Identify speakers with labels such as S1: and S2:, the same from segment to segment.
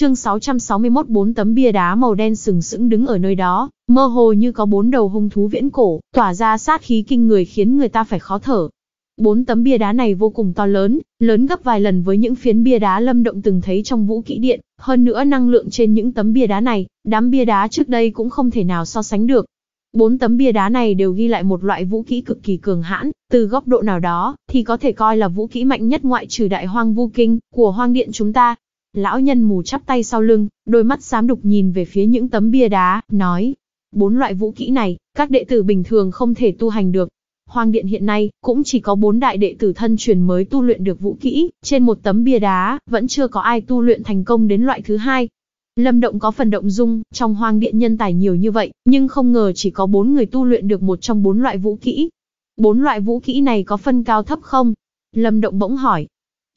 S1: Chương 661 bốn tấm bia đá màu đen sừng sững đứng ở nơi đó, mơ hồ như có bốn đầu hung thú viễn cổ, tỏa ra sát khí kinh người khiến người ta phải khó thở. Bốn tấm bia đá này vô cùng to lớn, lớn gấp vài lần với những phiến bia đá lâm động từng thấy trong vũ kỹ điện, hơn nữa năng lượng trên những tấm bia đá này, đám bia đá trước đây cũng không thể nào so sánh được. Bốn tấm bia đá này đều ghi lại một loại vũ kỹ cực kỳ cường hãn, từ góc độ nào đó, thì có thể coi là vũ kỹ mạnh nhất ngoại trừ đại hoang vu kinh, của hoang điện chúng ta, Lão nhân mù chắp tay sau lưng, đôi mắt xám đục nhìn về phía những tấm bia đá, nói. Bốn loại vũ kỹ này, các đệ tử bình thường không thể tu hành được. Hoàng điện hiện nay, cũng chỉ có bốn đại đệ tử thân truyền mới tu luyện được vũ kỹ, trên một tấm bia đá, vẫn chưa có ai tu luyện thành công đến loại thứ hai. Lâm Động có phần động dung, trong hoang điện nhân tài nhiều như vậy, nhưng không ngờ chỉ có bốn người tu luyện được một trong bốn loại vũ kỹ. Bốn loại vũ kỹ này có phân cao thấp không? Lâm Động bỗng hỏi.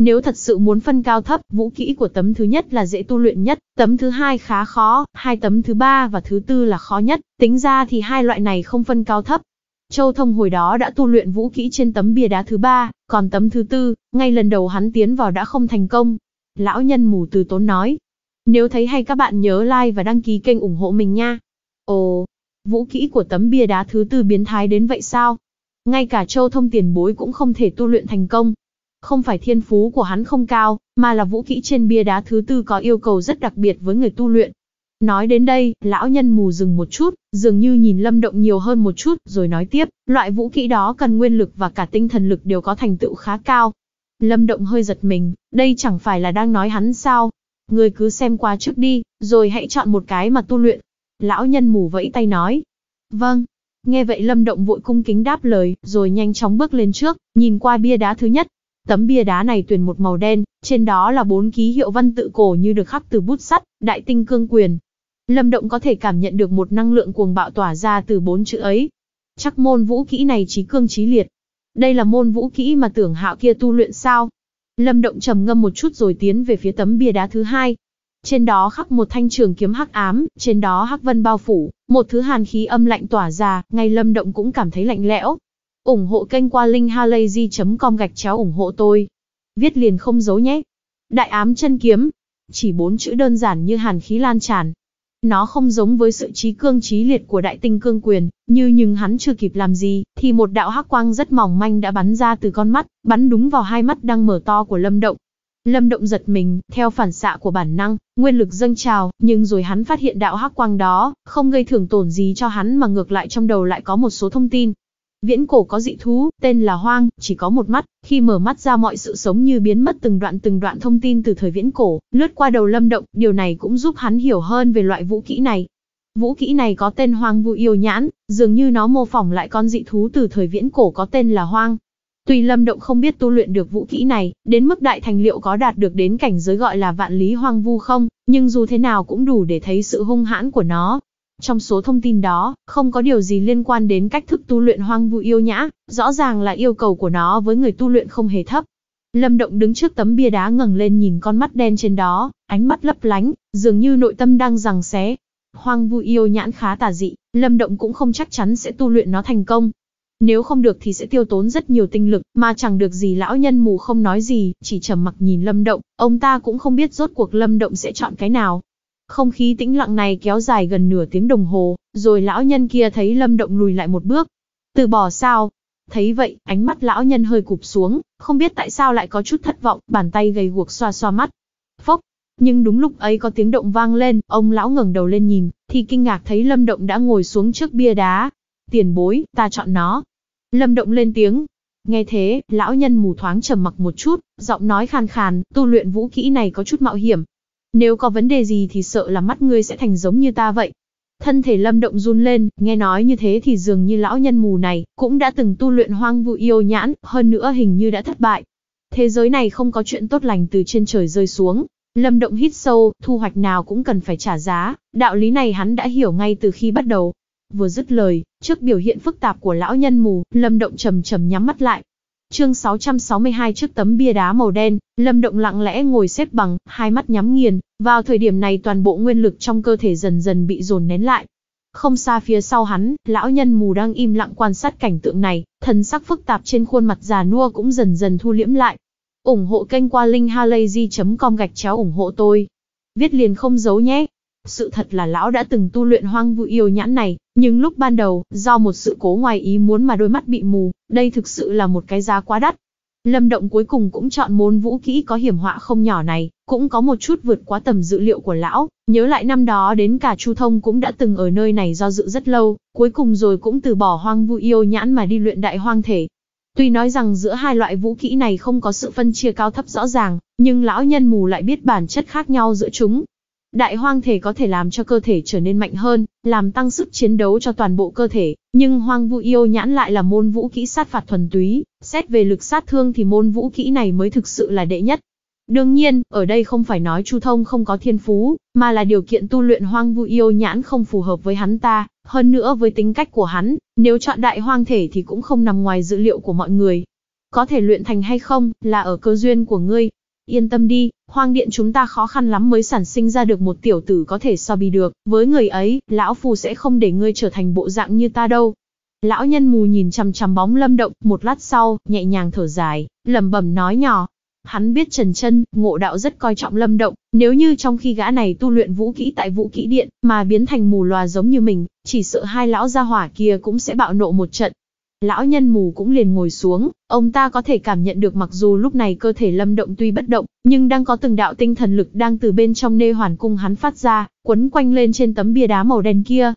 S1: Nếu thật sự muốn phân cao thấp, vũ kỹ của tấm thứ nhất là dễ tu luyện nhất, tấm thứ hai khá khó, hai tấm thứ ba và thứ tư là khó nhất, tính ra thì hai loại này không phân cao thấp. Châu Thông hồi đó đã tu luyện vũ kỹ trên tấm bia đá thứ ba, còn tấm thứ tư, ngay lần đầu hắn tiến vào đã không thành công. Lão nhân mù từ tốn nói. Nếu thấy hay các bạn nhớ like và đăng ký kênh ủng hộ mình nha. Ồ, vũ kỹ của tấm bia đá thứ tư biến thái đến vậy sao? Ngay cả Châu Thông tiền bối cũng không thể tu luyện thành công, không phải thiên phú của hắn không cao, mà là vũ kỹ trên bia đá thứ tư có yêu cầu rất đặc biệt với người tu luyện. Nói đến đây, lão nhân mù dừng một chút, dường như nhìn Lâm Động nhiều hơn một chút, rồi nói tiếp, loại vũ kỹ đó cần nguyên lực và cả tinh thần lực đều có thành tựu khá cao. Lâm Động hơi giật mình, đây chẳng phải là đang nói hắn sao? Người cứ xem qua trước đi, rồi hãy chọn một cái mà tu luyện. Lão nhân mù vẫy tay nói. Vâng. Nghe vậy Lâm Động vội cung kính đáp lời, rồi nhanh chóng bước lên trước, nhìn qua bia đá thứ nhất, Tấm bia đá này tuyển một màu đen, trên đó là bốn ký hiệu văn tự cổ như được khắc từ bút sắt, đại tinh cương quyền. Lâm Động có thể cảm nhận được một năng lượng cuồng bạo tỏa ra từ bốn chữ ấy. Chắc môn vũ kỹ này trí cương trí liệt. Đây là môn vũ kỹ mà tưởng hạo kia tu luyện sao? Lâm Động trầm ngâm một chút rồi tiến về phía tấm bia đá thứ hai. Trên đó khắc một thanh trường kiếm hắc ám, trên đó hắc vân bao phủ, một thứ hàn khí âm lạnh tỏa ra, ngay Lâm Động cũng cảm thấy lạnh lẽo, ủng hộ kênh qua linkhalazy.com gạch chéo ủng hộ tôi. Viết liền không giấu nhé. Đại ám chân kiếm, chỉ bốn chữ đơn giản như hàn khí lan tràn. Nó không giống với sự trí cương trí liệt của đại tinh cương quyền, như nhưng hắn chưa kịp làm gì, thì một đạo hắc quang rất mỏng manh đã bắn ra từ con mắt, bắn đúng vào hai mắt đang mở to của Lâm Động. Lâm Động giật mình, theo phản xạ của bản năng, nguyên lực dâng trào, nhưng rồi hắn phát hiện đạo hắc quang đó, không gây thường tổn gì cho hắn mà ngược lại trong đầu lại có một số thông tin, Viễn cổ có dị thú, tên là hoang, chỉ có một mắt, khi mở mắt ra mọi sự sống như biến mất từng đoạn từng đoạn thông tin từ thời viễn cổ, lướt qua đầu lâm động, điều này cũng giúp hắn hiểu hơn về loại vũ kỹ này. Vũ kỹ này có tên hoang vu yêu nhãn, dường như nó mô phỏng lại con dị thú từ thời viễn cổ có tên là hoang. Tuy lâm động không biết tu luyện được vũ kỹ này, đến mức đại thành liệu có đạt được đến cảnh giới gọi là vạn lý hoang vu không, nhưng dù thế nào cũng đủ để thấy sự hung hãn của nó, trong số thông tin đó, không có điều gì liên quan đến cách thức tu luyện hoang vu yêu nhã, rõ ràng là yêu cầu của nó với người tu luyện không hề thấp. Lâm Động đứng trước tấm bia đá ngẩng lên nhìn con mắt đen trên đó, ánh mắt lấp lánh, dường như nội tâm đang rằng xé. Hoang vu yêu nhãn khá tà dị, Lâm Động cũng không chắc chắn sẽ tu luyện nó thành công. Nếu không được thì sẽ tiêu tốn rất nhiều tinh lực, mà chẳng được gì lão nhân mù không nói gì, chỉ trầm mặc nhìn Lâm Động, ông ta cũng không biết rốt cuộc Lâm Động sẽ chọn cái nào. Không khí tĩnh lặng này kéo dài gần nửa tiếng đồng hồ, rồi lão nhân kia thấy Lâm Động lùi lại một bước. Từ bỏ sao? Thấy vậy, ánh mắt lão nhân hơi cụp xuống, không biết tại sao lại có chút thất vọng, bàn tay gầy guộc xoa xoa mắt. Phốc, nhưng đúng lúc ấy có tiếng động vang lên, ông lão ngẩng đầu lên nhìn, thì kinh ngạc thấy Lâm Động đã ngồi xuống trước bia đá. Tiền bối, ta chọn nó. Lâm Động lên tiếng. Nghe thế, lão nhân mù thoáng trầm mặc một chút, giọng nói khàn khàn, tu luyện vũ kỹ này có chút mạo hiểm, nếu có vấn đề gì thì sợ là mắt ngươi sẽ thành giống như ta vậy. Thân thể lâm động run lên, nghe nói như thế thì dường như lão nhân mù này, cũng đã từng tu luyện hoang vu yêu nhãn, hơn nữa hình như đã thất bại. Thế giới này không có chuyện tốt lành từ trên trời rơi xuống. Lâm động hít sâu, thu hoạch nào cũng cần phải trả giá, đạo lý này hắn đã hiểu ngay từ khi bắt đầu. Vừa dứt lời, trước biểu hiện phức tạp của lão nhân mù, lâm động trầm trầm nhắm mắt lại, Chương 662 trước tấm bia đá màu đen, Lâm Động lặng lẽ ngồi xếp bằng, hai mắt nhắm nghiền, vào thời điểm này toàn bộ nguyên lực trong cơ thể dần dần bị dồn nén lại. Không xa phía sau hắn, lão nhân mù đang im lặng quan sát cảnh tượng này, thần sắc phức tạp trên khuôn mặt già nua cũng dần dần thu liễm lại. ủng hộ kênh qua linkhalazy.com gạch chéo ủng hộ tôi. Viết liền không giấu nhé. Sự thật là lão đã từng tu luyện hoang vu yêu nhãn này, nhưng lúc ban đầu, do một sự cố ngoài ý muốn mà đôi mắt bị mù, đây thực sự là một cái giá quá đắt. Lâm Động cuối cùng cũng chọn môn vũ kỹ có hiểm họa không nhỏ này, cũng có một chút vượt quá tầm dự liệu của lão, nhớ lại năm đó đến cả Chu Thông cũng đã từng ở nơi này do dự rất lâu, cuối cùng rồi cũng từ bỏ hoang vu yêu nhãn mà đi luyện đại hoang thể. Tuy nói rằng giữa hai loại vũ kỹ này không có sự phân chia cao thấp rõ ràng, nhưng lão nhân mù lại biết bản chất khác nhau giữa chúng, Đại hoang thể có thể làm cho cơ thể trở nên mạnh hơn, làm tăng sức chiến đấu cho toàn bộ cơ thể, nhưng hoang vũ yêu nhãn lại là môn vũ kỹ sát phạt thuần túy, xét về lực sát thương thì môn vũ kỹ này mới thực sự là đệ nhất. Đương nhiên, ở đây không phải nói Chu Thông không có thiên phú, mà là điều kiện tu luyện hoang vũ yêu nhãn không phù hợp với hắn ta, hơn nữa với tính cách của hắn, nếu chọn đại hoang thể thì cũng không nằm ngoài dữ liệu của mọi người. Có thể luyện thành hay không, là ở cơ duyên của ngươi, Yên tâm đi, hoang điện chúng ta khó khăn lắm mới sản sinh ra được một tiểu tử có thể so bì được, với người ấy, lão phù sẽ không để ngươi trở thành bộ dạng như ta đâu. Lão nhân mù nhìn chằm chằm bóng lâm động, một lát sau, nhẹ nhàng thở dài, lầm bẩm nói nhỏ. Hắn biết Trần Chân, ngộ đạo rất coi trọng lâm động, nếu như trong khi gã này tu luyện vũ kỹ tại vũ kỹ điện, mà biến thành mù lòa giống như mình, chỉ sợ hai lão gia hỏa kia cũng sẽ bạo nộ một trận. Lão nhân mù cũng liền ngồi xuống, ông ta có thể cảm nhận được mặc dù lúc này cơ thể lâm động tuy bất động, nhưng đang có từng đạo tinh thần lực đang từ bên trong nê hoàn cung hắn phát ra, quấn quanh lên trên tấm bia đá màu đen kia.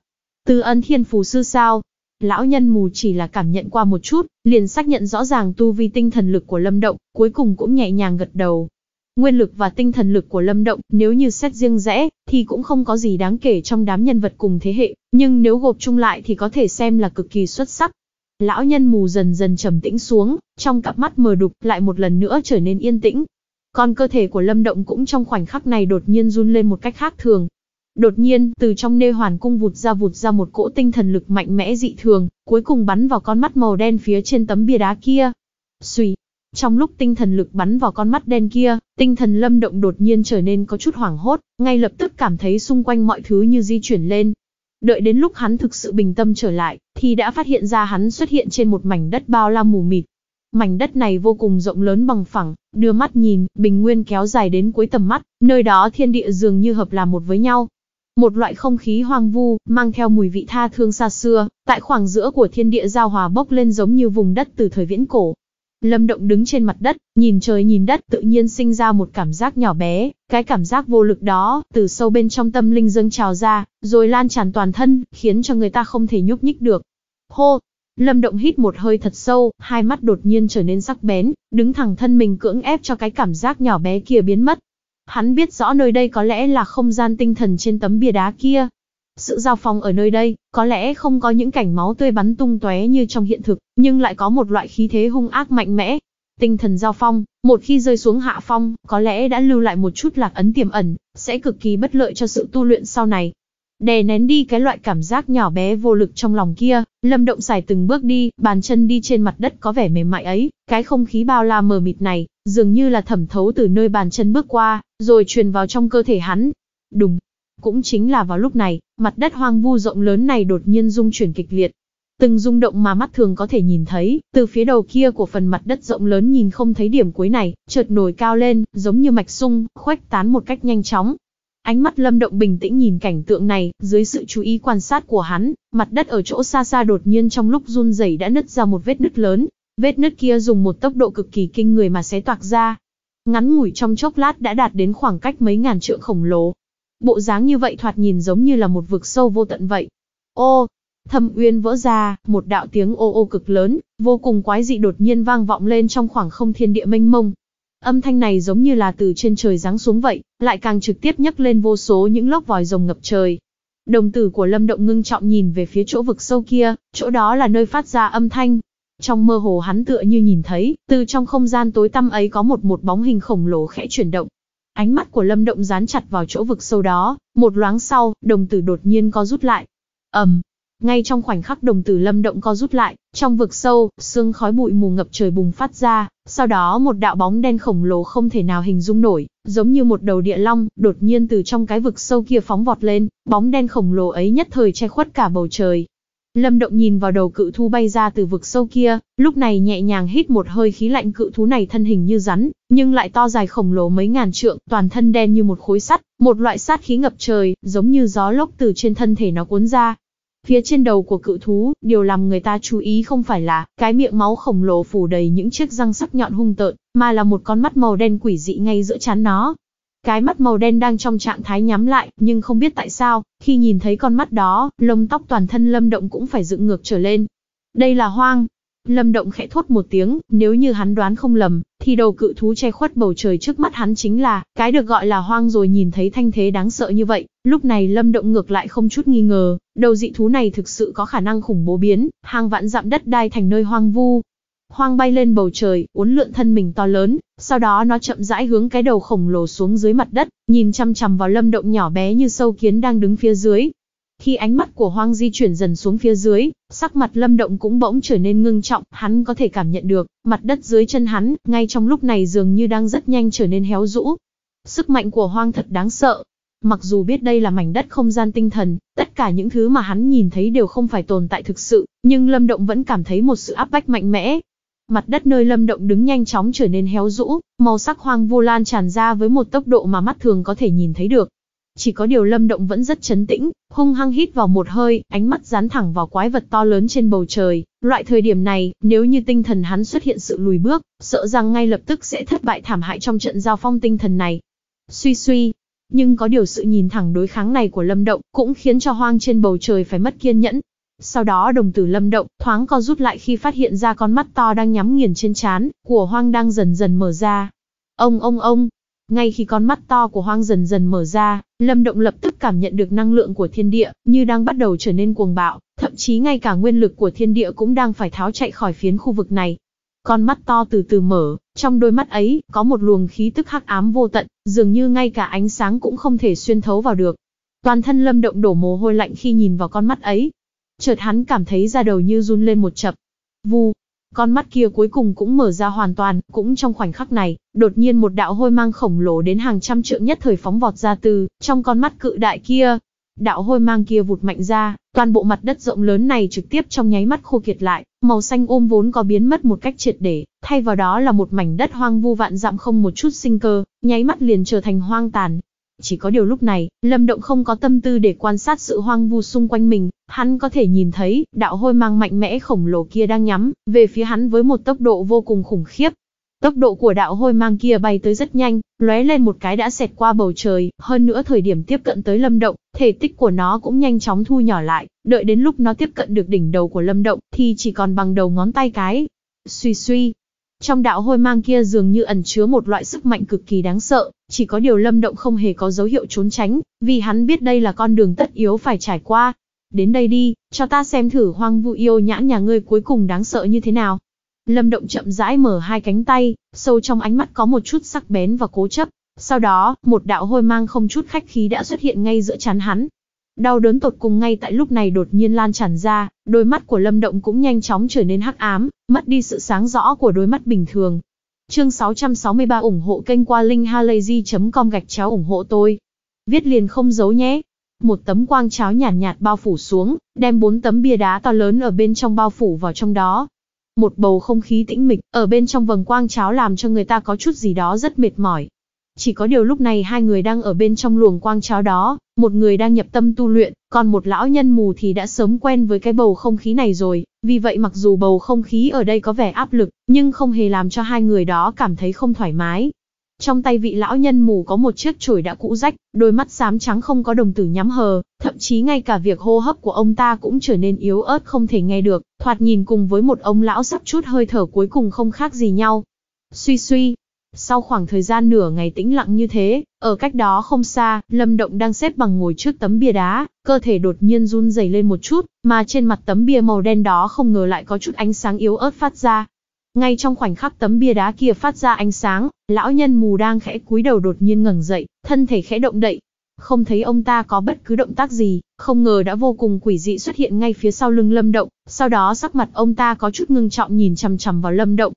S1: tư ân thiên phù sư sao? Lão nhân mù chỉ là cảm nhận qua một chút, liền xác nhận rõ ràng tu vi tinh thần lực của lâm động, cuối cùng cũng nhẹ nhàng gật đầu. Nguyên lực và tinh thần lực của Lâm Động, nếu như xét riêng rẽ, thì cũng không có gì đáng kể trong đám nhân vật cùng thế hệ, nhưng nếu gộp chung lại thì có thể xem là cực kỳ xuất sắc, lão nhân mù dần dần trầm tĩnh xuống, trong cặp mắt mờ đục lại một lần nữa trở nên yên tĩnh. Còn cơ thể của Lâm Động cũng trong khoảnh khắc này đột nhiên run lên một cách khác thường. Đột nhiên, từ trong nê hoàn cung vụt ra vụt ra một cỗ tinh thần lực mạnh mẽ dị thường, cuối cùng bắn vào con mắt màu đen phía trên tấm bia đá kia. Xùy. Trong lúc tinh thần lực bắn vào con mắt đen kia, tinh thần Lâm Động đột nhiên trở nên có chút hoảng hốt, ngay lập tức cảm thấy xung quanh mọi thứ như di chuyển lên, Đợi đến lúc hắn thực sự bình tâm trở lại, thì đã phát hiện ra hắn xuất hiện trên một mảnh đất bao la mù mịt. Mảnh đất này vô cùng rộng lớn bằng phẳng, đưa mắt nhìn, bình nguyên kéo dài đến cuối tầm mắt, nơi đó thiên địa dường như hợp là một với nhau. Một loại không khí hoang vu, mang theo mùi vị tha thương xa xưa, tại khoảng giữa của thiên địa giao hòa bốc lên giống như vùng đất từ thời viễn cổ, Lâm Động đứng trên mặt đất, nhìn trời nhìn đất tự nhiên sinh ra một cảm giác nhỏ bé, cái cảm giác vô lực đó, từ sâu bên trong tâm linh dâng trào ra, rồi lan tràn toàn thân, khiến cho người ta không thể nhúc nhích được. Hô! Lâm Động hít một hơi thật sâu, hai mắt đột nhiên trở nên sắc bén, đứng thẳng thân mình cưỡng ép cho cái cảm giác nhỏ bé kia biến mất. Hắn biết rõ nơi đây có lẽ là không gian tinh thần trên tấm bia đá kia, sự giao phong ở nơi đây, có lẽ không có những cảnh máu tươi bắn tung tóe như trong hiện thực, nhưng lại có một loại khí thế hung ác mạnh mẽ. Tinh thần giao phong, một khi rơi xuống hạ phong, có lẽ đã lưu lại một chút lạc ấn tiềm ẩn, sẽ cực kỳ bất lợi cho sự tu luyện sau này. Đè nén đi cái loại cảm giác nhỏ bé vô lực trong lòng kia, Lâm Động Sải từng bước đi, bàn chân đi trên mặt đất có vẻ mềm mại ấy, cái không khí bao la mờ mịt này, dường như là thẩm thấu từ nơi bàn chân bước qua, rồi truyền vào trong cơ thể hắn. Đùng, cũng chính là vào lúc này, mặt đất hoang vu rộng lớn này đột nhiên rung chuyển kịch liệt. Từng rung động mà mắt thường có thể nhìn thấy, từ phía đầu kia của phần mặt đất rộng lớn nhìn không thấy điểm cuối này, chợt nổi cao lên, giống như mạch sung, khoách tán một cách nhanh chóng. Ánh mắt Lâm Động bình tĩnh nhìn cảnh tượng này, dưới sự chú ý quan sát của hắn, mặt đất ở chỗ xa xa đột nhiên trong lúc run rẩy đã nứt ra một vết nứt lớn, vết nứt kia dùng một tốc độ cực kỳ kinh người mà xé toạc ra. Ngắn ngủi trong chốc lát đã đạt đến khoảng cách mấy ngàn trượng khổng lồ, Bộ dáng như vậy thoạt nhìn giống như là một vực sâu vô tận vậy. Ô, thâm uyên vỡ ra, một đạo tiếng ô ô cực lớn, vô cùng quái dị đột nhiên vang vọng lên trong khoảng không thiên địa mênh mông. Âm thanh này giống như là từ trên trời giáng xuống vậy, lại càng trực tiếp nhắc lên vô số những lốc vòi rồng ngập trời. Đồng tử của Lâm Động ngưng trọng nhìn về phía chỗ vực sâu kia, chỗ đó là nơi phát ra âm thanh. Trong mơ hồ hắn tựa như nhìn thấy, từ trong không gian tối tăm ấy có một một bóng hình khổng lồ khẽ chuyển động, Ánh mắt của Lâm Động dán chặt vào chỗ vực sâu đó, một loáng sau, đồng tử đột nhiên co rút lại. Ầm. ngay trong khoảnh khắc đồng tử Lâm Động co rút lại, trong vực sâu, sương khói bụi mù ngập trời bùng phát ra, sau đó một đạo bóng đen khổng lồ không thể nào hình dung nổi, giống như một đầu địa long, đột nhiên từ trong cái vực sâu kia phóng vọt lên, bóng đen khổng lồ ấy nhất thời che khuất cả bầu trời, Lâm Động nhìn vào đầu cự thú bay ra từ vực sâu kia, lúc này nhẹ nhàng hít một hơi khí lạnh cự thú này thân hình như rắn, nhưng lại to dài khổng lồ mấy ngàn trượng, toàn thân đen như một khối sắt, một loại sát khí ngập trời, giống như gió lốc từ trên thân thể nó cuốn ra. Phía trên đầu của cự thú, điều làm người ta chú ý không phải là cái miệng máu khổng lồ phủ đầy những chiếc răng sắc nhọn hung tợn, mà là một con mắt màu đen quỷ dị ngay giữa trán nó, cái mắt màu đen đang trong trạng thái nhắm lại, nhưng không biết tại sao, khi nhìn thấy con mắt đó, lông tóc toàn thân Lâm Động cũng phải dựng ngược trở lên. Đây là hoang. Lâm Động khẽ thốt một tiếng, nếu như hắn đoán không lầm, thì đầu cự thú che khuất bầu trời trước mắt hắn chính là, cái được gọi là hoang rồi nhìn thấy thanh thế đáng sợ như vậy, lúc này Lâm Động ngược lại không chút nghi ngờ, đầu dị thú này thực sự có khả năng khủng bố biến, hàng vạn dặm đất đai thành nơi hoang vu, hoang bay lên bầu trời, uốn lượn thân mình to lớn, sau đó nó chậm rãi hướng cái đầu khổng lồ xuống dưới mặt đất, nhìn chăm chằm vào lâm động nhỏ bé như sâu kiến đang đứng phía dưới. Khi ánh mắt của hoang di chuyển dần xuống phía dưới, sắc mặt lâm động cũng bỗng trở nên ngưng trọng, hắn có thể cảm nhận được, mặt đất dưới chân hắn, ngay trong lúc này dường như đang rất nhanh trở nên héo rũ. Sức mạnh của hoang thật đáng sợ. Mặc dù biết đây là mảnh đất không gian tinh thần, tất cả những thứ mà hắn nhìn thấy đều không phải tồn tại thực sự, nhưng lâm động vẫn cảm thấy một sự áp bách mạnh mẽ, Mặt đất nơi lâm động đứng nhanh chóng trở nên héo rũ, màu sắc hoang vu lan tràn ra với một tốc độ mà mắt thường có thể nhìn thấy được. Chỉ có điều lâm động vẫn rất chấn tĩnh, hung hăng hít vào một hơi, ánh mắt dán thẳng vào quái vật to lớn trên bầu trời. Loại thời điểm này, nếu như tinh thần hắn xuất hiện sự lùi bước, sợ rằng ngay lập tức sẽ thất bại thảm hại trong trận giao phong tinh thần này. Suy suy, nhưng có điều sự nhìn thẳng đối kháng này của Lâm Động cũng khiến cho hoang trên bầu trời phải mất kiên nhẫn, sau đó đồng tử lâm động, thoáng co rút lại khi phát hiện ra con mắt to đang nhắm nghiền trên chán của hoang đang dần dần mở ra. Ông ông ông, ngay khi con mắt to của hoang dần dần mở ra, lâm động lập tức cảm nhận được năng lượng của thiên địa, như đang bắt đầu trở nên cuồng bạo, thậm chí ngay cả nguyên lực của thiên địa cũng đang phải tháo chạy khỏi phiến khu vực này. Con mắt to từ từ mở, trong đôi mắt ấy, có một luồng khí tức hắc ám vô tận, dường như ngay cả ánh sáng cũng không thể xuyên thấu vào được. Toàn thân lâm động đổ mồ hôi lạnh khi nhìn vào con mắt ấy, Chợt hắn cảm thấy da đầu như run lên một chập. Vù, con mắt kia cuối cùng cũng mở ra hoàn toàn, cũng trong khoảnh khắc này, đột nhiên một đạo hôi mang khổng lồ đến hàng trăm trượng nhất thời phóng vọt ra từ trong con mắt cự đại kia. Đạo hôi mang kia vụt mạnh ra, toàn bộ mặt đất rộng lớn này trực tiếp trong nháy mắt khô kiệt lại, màu xanh ôm vốn có biến mất một cách triệt để, thay vào đó là một mảnh đất hoang vu vạn dặm không một chút sinh cơ, nháy mắt liền trở thành hoang tàn. Chỉ có điều lúc này, Lâm Động không có tâm tư để quan sát sự hoang vu xung quanh mình, Hắn có thể nhìn thấy, đạo hôi mang mạnh mẽ khổng lồ kia đang nhắm, về phía hắn với một tốc độ vô cùng khủng khiếp. Tốc độ của đạo hôi mang kia bay tới rất nhanh, lóe lên một cái đã xẹt qua bầu trời, hơn nữa thời điểm tiếp cận tới lâm động, thể tích của nó cũng nhanh chóng thu nhỏ lại, đợi đến lúc nó tiếp cận được đỉnh đầu của lâm động, thì chỉ còn bằng đầu ngón tay cái. Suy suy, trong đạo hôi mang kia dường như ẩn chứa một loại sức mạnh cực kỳ đáng sợ, chỉ có điều Lâm Động không hề có dấu hiệu trốn tránh, vì hắn biết đây là con đường tất yếu phải trải qua, Đến đây đi, cho ta xem thử hoang vu yêu nhãn nhà ngươi cuối cùng đáng sợ như thế nào. Lâm Động chậm rãi mở hai cánh tay, sâu trong ánh mắt có một chút sắc bén và cố chấp. Sau đó, một đạo hôi mang không chút khách khí đã xuất hiện ngay giữa chán hắn. Đau đớn tột cùng ngay tại lúc này đột nhiên lan tràn ra, đôi mắt của Lâm Động cũng nhanh chóng trở nên hắc ám, mất đi sự sáng rõ của đôi mắt bình thường. Chương 663 ủng hộ kênh qua linkhalazy.com gạch chéo ủng hộ tôi. Viết liền không giấu nhé. Một tấm quang cháo nhàn nhạt, nhạt bao phủ xuống, đem bốn tấm bia đá to lớn ở bên trong bao phủ vào trong đó. Một bầu không khí tĩnh mịch ở bên trong vầng quang cháo làm cho người ta có chút gì đó rất mệt mỏi. Chỉ có điều lúc này hai người đang ở bên trong luồng quang cháo đó, một người đang nhập tâm tu luyện, còn một lão nhân mù thì đã sớm quen với cái bầu không khí này rồi, vì vậy mặc dù bầu không khí ở đây có vẻ áp lực, nhưng không hề làm cho hai người đó cảm thấy không thoải mái, trong tay vị lão nhân mù có một chiếc chổi đã cũ rách, đôi mắt xám trắng không có đồng tử nhắm hờ, thậm chí ngay cả việc hô hấp của ông ta cũng trở nên yếu ớt không thể nghe được, thoạt nhìn cùng với một ông lão sắp chút hơi thở cuối cùng không khác gì nhau. Suy suy, sau khoảng thời gian nửa ngày tĩnh lặng như thế, ở cách đó không xa, Lâm Động đang xếp bằng ngồi trước tấm bia đá, cơ thể đột nhiên run rẩy lên một chút, mà trên mặt tấm bia màu đen đó không ngờ lại có chút ánh sáng yếu ớt phát ra, ngay trong khoảnh khắc tấm bia đá kia phát ra ánh sáng, lão nhân mù đang khẽ cúi đầu đột nhiên ngẩng dậy, thân thể khẽ động đậy. Không thấy ông ta có bất cứ động tác gì, không ngờ đã vô cùng quỷ dị xuất hiện ngay phía sau lưng Lâm Động, sau đó sắc mặt ông ta có chút ngưng trọng nhìn chằm chằm vào Lâm Động,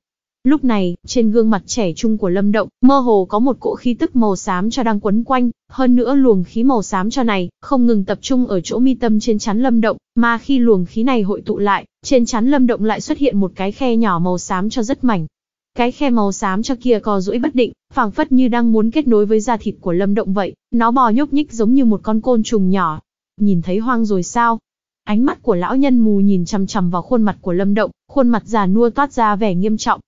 S1: Lúc này, trên gương mặt trẻ trung của Lâm Động, mơ hồ có một cỗ khí tức màu xám cho đang quấn quanh, hơn nữa luồng khí màu xám cho này không ngừng tập trung ở chỗ mi tâm trên chắn Lâm Động, mà khi luồng khí này hội tụ lại, trên chắn Lâm Động lại xuất hiện một cái khe nhỏ màu xám cho rất mảnh. Cái khe màu xám cho kia co rũi bất định, phảng phất như đang muốn kết nối với da thịt của Lâm Động vậy, nó bò nhúc nhích giống như một con côn trùng nhỏ. Nhìn thấy hoang rồi sao? Ánh mắt của lão nhân mù nhìn chằm chằm vào khuôn mặt của Lâm Động, khuôn mặt già nua toát ra vẻ nghiêm trọng,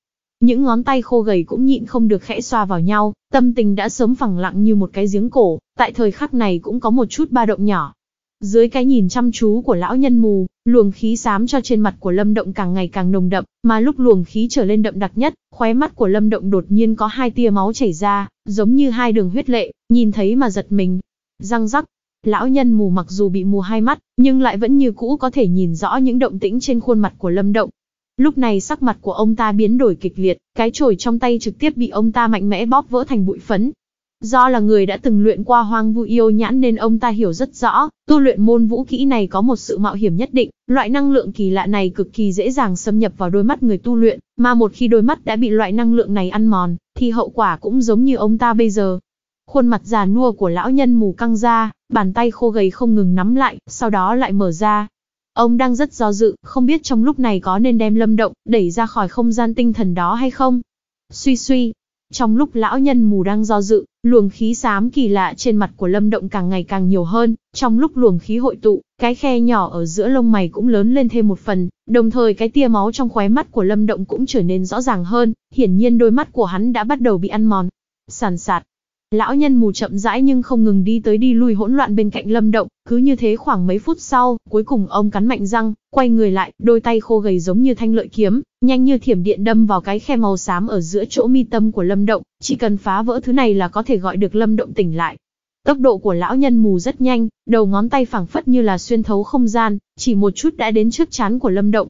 S1: những ngón tay khô gầy cũng nhịn không được khẽ xoa vào nhau, tâm tình đã sớm phẳng lặng như một cái giếng cổ, tại thời khắc này cũng có một chút ba động nhỏ. Dưới cái nhìn chăm chú của lão nhân mù, luồng khí xám cho trên mặt của Lâm Động càng ngày càng nồng đậm, mà lúc luồng khí trở lên đậm đặc nhất, khóe mắt của Lâm Động đột nhiên có hai tia máu chảy ra, giống như hai đường huyết lệ, nhìn thấy mà giật mình. Răng rắc, lão nhân mù mặc dù bị mù hai mắt, nhưng lại vẫn như cũ có thể nhìn rõ những động tĩnh trên khuôn mặt của Lâm Động, Lúc này sắc mặt của ông ta biến đổi kịch liệt, cái chổi trong tay trực tiếp bị ông ta mạnh mẽ bóp vỡ thành bụi phấn. Do là người đã từng luyện qua hoang vu yêu nhãn nên ông ta hiểu rất rõ, tu luyện môn vũ kỹ này có một sự mạo hiểm nhất định, loại năng lượng kỳ lạ này cực kỳ dễ dàng xâm nhập vào đôi mắt người tu luyện, mà một khi đôi mắt đã bị loại năng lượng này ăn mòn, thì hậu quả cũng giống như ông ta bây giờ. Khuôn mặt già nua của lão nhân mù căng ra, bàn tay khô gầy không ngừng nắm lại, sau đó lại mở ra, Ông đang rất do dự, không biết trong lúc này có nên đem lâm động, đẩy ra khỏi không gian tinh thần đó hay không. Suy suy, trong lúc lão nhân mù đang do dự, luồng khí xám kỳ lạ trên mặt của lâm động càng ngày càng nhiều hơn, trong lúc luồng khí hội tụ, cái khe nhỏ ở giữa lông mày cũng lớn lên thêm một phần, đồng thời cái tia máu trong khóe mắt của lâm động cũng trở nên rõ ràng hơn, hiển nhiên đôi mắt của hắn đã bắt đầu bị ăn mòn. Sàn sạt, Lão nhân mù chậm rãi nhưng không ngừng đi tới đi lui hỗn loạn bên cạnh lâm động, cứ như thế khoảng mấy phút sau, cuối cùng ông cắn mạnh răng, quay người lại, đôi tay khô gầy giống như thanh lợi kiếm, nhanh như thiểm điện đâm vào cái khe màu xám ở giữa chỗ mi tâm của lâm động, chỉ cần phá vỡ thứ này là có thể gọi được lâm động tỉnh lại. Tốc độ của lão nhân mù rất nhanh, đầu ngón tay phẳng phất như là xuyên thấu không gian, chỉ một chút đã đến trước chán của lâm động,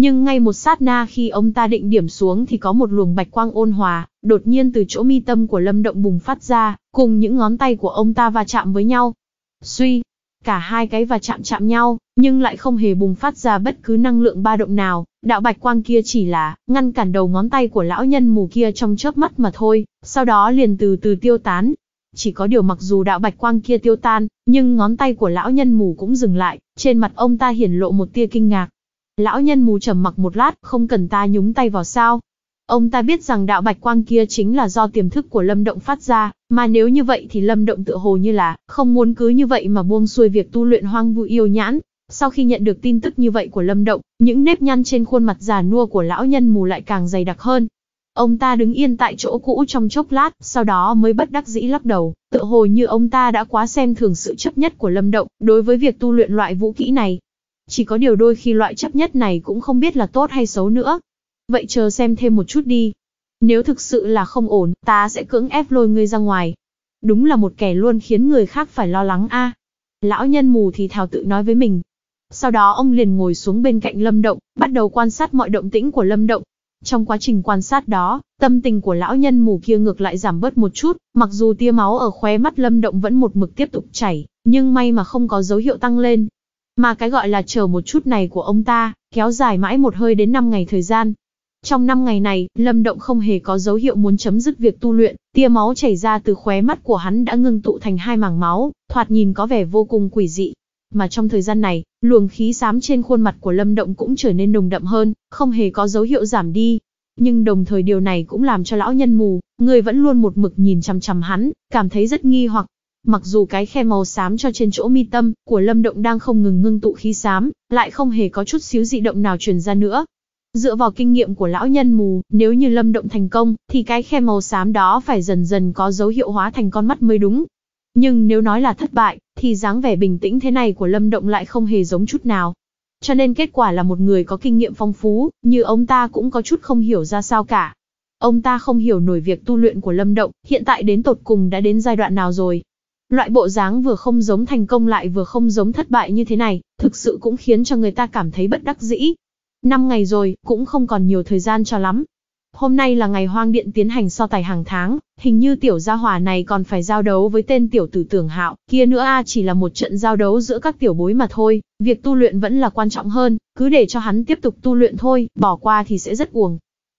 S1: nhưng ngay một sát na khi ông ta định điểm xuống thì có một luồng bạch quang ôn hòa, đột nhiên từ chỗ mi tâm của Lâm Động bùng phát ra, cùng những ngón tay của ông ta va chạm với nhau. Suy, cả hai cái va chạm chạm nhau, nhưng lại không hề bùng phát ra bất cứ năng lượng ba động nào, đạo bạch quang kia chỉ là ngăn cản đầu ngón tay của lão nhân mù kia trong chớp mắt mà thôi, sau đó liền từ từ tiêu tán. Chỉ có điều mặc dù đạo bạch quang kia tiêu tan, nhưng ngón tay của lão nhân mù cũng dừng lại, trên mặt ông ta hiển lộ một tia kinh ngạc. Lão nhân mù trầm mặc một lát, không cần ta nhúng tay vào sao. Ông ta biết rằng đạo bạch quang kia chính là do tiềm thức của Lâm Động phát ra, mà nếu như vậy thì Lâm Động tự hồ như là, không muốn cứ như vậy mà buông xuôi việc tu luyện hoang vu yêu nhãn. Sau khi nhận được tin tức như vậy của Lâm Động, những nếp nhăn trên khuôn mặt già nua của lão nhân mù lại càng dày đặc hơn. Ông ta đứng yên tại chỗ cũ trong chốc lát, sau đó mới bất đắc dĩ lắc đầu, tự hồ như ông ta đã quá xem thường sự chấp nhất của Lâm Động đối với việc tu luyện loại vũ kỹ này. Chỉ có điều đôi khi loại chấp nhất này cũng không biết là tốt hay xấu nữa. Vậy chờ xem thêm một chút đi. Nếu thực sự là không ổn, ta sẽ cưỡng ép lôi ngươi ra ngoài. Đúng là một kẻ luôn khiến người khác phải lo lắng a. Lão nhân mù thì thào tự nói với mình. Sau đó ông liền ngồi xuống bên cạnh Lâm Động, bắt đầu quan sát mọi động tĩnh của Lâm Động. Trong quá trình quan sát đó, tâm tình của lão nhân mù kia ngược lại giảm bớt một chút, mặc dù tia máu ở khóe mắt Lâm Động vẫn một mực tiếp tục chảy, nhưng may mà không có dấu hiệu tăng lên. Mà cái gọi là chờ một chút này của ông ta, kéo dài mãi một hơi đến 5 ngày thời gian. Trong 5 ngày này, Lâm Động không hề có dấu hiệu muốn chấm dứt việc tu luyện, tia máu chảy ra từ khóe mắt của hắn đã ngưng tụ thành hai mảng máu, thoạt nhìn có vẻ vô cùng quỷ dị. Mà trong thời gian này, luồng khí xám trên khuôn mặt của Lâm Động cũng trở nên nồng đậm hơn, không hề có dấu hiệu giảm đi. Nhưng đồng thời điều này cũng làm cho lão nhân mù, người vẫn luôn một mực nhìn chằm chằm hắn, cảm thấy rất nghi hoặc, Mặc dù cái khe màu xám cho trên chỗ mi tâm của Lâm Động đang không ngừng ngưng tụ khí xám, lại không hề có chút xíu dị động nào truyền ra nữa. Dựa vào kinh nghiệm của lão nhân mù, nếu như Lâm Động thành công, thì cái khe màu xám đó phải dần dần có dấu hiệu hóa thành con mắt mới đúng. Nhưng nếu nói là thất bại, thì dáng vẻ bình tĩnh thế này của Lâm Động lại không hề giống chút nào. Cho nên kết quả là một người có kinh nghiệm phong phú, như ông ta cũng có chút không hiểu ra sao cả. Ông ta không hiểu nổi việc tu luyện của Lâm Động, hiện tại đến tột cùng đã đến giai đoạn nào rồi. Loại bộ dáng vừa không giống thành công lại vừa không giống thất bại như thế này, thực sự cũng khiến cho người ta cảm thấy bất đắc dĩ. Năm ngày rồi, cũng không còn nhiều thời gian cho lắm. Hôm nay là ngày hoang điện tiến hành so tài hàng tháng, hình như tiểu gia hỏa này còn phải giao đấu với tên tiểu tử tưởng hạo, kia nữa a à chỉ là một trận giao đấu giữa các tiểu bối mà thôi, việc tu luyện vẫn là quan trọng hơn, cứ để cho hắn tiếp tục tu luyện thôi, bỏ qua thì sẽ rất uổng.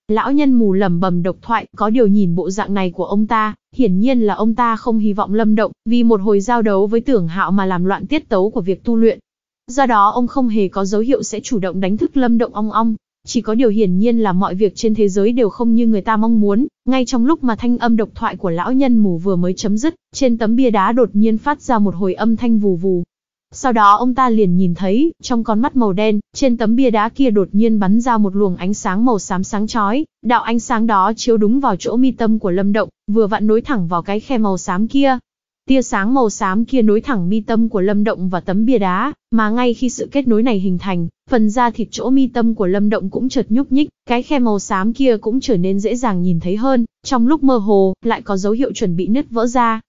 S1: Lão nhân mù lầm bầm độc thoại, có điều nhìn bộ dạng này của ông ta, hiển nhiên là ông ta không hy vọng Lâm Động vì một hồi giao đấu với Tưởng Hạo mà làm loạn tiết tấu của việc tu luyện. Do đó ông không hề có dấu hiệu sẽ chủ động đánh thức Lâm Động ong ong, chỉ có điều hiển nhiên là mọi việc trên thế giới đều không như người ta mong muốn, ngay trong lúc mà thanh âm độc thoại của lão nhân mù vừa mới chấm dứt, trên tấm bia đá đột nhiên phát ra một hồi âm thanh vù vù, sau đó ông ta liền nhìn thấy, trong con mắt màu đen, trên tấm bia đá kia đột nhiên bắn ra một luồng ánh sáng màu xám sáng chói, đạo ánh sáng đó chiếu đúng vào chỗ mi tâm của Lâm Động, vừa vặn nối thẳng vào cái khe màu xám kia. Tia sáng màu xám kia nối thẳng mi tâm của Lâm Động và tấm bia đá, mà ngay khi sự kết nối này hình thành, phần da thịt chỗ mi tâm của Lâm Động cũng chợt nhúc nhích, cái khe màu xám kia cũng trở nên dễ dàng nhìn thấy hơn, trong lúc mơ hồ, lại có dấu hiệu chuẩn bị nứt vỡ ra.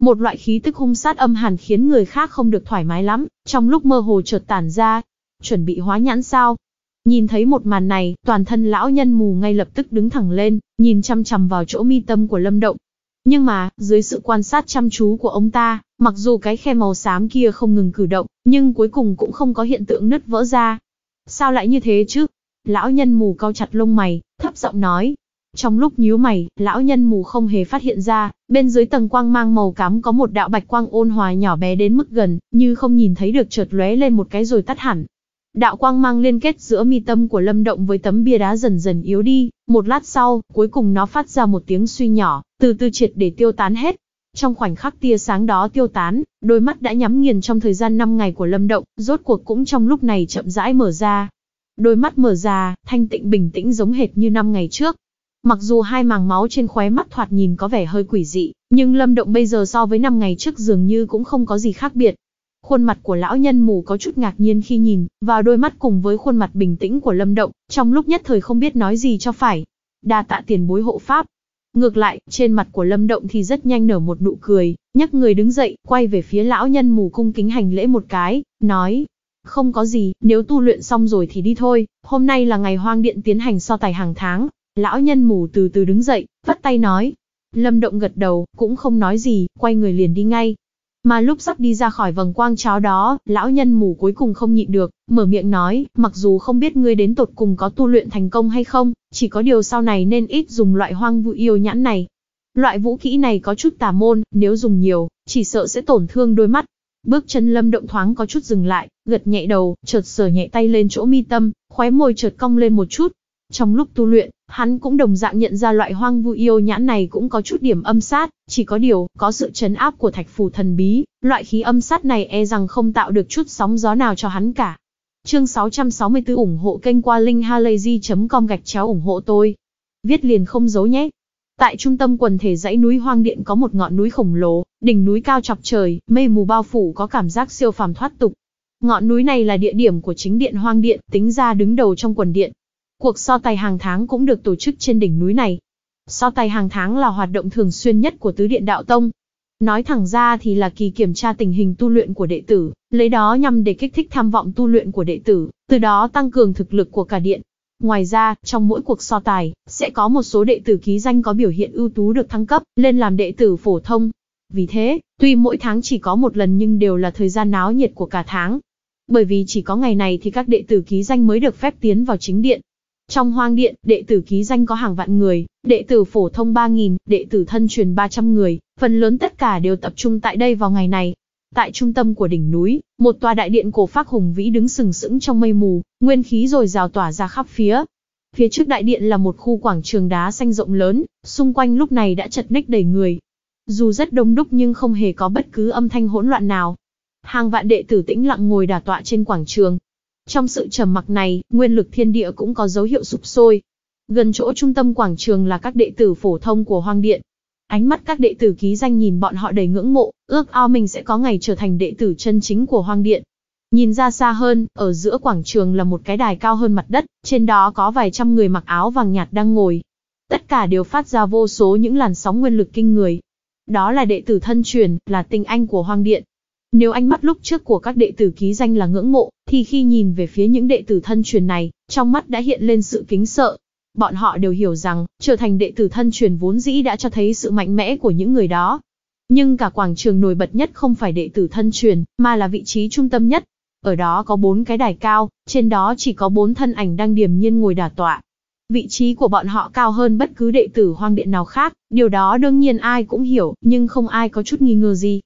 S1: Một loại khí tức hung sát âm hàn khiến người khác không được thoải mái lắm, trong lúc mơ hồ chợt tản ra, chuẩn bị hóa nhãn sao. Nhìn thấy một màn này, toàn thân lão nhân mù ngay lập tức đứng thẳng lên, nhìn chăm chằm vào chỗ mi tâm của Lâm Động. Nhưng mà, dưới sự quan sát chăm chú của ông ta, mặc dù cái khe màu xám kia không ngừng cử động, nhưng cuối cùng cũng không có hiện tượng nứt vỡ ra. Sao lại như thế chứ? Lão nhân mù cau chặt lông mày, thấp giọng nói, trong lúc nhíu mày, lão nhân mù không hề phát hiện ra, bên dưới tầng quang mang màu cám có một đạo bạch quang ôn hòa nhỏ bé đến mức gần, như không nhìn thấy được chợt lóe lên một cái rồi tắt hẳn. Đạo quang mang liên kết giữa mi tâm của Lâm Động với tấm bia đá dần dần yếu đi, một lát sau, cuối cùng nó phát ra một tiếng suy nhỏ, từ từ triệt để tiêu tán hết. Trong khoảnh khắc tia sáng đó tiêu tán, đôi mắt đã nhắm nghiền trong thời gian 5 ngày của Lâm Động, rốt cuộc cũng trong lúc này chậm rãi mở ra. Đôi mắt mở ra, thanh tịnh bình tĩnh giống hệt như 5 ngày trước, Mặc dù hai màng máu trên khóe mắt thoạt nhìn có vẻ hơi quỷ dị, nhưng Lâm Động bây giờ so với năm ngày trước dường như cũng không có gì khác biệt. Khuôn mặt của lão nhân mù có chút ngạc nhiên khi nhìn vào đôi mắt cùng với khuôn mặt bình tĩnh của Lâm Động, trong lúc nhất thời không biết nói gì cho phải. Đa tạ tiền bối hộ pháp. Ngược lại, trên mặt của Lâm Động thì rất nhanh nở một nụ cười, nhắc người đứng dậy, quay về phía lão nhân mù cung kính hành lễ một cái, nói: "Không có gì, nếu tu luyện xong rồi thì đi thôi, hôm nay là ngày hoang điện tiến hành so tài hàng tháng, Lão nhân mù từ từ đứng dậy, vắt tay nói. Lâm Động gật đầu, cũng không nói gì, quay người liền đi ngay. Mà lúc sắp đi ra khỏi vầng quang cháo đó, lão nhân mù cuối cùng không nhịn được, mở miệng nói, mặc dù không biết ngươi đến tột cùng có tu luyện thành công hay không, chỉ có điều sau này nên ít dùng loại hoang vụ yêu nhãn này. Loại vũ kỹ này có chút tà môn, nếu dùng nhiều, chỉ sợ sẽ tổn thương đôi mắt. Bước chân lâm động thoáng có chút dừng lại, gật nhẹ đầu, chợt sờ nhẹ tay lên chỗ mi tâm, khóe môi chợt cong lên một chút, trong lúc tu luyện, hắn cũng đồng dạng nhận ra loại hoang vu yêu nhãn này cũng có chút điểm âm sát, chỉ có điều, có sự chấn áp của thạch phù thần bí, loại khí âm sát này e rằng không tạo được chút sóng gió nào cho hắn cả. Chương 664 ủng hộ kênh qua linkhalazy.com gạch chéo ủng hộ tôi. Viết liền không giấu nhé. Tại trung tâm quần thể dãy núi Hoang Điện có một ngọn núi khổng lồ, đỉnh núi cao chọc trời, mây mù bao phủ có cảm giác siêu phàm thoát tục. Ngọn núi này là địa điểm của chính điện Hoang Điện, tính ra đứng đầu trong quần điện, Cuộc so tài hàng tháng cũng được tổ chức trên đỉnh núi này. So tài hàng tháng là hoạt động thường xuyên nhất của tứ điện đạo tông. Nói thẳng ra thì là kỳ kiểm tra tình hình tu luyện của đệ tử, lấy đó nhằm để kích thích tham vọng tu luyện của đệ tử, từ đó tăng cường thực lực của cả điện. Ngoài ra, trong mỗi cuộc so tài, sẽ có một số đệ tử ký danh có biểu hiện ưu tú được thăng cấp, lên làm đệ tử phổ thông. Vì thế, tuy mỗi tháng chỉ có một lần nhưng đều là thời gian náo nhiệt của cả tháng. Bởi vì chỉ có ngày này thì các đệ tử ký danh mới được phép tiến vào chính điện. Trong hoang điện, đệ tử ký danh có hàng vạn người, đệ tử phổ thông 3.000, đệ tử thân truyền 300 người, phần lớn tất cả đều tập trung tại đây vào ngày này. Tại trung tâm của đỉnh núi, một tòa đại điện cổ phác hùng vĩ đứng sừng sững trong mây mù, nguyên khí rồi rào tỏa ra khắp phía. Phía trước đại điện là một khu quảng trường đá xanh rộng lớn, xung quanh lúc này đã chật ních đầy người. Dù rất đông đúc nhưng không hề có bất cứ âm thanh hỗn loạn nào. Hàng vạn đệ tử tĩnh lặng ngồi đả tọa trên quảng trường, trong sự trầm mặc này, nguyên lực thiên địa cũng có dấu hiệu sụp sôi. Gần chỗ trung tâm quảng trường là các đệ tử phổ thông của Hoang Điện. Ánh mắt các đệ tử ký danh nhìn bọn họ đầy ngưỡng mộ, ước ao mình sẽ có ngày trở thành đệ tử chân chính của Hoang Điện. Nhìn ra xa hơn, ở giữa quảng trường là một cái đài cao hơn mặt đất, trên đó có vài trăm người mặc áo vàng nhạt đang ngồi. Tất cả đều phát ra vô số những làn sóng nguyên lực kinh người. Đó là đệ tử thân truyền, là tinh anh của Hoang Điện. Nếu ánh mắt lúc trước của các đệ tử ký danh là ngưỡng mộ, thì khi nhìn về phía những đệ tử thân truyền này, trong mắt đã hiện lên sự kính sợ. Bọn họ đều hiểu rằng, trở thành đệ tử thân truyền vốn dĩ đã cho thấy sự mạnh mẽ của những người đó. Nhưng cả quảng trường nổi bật nhất không phải đệ tử thân truyền, mà là vị trí trung tâm nhất. Ở đó có bốn cái đài cao, trên đó chỉ có bốn thân ảnh đang điềm nhiên ngồi đà tọa. Vị trí của bọn họ cao hơn bất cứ đệ tử hoang điện nào khác, điều đó đương nhiên ai cũng hiểu, nhưng không ai có chút nghi ngờ gì.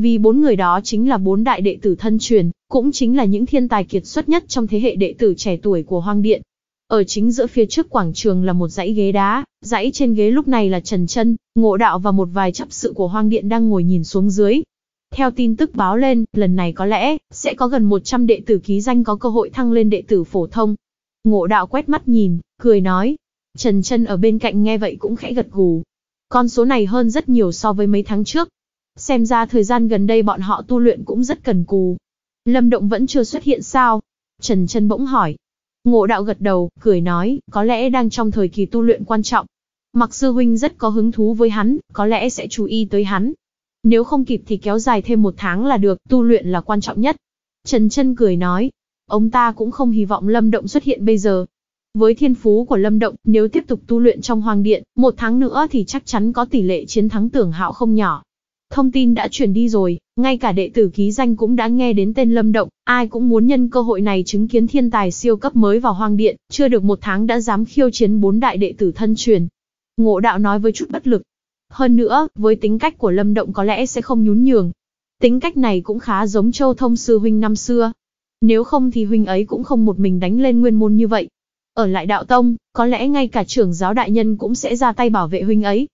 S1: Vì bốn người đó chính là bốn đại đệ tử thân truyền, cũng chính là những thiên tài kiệt xuất nhất trong thế hệ đệ tử trẻ tuổi của Hoang Điện. Ở chính giữa phía trước quảng trường là một dãy ghế đá, dãy trên ghế lúc này là Trần Chân, Ngộ Đạo và một vài chấp sự của Hoang Điện đang ngồi nhìn xuống dưới. Theo tin tức báo lên, lần này có lẽ sẽ có gần 100 đệ tử ký danh có cơ hội thăng lên đệ tử phổ thông. Ngộ Đạo quét mắt nhìn, cười nói. Trần Chân ở bên cạnh nghe vậy cũng khẽ gật gù. Con số này hơn rất nhiều so với mấy tháng trước, Xem ra thời gian gần đây bọn họ tu luyện cũng rất cần cù. Lâm Động vẫn chưa xuất hiện sao? Trần Trân bỗng hỏi. Ngộ đạo gật đầu, cười nói, có lẽ đang trong thời kỳ tu luyện quan trọng. Mặc sư huynh rất có hứng thú với hắn, có lẽ sẽ chú ý tới hắn. Nếu không kịp thì kéo dài thêm một tháng là được, tu luyện là quan trọng nhất. Trần Trân cười nói, ông ta cũng không hy vọng Lâm Động xuất hiện bây giờ. Với thiên phú của Lâm Động, nếu tiếp tục tu luyện trong Hoàng Điện, một tháng nữa thì chắc chắn có tỷ lệ chiến thắng tưởng hạo không nhỏ. Thông tin đã chuyển đi rồi, ngay cả đệ tử ký danh cũng đã nghe đến tên Lâm Động, ai cũng muốn nhân cơ hội này chứng kiến thiên tài siêu cấp mới vào hoang điện, chưa được một tháng đã dám khiêu chiến bốn đại đệ tử thân truyền. Ngộ đạo nói với chút bất lực. Hơn nữa, với tính cách của Lâm Động có lẽ sẽ không nhún nhường. Tính cách này cũng khá giống Châu Thông Sư Huynh năm xưa. Nếu không thì Huynh ấy cũng không một mình đánh lên nguyên môn như vậy. Ở lại đạo tông, có lẽ ngay cả trưởng giáo đại nhân cũng sẽ ra tay bảo vệ Huynh ấy,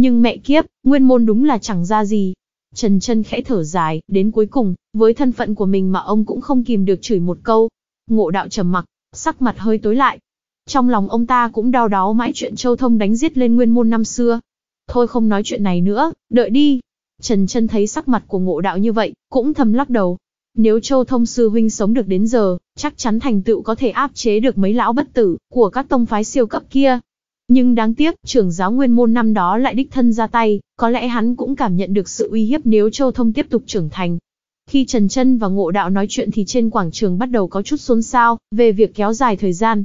S1: nhưng mẹ kiếp, nguyên môn đúng là chẳng ra gì. Trần chân khẽ thở dài, đến cuối cùng, với thân phận của mình mà ông cũng không kìm được chửi một câu. Ngộ đạo trầm mặc, sắc mặt hơi tối lại. Trong lòng ông ta cũng đau đáu mãi chuyện Châu Thông đánh giết lên nguyên môn năm xưa. Thôi không nói chuyện này nữa, đợi đi. Trần chân thấy sắc mặt của ngộ đạo như vậy, cũng thầm lắc đầu. Nếu Châu Thông Sư Huynh sống được đến giờ, chắc chắn thành tựu có thể áp chế được mấy lão bất tử của các tông phái siêu cấp kia. Nhưng đáng tiếc, trưởng giáo nguyên môn năm đó lại đích thân ra tay, có lẽ hắn cũng cảm nhận được sự uy hiếp nếu Châu Thông tiếp tục trưởng thành. Khi Trần Trân và Ngộ Đạo nói chuyện thì trên quảng trường bắt đầu có chút xôn xao, về việc kéo dài thời gian.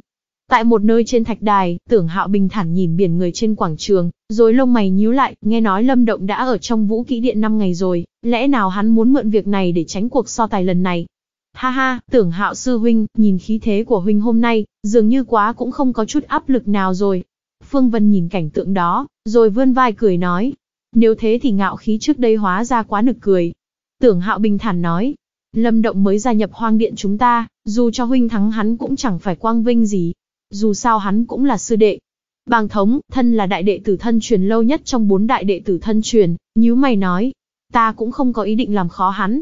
S1: Tại một nơi trên thạch đài, tưởng hạo bình thản nhìn biển người trên quảng trường, rồi lông mày nhíu lại, nghe nói Lâm Động đã ở trong vũ kỹ điện 5 ngày rồi, lẽ nào hắn muốn mượn việc này để tránh cuộc so tài lần này, Ha ha, tưởng hạo sư huynh, nhìn khí thế của huynh hôm nay, dường như quá cũng không có chút áp lực nào rồi, Phương Vân nhìn cảnh tượng đó, rồi vươn vai cười nói. Nếu thế thì ngạo khí trước đây hóa ra quá nực cười. Tưởng Hạo bình thản nói. Lâm Động mới gia nhập hoang điện chúng ta, dù cho huynh thắng hắn cũng chẳng phải quang vinh gì. Dù sao hắn cũng là sư đệ. Bàng thống, thân là đại đệ tử thân truyền lâu nhất trong bốn đại đệ tử thân truyền, nhíu mày nói. Ta cũng không có ý định làm khó hắn.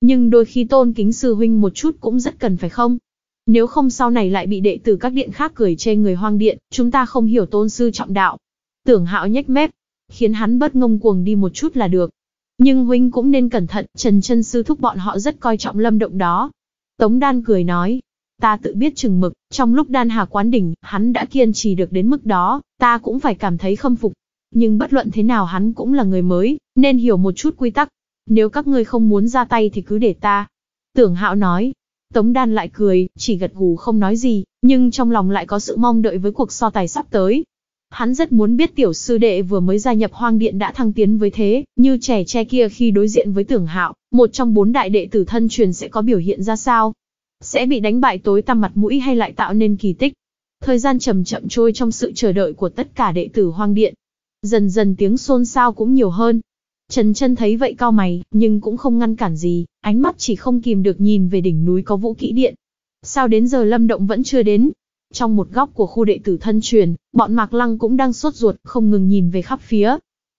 S1: Nhưng đôi khi tôn kính sư huynh một chút cũng rất cần phải không? Nếu không sau này lại bị đệ tử các điện khác cười chê người hoang điện, chúng ta không hiểu tôn sư trọng đạo. Tưởng hạo nhếch mép, khiến hắn bất ngông cuồng đi một chút là được. Nhưng huynh cũng nên cẩn thận, trần chân sư thúc bọn họ rất coi trọng lâm động đó. Tống đan cười nói, ta tự biết chừng mực, trong lúc đan hà quán đỉnh, hắn đã kiên trì được đến mức đó, ta cũng phải cảm thấy khâm phục. Nhưng bất luận thế nào hắn cũng là người mới, nên hiểu một chút quy tắc. Nếu các ngươi không muốn ra tay thì cứ để ta. Tưởng hạo nói, Tống Đan lại cười, chỉ gật gù không nói gì, nhưng trong lòng lại có sự mong đợi với cuộc so tài sắp tới. Hắn rất muốn biết tiểu sư đệ vừa mới gia nhập hoang điện đã thăng tiến với thế, như trẻ tre kia khi đối diện với tưởng hạo, một trong bốn đại đệ tử thân truyền sẽ có biểu hiện ra sao. Sẽ bị đánh bại tối tăm mặt mũi hay lại tạo nên kỳ tích. Thời gian chậm chậm trôi trong sự chờ đợi của tất cả đệ tử hoang điện. Dần dần tiếng xôn xao cũng nhiều hơn, Trần chân thấy vậy cao mày, nhưng cũng không ngăn cản gì, ánh mắt chỉ không kìm được nhìn về đỉnh núi có vũ kỹ điện. Sao đến giờ Lâm Động vẫn chưa đến? Trong một góc của khu đệ tử thân truyền, bọn Mạc Lăng cũng đang sốt ruột, không ngừng nhìn về khắp phía.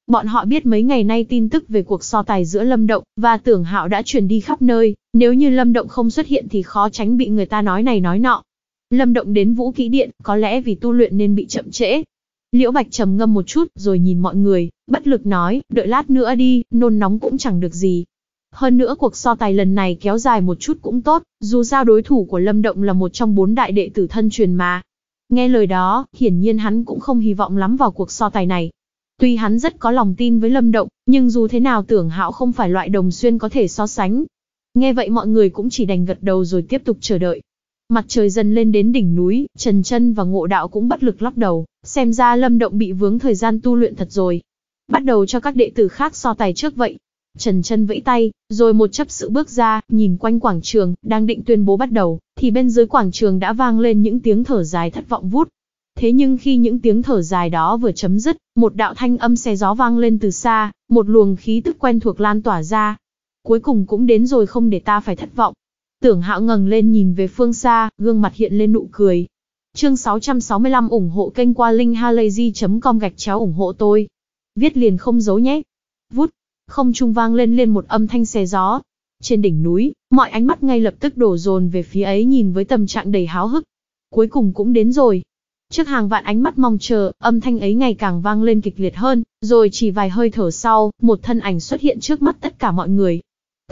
S1: Bọn họ biết mấy ngày nay tin tức về cuộc so tài giữa Lâm Động và Tưởng Hạo đã truyền đi khắp nơi, nếu như Lâm Động không xuất hiện thì khó tránh bị người ta nói này nói nọ. Lâm Động đến Vũ Kỹ Điện, có lẽ vì tu luyện nên bị chậm trễ, Liễu Bạch trầm ngâm một chút, rồi nhìn mọi người, bất lực nói, đợi lát nữa đi, nôn nóng cũng chẳng được gì. Hơn nữa cuộc so tài lần này kéo dài một chút cũng tốt, dù sao đối thủ của Lâm Động là một trong bốn đại đệ tử thân truyền mà. Nghe lời đó, hiển nhiên hắn cũng không hy vọng lắm vào cuộc so tài này. Tuy hắn rất có lòng tin với Lâm Động, nhưng dù thế nào tưởng hạo không phải loại đồng xuyên có thể so sánh. Nghe vậy mọi người cũng chỉ đành gật đầu rồi tiếp tục chờ đợi. Mặt trời dần lên đến đỉnh núi, Trần Chân và Ngộ Đạo cũng bất lực lắc đầu, xem ra Lâm Động bị vướng thời gian tu luyện thật rồi. Bắt đầu cho các đệ tử khác so tài trước vậy. Trần Chân vẫy tay, rồi một chấp sự bước ra, nhìn quanh quảng trường, đang định tuyên bố bắt đầu, thì bên dưới quảng trường đã vang lên những tiếng thở dài thất vọng vút. Thế nhưng khi những tiếng thở dài đó vừa chấm dứt, một đạo thanh âm xe gió vang lên từ xa, một luồng khí tức quen thuộc lan tỏa ra. Cuối cùng cũng đến rồi không để ta phải thất vọng. Tưởng hạo ngẩng lên nhìn về phương xa, gương mặt hiện lên nụ cười. Chương 665 ủng hộ kênh qua linkhalazy.com gạch chéo ủng hộ tôi. Viết liền không giấu nhé. Vút. Không trung vang lên lên một âm thanh xe gió. Trên đỉnh núi, mọi ánh mắt ngay lập tức đổ dồn về phía ấy nhìn với tâm trạng đầy háo hức. Cuối cùng cũng đến rồi. Trước hàng vạn ánh mắt mong chờ, âm thanh ấy ngày càng vang lên kịch liệt hơn, rồi chỉ vài hơi thở sau, một thân ảnh xuất hiện trước mắt tất cả mọi người,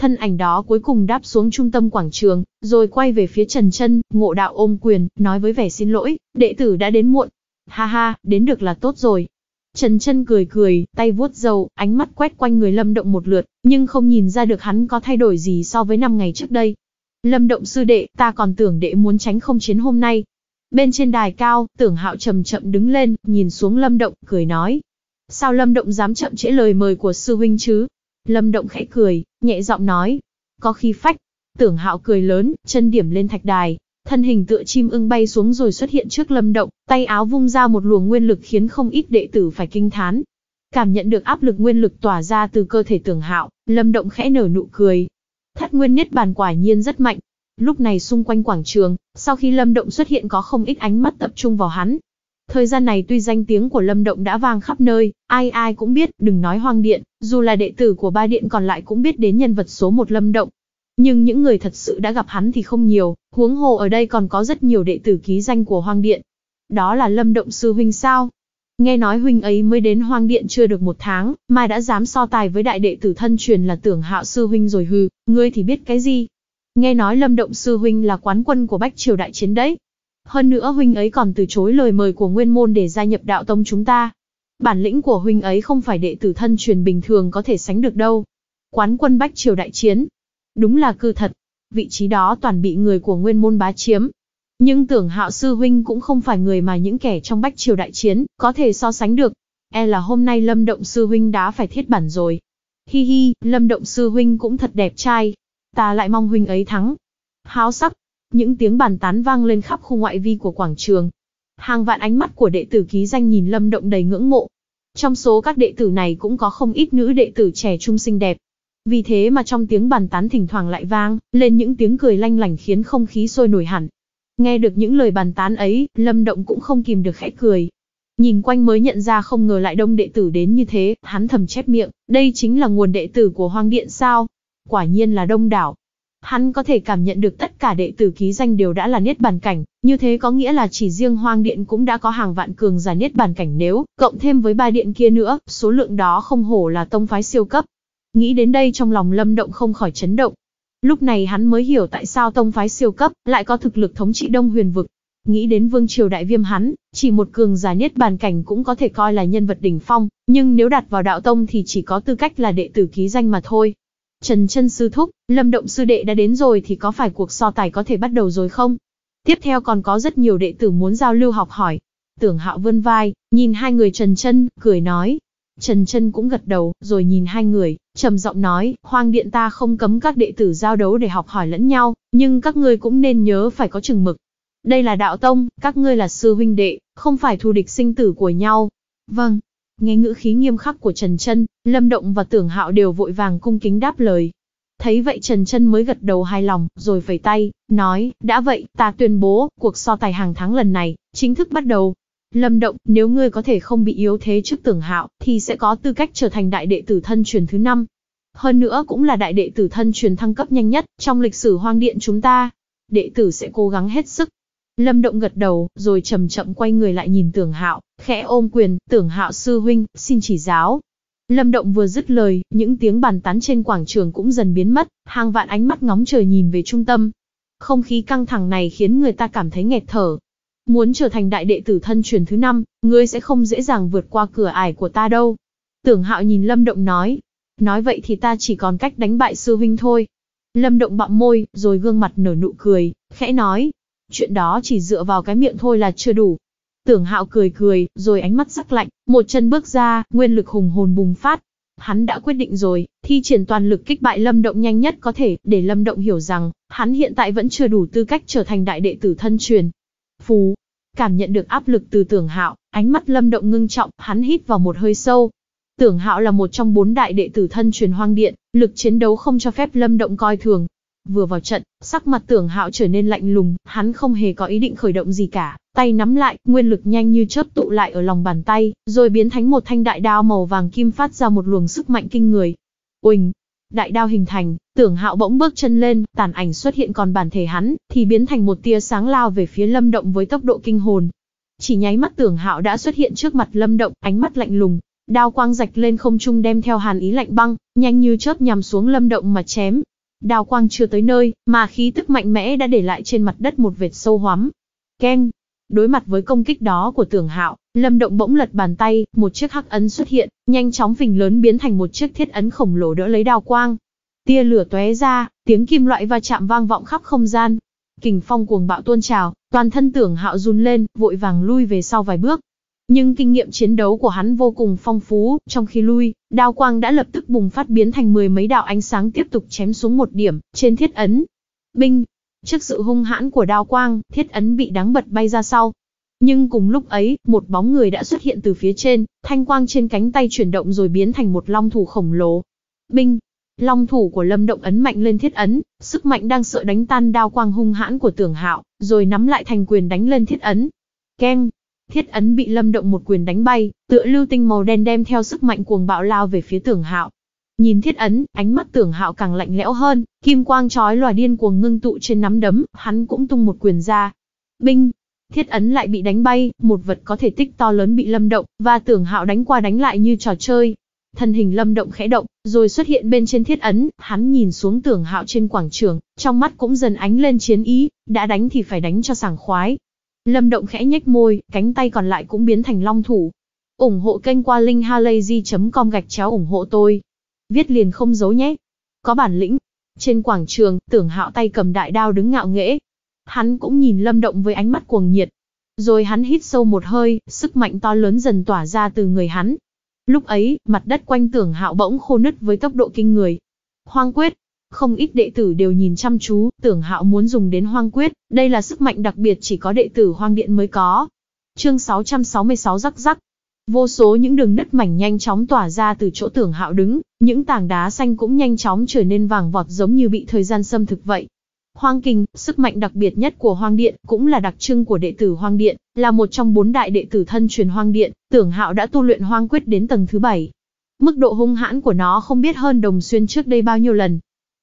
S1: Thân ảnh đó cuối cùng đáp xuống trung tâm quảng trường, rồi quay về phía Trần Chân, Ngộ Đạo ôm quyền, nói với vẻ xin lỗi, đệ tử đã đến muộn. Ha ha, đến được là tốt rồi. Trần Chân cười cười, tay vuốt râu, ánh mắt quét quanh người Lâm Động một lượt, nhưng không nhìn ra được hắn có thay đổi gì so với năm ngày trước đây. Lâm Động sư đệ, ta còn tưởng đệ muốn tránh không chiến hôm nay. Bên trên đài cao, Tưởng Hạo chậm chậm đứng lên, nhìn xuống Lâm Động, cười nói: "Sao Lâm Động dám chậm trễ lời mời của sư huynh chứ? Lâm Động khẽ cười, nhẹ giọng nói, có khí phách. Tưởng Hạo cười lớn, chân điểm lên thạch đài, thân hình tựa chim ưng bay xuống rồi xuất hiện trước Lâm Động, tay áo vung ra một luồng nguyên lực khiến không ít đệ tử phải kinh thán. Cảm nhận được áp lực nguyên lực tỏa ra từ cơ thể Tưởng Hạo, Lâm Động khẽ nở nụ cười. Thất Nguyên Niết Bàn quả nhiên rất mạnh. Lúc này xung quanh quảng trường, sau khi Lâm Động xuất hiện có không ít ánh mắt tập trung vào hắn. Thời gian này tuy danh tiếng của Lâm Động đã vang khắp nơi, ai ai cũng biết, đừng nói hoang điện, dù là đệ tử của ba điện còn lại cũng biết đến nhân vật số một Lâm Động. Nhưng những người thật sự đã gặp hắn thì không nhiều, huống hồ ở đây còn có rất nhiều đệ tử ký danh của hoàng Điện. Đó là Lâm Động Sư Huynh sao? Nghe nói Huynh ấy mới đến hoàng Điện chưa được một tháng, mà đã dám so tài với đại đệ tử thân truyền là tưởng hạo Sư Huynh rồi hừ, ngươi thì biết cái gì? Nghe nói Lâm Động Sư Huynh là quán quân của Bách Triều Đại Chiến đấy. Hơn nữa Huynh ấy còn từ chối lời mời của Nguyên Môn để gia nhập đạo tông chúng ta, Bản lĩnh của huynh ấy không phải đệ tử thân truyền bình thường có thể sánh được đâu. Quán quân Bách Triều đại chiến. Đúng là cư thật. Vị trí đó toàn bị người của nguyên môn bá chiếm. Nhưng tưởng hạo sư huynh cũng không phải người mà những kẻ trong Bách Triều đại chiến có thể so sánh được. E là hôm nay Lâm Động sư huynh đã phải thiết bản rồi. Hi hi, Lâm Động sư huynh cũng thật đẹp trai. Ta lại mong huynh ấy thắng. Háo sắc. Những tiếng bàn tán vang lên khắp khu ngoại vi của quảng trường, Hàng vạn ánh mắt của đệ tử ký danh nhìn Lâm Động đầy ngưỡng mộ. Trong số các đệ tử này cũng có không ít nữ đệ tử trẻ trung xinh đẹp. Vì thế mà trong tiếng bàn tán thỉnh thoảng lại vang lên những tiếng cười lanh lảnh khiến không khí sôi nổi hẳn. Nghe được những lời bàn tán ấy, Lâm Động cũng không kìm được khẽ cười. Nhìn quanh mới nhận ra không ngờ lại đông đệ tử đến như thế, hắn thầm chép miệng, đây chính là nguồn đệ tử của hoàng Điện sao? Quả nhiên là đông đảo, Hắn có thể cảm nhận được tất cả đệ tử ký danh đều đã là niết bàn cảnh, như thế có nghĩa là chỉ riêng hoang điện cũng đã có hàng vạn cường giả niết bàn cảnh nếu, cộng thêm với ba điện kia nữa, số lượng đó không hổ là tông phái siêu cấp. Nghĩ đến đây trong lòng lâm động không khỏi chấn động. Lúc này hắn mới hiểu tại sao tông phái siêu cấp lại có thực lực thống trị đông huyền vực. Nghĩ đến vương triều đại viêm hắn, chỉ một cường giả niết bàn cảnh cũng có thể coi là nhân vật đỉnh phong, nhưng nếu đặt vào đạo tông thì chỉ có tư cách là đệ tử ký danh mà thôi. Trần chân sư thúc, Lâm Động sư đệ đã đến rồi thì có phải cuộc so tài có thể bắt đầu rồi không? Tiếp theo còn có rất nhiều đệ tử muốn giao lưu học hỏi. Tưởng Hạo vươn vai, nhìn hai người Trần chân, cười nói. Trần chân cũng gật đầu, rồi nhìn hai người, trầm giọng nói, hoang điện ta không cấm các đệ tử giao đấu để học hỏi lẫn nhau, nhưng các ngươi cũng nên nhớ phải có chừng mực. Đây là đạo tông, các ngươi là sư huynh đệ, không phải thù địch sinh tử của nhau. Vâng, Nghe ngữ khí nghiêm khắc của Trần Trân, Lâm Động và Tưởng Hạo đều vội vàng cung kính đáp lời. Thấy vậy Trần Trân mới gật đầu hài lòng, rồi vẩy tay, nói, đã vậy, ta tuyên bố, cuộc so tài hàng tháng lần này, chính thức bắt đầu. Lâm Động, nếu ngươi có thể không bị yếu thế trước Tưởng Hạo, thì sẽ có tư cách trở thành đại đệ tử thân truyền thứ năm. Hơn nữa cũng là đại đệ tử thân truyền thăng cấp nhanh nhất trong lịch sử hoang điện chúng ta. Đệ tử sẽ cố gắng hết sức, Lâm Động gật đầu, rồi chậm chậm quay người lại nhìn Tưởng Hạo, khẽ ôm quyền, "Tưởng Hạo sư huynh, xin chỉ giáo." Lâm Động vừa dứt lời, những tiếng bàn tán trên quảng trường cũng dần biến mất, hàng vạn ánh mắt ngóng chờ nhìn về trung tâm. Không khí căng thẳng này khiến người ta cảm thấy nghẹt thở. Muốn trở thành đại đệ tử thân truyền thứ năm, ngươi sẽ không dễ dàng vượt qua cửa ải của ta đâu. Tưởng Hạo nhìn Lâm Động nói. Nói vậy thì ta chỉ còn cách đánh bại sư huynh thôi. Lâm Động bặm môi, rồi gương mặt nở nụ cười, khẽ nói, chuyện đó chỉ dựa vào cái miệng thôi là chưa đủ. Tưởng hạo cười cười, rồi ánh mắt sắc lạnh, một chân bước ra, nguyên lực hùng hồn bùng phát. Hắn đã quyết định rồi, thi triển toàn lực kích bại Lâm Động nhanh nhất có thể, để Lâm Động hiểu rằng, hắn hiện tại vẫn chưa đủ tư cách trở thành đại đệ tử thân truyền. Phú, cảm nhận được áp lực từ tưởng hạo, ánh mắt Lâm Động ngưng trọng, hắn hít vào một hơi sâu. Tưởng hạo là một trong bốn đại đệ tử thân truyền hoang điện, lực chiến đấu không cho phép Lâm Động coi thường, Vừa vào trận, sắc mặt tưởng hạo trở nên lạnh lùng, hắn không hề có ý định khởi động gì cả, tay nắm lại, nguyên lực nhanh như chớp tụ lại ở lòng bàn tay, rồi biến thành một thanh đại đao màu vàng kim phát ra một luồng sức mạnh kinh người. Oình! Đại đao hình thành, tưởng hạo bỗng bước chân lên, tàn ảnh xuất hiện còn bản thể hắn, thì biến thành một tia sáng lao về phía lâm động với tốc độ kinh hồn. Chỉ nháy mắt tưởng hạo đã xuất hiện trước mặt lâm động, ánh mắt lạnh lùng, đao quang rạch lên không trung đem theo hàn ý lạnh băng, nhanh như chớp nhằm xuống lâm động mà chém. Đào quang chưa tới nơi, mà khí tức mạnh mẽ đã để lại trên mặt đất một vệt sâu hoắm. Keng! Đối mặt với công kích đó của tưởng hạo, Lâm Động bỗng lật bàn tay, một chiếc hắc ấn xuất hiện, nhanh chóng phình lớn biến thành một chiếc thiết ấn khổng lồ đỡ lấy đào quang. Tia lửa tóe ra, tiếng kim loại va chạm vang vọng khắp không gian. Kình phong cuồng bạo tuôn trào, toàn thân tưởng hạo run lên, vội vàng lui về sau vài bước, nhưng kinh nghiệm chiến đấu của hắn vô cùng phong phú, trong khi lui, đao quang đã lập tức bùng phát biến thành mười mấy đạo ánh sáng tiếp tục chém xuống một điểm, trên thiết ấn. Binh! Trước sự hung hãn của đao quang, thiết ấn bị đáng bật bay ra sau. Nhưng cùng lúc ấy, một bóng người đã xuất hiện từ phía trên, thanh quang trên cánh tay chuyển động rồi biến thành một long thủ khổng lồ. Binh! Long thủ của Lâm Động ấn mạnh lên thiết ấn, sức mạnh đang sợ đánh tan đao quang hung hãn của Tưởng Hạo, rồi nắm lại thành quyền đánh lên thiết ấn. Keng! Thiết ấn bị Lâm Động một quyền đánh bay, tựa lưu tinh màu đen đem theo sức mạnh cuồng bạo lao về phía Tưởng Hạo. Nhìn Thiết ấn, ánh mắt Tưởng Hạo càng lạnh lẽo hơn, kim quang chói loài điên cuồng ngưng tụ trên nắm đấm, hắn cũng tung một quyền ra. Binh! Thiết ấn lại bị đánh bay, một vật có thể tích to lớn bị Lâm Động và Tưởng Hạo đánh qua đánh lại như trò chơi. Thân hình Lâm Động khẽ động, rồi xuất hiện bên trên Thiết ấn, hắn nhìn xuống Tưởng Hạo trên quảng trường, trong mắt cũng dần ánh lên chiến ý, đã đánh thì phải đánh cho sảng khoái, Lâm Động khẽ nhếch môi, cánh tay còn lại cũng biến thành long thủ. ủng hộ kênh qua linkhalazy.com gạch chéo ủng hộ tôi. Viết liền không giấu nhé. Có bản lĩnh. Trên quảng trường, tưởng hạo tay cầm đại đao đứng ngạo nghễ. Hắn cũng nhìn Lâm Động với ánh mắt cuồng nhiệt. Rồi hắn hít sâu một hơi, sức mạnh to lớn dần tỏa ra từ người hắn. Lúc ấy, mặt đất quanh tưởng hạo bỗng khô nứt với tốc độ kinh người. Hoang quyết, không ít đệ tử đều nhìn chăm chú, tưởng hạo muốn dùng đến hoang quyết, đây là sức mạnh đặc biệt chỉ có đệ tử hoang điện mới có. Chương 666 rắc rắc. Vô số những đường nứt mảnh nhanh chóng tỏa ra từ chỗ tưởng hạo đứng, những tảng đá xanh cũng nhanh chóng trở nên vàng vọt giống như bị thời gian xâm thực vậy. Hoang kinh, sức mạnh đặc biệt nhất của Hoang Điện, cũng là đặc trưng của đệ tử Hoang Điện, là một trong bốn đại đệ tử thân truyền Hoang Điện, tưởng hạo đã tu luyện Hoang Quyết đến tầng thứ bảy. Mức độ hung hãn của nó không biết hơn đồng xuyên trước đây bao nhiêu lần,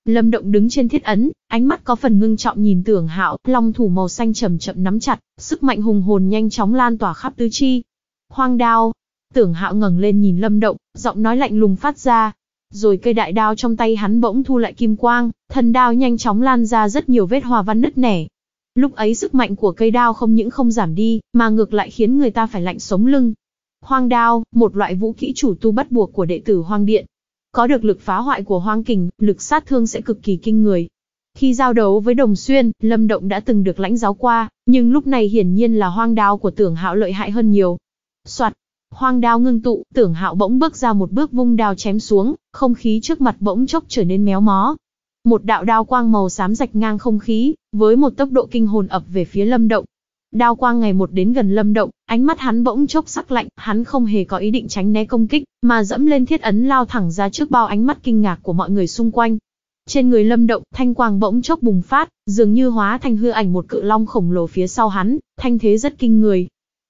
S1: Lâm Động đứng trên thiết ấn, ánh mắt có phần ngưng trọng nhìn Tưởng Hạo, long thủ màu xanh chậm chậm nắm chặt, sức mạnh hùng hồn nhanh chóng lan tỏa khắp tứ chi. Hoang đao. Tưởng Hạo ngẩng lên nhìn Lâm Động, giọng nói lạnh lùng phát ra. Rồi cây đại đao trong tay hắn bỗng thu lại kim quang, thần đao nhanh chóng lan ra rất nhiều vết hoa văn nứt nẻ. Lúc ấy sức mạnh của cây đao không những không giảm đi, mà ngược lại khiến người ta phải lạnh sống lưng. Hoang đao, một loại vũ kỹ chủ tu bắt buộc của đệ tử Hoang Điện, có được lực phá hoại của hoang kình, lực sát thương sẽ cực kỳ kinh người. Khi giao đấu với Đồng Xuyên, Lâm Động đã từng được lãnh giáo qua, nhưng lúc này hiển nhiên là hoang đao của tưởng hạo lợi hại hơn nhiều. Soạt, hoang đao ngưng tụ, tưởng hạo bỗng bước ra một bước vung đao chém xuống, không khí trước mặt bỗng chốc trở nên méo mó. Một đạo đao quang màu xám rạch ngang không khí, với một tốc độ kinh hồn ập về phía Lâm Động, Đao quang ngày một đến gần lâm động, ánh mắt hắn bỗng chốc sắc lạnh, hắn không hề có ý định tránh né công kích, mà dẫm lên thiết ấn lao thẳng ra trước bao ánh mắt kinh ngạc của mọi người xung quanh. Trên người lâm động, thanh quang bỗng chốc bùng phát, dường như hóa thành hư ảnh một cự long khổng lồ phía sau hắn, thanh thế rất kinh người.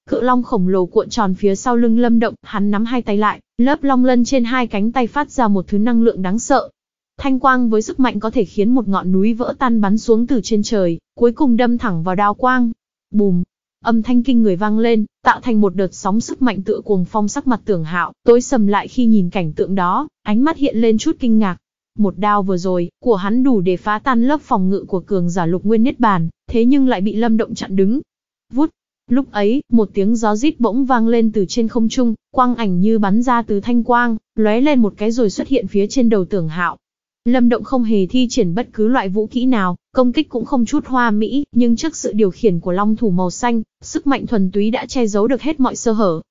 S1: Cự long khổng lồ cuộn tròn phía sau lưng lâm động, hắn nắm hai tay lại, lớp long lân trên hai cánh tay phát ra một thứ năng lượng đáng sợ, thanh quang với sức mạnh có thể khiến một ngọn núi vỡ tan bắn xuống từ trên trời, cuối cùng đâm thẳng vào đao quang. Bùm! Âm thanh kinh người vang lên, tạo thành một đợt sóng sức mạnh tựa cuồng phong sắc mặt tưởng hạo, tối sầm lại khi nhìn cảnh tượng đó, ánh mắt hiện lên chút kinh ngạc. Một đao vừa rồi, của hắn đủ để phá tan lớp phòng ngự của cường giả lục nguyên niết bàn, thế nhưng lại bị lâm động chặn đứng. Vút! Lúc ấy, một tiếng gió rít bỗng vang lên từ trên không trung, quang ảnh như bắn ra từ thanh quang, lóe lên một cái rồi xuất hiện phía trên đầu tưởng hạo, Lâm Động không hề thi triển bất cứ loại vũ kỹ nào, công kích cũng không chút hoa mỹ, nhưng trước sự điều khiển của long thủ màu xanh, sức mạnh thuần túy đã che giấu được hết mọi sơ hở.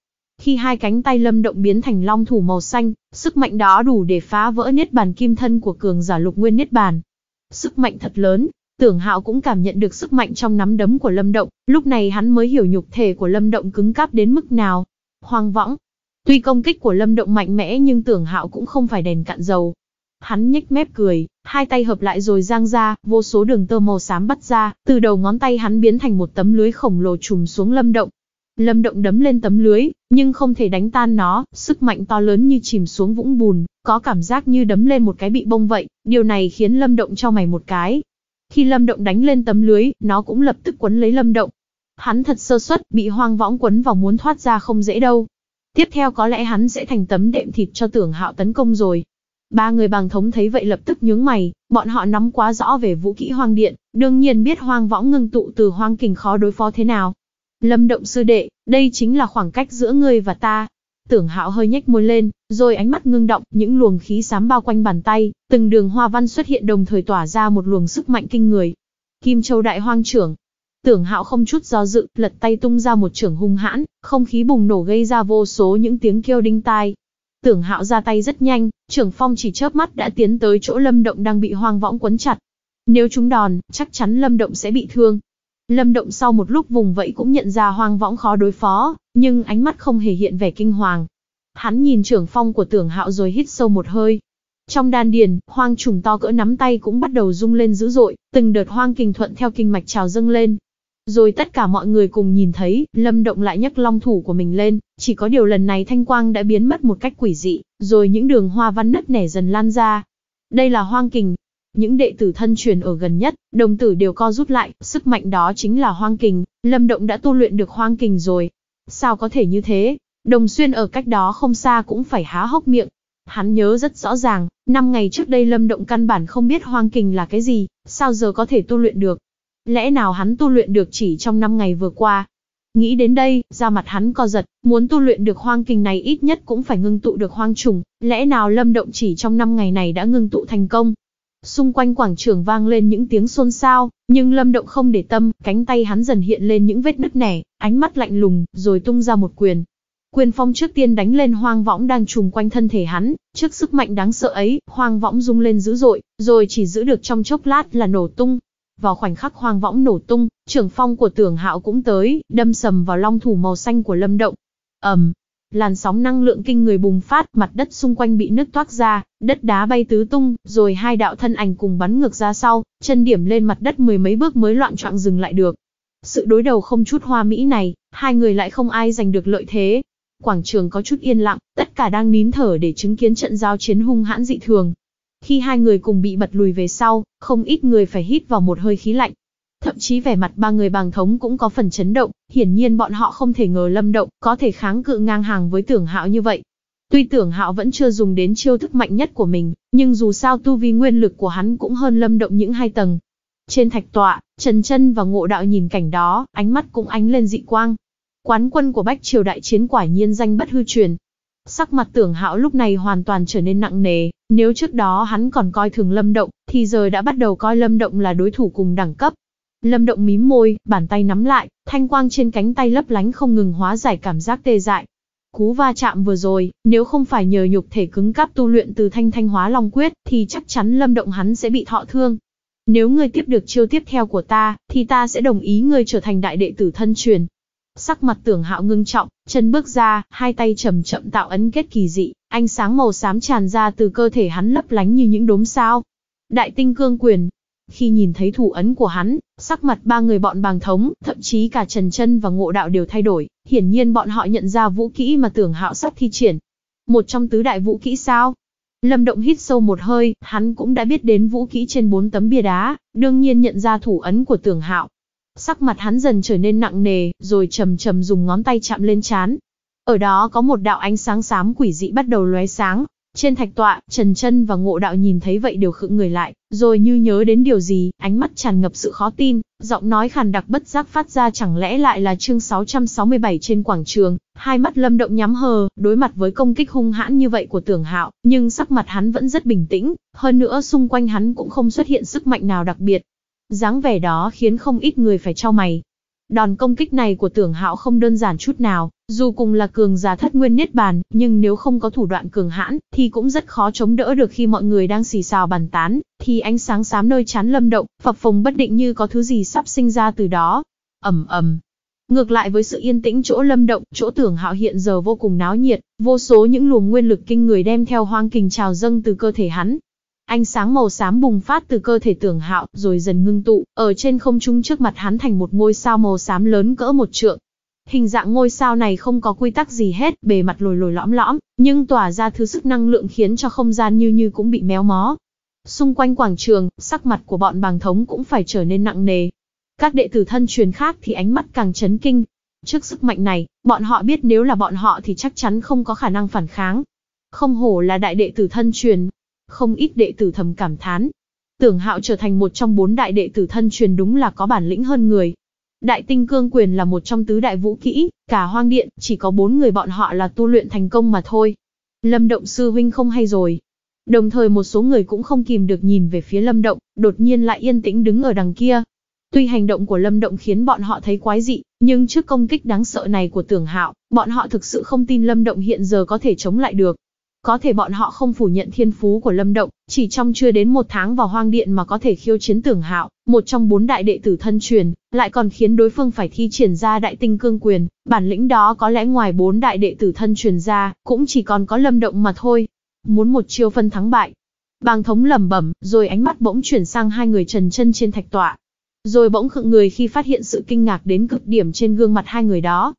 S1: Khi hai cánh tay Lâm Động biến thành long thủ màu xanh, sức mạnh đó đủ để phá vỡ niết bàn kim thân của cường giả lục nguyên niết bàn. Sức mạnh thật lớn, Tưởng Hạo cũng cảm nhận được sức mạnh trong nắm đấm của Lâm Động, lúc này hắn mới hiểu nhục thể của Lâm Động cứng cáp đến mức nào. Hoàng võng. Tuy công kích của Lâm Động mạnh mẽ nhưng Tưởng Hạo cũng không phải đèn cạn dầu, Hắn nhếch mép cười, hai tay hợp lại rồi giang ra, vô số đường tơ màu xám bắt ra, từ đầu ngón tay hắn biến thành một tấm lưới khổng lồ trùm xuống lâm động. Lâm động đấm lên tấm lưới, nhưng không thể đánh tan nó, sức mạnh to lớn như chìm xuống vũng bùn, có cảm giác như đấm lên một cái bị bông vậy, điều này khiến lâm động cho mày một cái. Khi lâm động đánh lên tấm lưới, nó cũng lập tức quấn lấy lâm động. Hắn thật sơ suất, bị hoang võng quấn vào muốn thoát ra không dễ đâu. Tiếp theo có lẽ hắn sẽ thành tấm đệm thịt cho tưởng hạo tấn công rồi. Ba người bàng thống thấy vậy lập tức nhướng mày, bọn họ nắm quá rõ về vũ kỹ hoang điện, đương nhiên biết hoang võng ngưng tụ từ hoang kình khó đối phó thế nào. Lâm động sư đệ, đây chính là khoảng cách giữa ngươi và ta. Tưởng hạo hơi nhếch môi lên, rồi ánh mắt ngưng động, những luồng khí sám bao quanh bàn tay, từng đường hoa văn xuất hiện đồng thời tỏa ra một luồng sức mạnh kinh người. Kim châu đại hoang trưởng. Tưởng hạo không chút do dự, lật tay tung ra một trưởng hung hãn, không khí bùng nổ gây ra vô số những tiếng kêu đinh tai, Tưởng hạo ra tay rất nhanh, trưởng phong chỉ chớp mắt đã tiến tới chỗ lâm động đang bị hoang võng quấn chặt. Nếu chúng đòn, chắc chắn lâm động sẽ bị thương. Lâm động sau một lúc vùng vẫy cũng nhận ra hoang võng khó đối phó, nhưng ánh mắt không hề hiện vẻ kinh hoàng. Hắn nhìn trưởng phong của tưởng hạo rồi hít sâu một hơi. Trong đan điền, hoang trùng to cỡ nắm tay cũng bắt đầu rung lên dữ dội, từng đợt hoang kinh thuận theo kinh mạch trào dâng lên, rồi tất cả mọi người cùng nhìn thấy, Lâm Động lại nhấc long thủ của mình lên, chỉ có điều lần này thanh quang đã biến mất một cách quỷ dị, rồi những đường hoa văn nứt nẻ dần lan ra. Đây là hoang kình. Những đệ tử thân truyền ở gần nhất, đồng tử đều co rút lại, sức mạnh đó chính là hoang kình, Lâm Động đã tu luyện được hoang kình rồi. Sao có thể như thế? Đồng xuyên ở cách đó không xa cũng phải há hốc miệng. Hắn nhớ rất rõ ràng, năm ngày trước đây Lâm Động căn bản không biết hoang kình là cái gì, sao giờ có thể tu luyện được. Lẽ nào hắn tu luyện được chỉ trong 5 ngày vừa qua? Nghĩ đến đây, da mặt hắn co giật, muốn tu luyện được hoang kinh này ít nhất cũng phải ngưng tụ được hoang trùng, lẽ nào lâm động chỉ trong 5 ngày này đã ngưng tụ thành công? Xung quanh quảng trường vang lên những tiếng xôn xao, nhưng lâm động không để tâm, cánh tay hắn dần hiện lên những vết nứt nẻ, ánh mắt lạnh lùng, rồi tung ra một quyền, Quyền phong trước tiên đánh lên hoang võng đang trùm quanh thân thể hắn, trước sức mạnh đáng sợ ấy, hoang võng rung lên dữ dội, rồi chỉ giữ được trong chốc lát là nổ tung, vào khoảnh khắc hoang võng nổ tung, trưởng phong của tưởng hạo cũng tới, đâm sầm vào long thủ màu xanh của lâm động. ầm, làn sóng năng lượng kinh người bùng phát, mặt đất xung quanh bị nứt toác ra, đất đá bay tứ tung, rồi hai đạo thân ảnh cùng bắn ngược ra sau, chân điểm lên mặt đất mười mấy bước mới loạn trọng dừng lại được. Sự đối đầu không chút hoa mỹ này, hai người lại không ai giành được lợi thế. Quảng trường có chút yên lặng, tất cả đang nín thở để chứng kiến trận giao chiến hung hãn dị thường, khi hai người cùng bị bật lùi về sau, không ít người phải hít vào một hơi khí lạnh. Thậm chí vẻ mặt ba người bàng thống cũng có phần chấn động, hiển nhiên bọn họ không thể ngờ lâm động, có thể kháng cự ngang hàng với tưởng hạo như vậy. Tuy tưởng hạo vẫn chưa dùng đến chiêu thức mạnh nhất của mình, nhưng dù sao tu vi nguyên lực của hắn cũng hơn lâm động những hai tầng. Trên thạch tọa, Trần Chân và Ngộ Đạo nhìn cảnh đó, ánh mắt cũng ánh lên dị quang. Quán quân của Bách Triều đại chiến quả nhiên danh bất hư truyền, Sắc mặt tưởng hạo lúc này hoàn toàn trở nên nặng nề, nếu trước đó hắn còn coi thường Lâm Động, thì giờ đã bắt đầu coi Lâm Động là đối thủ cùng đẳng cấp. Lâm Động mím môi, bàn tay nắm lại, thanh quang trên cánh tay lấp lánh không ngừng hóa giải cảm giác tê dại. Cú va chạm vừa rồi, nếu không phải nhờ nhục thể cứng cáp tu luyện từ thanh thanh hóa long quyết, thì chắc chắn Lâm Động hắn sẽ bị thọ thương. Nếu ngươi tiếp được chiêu tiếp theo của ta, thì ta sẽ đồng ý ngươi trở thành đại đệ tử thân truyền, Sắc mặt tưởng hạo ngưng trọng, chân bước ra, hai tay chậm chậm tạo ấn kết kỳ dị, ánh sáng màu xám tràn ra từ cơ thể hắn lấp lánh như những đốm sao. Đại tinh cương quyền. Khi nhìn thấy thủ ấn của hắn, sắc mặt ba người bọn bàng thống, thậm chí cả Trần Chân và Ngộ Đạo đều thay đổi, hiển nhiên bọn họ nhận ra vũ kỹ mà tưởng hạo sắp thi triển. Một trong tứ đại vũ kỹ sao? Lâm Động hít sâu một hơi, hắn cũng đã biết đến vũ kỹ trên bốn tấm bia đá, đương nhiên nhận ra thủ ấn của tưởng hạo, Sắc mặt hắn dần trở nên nặng nề, rồi chầm chầm dùng ngón tay chạm lên chán. Ở đó có một đạo ánh sáng xám quỷ dị bắt đầu lóe sáng. Trên thạch tọa, Trần Chân và Ngộ Đạo nhìn thấy vậy đều khựng người lại, rồi như nhớ đến điều gì, ánh mắt tràn ngập sự khó tin, giọng nói khàn đặc bất giác phát ra chẳng lẽ lại là chương 667 trên quảng trường, hai mắt Lâm Động nhắm hờ, đối mặt với công kích hung hãn như vậy của Tưởng Hạo, nhưng sắc mặt hắn vẫn rất bình tĩnh, hơn nữa xung quanh hắn cũng không xuất hiện sức mạnh nào đặc biệt, dáng vẻ đó khiến không ít người phải trao mày. Đòn công kích này của tưởng hạo không đơn giản chút nào, dù cùng là cường giả thất nguyên niết bàn, nhưng nếu không có thủ đoạn cường hãn, thì cũng rất khó chống đỡ được khi mọi người đang xì xào bàn tán, thì ánh sáng xám nơi chán lâm động, phập phồng bất định như có thứ gì sắp sinh ra từ đó. ầm ầm, Ngược lại với sự yên tĩnh chỗ lâm động, chỗ tưởng hạo hiện giờ vô cùng náo nhiệt, vô số những luồng nguyên lực kinh người đem theo hoang kình trào dâng từ cơ thể hắn, Ánh sáng màu xám bùng phát từ cơ thể tưởng hạo, rồi dần ngưng tụ, ở trên không trung trước mặt hắn thành một ngôi sao màu xám lớn cỡ một trượng. Hình dạng ngôi sao này không có quy tắc gì hết, bề mặt lồi lồi lõm lõm, nhưng tỏa ra thứ sức năng lượng khiến cho không gian như như cũng bị méo mó. Xung quanh quảng trường, sắc mặt của bọn bàng thống cũng phải trở nên nặng nề. Các đệ tử thân truyền khác thì ánh mắt càng chấn kinh. Trước sức mạnh này, bọn họ biết nếu là bọn họ thì chắc chắn không có khả năng phản kháng. Không hổ là đại đệ tử thân truyền, không ít đệ tử thầm cảm thán. Tưởng Hạo trở thành một trong bốn đại đệ tử thân truyền đúng là có bản lĩnh hơn người. Đại tinh cương quyền là một trong tứ đại vũ kỹ, cả hoang điện, chỉ có bốn người bọn họ là tu luyện thành công mà thôi. Lâm Động Sư Huynh không hay rồi. Đồng thời một số người cũng không kìm được nhìn về phía Lâm Động, đột nhiên lại yên tĩnh đứng ở đằng kia. Tuy hành động của Lâm Động khiến bọn họ thấy quái dị, nhưng trước công kích đáng sợ này của Tưởng Hạo, bọn họ thực sự không tin Lâm Động hiện giờ có thể chống lại được. Có thể bọn họ không phủ nhận thiên phú của Lâm Động, chỉ trong chưa đến một tháng vào hoang điện mà có thể khiêu chiến tưởng hạo, một trong bốn đại đệ tử thân truyền, lại còn khiến đối phương phải thi triển ra đại tinh cương quyền, bản lĩnh đó có lẽ ngoài bốn đại đệ tử thân truyền ra, cũng chỉ còn có Lâm Động mà thôi. Muốn một chiêu phân thắng bại. Bàng thống lẩm bẩm, rồi ánh mắt bỗng chuyển sang hai người trần chân trên thạch tọa. Rồi bỗng khựng người khi phát hiện sự kinh ngạc đến cực điểm trên gương mặt hai người đó,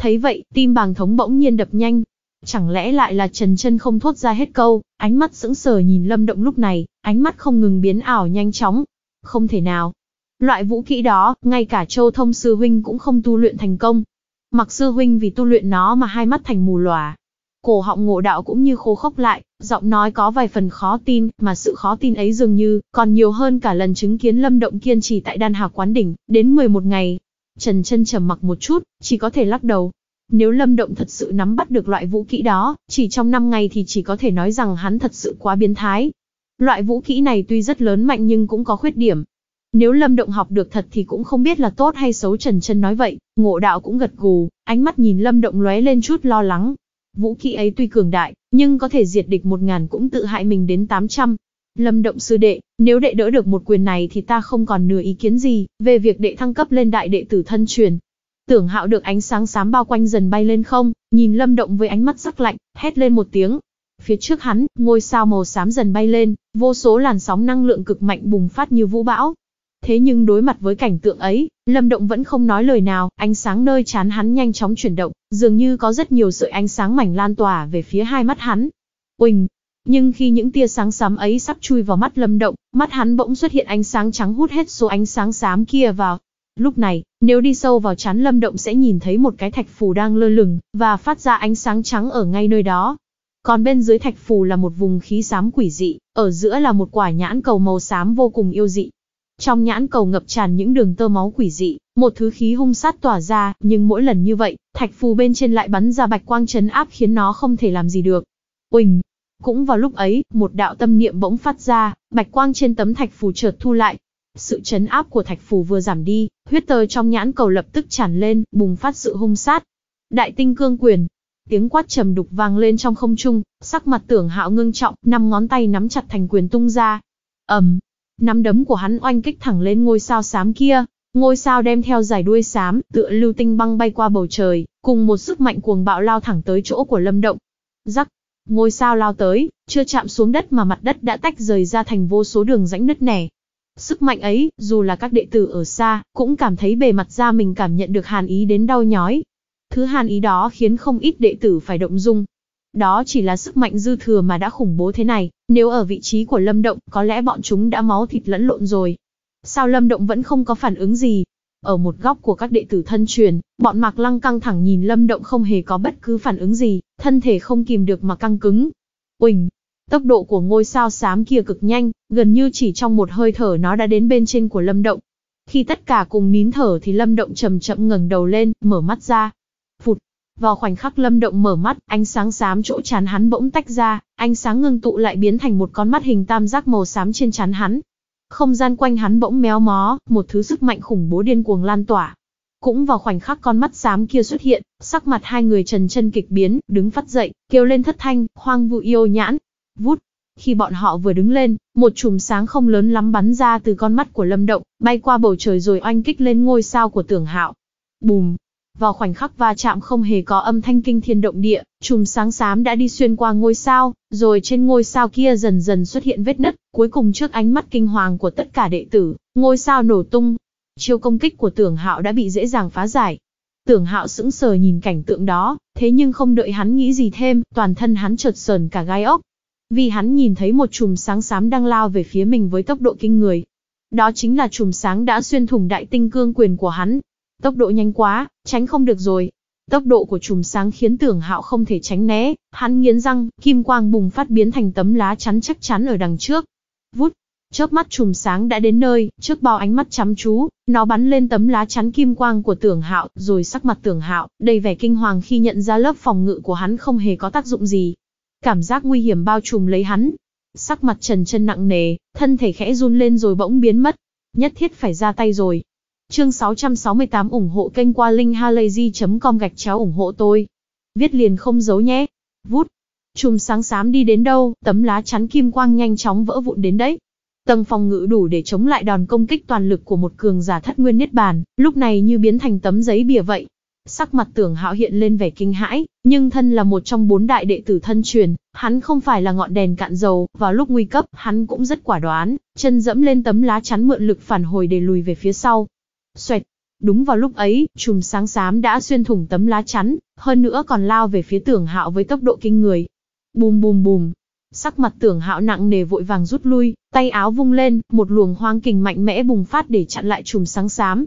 S1: Thấy vậy, tim bàng thống bỗng nhiên đập nhanh, Chẳng lẽ lại là Trần Trân không thốt ra hết câu, ánh mắt sững sờ nhìn Lâm Động lúc này, ánh mắt không ngừng biến ảo nhanh chóng. Không thể nào. Loại vũ kỹ đó, ngay cả Châu Thông sư huynh cũng không tu luyện thành công. Mặc sư huynh vì tu luyện nó mà hai mắt thành mù lòa. Cổ họng ngộ đạo cũng như khô khốc lại, giọng nói có vài phần khó tin, mà sự khó tin ấy dường như còn nhiều hơn cả lần chứng kiến Lâm Động kiên trì tại Đan Hà quán đỉnh, đến 11 ngày. Trần Trân trầm mặc một chút, chỉ có thể lắc đầu, nếu Lâm Động thật sự nắm bắt được loại vũ kỹ đó, chỉ trong 5 ngày thì chỉ có thể nói rằng hắn thật sự quá biến thái. Loại vũ kỹ này tuy rất lớn mạnh nhưng cũng có khuyết điểm. Nếu Lâm Động học được thật thì cũng không biết là tốt hay xấu Trần Chân nói vậy, Ngộ Đạo cũng gật gù, ánh mắt nhìn Lâm Động lóe lên chút lo lắng. Vũ kỹ ấy tuy cường đại, nhưng có thể diệt địch 1000 cũng tự hại mình đến 800. Lâm Động sư đệ, nếu đệ đỡ được một quyền này thì ta không còn nửa ý kiến gì về việc đệ thăng cấp lên đại đệ tử thân truyền, Tưởng hạo được ánh sáng xám bao quanh dần bay lên không, nhìn lâm động với ánh mắt sắc lạnh, hét lên một tiếng. Phía trước hắn, ngôi sao màu xám dần bay lên, vô số làn sóng năng lượng cực mạnh bùng phát như vũ bão. Thế nhưng đối mặt với cảnh tượng ấy, lâm động vẫn không nói lời nào, ánh sáng nơi chán hắn nhanh chóng chuyển động, dường như có rất nhiều sợi ánh sáng mảnh lan tỏa về phía hai mắt hắn. Uỳnh, nhưng khi những tia sáng xám ấy sắp chui vào mắt Lâm Động, mắt hắn bỗng xuất hiện ánh sáng trắng hút hết số ánh sáng xám kia vào, Lúc này, nếu đi sâu vào chán lâm động sẽ nhìn thấy một cái thạch phù đang lơ lửng, và phát ra ánh sáng trắng ở ngay nơi đó. Còn bên dưới thạch phù là một vùng khí xám quỷ dị, ở giữa là một quả nhãn cầu màu xám vô cùng yêu dị. Trong nhãn cầu ngập tràn những đường tơ máu quỷ dị, một thứ khí hung sát tỏa ra, nhưng mỗi lần như vậy, thạch phù bên trên lại bắn ra bạch quang chấn áp khiến nó không thể làm gì được. Uỳnh! Cũng vào lúc ấy, một đạo tâm niệm bỗng phát ra, bạch quang trên tấm thạch phù chợt thu lại, sự chấn áp của thạch phù vừa giảm đi, huyết tơ trong nhãn cầu lập tức tràn lên, bùng phát sự hung sát. Đại tinh cương quyền. Tiếng quát trầm đục vang lên trong không trung, sắc mặt tưởng hạo ngưng trọng, năm ngón tay nắm chặt thành quyền tung ra. ầm, Nắm đấm của hắn oanh kích thẳng lên ngôi sao xám kia, ngôi sao đem theo giải đuôi xám, tựa lưu tinh băng bay qua bầu trời, cùng một sức mạnh cuồng bạo lao thẳng tới chỗ của Lâm Động. Rắc, ngôi sao lao tới, chưa chạm xuống đất mà mặt đất đã tách rời ra thành vô số đường rãnh nứt nẻ. Sức mạnh ấy, dù là các đệ tử ở xa, cũng cảm thấy bề mặt da mình cảm nhận được hàn ý đến đau nhói. Thứ hàn ý đó khiến không ít đệ tử phải động dung. Đó chỉ là sức mạnh dư thừa mà đã khủng bố thế này, nếu ở vị trí của Lâm Động, có lẽ bọn chúng đã máu thịt lẫn lộn rồi. Sao Lâm Động vẫn không có phản ứng gì? Ở một góc của các đệ tử thân truyền, bọn Mạc Lăng căng thẳng nhìn Lâm Động không hề có bất cứ phản ứng gì, thân thể không kìm được mà căng cứng. Uỳnh, Tốc độ của ngôi sao xám kia cực nhanh, gần như chỉ trong một hơi thở nó đã đến bên trên của Lâm Động. Khi tất cả cùng nín thở thì Lâm Động chậm chậm ngẩng đầu lên, mở mắt ra. Phụt. Vào khoảnh khắc Lâm Động mở mắt, ánh sáng xám chỗ chán hắn bỗng tách ra, ánh sáng ngưng tụ lại biến thành một con mắt hình tam giác màu xám trên chán hắn. Không gian quanh hắn bỗng méo mó, một thứ sức mạnh khủng bố điên cuồng lan tỏa. Cũng vào khoảnh khắc con mắt xám kia xuất hiện, sắc mặt hai người trần chân kịch biến, đứng phát dậy, kêu lên thất thanh, hoang vu yêu nhãn. Vút! Khi bọn họ vừa đứng lên, một chùm sáng không lớn lắm bắn ra từ con mắt của Lâm Động, bay qua bầu trời rồi oanh kích lên ngôi sao của Tưởng Hạo. Bùm! Vào khoảnh khắc va chạm không hề có âm thanh kinh thiên động địa, chùm sáng xám đã đi xuyên qua ngôi sao, rồi trên ngôi sao kia dần dần xuất hiện vết nứt, cuối cùng trước ánh mắt kinh hoàng của tất cả đệ tử, ngôi sao nổ tung. Chiêu công kích của Tưởng Hạo đã bị dễ dàng phá giải. Tưởng Hạo sững sờ nhìn cảnh tượng đó, thế nhưng không đợi hắn nghĩ gì thêm, toàn thân hắn chợt sờn cả gai ốc, vì hắn nhìn thấy một chùm sáng xám đang lao về phía mình với tốc độ kinh người. Đó chính là chùm sáng đã xuyên thủng đại tinh cương quyền của hắn. Tốc độ nhanh quá, tránh không được rồi. Tốc độ của chùm sáng khiến tưởng hạo không thể tránh né, hắn nghiến răng, kim quang bùng phát biến thành tấm lá chắn chắc chắn ở đằng trước. Vút, chớp mắt chùm sáng đã đến nơi, trước bao ánh mắt chăm chú, nó bắn lên tấm lá chắn kim quang của tưởng hạo, rồi sắc mặt tưởng hạo, đầy vẻ kinh hoàng khi nhận ra lớp phòng ngự của hắn không hề có tác dụng gì. Cảm giác nguy hiểm bao trùm lấy hắn. Sắc mặt Trần Chân nặng nề, thân thể khẽ run lên rồi bỗng biến mất. Nhất thiết phải ra tay rồi. Chương 668 ủng hộ kênh qua linkhalazy.com gạch chéo ủng hộ tôi. Viết liền không giấu nhé. Vút. Chùm sáng sám đi đến đâu, tấm lá chắn kim quang nhanh chóng vỡ vụn đến đấy. Tầng phòng ngự đủ để chống lại đòn công kích toàn lực của một cường giả thất nguyên niết bàn, lúc này như biến thành tấm giấy bìa vậy. Sắc mặt tưởng hạo hiện lên vẻ kinh hãi, nhưng thân là một trong bốn đại đệ tử thân truyền, hắn không phải là ngọn đèn cạn dầu, vào lúc nguy cấp, hắn cũng rất quả đoán, chân dẫm lên tấm lá chắn mượn lực phản hồi để lùi về phía sau. Xoẹt! Đúng vào lúc ấy, chùm sáng xám đã xuyên thủng tấm lá chắn, hơn nữa còn lao về phía tưởng hạo với tốc độ kinh người. Bùm bùm bùm, sắc mặt tưởng hạo nặng nề vội vàng rút lui, tay áo vung lên, một luồng hoang kình mạnh mẽ bùng phát để chặn lại chùm sáng xám.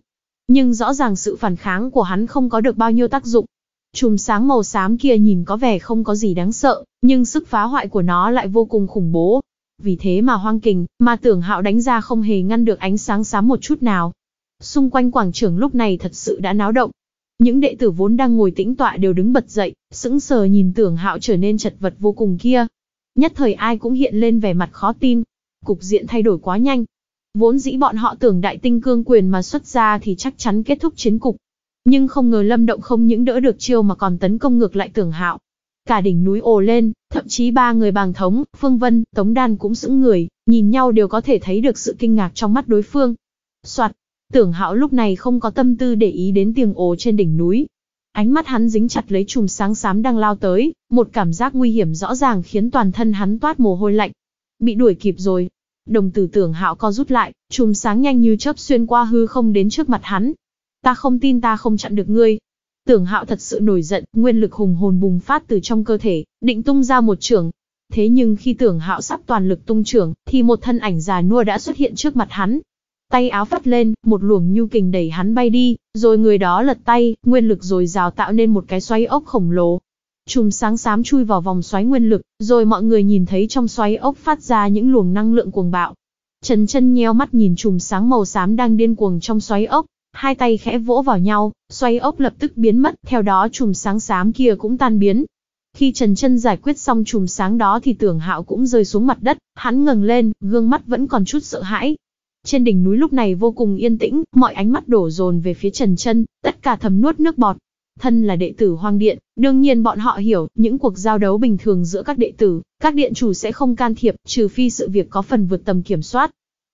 S1: Nhưng rõ ràng sự phản kháng của hắn không có được bao nhiêu tác dụng. Chùm sáng màu xám kia nhìn có vẻ không có gì đáng sợ, nhưng sức phá hoại của nó lại vô cùng khủng bố. Vì thế mà hoang kình, mà tưởng hạo đánh ra không hề ngăn được ánh sáng xám một chút nào. Xung quanh quảng trường lúc này thật sự đã náo động. Những đệ tử vốn đang ngồi tĩnh tọa đều đứng bật dậy, sững sờ nhìn tưởng hạo trở nên chật vật vô cùng kia. Nhất thời ai cũng hiện lên vẻ mặt khó tin. Cục diện thay đổi quá nhanh, Vốn dĩ bọn họ tưởng đại tinh cương quyền mà xuất ra thì chắc chắn kết thúc chiến cục. Nhưng không ngờ Lâm Động không những đỡ được chiêu mà còn tấn công ngược lại tưởng hạo. Cả đỉnh núi ồ lên, thậm chí ba người bàng thống, Phương Vân, Tống Đan cũng sững người, nhìn nhau đều có thể thấy được sự kinh ngạc trong mắt đối phương. Soạt, tưởng hạo lúc này không có tâm tư để ý đến tiếng ồ trên đỉnh núi. Ánh mắt hắn dính chặt lấy chùm sáng xám đang lao tới, một cảm giác nguy hiểm rõ ràng khiến toàn thân hắn toát mồ hôi lạnh. Bị đuổi kịp rồi, Đồng tử tưởng hạo co rút lại, chùm sáng nhanh như chớp xuyên qua hư không đến trước mặt hắn. Ta không tin ta không chặn được ngươi. Tưởng hạo thật sự nổi giận, nguyên lực hùng hồn bùng phát từ trong cơ thể, định tung ra một trường. Thế nhưng khi tưởng hạo sắp toàn lực tung trường, thì một thân ảnh già nua đã xuất hiện trước mặt hắn, tay áo phất lên, một luồng nhu kình đẩy hắn bay đi, rồi người đó lật tay, nguyên lực rồi rào tạo nên một cái xoay ốc khổng lồ, Chùm sáng xám chui vào vòng xoáy nguyên lực, rồi mọi người nhìn thấy trong xoáy ốc phát ra những luồng năng lượng cuồng bạo. Trần chân nheo mắt nhìn chùm sáng màu xám đang điên cuồng trong xoáy ốc, hai tay khẽ vỗ vào nhau, xoáy ốc lập tức biến mất, theo đó chùm sáng xám kia cũng tan biến. Khi Trần Chân giải quyết xong chùm sáng đó thì Tưởng Hạo cũng rơi xuống mặt đất, hắn ngẩng lên, gương mắt vẫn còn chút sợ hãi. Trên đỉnh núi lúc này vô cùng yên tĩnh, mọi ánh mắt đổ dồn về phía Trần Chân, tất cả thầm nuốt nước bọt. Thân là đệ tử Hoàng Điện, đương nhiên bọn họ hiểu, những cuộc giao đấu bình thường giữa các đệ tử, các điện chủ sẽ không can thiệp, trừ phi sự việc có phần vượt tầm kiểm soát.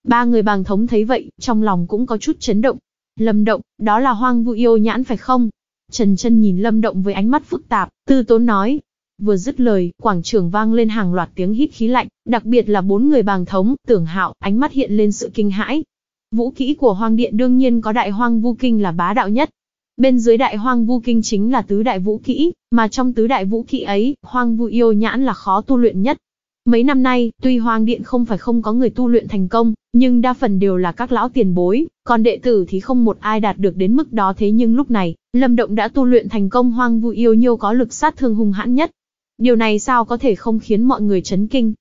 S1: Ba người bàng thống thấy vậy, trong lòng cũng có chút chấn động. Lâm động, đó là hoang vu yêu nhãn phải không? Trần chân nhìn lâm động với ánh mắt phức tạp, tư tốn nói. Vừa dứt lời, quảng trường vang lên hàng loạt tiếng hít khí lạnh, đặc biệt là bốn người bàng thống, tưởng hạo, ánh mắt hiện lên sự kinh hãi. Vũ kỹ của hoang điện đương nhiên có đại hoang vu kinh là bá đạo nhất, bên dưới đại hoang vu kinh chính là tứ đại vũ kỹ, mà trong tứ đại vũ kỹ ấy, hoang vu yêu nhãn là khó tu luyện nhất. Mấy năm nay, tuy hoang điện không phải không có người tu luyện thành công, nhưng đa phần đều là các lão tiền bối, còn đệ tử thì không một ai đạt được đến mức đó thế nhưng lúc này, Lâm Động đã tu luyện thành công hoang vu yêu nhiêu có lực sát thương hùng hãn nhất. Điều này sao có thể không khiến mọi người chấn kinh,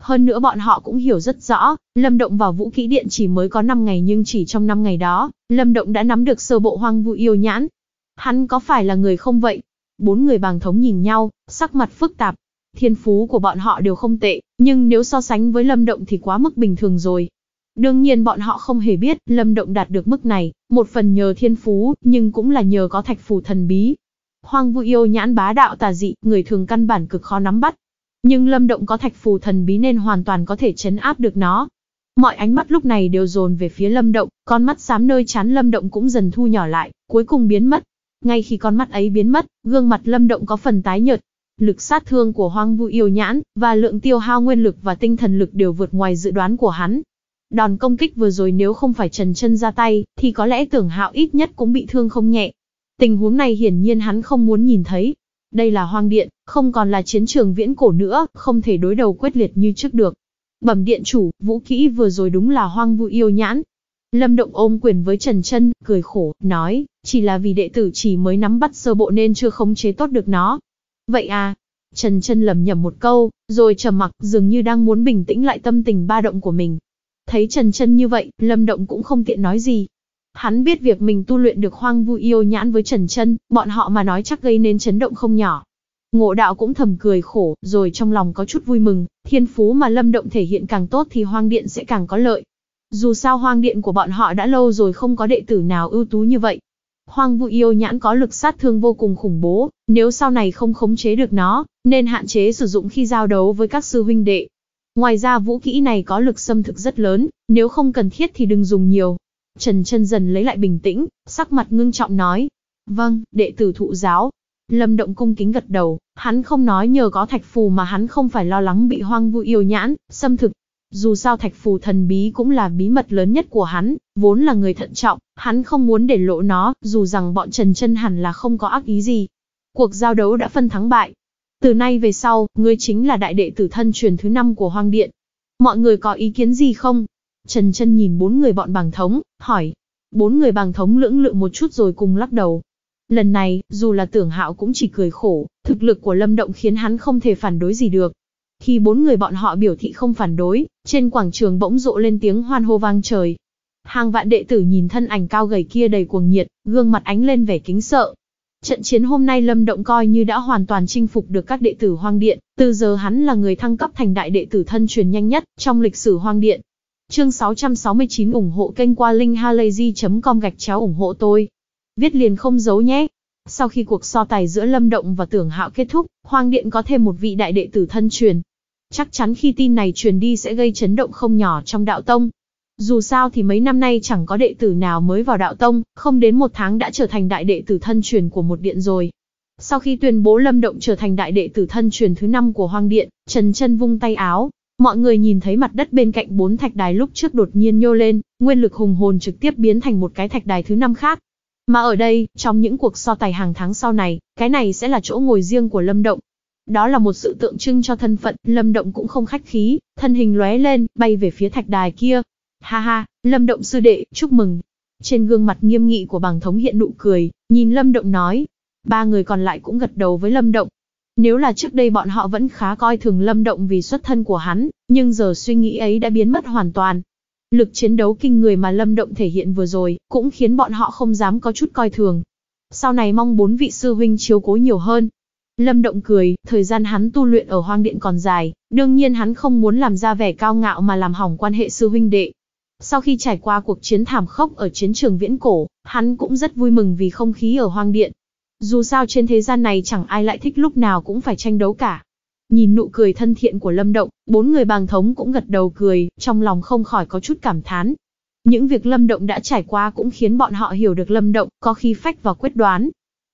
S1: hơn nữa bọn họ cũng hiểu rất rõ, Lâm Động vào vũ kỹ điện chỉ mới có 5 ngày nhưng chỉ trong 5 ngày đó, Lâm Động đã nắm được sơ bộ hoang vu yêu nhãn. Hắn có phải là người không vậy? Bốn người bàng thống nhìn nhau, sắc mặt phức tạp. Thiên phú của bọn họ đều không tệ, nhưng nếu so sánh với Lâm Động thì quá mức bình thường rồi. Đương nhiên bọn họ không hề biết Lâm Động đạt được mức này, một phần nhờ thiên phú, nhưng cũng là nhờ có thạch phù thần bí. Hoang vu yêu nhãn bá đạo tà dị, người thường căn bản cực khó nắm bắt, nhưng Lâm Động có thạch phù thần bí nên hoàn toàn có thể chấn áp được nó. Mọi ánh mắt lúc này đều dồn về phía Lâm Động, con mắt xám nơi chán Lâm Động cũng dần thu nhỏ lại, cuối cùng biến mất. Ngay khi con mắt ấy biến mất, gương mặt Lâm Động có phần tái nhợt. Lực sát thương của Hoang Vu Yêu Nhãn và lượng tiêu hao nguyên lực và tinh thần lực đều vượt ngoài dự đoán của hắn. Đòn công kích vừa rồi nếu không phải Trần Chân ra tay, thì có lẽ Tưởng Hạo ít nhất cũng bị thương không nhẹ. Tình huống này hiển nhiên hắn không muốn nhìn thấy, đây là hoang điện, không còn là chiến trường viễn cổ nữa, không thể đối đầu quyết liệt như trước được. Bẩm điện chủ, vũ kỹ vừa rồi đúng là hoang vu yêu nhãn. Lâm Động ôm quyền với Trần Trân, cười khổ, nói, chỉ là vì đệ tử chỉ mới nắm bắt sơ bộ nên chưa khống chế tốt được nó. Vậy à? Trần Trân lầm nhầm một câu, rồi trầm mặc, dường như đang muốn bình tĩnh lại tâm tình ba động của mình. Thấy Trần Trân như vậy, Lâm Động cũng không tiện nói gì, Hắn biết việc mình tu luyện được hoang vu yêu nhãn với Trần Chân, bọn họ mà nói chắc gây nên chấn động không nhỏ. Ngộ đạo cũng thầm cười khổ, rồi trong lòng có chút vui mừng, thiên phú mà Lâm Động thể hiện càng tốt thì Hoang Điện sẽ càng có lợi. Dù sao Hoang Điện của bọn họ đã lâu rồi không có đệ tử nào ưu tú như vậy. Hoang Vu Yêu Nhãn có lực sát thương vô cùng khủng bố, nếu sau này không khống chế được nó, nên hạn chế sử dụng khi giao đấu với các sư huynh đệ. Ngoài ra vũ kỹ này có lực xâm thực rất lớn, nếu không cần thiết thì đừng dùng nhiều, Trần Trân dần lấy lại bình tĩnh, sắc mặt ngưng trọng nói. Vâng, đệ tử thụ giáo. Lâm Động cung kính gật đầu, hắn không nói nhờ có thạch phù mà hắn không phải lo lắng bị hoang vu yêu nhãn, xâm thực. Dù sao thạch phù thần bí cũng là bí mật lớn nhất của hắn, vốn là người thận trọng, hắn không muốn để lộ nó, dù rằng bọn Trần Trân hẳn là không có ác ý gì. Cuộc giao đấu đã phân thắng bại. Từ nay về sau, ngươi chính là đại đệ tử thân truyền thứ năm của Hoang Điện. Mọi người có ý kiến gì không? Trần Trân nhìn bốn người bọn bàng thống, hỏi. Bốn người bàng thống lưỡng lự một chút rồi cùng lắc đầu. Lần này, dù là tưởng hạo cũng chỉ cười khổ, thực lực của Lâm Động khiến hắn không thể phản đối gì được. Khi bốn người bọn họ biểu thị không phản đối, trên quảng trường bỗng rộ lên tiếng hoan hô vang trời. Hàng vạn đệ tử nhìn thân ảnh cao gầy kia đầy cuồng nhiệt, gương mặt ánh lên vẻ kính sợ. Trận chiến hôm nay Lâm Động coi như đã hoàn toàn chinh phục được các đệ tử Hoang Điện, từ giờ hắn là người thăng cấp thành đại đệ tử thân truyền nhanh nhất trong lịch sử Hoang Điện. Chương 669 ủng hộ kênh qua linkhalazy.com gạch chéo ủng hộ tôi. Viết liền không giấu nhé. Sau khi cuộc so tài giữa Lâm Động và Tưởng Hạo kết thúc, Hoàng Điện có thêm một vị đại đệ tử thân truyền. Chắc chắn khi tin này truyền đi sẽ gây chấn động không nhỏ trong đạo tông. Dù sao thì mấy năm nay chẳng có đệ tử nào mới vào đạo tông, không đến một tháng đã trở thành đại đệ tử thân truyền của một điện rồi. Sau khi tuyên bố Lâm Động trở thành đại đệ tử thân truyền thứ năm của Hoàng Điện, Trần Trân vung tay áo, Mọi người nhìn thấy mặt đất bên cạnh bốn thạch đài lúc trước đột nhiên nhô lên, nguyên lực hùng hồn trực tiếp biến thành một cái thạch đài thứ năm khác. Mà ở đây, trong những cuộc so tài hàng tháng sau này, cái này sẽ là chỗ ngồi riêng của Lâm Động. Đó là một sự tượng trưng cho thân phận, Lâm Động cũng không khách khí, thân hình lóe lên, bay về phía thạch đài kia. Ha ha, Lâm Động sư đệ, chúc mừng. Trên gương mặt nghiêm nghị của bàng thống hiện nụ cười, nhìn Lâm Động nói. Ba người còn lại cũng gật đầu với Lâm Động, nếu là trước đây bọn họ vẫn khá coi thường Lâm Động vì xuất thân của hắn, nhưng giờ suy nghĩ ấy đã biến mất hoàn toàn. Lực chiến đấu kinh người mà Lâm Động thể hiện vừa rồi, cũng khiến bọn họ không dám có chút coi thường. Sau này mong bốn vị sư huynh chiếu cố nhiều hơn. Lâm Động cười, thời gian hắn tu luyện ở hoang điện còn dài, đương nhiên hắn không muốn làm ra vẻ cao ngạo mà làm hỏng quan hệ sư huynh đệ. Sau khi trải qua cuộc chiến thảm khốc ở chiến trường viễn cổ, hắn cũng rất vui mừng vì không khí ở hoang điện, dù sao trên thế gian này chẳng ai lại thích lúc nào cũng phải tranh đấu cả. Nhìn nụ cười thân thiện của Lâm Động, bốn người bàng thống cũng gật đầu cười, trong lòng không khỏi có chút cảm thán. Những việc Lâm Động đã trải qua cũng khiến bọn họ hiểu được Lâm Động có khí phách và quyết đoán.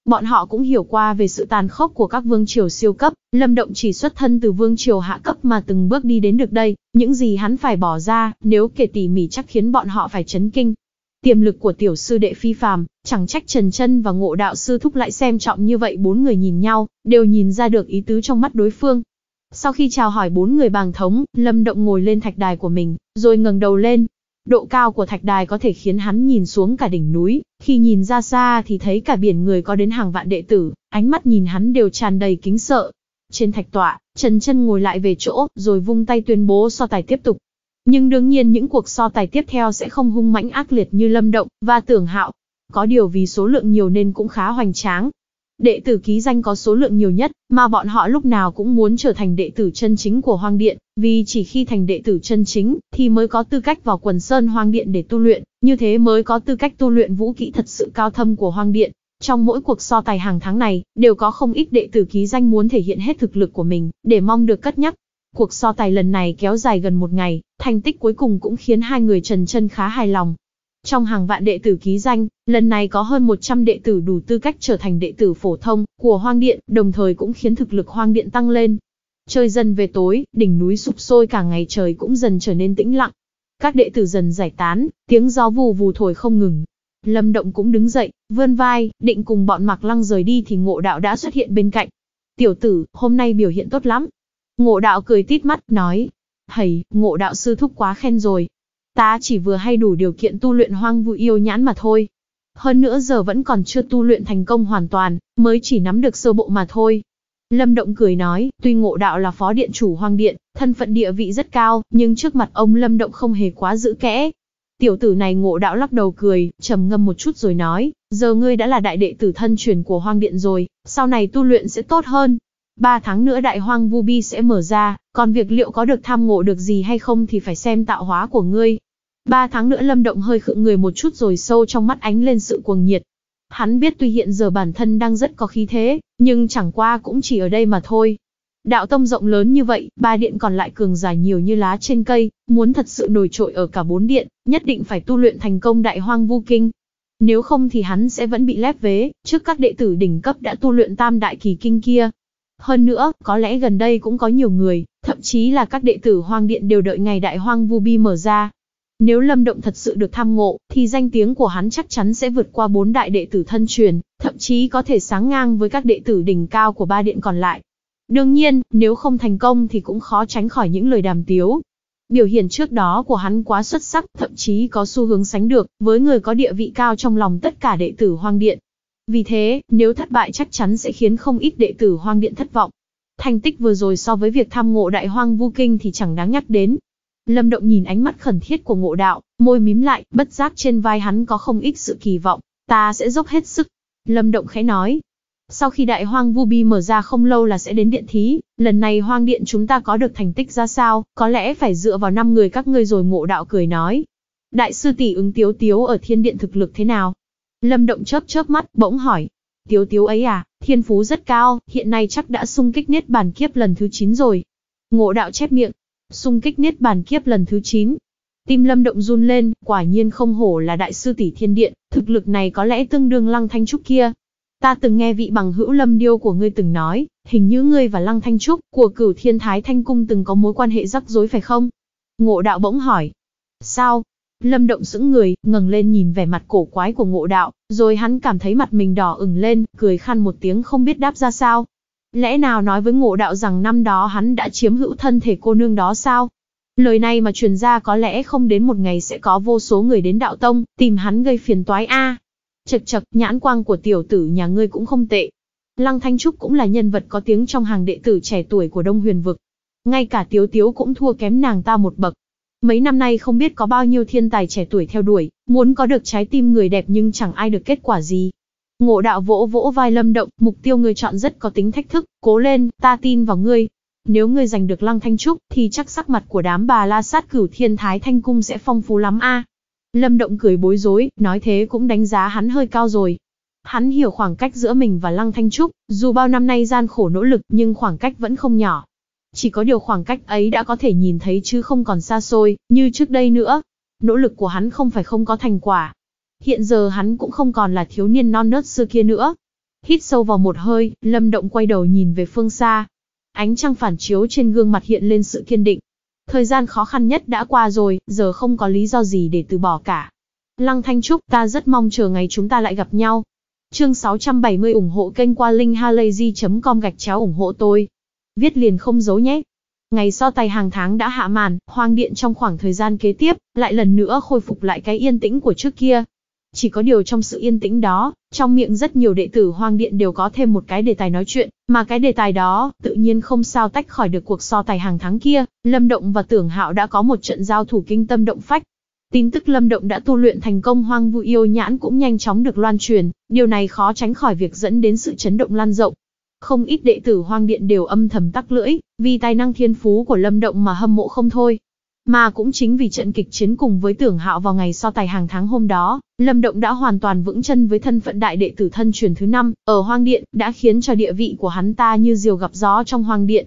S1: Bọn họ cũng hiểu qua về sự tàn khốc của các vương triều siêu cấp, Lâm Động chỉ xuất thân từ vương triều hạ cấp mà từng bước đi đến được đây, những gì hắn phải bỏ ra, nếu kể tỉ mỉ chắc khiến bọn họ phải chấn kinh. Tiềm lực của tiểu sư đệ phi phàm, Chẳng trách Trần Trân và Ngộ Đạo sư thúc lại xem trọng như vậy, bốn người nhìn nhau, đều nhìn ra được ý tứ trong mắt đối phương. Sau khi chào hỏi bốn người bàng thống, Lâm Động ngồi lên thạch đài của mình, rồi ngẩng đầu lên. Độ cao của thạch đài có thể khiến hắn nhìn xuống cả đỉnh núi, khi nhìn ra xa thì thấy cả biển người có đến hàng vạn đệ tử, ánh mắt nhìn hắn đều tràn đầy kính sợ. Trên thạch tọa, Trần Trân ngồi lại về chỗ, rồi vung tay tuyên bố so tài tiếp tục. Nhưng đương nhiên những cuộc so tài tiếp theo sẽ không hung mãnh ác liệt như Lâm Động và Tưởng Hạo, có điều vì số lượng nhiều nên cũng khá hoành tráng. Đệ tử ký danh có số lượng nhiều nhất, mà bọn họ lúc nào cũng muốn trở thành đệ tử chân chính của Hoang Điện, vì chỉ khi thành đệ tử chân chính, thì mới có tư cách vào quần sơn Hoang Điện để tu luyện, như thế mới có tư cách tu luyện vũ kỹ thật sự cao thâm của Hoang Điện. Trong mỗi cuộc so tài hàng tháng này, đều có không ít đệ tử ký danh muốn thể hiện hết thực lực của mình, để mong được cất nhắc. Cuộc so tài lần này kéo dài gần một ngày, thành tích cuối cùng cũng khiến hai người trần chân khá hài lòng. Trong hàng vạn đệ tử ký danh, Lần này có hơn 100 đệ tử đủ tư cách trở thành đệ tử phổ thông của Hoang Điện, đồng thời cũng khiến thực lực Hoang Điện tăng lên. Chơi dần về tối, đỉnh núi sụp sôi cả ngày trời cũng dần trở nên tĩnh lặng. Các đệ tử dần giải tán, tiếng gió vù vù thổi không ngừng. Lâm Động cũng đứng dậy, vươn vai, định cùng bọn Mạc Lăng rời đi thì ngộ đạo đã xuất hiện bên cạnh. Tiểu tử, hôm nay biểu hiện tốt lắm. Ngộ đạo cười tít mắt, nói. thầy ngộ đạo sư thúc quá khen rồi. Ta chỉ vừa hay đủ điều kiện tu luyện hoang vu yêu nhãn mà thôi, hơn nữa giờ vẫn còn chưa tu luyện thành công hoàn toàn, mới chỉ nắm được sơ bộ mà thôi. Lâm Động cười nói, tuy ngộ đạo là phó điện chủ hoang điện, thân phận địa vị rất cao, nhưng trước mặt ông Lâm Động không hề quá giữ kẽ. Tiểu tử này ngộ đạo lắc đầu cười, trầm ngâm một chút rồi nói, giờ ngươi đã là đại đệ tử thân truyền của hoang điện rồi, sau này tu luyện sẽ tốt hơn. Ba tháng nữa đại hoang vu bi sẽ mở ra, còn việc liệu có được tham ngộ được gì hay không thì phải xem tạo hóa của ngươi. Ba tháng nữa Lâm Động hơi khựng người một chút rồi sâu trong mắt ánh lên sự cuồng nhiệt. Hắn biết tuy hiện giờ bản thân đang rất có khí thế, nhưng chẳng qua cũng chỉ ở đây mà thôi. Đạo tông rộng lớn như vậy, ba điện còn lại cường dài nhiều như lá trên cây, muốn thật sự nổi trội ở cả bốn điện, nhất định phải tu luyện thành công đại hoang vu kinh. Nếu không thì hắn sẽ vẫn bị lép vế, trước các đệ tử đỉnh cấp đã tu luyện tam đại kỳ kinh kia. Hơn nữa, có lẽ gần đây cũng có nhiều người, thậm chí là các đệ tử hoang điện đều đợi ngày đại hoang vu bi mở ra, nếu Lâm Động thật sự được tham ngộ, thì danh tiếng của hắn chắc chắn sẽ vượt qua bốn đại đệ tử thân truyền, thậm chí có thể sáng ngang với các đệ tử đỉnh cao của ba điện còn lại. Đương nhiên, nếu không thành công thì cũng khó tránh khỏi những lời đàm tiếu. Biểu hiện trước đó của hắn quá xuất sắc, thậm chí có xu hướng sánh được với người có địa vị cao trong lòng tất cả đệ tử Hoang Điện. Vì thế, nếu thất bại chắc chắn sẽ khiến không ít đệ tử Hoang Điện thất vọng. Thành tích vừa rồi so với việc tham ngộ đại hoang vu kinh thì chẳng đáng nhắc đến, Lâm Động nhìn ánh mắt khẩn thiết của ngộ đạo, môi mím lại, bất giác trên vai hắn có không ít sự kỳ vọng, ta sẽ dốc hết sức. Lâm Động khẽ nói. Sau khi đại hoang vu bi mở ra không lâu là sẽ đến điện thí, lần này hoang điện chúng ta có được thành tích ra sao, có lẽ phải dựa vào năm người các ngươi rồi ngộ đạo cười nói. Đại sư tỷ ứng tiếu tiếu ở thiên điện thực lực thế nào? Lâm Động chớp chớp mắt, bỗng hỏi. Tiếu tiếu ấy à, thiên phú rất cao, hiện nay chắc đã sung kích niết bàn kiếp lần thứ 9 rồi. Ngộ đạo chép miệng, Xung kích niết bàn kiếp lần thứ 9. Tim Lâm Động run lên, quả nhiên không hổ là đại sư tỷ thiên điện, thực lực này có lẽ tương đương Lăng Thanh Trúc kia. Ta từng nghe vị bằng hữu Lâm Điêu của ngươi từng nói, hình như ngươi và Lăng Thanh Trúc của cửu thiên thái thanh cung từng có mối quan hệ rắc rối phải không? Ngộ đạo bỗng hỏi. Sao? Lâm Động sững người, ngẩng lên nhìn vẻ mặt cổ quái của ngộ đạo, rồi hắn cảm thấy mặt mình đỏ ửng lên, cười khăn một tiếng không biết đáp ra sao lẽ nào nói với ngộ đạo rằng năm đó hắn đã chiếm hữu thân thể cô nương đó sao? Lời này mà truyền ra có lẽ không đến một ngày sẽ có vô số người đến đạo tông, tìm hắn gây phiền toái a. Chật chật, nhãn quang của tiểu tử nhà ngươi cũng không tệ. Lăng Thanh Trúc cũng là nhân vật có tiếng trong hàng đệ tử trẻ tuổi của Đông Huyền Vực. Ngay cả Tiếu Tiếu cũng thua kém nàng ta một bậc. Mấy năm nay không biết có bao nhiêu thiên tài trẻ tuổi theo đuổi, muốn có được trái tim người đẹp nhưng chẳng ai được kết quả gì, Ngộ đạo vỗ vỗ vai Lâm Động, mục tiêu người chọn rất có tính thách thức, cố lên, ta tin vào ngươi. Nếu ngươi giành được Lăng Thanh Trúc, thì chắc sắc mặt của đám bà la sát cửu thiên thái thanh cung sẽ phong phú lắm a. Lâm Động cười bối rối, nói thế cũng đánh giá hắn hơi cao rồi. Hắn hiểu khoảng cách giữa mình và Lăng Thanh Trúc, dù bao năm nay gian khổ nỗ lực nhưng khoảng cách vẫn không nhỏ. Chỉ có điều khoảng cách ấy đã có thể nhìn thấy chứ không còn xa xôi, như trước đây nữa. Nỗ lực của hắn không phải không có thành quả, Hiện giờ hắn cũng không còn là thiếu niên non nớt xưa kia nữa. Hít sâu vào một hơi, Lâm Động quay đầu nhìn về phương xa. Ánh trăng phản chiếu trên gương mặt hiện lên sự kiên định. Thời gian khó khăn nhất đã qua rồi, giờ không có lý do gì để từ bỏ cả. Lăng Thanh Trúc, ta rất mong chờ ngày chúng ta lại gặp nhau. Chương 670 ủng hộ kênh qua linkhalazy.com gạch chéo ủng hộ tôi. Viết liền không giấu nhé. Ngày so tay hàng tháng đã hạ màn, hoang điện trong khoảng thời gian kế tiếp, lại lần nữa khôi phục lại cái yên tĩnh của trước kia. Chỉ có điều trong sự yên tĩnh đó, trong miệng rất nhiều đệ tử hoang điện đều có thêm một cái đề tài nói chuyện, mà cái đề tài đó tự nhiên không sao tách khỏi được cuộc so tài hàng tháng kia. Lâm Động và Tưởng Hạo đã có một trận giao thủ kinh tâm động phách. Tin tức Lâm Động đã tu luyện thành công hoang vu yêu nhãn cũng nhanh chóng được loan truyền, điều này khó tránh khỏi việc dẫn đến sự chấn động lan rộng. Không ít đệ tử hoang điện đều âm thầm tắc lưỡi, vì tài năng thiên phú của Lâm Động mà hâm mộ không thôi. Mà cũng chính vì trận kịch chiến cùng với tưởng hạo vào ngày so tài hàng tháng hôm đó, Lâm Động đã hoàn toàn vững chân với thân phận đại đệ tử thân truyền thứ năm ở Hoang Điện, đã khiến cho địa vị của hắn ta như diều gặp gió trong Hoang Điện.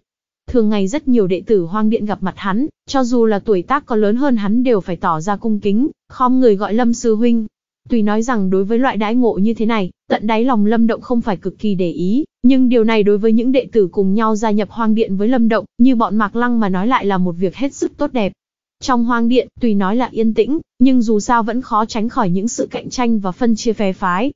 S1: Thường ngày rất nhiều đệ tử Hoang Điện gặp mặt hắn, cho dù là tuổi tác có lớn hơn hắn đều phải tỏ ra cung kính, khom người gọi Lâm Sư Huynh. Tuy nói rằng đối với loại đãi ngộ như thế này, tận đáy lòng Lâm Động không phải cực kỳ để ý, nhưng điều này đối với những đệ tử cùng nhau gia nhập Hoang Điện với Lâm Động, như bọn Mạc Lăng mà nói lại là một việc hết sức tốt đẹp. Trong hoang điện, tùy nói là yên tĩnh, nhưng dù sao vẫn khó tránh khỏi những sự cạnh tranh và phân chia phe phái.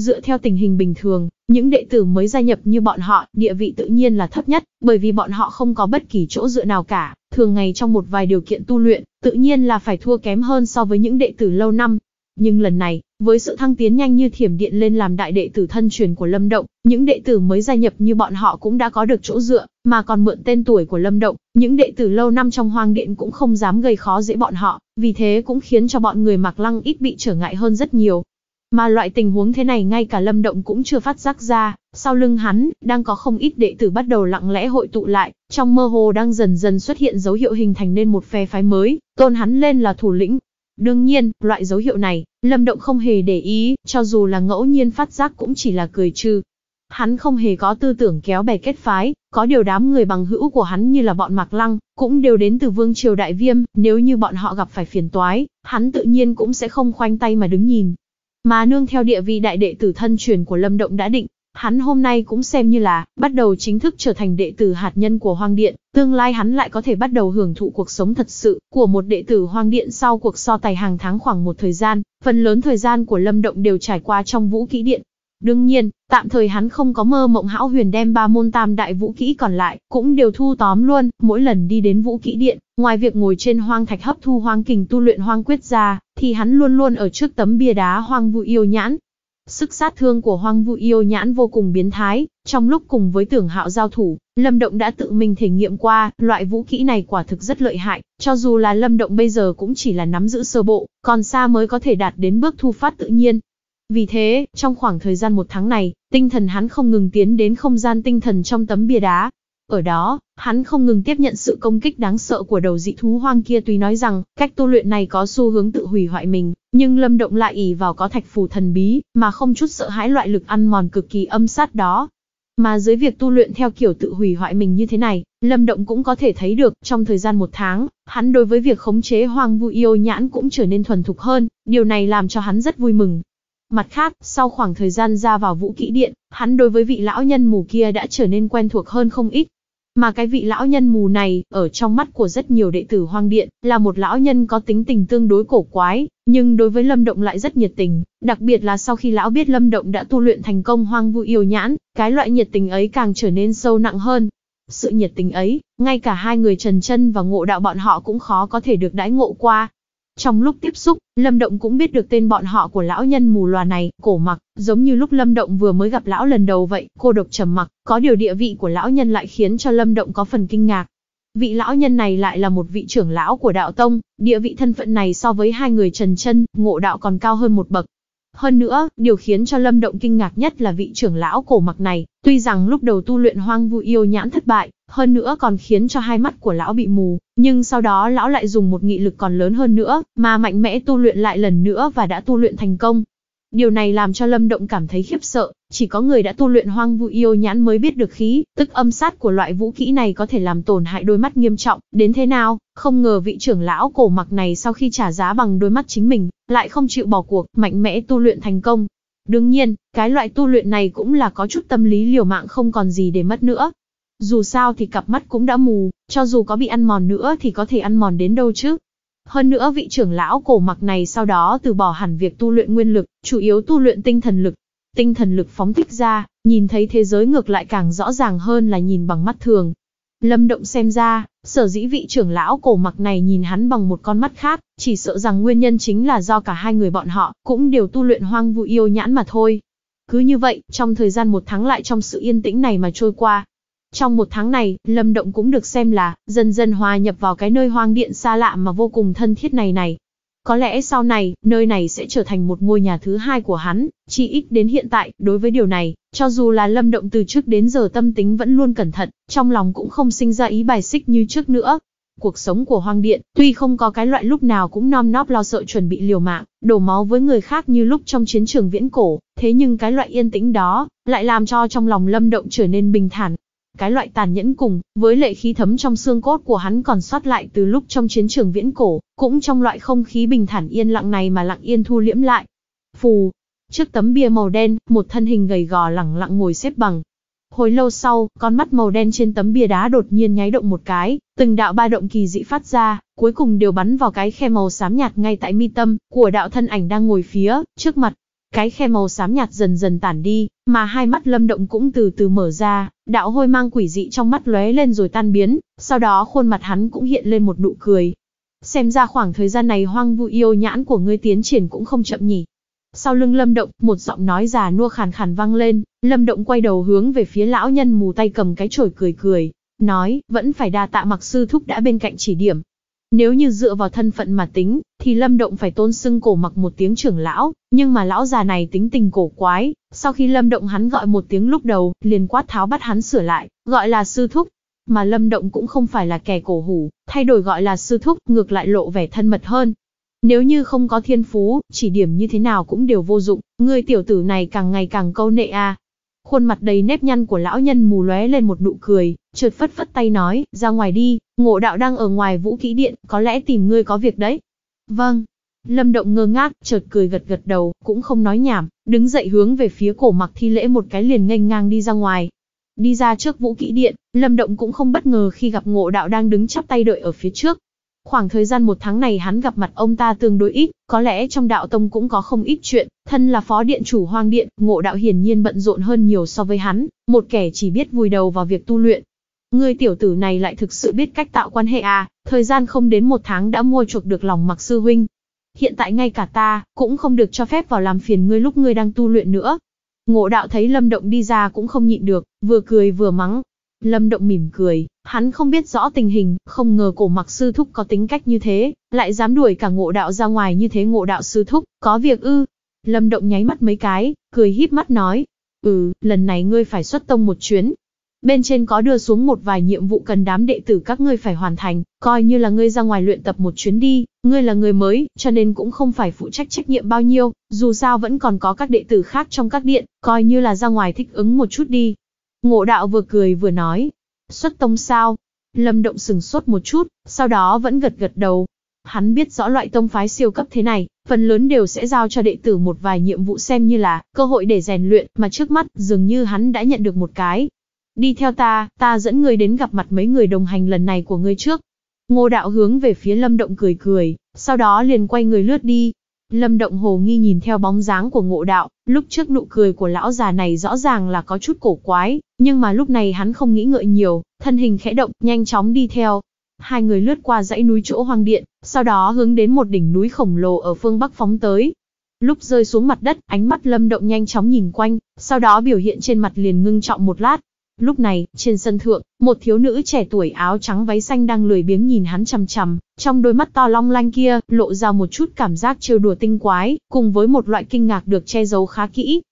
S1: Dựa theo tình hình bình thường, những đệ tử mới gia nhập như bọn họ, địa vị tự nhiên là thấp nhất, bởi vì bọn họ không có bất kỳ chỗ dựa nào cả, thường ngày trong một vài điều kiện tu luyện, tự nhiên là phải thua kém hơn so với những đệ tử lâu năm. Nhưng lần này, với sự thăng tiến nhanh như thiểm điện lên làm đại đệ tử thân truyền của Lâm Động, những đệ tử mới gia nhập như bọn họ cũng đã có được chỗ dựa, mà còn mượn tên tuổi của Lâm Động, những đệ tử lâu năm trong hoang điện cũng không dám gây khó dễ bọn họ, vì thế cũng khiến cho bọn người mặc Lăng ít bị trở ngại hơn rất nhiều. Mà loại tình huống thế này ngay cả Lâm Động cũng chưa phát giác ra, sau lưng hắn, đang có không ít đệ tử bắt đầu lặng lẽ hội tụ lại, trong mơ hồ đang dần dần xuất hiện dấu hiệu hình thành nên một phe phái mới, tôn hắn lên là thủ lĩnh, Đương nhiên, loại dấu hiệu này, Lâm Động không hề để ý, cho dù là ngẫu nhiên phát giác cũng chỉ là cười trừ. Hắn không hề có tư tưởng kéo bè kết phái, có điều đám người bằng hữu của hắn như là bọn Mạc Lăng, cũng đều đến từ Vương Triều Đại Viêm, nếu như bọn họ gặp phải phiền toái, hắn tự nhiên cũng sẽ không khoanh tay mà đứng nhìn. Mà nương theo địa vị đại đệ tử thân truyền của Lâm Động đã định, Hắn hôm nay cũng xem như là, bắt đầu chính thức trở thành đệ tử hạt nhân của hoàng Điện, tương lai hắn lại có thể bắt đầu hưởng thụ cuộc sống thật sự của một đệ tử hoàng Điện sau cuộc so tài hàng tháng khoảng một thời gian, phần lớn thời gian của Lâm Động đều trải qua trong vũ kỹ điện. Đương nhiên, tạm thời hắn không có mơ mộng hão huyền đem ba môn tam đại vũ kỹ còn lại, cũng đều thu tóm luôn, mỗi lần đi đến vũ kỹ điện, ngoài việc ngồi trên hoang thạch hấp thu hoang kình tu luyện hoang quyết ra, thì hắn luôn luôn ở trước tấm bia đá hoang vu yêu nhãn, Sức sát thương của hoang vu yêu nhãn vô cùng biến thái, trong lúc cùng với tưởng hạo giao thủ, Lâm Động đã tự mình thể nghiệm qua, loại vũ kỹ này quả thực rất lợi hại, cho dù là Lâm Động bây giờ cũng chỉ là nắm giữ sơ bộ, còn xa mới có thể đạt đến bước thu phát tự nhiên. Vì thế, trong khoảng thời gian một tháng này, tinh thần hắn không ngừng tiến đến không gian tinh thần trong tấm bia đá. Ở đó, Hắn không ngừng tiếp nhận sự công kích đáng sợ của đầu dị thú hoang kia tuy nói rằng, cách tu luyện này có xu hướng tự hủy hoại mình, nhưng Lâm Động lại ỷ vào có thạch phù thần bí, mà không chút sợ hãi loại lực ăn mòn cực kỳ âm sát đó. Mà dưới việc tu luyện theo kiểu tự hủy hoại mình như thế này, Lâm Động cũng có thể thấy được, trong thời gian một tháng, hắn đối với việc khống chế hoang vu yêu nhãn cũng trở nên thuần thục hơn, điều này làm cho hắn rất vui mừng. Mặt khác, sau khoảng thời gian ra vào vũ kỹ điện, hắn đối với vị lão nhân mù kia đã trở nên quen thuộc hơn không ít, mà cái vị lão nhân mù này, ở trong mắt của rất nhiều đệ tử hoang điện, là một lão nhân có tính tình tương đối cổ quái, nhưng đối với Lâm Động lại rất nhiệt tình, đặc biệt là sau khi lão biết Lâm Động đã tu luyện thành công hoang vu yêu nhãn, cái loại nhiệt tình ấy càng trở nên sâu nặng hơn. Sự nhiệt tình ấy, ngay cả hai người Trần Chân và Ngộ Đạo bọn họ cũng khó có thể được đãi ngộ qua. Trong lúc tiếp xúc, Lâm Động cũng biết được tên bọn họ của lão nhân mù loà này, cổ mặc, giống như lúc Lâm Động vừa mới gặp lão lần đầu vậy, cô độc trầm mặc, có điều địa vị của lão nhân lại khiến cho Lâm Động có phần kinh ngạc. Vị lão nhân này lại là một vị trưởng lão của đạo tông, địa vị thân phận này so với hai người trần chân, ngộ đạo còn cao hơn một bậc, hơn nữa, điều khiến cho Lâm Động kinh ngạc nhất là vị trưởng lão cổ mặc này, tuy rằng lúc đầu tu luyện hoang vu yêu nhãn thất bại, hơn nữa còn khiến cho hai mắt của lão bị mù, nhưng sau đó lão lại dùng một nghị lực còn lớn hơn nữa, mà mạnh mẽ tu luyện lại lần nữa và đã tu luyện thành công. Điều này làm cho Lâm Động cảm thấy khiếp sợ, chỉ có người đã tu luyện hoang vu yêu nhãn mới biết được khí, tức âm sát của loại vũ kỹ này có thể làm tổn hại đôi mắt nghiêm trọng, đến thế nào, không ngờ vị trưởng lão cổ mặc này sau khi trả giá bằng đôi mắt chính mình, lại không chịu bỏ cuộc, mạnh mẽ tu luyện thành công. Đương nhiên, cái loại tu luyện này cũng là có chút tâm lý liều mạng không còn gì để mất nữa. Dù sao thì cặp mắt cũng đã mù, cho dù có bị ăn mòn nữa thì có thể ăn mòn đến đâu chứ. Hơn nữa vị trưởng lão cổ mặc này sau đó từ bỏ hẳn việc tu luyện nguyên lực, chủ yếu tu luyện tinh thần lực. Tinh thần lực phóng thích ra, nhìn thấy thế giới ngược lại càng rõ ràng hơn là nhìn bằng mắt thường, Lâm Động xem ra, sở dĩ vị trưởng lão cổ mặc này nhìn hắn bằng một con mắt khác, chỉ sợ rằng nguyên nhân chính là do cả hai người bọn họ cũng đều tu luyện hoang vu yêu nhãn mà thôi. Cứ như vậy, trong thời gian một tháng lại trong sự yên tĩnh này mà trôi qua. Trong một tháng này, Lâm Động cũng được xem là dần dần hòa nhập vào cái nơi hoang điện xa lạ mà vô cùng thân thiết này này. Có lẽ sau này, nơi này sẽ trở thành một ngôi nhà thứ hai của hắn, chỉ ít đến hiện tại, đối với điều này, cho dù là Lâm Động từ trước đến giờ tâm tính vẫn luôn cẩn thận, trong lòng cũng không sinh ra ý bài xích như trước nữa. Cuộc sống của Hoàng Điện, tuy không có cái loại lúc nào cũng non nóp lo sợ chuẩn bị liều mạng, đổ máu với người khác như lúc trong chiến trường viễn cổ, thế nhưng cái loại yên tĩnh đó, lại làm cho trong lòng Lâm Động trở nên bình thản, cái loại tàn nhẫn cùng, với lệ khí thấm trong xương cốt của hắn còn sót lại từ lúc trong chiến trường viễn cổ, cũng trong loại không khí bình thản yên lặng này mà lặng yên thu liễm lại. Phù, Trước tấm bia màu đen, một thân hình gầy gò lẳng lặng ngồi xếp bằng. Hồi lâu sau, con mắt màu đen trên tấm bia đá đột nhiên nháy động một cái, từng đạo ba động kỳ dị phát ra, cuối cùng đều bắn vào cái khe màu xám nhạt ngay tại mi tâm của đạo thân ảnh đang ngồi phía trước mặt. Cái khe màu xám nhạt dần dần tản đi, mà hai mắt lâm động cũng từ từ mở ra, đạo hôi mang quỷ dị trong mắt lóe lên rồi tan biến, sau đó khuôn mặt hắn cũng hiện lên một nụ cười. Xem ra khoảng thời gian này hoang vu yêu nhãn của ngươi tiến triển cũng không chậm nhỉ. Sau lưng lâm động, một giọng nói già nua khàn khàn vang lên, lâm động quay đầu hướng về phía lão nhân mù tay cầm cái chổi cười cười, nói, vẫn phải đa tạ mặc sư thúc đã bên cạnh chỉ điểm. Nếu như dựa vào thân phận mà tính, thì Lâm Động phải tôn xưng cổ mặc một tiếng trưởng lão, nhưng mà lão già này tính tình cổ quái, sau khi Lâm Động hắn gọi một tiếng lúc đầu, liền quát tháo bắt hắn sửa lại, gọi là sư thúc. Mà Lâm Động cũng không phải là kẻ cổ hủ, thay đổi gọi là sư thúc, ngược lại lộ vẻ thân mật hơn. Nếu như không có thiên phú, chỉ điểm như thế nào cũng đều vô dụng, người tiểu tử này càng ngày càng câu nệ À. Khuôn mặt đầy nếp nhăn của lão nhân mù lóe lên một nụ cười, trượt phất phất tay nói, ra ngoài đi, ngộ đạo đang ở ngoài vũ kỹ điện, có lẽ tìm ngươi có việc đấy. Vâng. Lâm Động ngơ ngác, chợt cười gật gật đầu, cũng không nói nhảm, đứng dậy hướng về phía cổ mặc thi lễ một cái liền nghênh ngang đi ra ngoài. Đi ra trước vũ kỹ điện, Lâm Động cũng không bất ngờ khi gặp ngộ đạo đang đứng chắp tay đợi ở phía trước. Khoảng thời gian một tháng này hắn gặp mặt ông ta tương đối ít, có lẽ trong đạo tông cũng có không ít chuyện, thân là phó điện chủ hoang điện, ngộ đạo hiển nhiên bận rộn hơn nhiều so với hắn, một kẻ chỉ biết vùi đầu vào việc tu luyện, Ngươi tiểu tử này lại thực sự biết cách tạo quan hệ à, thời gian không đến một tháng đã mua chuộc được lòng mặc sư huynh. Hiện tại ngay cả ta, cũng không được cho phép vào làm phiền ngươi lúc ngươi đang tu luyện nữa. Ngộ đạo thấy Lâm Động đi ra cũng không nhịn được, vừa cười vừa mắng. Lâm Động mỉm cười, hắn không biết rõ tình hình, không ngờ cổ mặc sư thúc có tính cách như thế, lại dám đuổi cả ngộ đạo ra ngoài như thế ngộ đạo sư thúc, có việc ư. Lâm Động nháy mắt mấy cái, cười híp mắt nói. Ừ, lần này ngươi phải xuất tông một chuyến, bên trên có đưa xuống một vài nhiệm vụ cần đám đệ tử các ngươi phải hoàn thành, coi như là ngươi ra ngoài luyện tập một chuyến đi, ngươi là người mới, cho nên cũng không phải phụ trách trách nhiệm bao nhiêu, dù sao vẫn còn có các đệ tử khác trong các điện, coi như là ra ngoài thích ứng một chút đi. Ngộ đạo vừa cười vừa nói, xuất tông sao? Lâm Động sừng sốt một chút, sau đó vẫn gật gật đầu. Hắn biết rõ loại tông phái siêu cấp thế này, phần lớn đều sẽ giao cho đệ tử một vài nhiệm vụ xem như là cơ hội để rèn luyện, mà trước mắt dường như hắn đã nhận được một cái, Đi theo ta, ta dẫn ngươi đến gặp mặt mấy người đồng hành lần này của ngươi trước. Ngô đạo hướng về phía lâm động cười cười, sau đó liền quay người lướt đi. Lâm động hồ nghi nhìn theo bóng dáng của ngộ đạo, lúc trước nụ cười của lão già này rõ ràng là có chút cổ quái, nhưng mà lúc này hắn không nghĩ ngợi nhiều, thân hình khẽ động, nhanh chóng đi theo. Hai người lướt qua dãy núi chỗ hoang điện, sau đó hướng đến một đỉnh núi khổng lồ ở phương Bắc phóng tới. Lúc rơi xuống mặt đất, ánh mắt lâm động nhanh chóng nhìn quanh, sau đó biểu hiện trên mặt liền ngưng trọng một lát, Lúc này, trên sân thượng, một thiếu nữ trẻ tuổi áo trắng váy xanh đang lười biếng nhìn hắn chằm chằm, trong đôi mắt to long lanh kia, lộ ra một chút cảm giác trêu đùa tinh quái, cùng với một loại kinh ngạc được che giấu khá kỹ.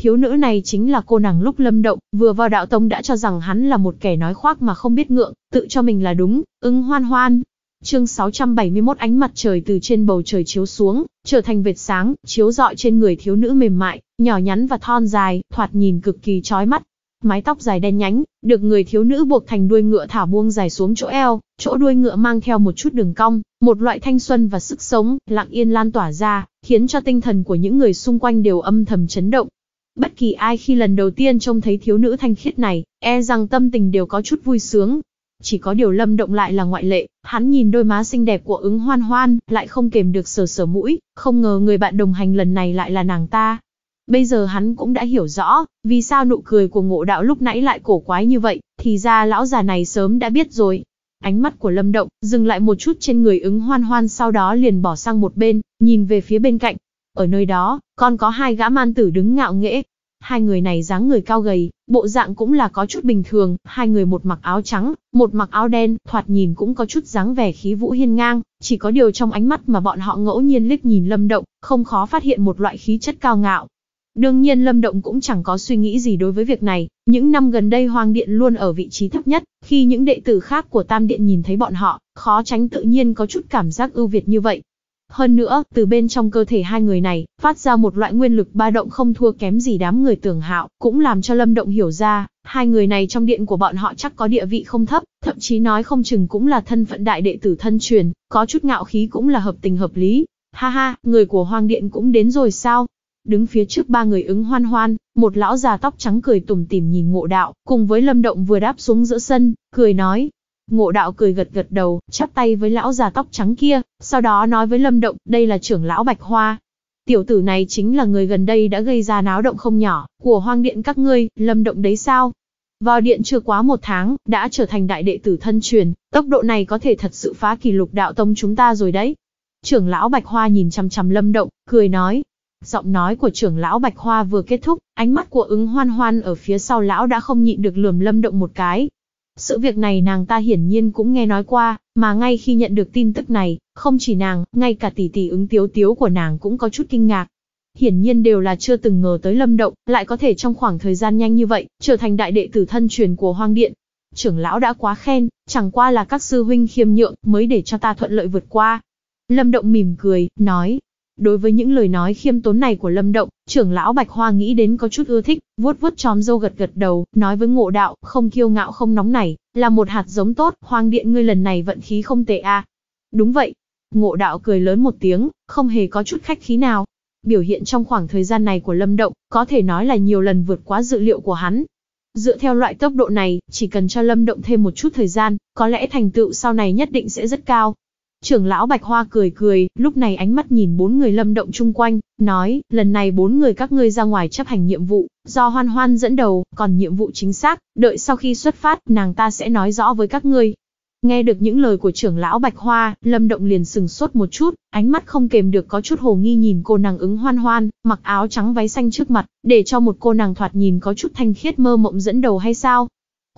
S1: Thiếu nữ này chính là cô nàng lúc lâm động, vừa vào đạo tông đã cho rằng hắn là một kẻ nói khoác mà không biết ngượng, tự cho mình là đúng, ứng hoan hoan. Chương 671 ánh mặt trời từ trên bầu trời chiếu xuống, trở thành vệt sáng, chiếu rọi trên người thiếu nữ mềm mại, nhỏ nhắn và thon dài, thoạt nhìn cực kỳ chói mắt mái tóc dài đen nhánh, được người thiếu nữ buộc thành đuôi ngựa thả buông dài xuống chỗ eo, chỗ đuôi ngựa mang theo một chút đường cong, một loại thanh xuân và sức sống, lặng yên lan tỏa ra, khiến cho tinh thần của những người xung quanh đều âm thầm chấn động. Bất kỳ ai khi lần đầu tiên trông thấy thiếu nữ thanh khiết này, e rằng tâm tình đều có chút vui sướng. Chỉ có điều lâm động lại là ngoại lệ, hắn nhìn đôi má xinh đẹp của ứng hoan hoan, lại không kềm được sờ sờ mũi, không ngờ người bạn đồng hành lần này lại là nàng ta. Bây giờ hắn cũng đã hiểu rõ, vì sao nụ cười của ngộ đạo lúc nãy lại cổ quái như vậy, thì ra lão già này sớm đã biết rồi. Ánh mắt của Lâm Động dừng lại một chút trên người ứng hoan hoan sau đó liền bỏ sang một bên, nhìn về phía bên cạnh. Ở nơi đó, còn có hai gã man tử đứng ngạo nghễ. Hai người này dáng người cao gầy, bộ dạng cũng là có chút bình thường, hai người một mặc áo trắng, một mặc áo đen, thoạt nhìn cũng có chút dáng vẻ khí vũ hiên ngang, chỉ có điều trong ánh mắt mà bọn họ ngẫu nhiên liếc nhìn Lâm Động, không khó phát hiện một loại khí chất cao ngạo, Đương nhiên Lâm Động cũng chẳng có suy nghĩ gì đối với việc này, những năm gần đây Hoàng Điện luôn ở vị trí thấp nhất, khi những đệ tử khác của Tam Điện nhìn thấy bọn họ, khó tránh tự nhiên có chút cảm giác ưu việt như vậy. Hơn nữa, từ bên trong cơ thể hai người này, phát ra một loại nguyên lực ba động không thua kém gì đám người tưởng hạo, cũng làm cho Lâm Động hiểu ra, hai người này trong điện của bọn họ chắc có địa vị không thấp, thậm chí nói không chừng cũng là thân phận đại đệ tử thân truyền, có chút ngạo khí cũng là hợp tình hợp lý. Ha ha, người của Hoàng Điện cũng đến rồi sao? Đứng phía trước ba người ứng hoan hoan, một lão già tóc trắng cười tủm tỉm nhìn ngộ đạo, cùng với lâm động vừa đáp xuống giữa sân, cười nói. Ngộ đạo cười gật gật đầu, chắp tay với lão già tóc trắng kia, sau đó nói với lâm động, đây là trưởng lão Bạch Hoa. Tiểu tử này chính là người gần đây đã gây ra náo động không nhỏ, của hoang điện các ngươi, lâm động đấy sao, vào điện chưa quá một tháng, đã trở thành đại đệ tử thân truyền, tốc độ này có thể thật sự phá kỷ lục đạo tông chúng ta rồi đấy. Trưởng lão Bạch Hoa nhìn chằm chằm Lâm Động, cười nói, Giọng nói của trưởng lão Bạch Hoa vừa kết thúc, ánh mắt của ứng hoan hoan ở phía sau lão đã không nhịn được lườm lâm động một cái. Sự việc này nàng ta hiển nhiên cũng nghe nói qua, mà ngay khi nhận được tin tức này, không chỉ nàng, ngay cả tỷ tỷ ứng tiếu tiếu của nàng cũng có chút kinh ngạc. Hiển nhiên đều là chưa từng ngờ tới lâm động, lại có thể trong khoảng thời gian nhanh như vậy, trở thành đại đệ tử thân truyền của hoang điện. Trưởng lão đã quá khen, chẳng qua là các sư huynh khiêm nhượng mới để cho ta thuận lợi vượt qua. Lâm động mỉm cười, nói, Đối với những lời nói khiêm tốn này của Lâm Động, trưởng lão Bạch Hoa nghĩ đến có chút ưa thích, vuốt vuốt chòm râu gật gật đầu, nói với ngộ đạo, không kiêu ngạo không nóng này, là một hạt giống tốt, hoang điện ngươi lần này vận khí không tệ à. Đúng vậy. Ngộ đạo cười lớn một tiếng, không hề có chút khách khí nào. Biểu hiện trong khoảng thời gian này của Lâm Động, có thể nói là nhiều lần vượt quá dự liệu của hắn. Dựa theo loại tốc độ này, chỉ cần cho Lâm Động thêm một chút thời gian, có lẽ thành tựu sau này nhất định sẽ rất cao. Trưởng lão Bạch Hoa cười cười, lúc này ánh mắt nhìn bốn người lâm động chung quanh, nói, lần này bốn người các ngươi ra ngoài chấp hành nhiệm vụ, do hoan hoan dẫn đầu, còn nhiệm vụ chính xác, đợi sau khi xuất phát, nàng ta sẽ nói rõ với các ngươi. Nghe được những lời của trưởng lão Bạch Hoa, Lâm Động liền sừng sốt một chút, ánh mắt không kềm được có chút hồ nghi nhìn cô nàng ứng hoan hoan, mặc áo trắng váy xanh trước mặt, để cho một cô nàng thoạt nhìn có chút thanh khiết mơ mộng dẫn đầu hay sao,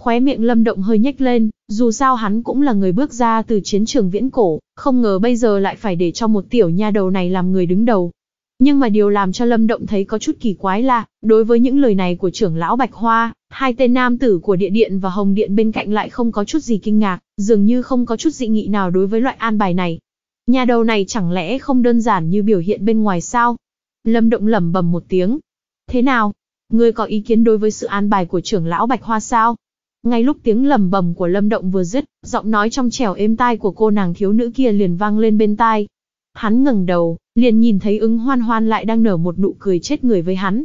S1: Khóe miệng Lâm Động hơi nhếch lên, dù sao hắn cũng là người bước ra từ chiến trường viễn cổ, không ngờ bây giờ lại phải để cho một tiểu nha đầu này làm người đứng đầu. Nhưng mà điều làm cho Lâm Động thấy có chút kỳ quái là, đối với những lời này của trưởng lão Bạch Hoa, hai tên nam tử của địa điện và hồng điện bên cạnh lại không có chút gì kinh ngạc, dường như không có chút dị nghị nào đối với loại an bài này. Nhà đầu này chẳng lẽ không đơn giản như biểu hiện bên ngoài sao? Lâm Động lẩm bẩm một tiếng. Thế nào? Ngươi có ý kiến đối với sự an bài của trưởng lão Bạch Hoa sao? Ngay lúc tiếng lầm bầm của Lâm Động vừa dứt, giọng nói trong trẻo êm tai của cô nàng thiếu nữ kia liền vang lên bên tai. Hắn ngẩng đầu, liền nhìn thấy ứng hoan hoan lại đang nở một nụ cười chết người với hắn.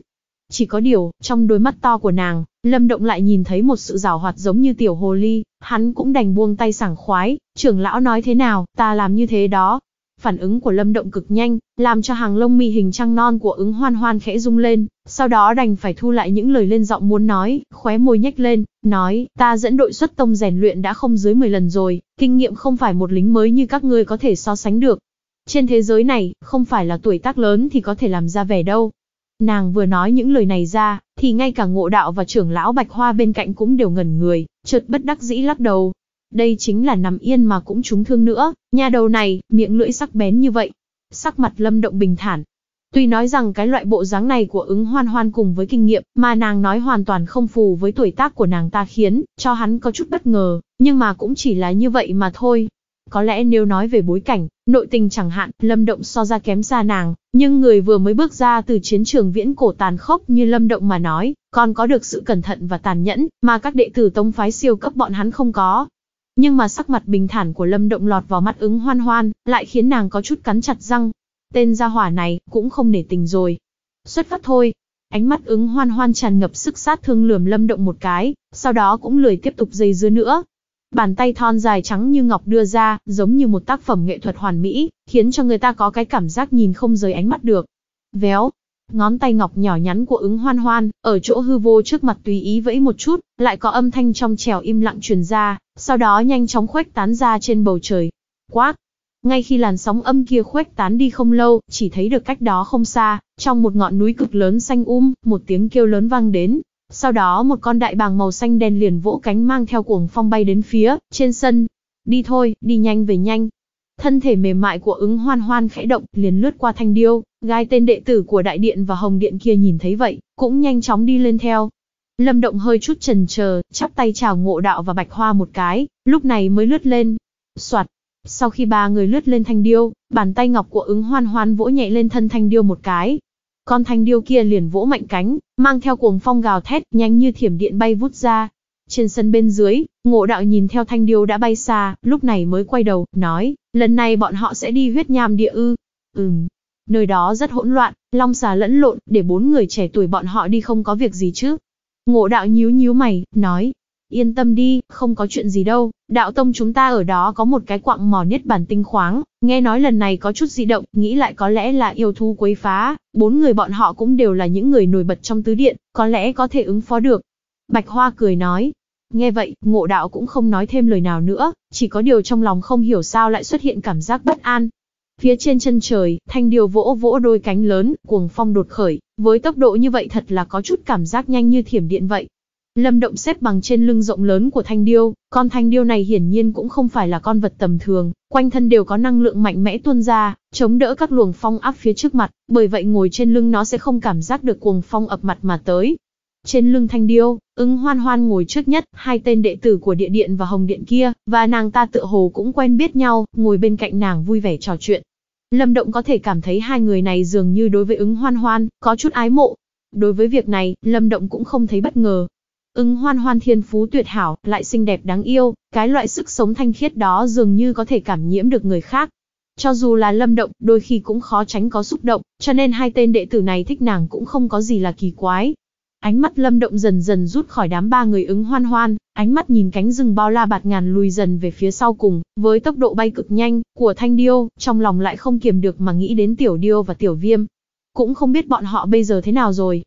S1: Chỉ có điều, trong đôi mắt to của nàng, Lâm Động lại nhìn thấy một sự rào hoạt giống như tiểu hồ ly, hắn cũng đành buông tay sảng khoái, trưởng lão nói thế nào, ta làm như thế đó, Phản ứng của Lâm Động cực nhanh, làm cho hàng lông mi hình trăng non của ứng hoan hoan khẽ rung lên, sau đó đành phải thu lại những lời lên giọng muốn nói, khóe môi nhếch lên, nói, ta dẫn đội xuất tông rèn luyện đã không dưới 10 lần rồi, kinh nghiệm không phải một lính mới như các ngươi có thể so sánh được. Trên thế giới này, không phải là tuổi tác lớn thì có thể làm ra vẻ đâu. Nàng vừa nói những lời này ra, thì ngay cả ngộ đạo và trưởng lão Bạch Hoa bên cạnh cũng đều ngẩn người, chợt bất đắc dĩ lắc đầu, đây chính là nằm yên mà cũng trúng thương nữa, nhà đầu này, miệng lưỡi sắc bén như vậy. Sắc mặt lâm động bình thản. Tuy nói rằng cái loại bộ dáng này của ứng hoan hoan cùng với kinh nghiệm mà nàng nói hoàn toàn không phù với tuổi tác của nàng ta khiến cho hắn có chút bất ngờ, nhưng mà cũng chỉ là như vậy mà thôi, có lẽ nếu nói về bối cảnh, nội tình chẳng hạn, Lâm Động so ra kém xa nàng, nhưng người vừa mới bước ra từ chiến trường viễn cổ tàn khốc như Lâm Động mà nói, còn có được sự cẩn thận và tàn nhẫn mà các đệ tử tông phái siêu cấp bọn hắn không có, nhưng mà sắc mặt bình thản của Lâm Động lọt vào mắt ứng hoan hoan, lại khiến nàng có chút cắn chặt răng. Tên gia hỏa này, cũng không nể tình rồi. Xuất phát thôi. Ánh mắt ứng hoan hoan tràn ngập sức sát thương lườm Lâm Động một cái, sau đó cũng lười tiếp tục dây dưa nữa. Bàn tay thon dài trắng như ngọc đưa ra, giống như một tác phẩm nghệ thuật hoàn mỹ, khiến cho người ta có cái cảm giác nhìn không rời ánh mắt được. Véo, ngón tay ngọc nhỏ nhắn của ứng hoan hoan, ở chỗ hư vô trước mặt tùy ý vẫy một chút, lại có âm thanh trong trèo im lặng truyền ra, sau đó nhanh chóng khuếch tán ra trên bầu trời. Quát! Ngay khi làn sóng âm kia khuếch tán đi không lâu, chỉ thấy được cách đó không xa, trong một ngọn núi cực lớn xanh um, một tiếng kêu lớn vang đến. Sau đó một con đại bàng màu xanh đen liền vỗ cánh mang theo cuồng phong bay đến phía, trên sân. Đi thôi, đi nhanh về nhanh. Thân thể mềm mại của ứng hoan hoan khẽ động, liền lướt qua thanh điêu, gai tên đệ tử của đại điện và hồng điện kia nhìn thấy vậy, cũng nhanh chóng đi lên theo, Lâm Động hơi chút chần chờ, chắp tay chào ngộ đạo và bạch hoa một cái, lúc này mới lướt lên. Soạt. Sau khi ba người lướt lên thanh điêu, bàn tay ngọc của ứng hoan hoan vỗ nhẹ lên thân thanh điêu một cái. Con thanh điêu kia liền vỗ mạnh cánh, mang theo cuồng phong gào thét, nhanh như thiểm điện bay vút ra. Trên sân bên dưới, ngộ đạo nhìn theo thanh điêu đã bay xa, lúc này mới quay đầu, nói, lần này bọn họ sẽ đi huyết nham địa ư. Ừm, nơi đó rất hỗn loạn, long xà lẫn lộn, để bốn người trẻ tuổi bọn họ đi không có việc gì chứ. Ngộ đạo nhíu nhíu mày, nói, yên tâm đi, không có chuyện gì đâu, đạo tông chúng ta ở đó có một cái quặng mỏ niết bản tinh khoáng, nghe nói lần này có chút dị động, nghĩ lại có lẽ là yêu thú quấy phá, bốn người bọn họ cũng đều là những người nổi bật trong tứ điện, có lẽ có thể ứng phó được. Bạch Hoa cười nói, nghe vậy, ngộ đạo cũng không nói thêm lời nào nữa, chỉ có điều trong lòng không hiểu sao lại xuất hiện cảm giác bất an, Phía trên chân trời, thanh điều vỗ vỗ đôi cánh lớn, cuồng phong đột khởi, với tốc độ như vậy thật là có chút cảm giác nhanh như thiểm điện vậy. Lâm Động xếp bằng trên lưng rộng lớn của thanh điêu, con thanh điêu này hiển nhiên cũng không phải là con vật tầm thường, quanh thân đều có năng lượng mạnh mẽ tuôn ra, chống đỡ các luồng phong áp phía trước mặt, bởi vậy ngồi trên lưng nó sẽ không cảm giác được cuồng phong ập mặt mà tới. Trên lưng thanh điêu, ứng hoan hoan ngồi trước nhất, hai tên đệ tử của địa điện và hồng điện kia, và nàng ta tự hồ cũng quen biết nhau, ngồi bên cạnh nàng vui vẻ trò chuyện. Lâm Động có thể cảm thấy hai người này dường như đối với ứng hoan hoan, có chút ái mộ. Đối với việc này, Lâm Động cũng không thấy bất ngờ. Ứng hoan hoan thiên phú tuyệt hảo, lại xinh đẹp đáng yêu, cái loại sức sống thanh khiết đó dường như có thể cảm nhiễm được người khác. Cho dù là Lâm Động, đôi khi cũng khó tránh có xúc động, cho nên hai tên đệ tử này thích nàng cũng không có gì là kỳ quái. Ánh mắt Lâm Động dần dần rút khỏi đám ba người ứng hoan hoan, ánh mắt nhìn cánh rừng bao la bạt ngàn lùi dần về phía sau cùng, với tốc độ bay cực nhanh của Thanh Điêu, trong lòng lại không kiềm được mà nghĩ đến Tiểu Điêu và Tiểu Viêm. Cũng không biết bọn họ bây giờ thế nào rồi.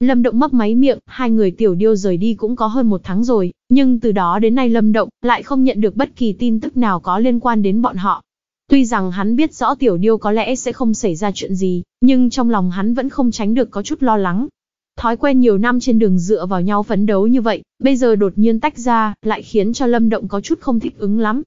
S1: Lâm Động mấp máy miệng, hai người Tiểu Điêu rời đi cũng có hơn một tháng rồi, nhưng từ đó đến nay Lâm Động lại không nhận được bất kỳ tin tức nào có liên quan đến bọn họ. Tuy rằng hắn biết rõ Tiểu Điêu có lẽ sẽ không xảy ra chuyện gì, nhưng trong lòng hắn vẫn không tránh được có chút lo lắng, Thói quen nhiều năm trên đường dựa vào nhau phấn đấu như vậy, bây giờ đột nhiên tách ra, lại khiến cho Lâm Động có chút không thích ứng lắm.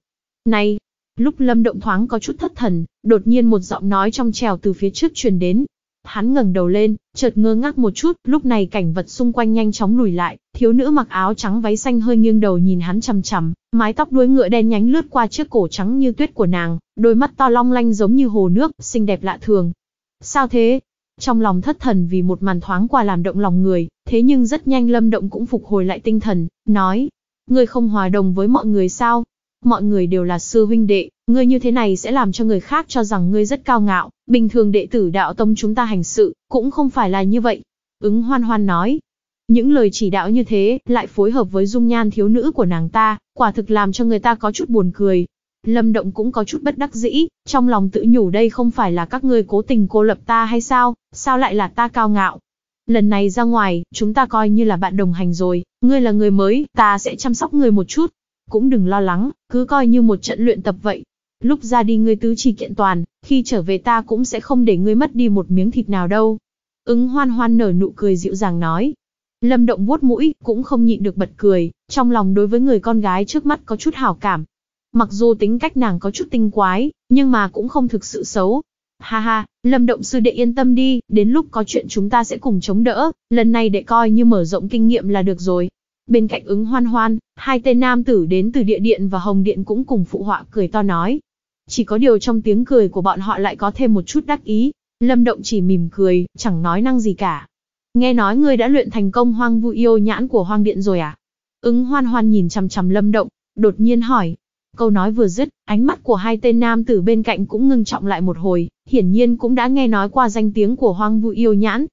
S1: Này, lúc Lâm Động thoáng có chút thất thần, đột nhiên một giọng nói trong trèo từ phía trước truyền đến. Hắn ngẩng đầu lên, chợt ngơ ngác một chút, lúc này cảnh vật xung quanh nhanh chóng lùi lại, thiếu nữ mặc áo trắng váy xanh hơi nghiêng đầu nhìn hắn chằm chằm, mái tóc đuôi ngựa đen nhánh lướt qua chiếc cổ trắng như tuyết của nàng, đôi mắt to long lanh giống như hồ nước, xinh đẹp lạ thường. Sao thế, trong lòng thất thần vì một màn thoáng qua làm động lòng người, thế nhưng rất nhanh Lâm Động cũng phục hồi lại tinh thần, nói. Ngươi không hòa đồng với mọi người sao? Mọi người đều là sư huynh đệ, ngươi như thế này sẽ làm cho người khác cho rằng ngươi rất cao ngạo, bình thường đệ tử đạo tông chúng ta hành sự, cũng không phải là như vậy. Ứng hoan hoan nói, những lời chỉ đạo như thế, lại phối hợp với dung nhan thiếu nữ của nàng ta, quả thực làm cho người ta có chút buồn cười. Lâm Động cũng có chút bất đắc dĩ, trong lòng tự nhủ đây không phải là các ngươi cố tình cô lập ta hay sao, sao lại là ta cao ngạo. Lần này ra ngoài, chúng ta coi như là bạn đồng hành rồi, ngươi là người mới, ta sẽ chăm sóc ngươi một chút. Cũng đừng lo lắng, cứ coi như một trận luyện tập vậy. Lúc ra đi ngươi tứ chi kiện toàn, khi trở về ta cũng sẽ không để ngươi mất đi một miếng thịt nào đâu. Ứng hoan hoan nở nụ cười dịu dàng nói. Lâm Động vuốt mũi, cũng không nhịn được bật cười, trong lòng đối với người con gái trước mắt có chút hảo cảm, Mặc dù tính cách nàng có chút tinh quái, nhưng mà cũng không thực sự xấu. Ha ha, Lâm Động Sư đệ yên tâm đi, đến lúc có chuyện chúng ta sẽ cùng chống đỡ, lần này đệ coi như mở rộng kinh nghiệm là được rồi. Bên cạnh ứng hoan hoan, hai tên nam tử đến từ địa điện và hồng điện cũng cùng phụ họa cười to nói. Chỉ có điều trong tiếng cười của bọn họ lại có thêm một chút đắc ý. Lâm Động chỉ mỉm cười, chẳng nói năng gì cả. Nghe nói ngươi đã luyện thành công hoang vu yêu nhãn của hoang điện rồi à? Ứng hoan hoan nhìn chằm chằm Lâm Động, đột nhiên hỏi. Câu nói vừa dứt, ánh mắt của hai tên nam tử bên cạnh cũng ngưng trọng lại một hồi, hiển nhiên cũng đã nghe nói qua danh tiếng của hoang vu yêu nhãn.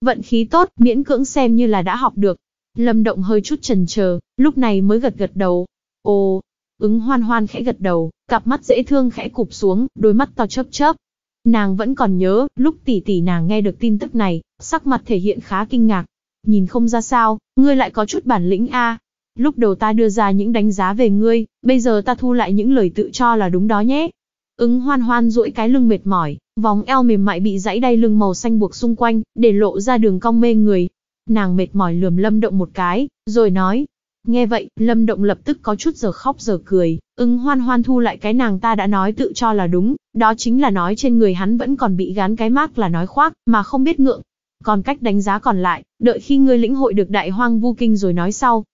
S1: Vận khí tốt, miễn cưỡng xem như là đã học được. Lâm Động hơi chút chần chờ, lúc này mới gật gật đầu. Ồ, ứng hoan hoan khẽ gật đầu, cặp mắt dễ thương khẽ cụp xuống, đôi mắt to chớp chớp. Nàng vẫn còn nhớ, lúc tỷ tỷ nàng nghe được tin tức này, sắc mặt thể hiện khá kinh ngạc. Nhìn không ra sao, ngươi lại có chút bản lĩnh a, Lúc đầu ta đưa ra những đánh giá về ngươi, bây giờ ta thu lại những lời tự cho là đúng đó nhé. Ứng hoan hoan duỗi cái lưng mệt mỏi, vòng eo mềm mại bị dãy đai lưng màu xanh buộc xung quanh, để lộ ra đường cong mê người. Nàng mệt mỏi lườm lâm động một cái, rồi nói. Nghe vậy, lâm động lập tức có chút giờ khóc giờ cười, ứng hoan hoan thu lại cái nàng ta đã nói tự cho là đúng, đó chính là nói trên người hắn vẫn còn bị gán cái mác là nói khoác, mà không biết ngượng. Còn cách đánh giá còn lại, đợi khi ngươi lĩnh hội được đại hoang vu kinh rồi nói sau.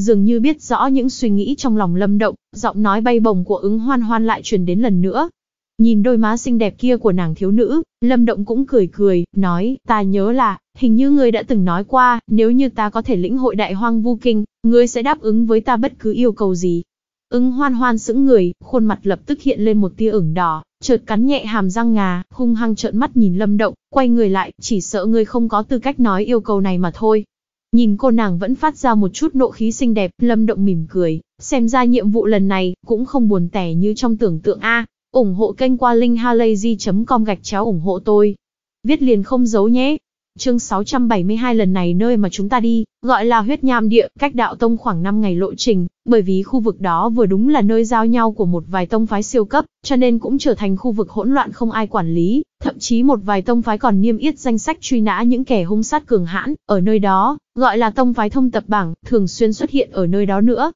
S1: Dường như biết rõ những suy nghĩ trong lòng lâm động, giọng nói bay bổng của ứng hoan hoan lại truyền đến lần nữa. Nhìn đôi má xinh đẹp kia của nàng thiếu nữ, lâm động cũng cười cười, nói, ta nhớ là, hình như ngươi đã từng nói qua, nếu như ta có thể lĩnh hội đại hoang vu kinh, ngươi sẽ đáp ứng với ta bất cứ yêu cầu gì. Ứng hoan hoan sững người, khuôn mặt lập tức hiện lên một tia ửng đỏ, chợt cắn nhẹ hàm răng ngà, hung hăng trợn mắt nhìn lâm động, quay người lại, chỉ sợ ngươi không có tư cách nói yêu cầu này mà thôi. Nhìn cô nàng vẫn phát ra một chút nộ khí xinh đẹp, Lâm Động mỉm cười, xem ra nhiệm vụ lần này cũng không buồn tẻ như trong tưởng tượng a. ủng hộ kênh qua linkhalazy.com gạch chéo ủng hộ tôi. Viết liền không giấu nhé. Chương 672 lần này nơi mà chúng ta đi, gọi là huyết nham địa, cách đạo tông khoảng 5 ngày lộ trình, bởi vì khu vực đó vừa đúng là nơi giao nhau của một vài tông phái siêu cấp, cho nên cũng trở thành khu vực hỗn loạn không ai quản lý, thậm chí một vài tông phái còn niêm yết danh sách truy nã những kẻ hung sát cường hãn, ở nơi đó, gọi là tông phái thông tập bảng, thường xuyên xuất hiện ở nơi đó nữa.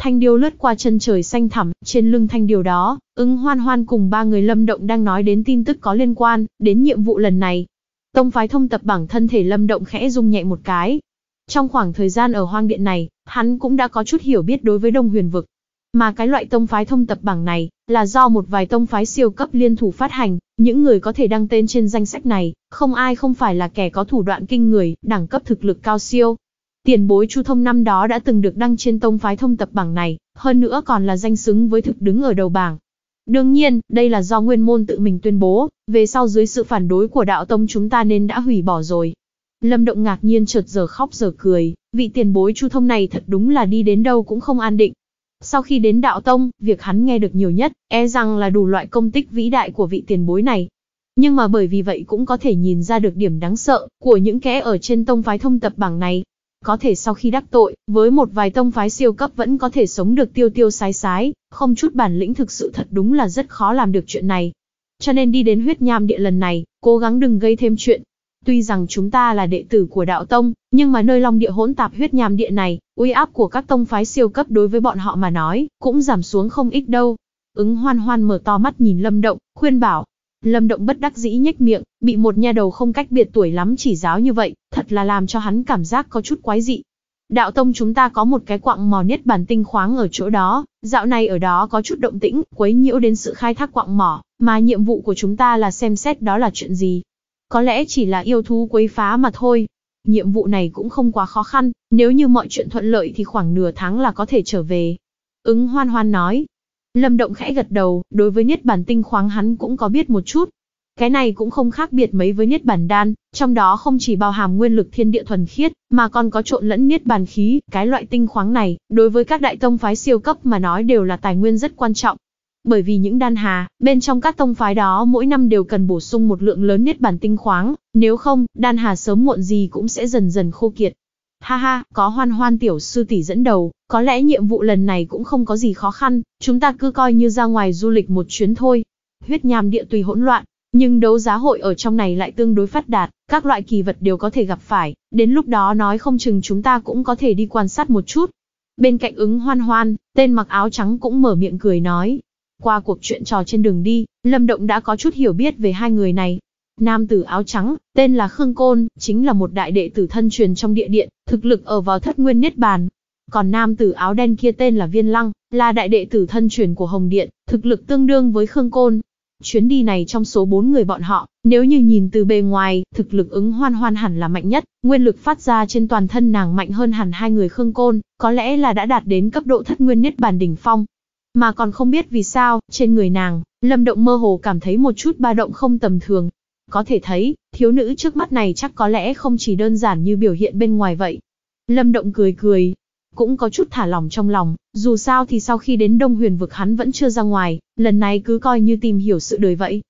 S1: Thanh điêu lướt qua chân trời xanh thẳm, trên lưng thanh điêu đó, ứng hoan hoan cùng ba người lâm động đang nói đến tin tức có liên quan, đến nhiệm vụ lần này, Tông phái thông tập bảng thân thể Lâm Động khẽ rung nhẹ một cái. Trong khoảng thời gian ở hoang điện này, hắn cũng đã có chút hiểu biết đối với Đông Huyền vực. Mà cái loại tông phái thông tập bảng này là do một vài tông phái siêu cấp liên thủ phát hành, những người có thể đăng tên trên danh sách này, không ai không phải là kẻ có thủ đoạn kinh người, đẳng cấp thực lực cao siêu. Tiền bối Chu Thông năm đó đã từng được đăng trên tông phái thông tập bảng này, hơn nữa còn là danh xứng với thực đứng ở đầu bảng, Đương nhiên, đây là do nguyên môn tự mình tuyên bố, về sau dưới sự phản đối của đạo tông chúng ta nên đã hủy bỏ rồi. Lâm Động ngạc nhiên chợt giờ khóc giờ cười, vị tiền bối Chu Thông này thật đúng là đi đến đâu cũng không an định. Sau khi đến đạo tông, việc hắn nghe được nhiều nhất, e rằng là đủ loại công tích vĩ đại của vị tiền bối này. Nhưng mà bởi vì vậy cũng có thể nhìn ra được điểm đáng sợ của những kẻ ở trên tông phái thông tập bảng này. Có thể sau khi đắc tội, với một vài tông phái siêu cấp vẫn có thể sống được tiêu tiêu sái sái, không chút bản lĩnh thực sự thật đúng là rất khó làm được chuyện này. Cho nên đi đến huyết nham địa lần này, cố gắng đừng gây thêm chuyện. Tuy rằng chúng ta là đệ tử của đạo tông, nhưng mà nơi long địa hỗn tạp huyết nham địa này, uy áp của các tông phái siêu cấp đối với bọn họ mà nói, cũng giảm xuống không ít đâu. Ứng hoan hoan mở to mắt nhìn lâm động, khuyên bảo, Lâm Động bất đắc dĩ nhếch miệng, bị một nha đầu không cách biệt tuổi lắm chỉ giáo như vậy, thật là làm cho hắn cảm giác có chút quái dị. Đạo tông chúng ta có một cái quặng mỏ niết bản tinh khoáng ở chỗ đó, dạo này ở đó có chút động tĩnh, quấy nhiễu đến sự khai thác quặng mỏ, mà nhiệm vụ của chúng ta là xem xét đó là chuyện gì. Có lẽ chỉ là yêu thú quấy phá mà thôi. Nhiệm vụ này cũng không quá khó khăn, nếu như mọi chuyện thuận lợi thì khoảng nửa tháng là có thể trở về. Ứng hoan hoan nói, Lâm Động khẽ gật đầu, đối với niết bản tinh khoáng hắn cũng có biết một chút. Cái này cũng không khác biệt mấy với niết bản đan, trong đó không chỉ bao hàm nguyên lực thiên địa thuần khiết, mà còn có trộn lẫn niết bàn khí, cái loại tinh khoáng này, đối với các đại tông phái siêu cấp mà nói đều là tài nguyên rất quan trọng. Bởi vì những đan hà, bên trong các tông phái đó mỗi năm đều cần bổ sung một lượng lớn niết bàn tinh khoáng, nếu không, đan hà sớm muộn gì cũng sẽ dần dần khô kiệt, Ha ha, có hoan hoan tiểu sư tỷ dẫn đầu, có lẽ nhiệm vụ lần này cũng không có gì khó khăn, chúng ta cứ coi như ra ngoài du lịch một chuyến thôi. Huyết nham địa tùy hỗn loạn, nhưng đấu giá hội ở trong này lại tương đối phát đạt, các loại kỳ vật đều có thể gặp phải, đến lúc đó nói không chừng chúng ta cũng có thể đi quan sát một chút. Bên cạnh ứng hoan hoan, tên mặc áo trắng cũng mở miệng cười nói. Qua cuộc chuyện trò trên đường đi, Lâm Động đã có chút hiểu biết về hai người này, Nam tử áo trắng, tên là Khương Côn, chính là một đại đệ tử thân truyền trong địa điện, thực lực ở vào thất nguyên niết bàn. Còn nam tử áo đen kia tên là Viên Lăng, là đại đệ tử thân truyền của Hồng Điện, thực lực tương đương với Khương Côn. Chuyến đi này trong số bốn người bọn họ, nếu như nhìn từ bề ngoài, thực lực ứng hoan hoan hẳn là mạnh nhất, nguyên lực phát ra trên toàn thân nàng mạnh hơn hẳn hai người Khương Côn, có lẽ là đã đạt đến cấp độ thất nguyên niết bàn đỉnh phong. Mà còn không biết vì sao, trên người nàng, Lâm Động mơ hồ cảm thấy một chút ba động không tầm thường, có thể thấy, thiếu nữ trước mắt này chắc có lẽ không chỉ đơn giản như biểu hiện bên ngoài vậy. Lâm Động cười cười, cũng có chút thả lỏng trong lòng, dù sao thì sau khi đến Đông Huyền vực hắn vẫn chưa ra ngoài, lần này cứ coi như tìm hiểu sự đời vậy.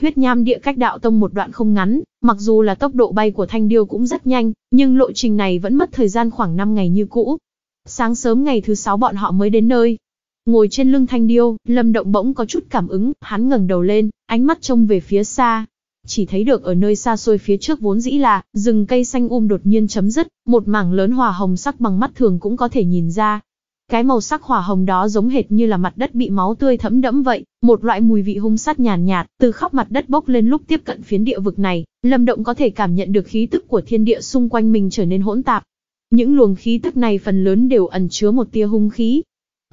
S1: Huyết Nham địa cách đạo tông một đoạn không ngắn, mặc dù là tốc độ bay của Thanh Điêu cũng rất nhanh, nhưng lộ trình này vẫn mất thời gian khoảng 5 ngày như cũ. Sáng sớm ngày thứ 6 bọn họ mới đến nơi. Ngồi trên lưng Thanh Điêu, Lâm Động bỗng có chút cảm ứng, hắn ngẩng đầu lên, ánh mắt trông về phía xa, chỉ thấy được ở nơi xa xôi phía trước vốn dĩ là, rừng cây xanh um đột nhiên chấm dứt, một mảng lớn hỏa hồng sắc bằng mắt thường cũng có thể nhìn ra. Cái màu sắc hỏa hồng đó giống hệt như là mặt đất bị máu tươi thấm đẫm vậy, một loại mùi vị hung sát nhàn nhạt, nhạt, từ khắp mặt đất bốc lên lúc tiếp cận phiến địa vực này, Lâm Động có thể cảm nhận được khí tức của thiên địa xung quanh mình trở nên hỗn tạp. Những luồng khí tức này phần lớn đều ẩn chứa một tia hung khí,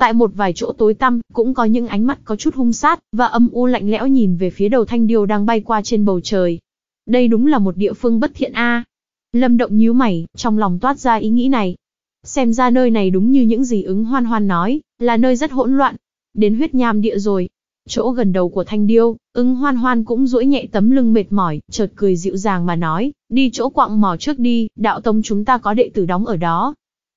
S1: Tại một vài chỗ tối tăm, cũng có những ánh mắt có chút hung sát và âm u lạnh lẽo nhìn về phía đầu thanh điêu đang bay qua trên bầu trời. Đây đúng là một địa phương bất thiện a. Lâm Động nhíu mày, trong lòng toát ra ý nghĩ này. Xem ra nơi này đúng như những gì ứng hoan hoan nói, là nơi rất hỗn loạn. Đến huyết nham địa rồi. Chỗ gần đầu của thanh điêu, ứng hoan hoan cũng duỗi nhẹ tấm lưng mệt mỏi, chợt cười dịu dàng mà nói, đi chỗ quạng mỏ trước đi, đạo tông chúng ta có đệ tử đóng ở đó,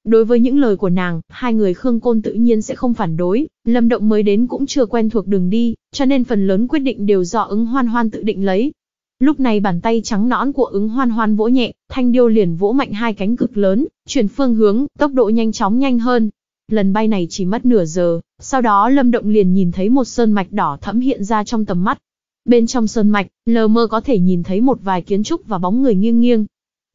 S1: Đối với những lời của nàng, hai người Khương Côn tự nhiên sẽ không phản đối, Lâm Động mới đến cũng chưa quen thuộc đường đi, cho nên phần lớn quyết định đều do ứng hoan hoan tự định lấy. Lúc này bàn tay trắng nõn của ứng hoan hoan vỗ nhẹ, thanh điêu liền vỗ mạnh hai cánh cực lớn, chuyển phương hướng, tốc độ nhanh chóng nhanh hơn. Lần bay này chỉ mất nửa giờ, sau đó Lâm Động liền nhìn thấy một sơn mạch đỏ thẫm hiện ra trong tầm mắt. Bên trong sơn mạch, lờ mơ có thể nhìn thấy một vài kiến trúc và bóng người nghiêng nghiêng,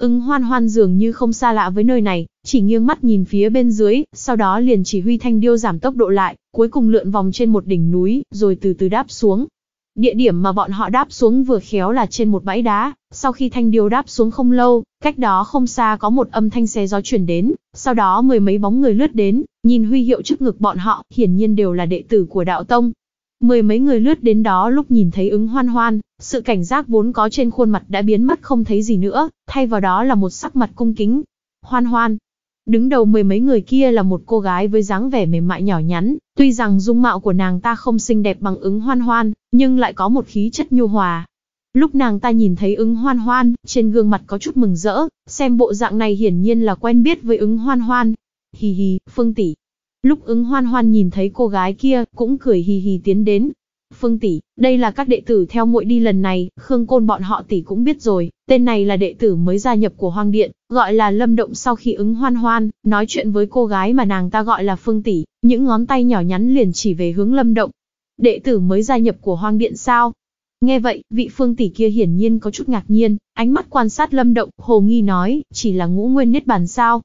S1: Ưng hoan hoan dường như không xa lạ với nơi này, chỉ nghiêng mắt nhìn phía bên dưới, sau đó liền chỉ huy thanh điêu giảm tốc độ lại, cuối cùng lượn vòng trên một đỉnh núi, rồi từ từ đáp xuống. Địa điểm mà bọn họ đáp xuống vừa khéo là trên một bãi đá, sau khi thanh điêu đáp xuống không lâu, cách đó không xa có một âm thanh xe gió chuyển đến, sau đó mười mấy bóng người lướt đến, nhìn huy hiệu trước ngực bọn họ, hiển nhiên đều là đệ tử của đạo tông. Mười mấy người lướt đến đó lúc nhìn thấy ứng hoan hoan, sự cảnh giác vốn có trên khuôn mặt đã biến mất không thấy gì nữa, thay vào đó là một sắc mặt cung kính. Hoan hoan. Đứng đầu mười mấy người kia là một cô gái với dáng vẻ mềm mại nhỏ nhắn, tuy rằng dung mạo của nàng ta không xinh đẹp bằng ứng hoan hoan, nhưng lại có một khí chất nhu hòa. Lúc nàng ta nhìn thấy ứng hoan hoan, trên gương mặt có chút mừng rỡ, xem bộ dạng này hiển nhiên là quen biết với ứng hoan hoan. Hì hì, Phương Tỷ, Lúc ứng hoan hoan nhìn thấy cô gái kia, cũng cười hì hì tiến đến. Phương tỷ, đây là các đệ tử theo muội đi lần này, Khương Côn bọn họ tỷ cũng biết rồi, tên này là đệ tử mới gia nhập của hoàng Điện, gọi là Lâm Động sau khi ứng hoan hoan, nói chuyện với cô gái mà nàng ta gọi là Phương tỷ, những ngón tay nhỏ nhắn liền chỉ về hướng Lâm Động. Đệ tử mới gia nhập của hoàng Điện sao? Nghe vậy, vị Phương tỷ kia hiển nhiên có chút ngạc nhiên, ánh mắt quan sát Lâm Động, hồ nghi nói, chỉ là ngũ nguyên niết bàn sao?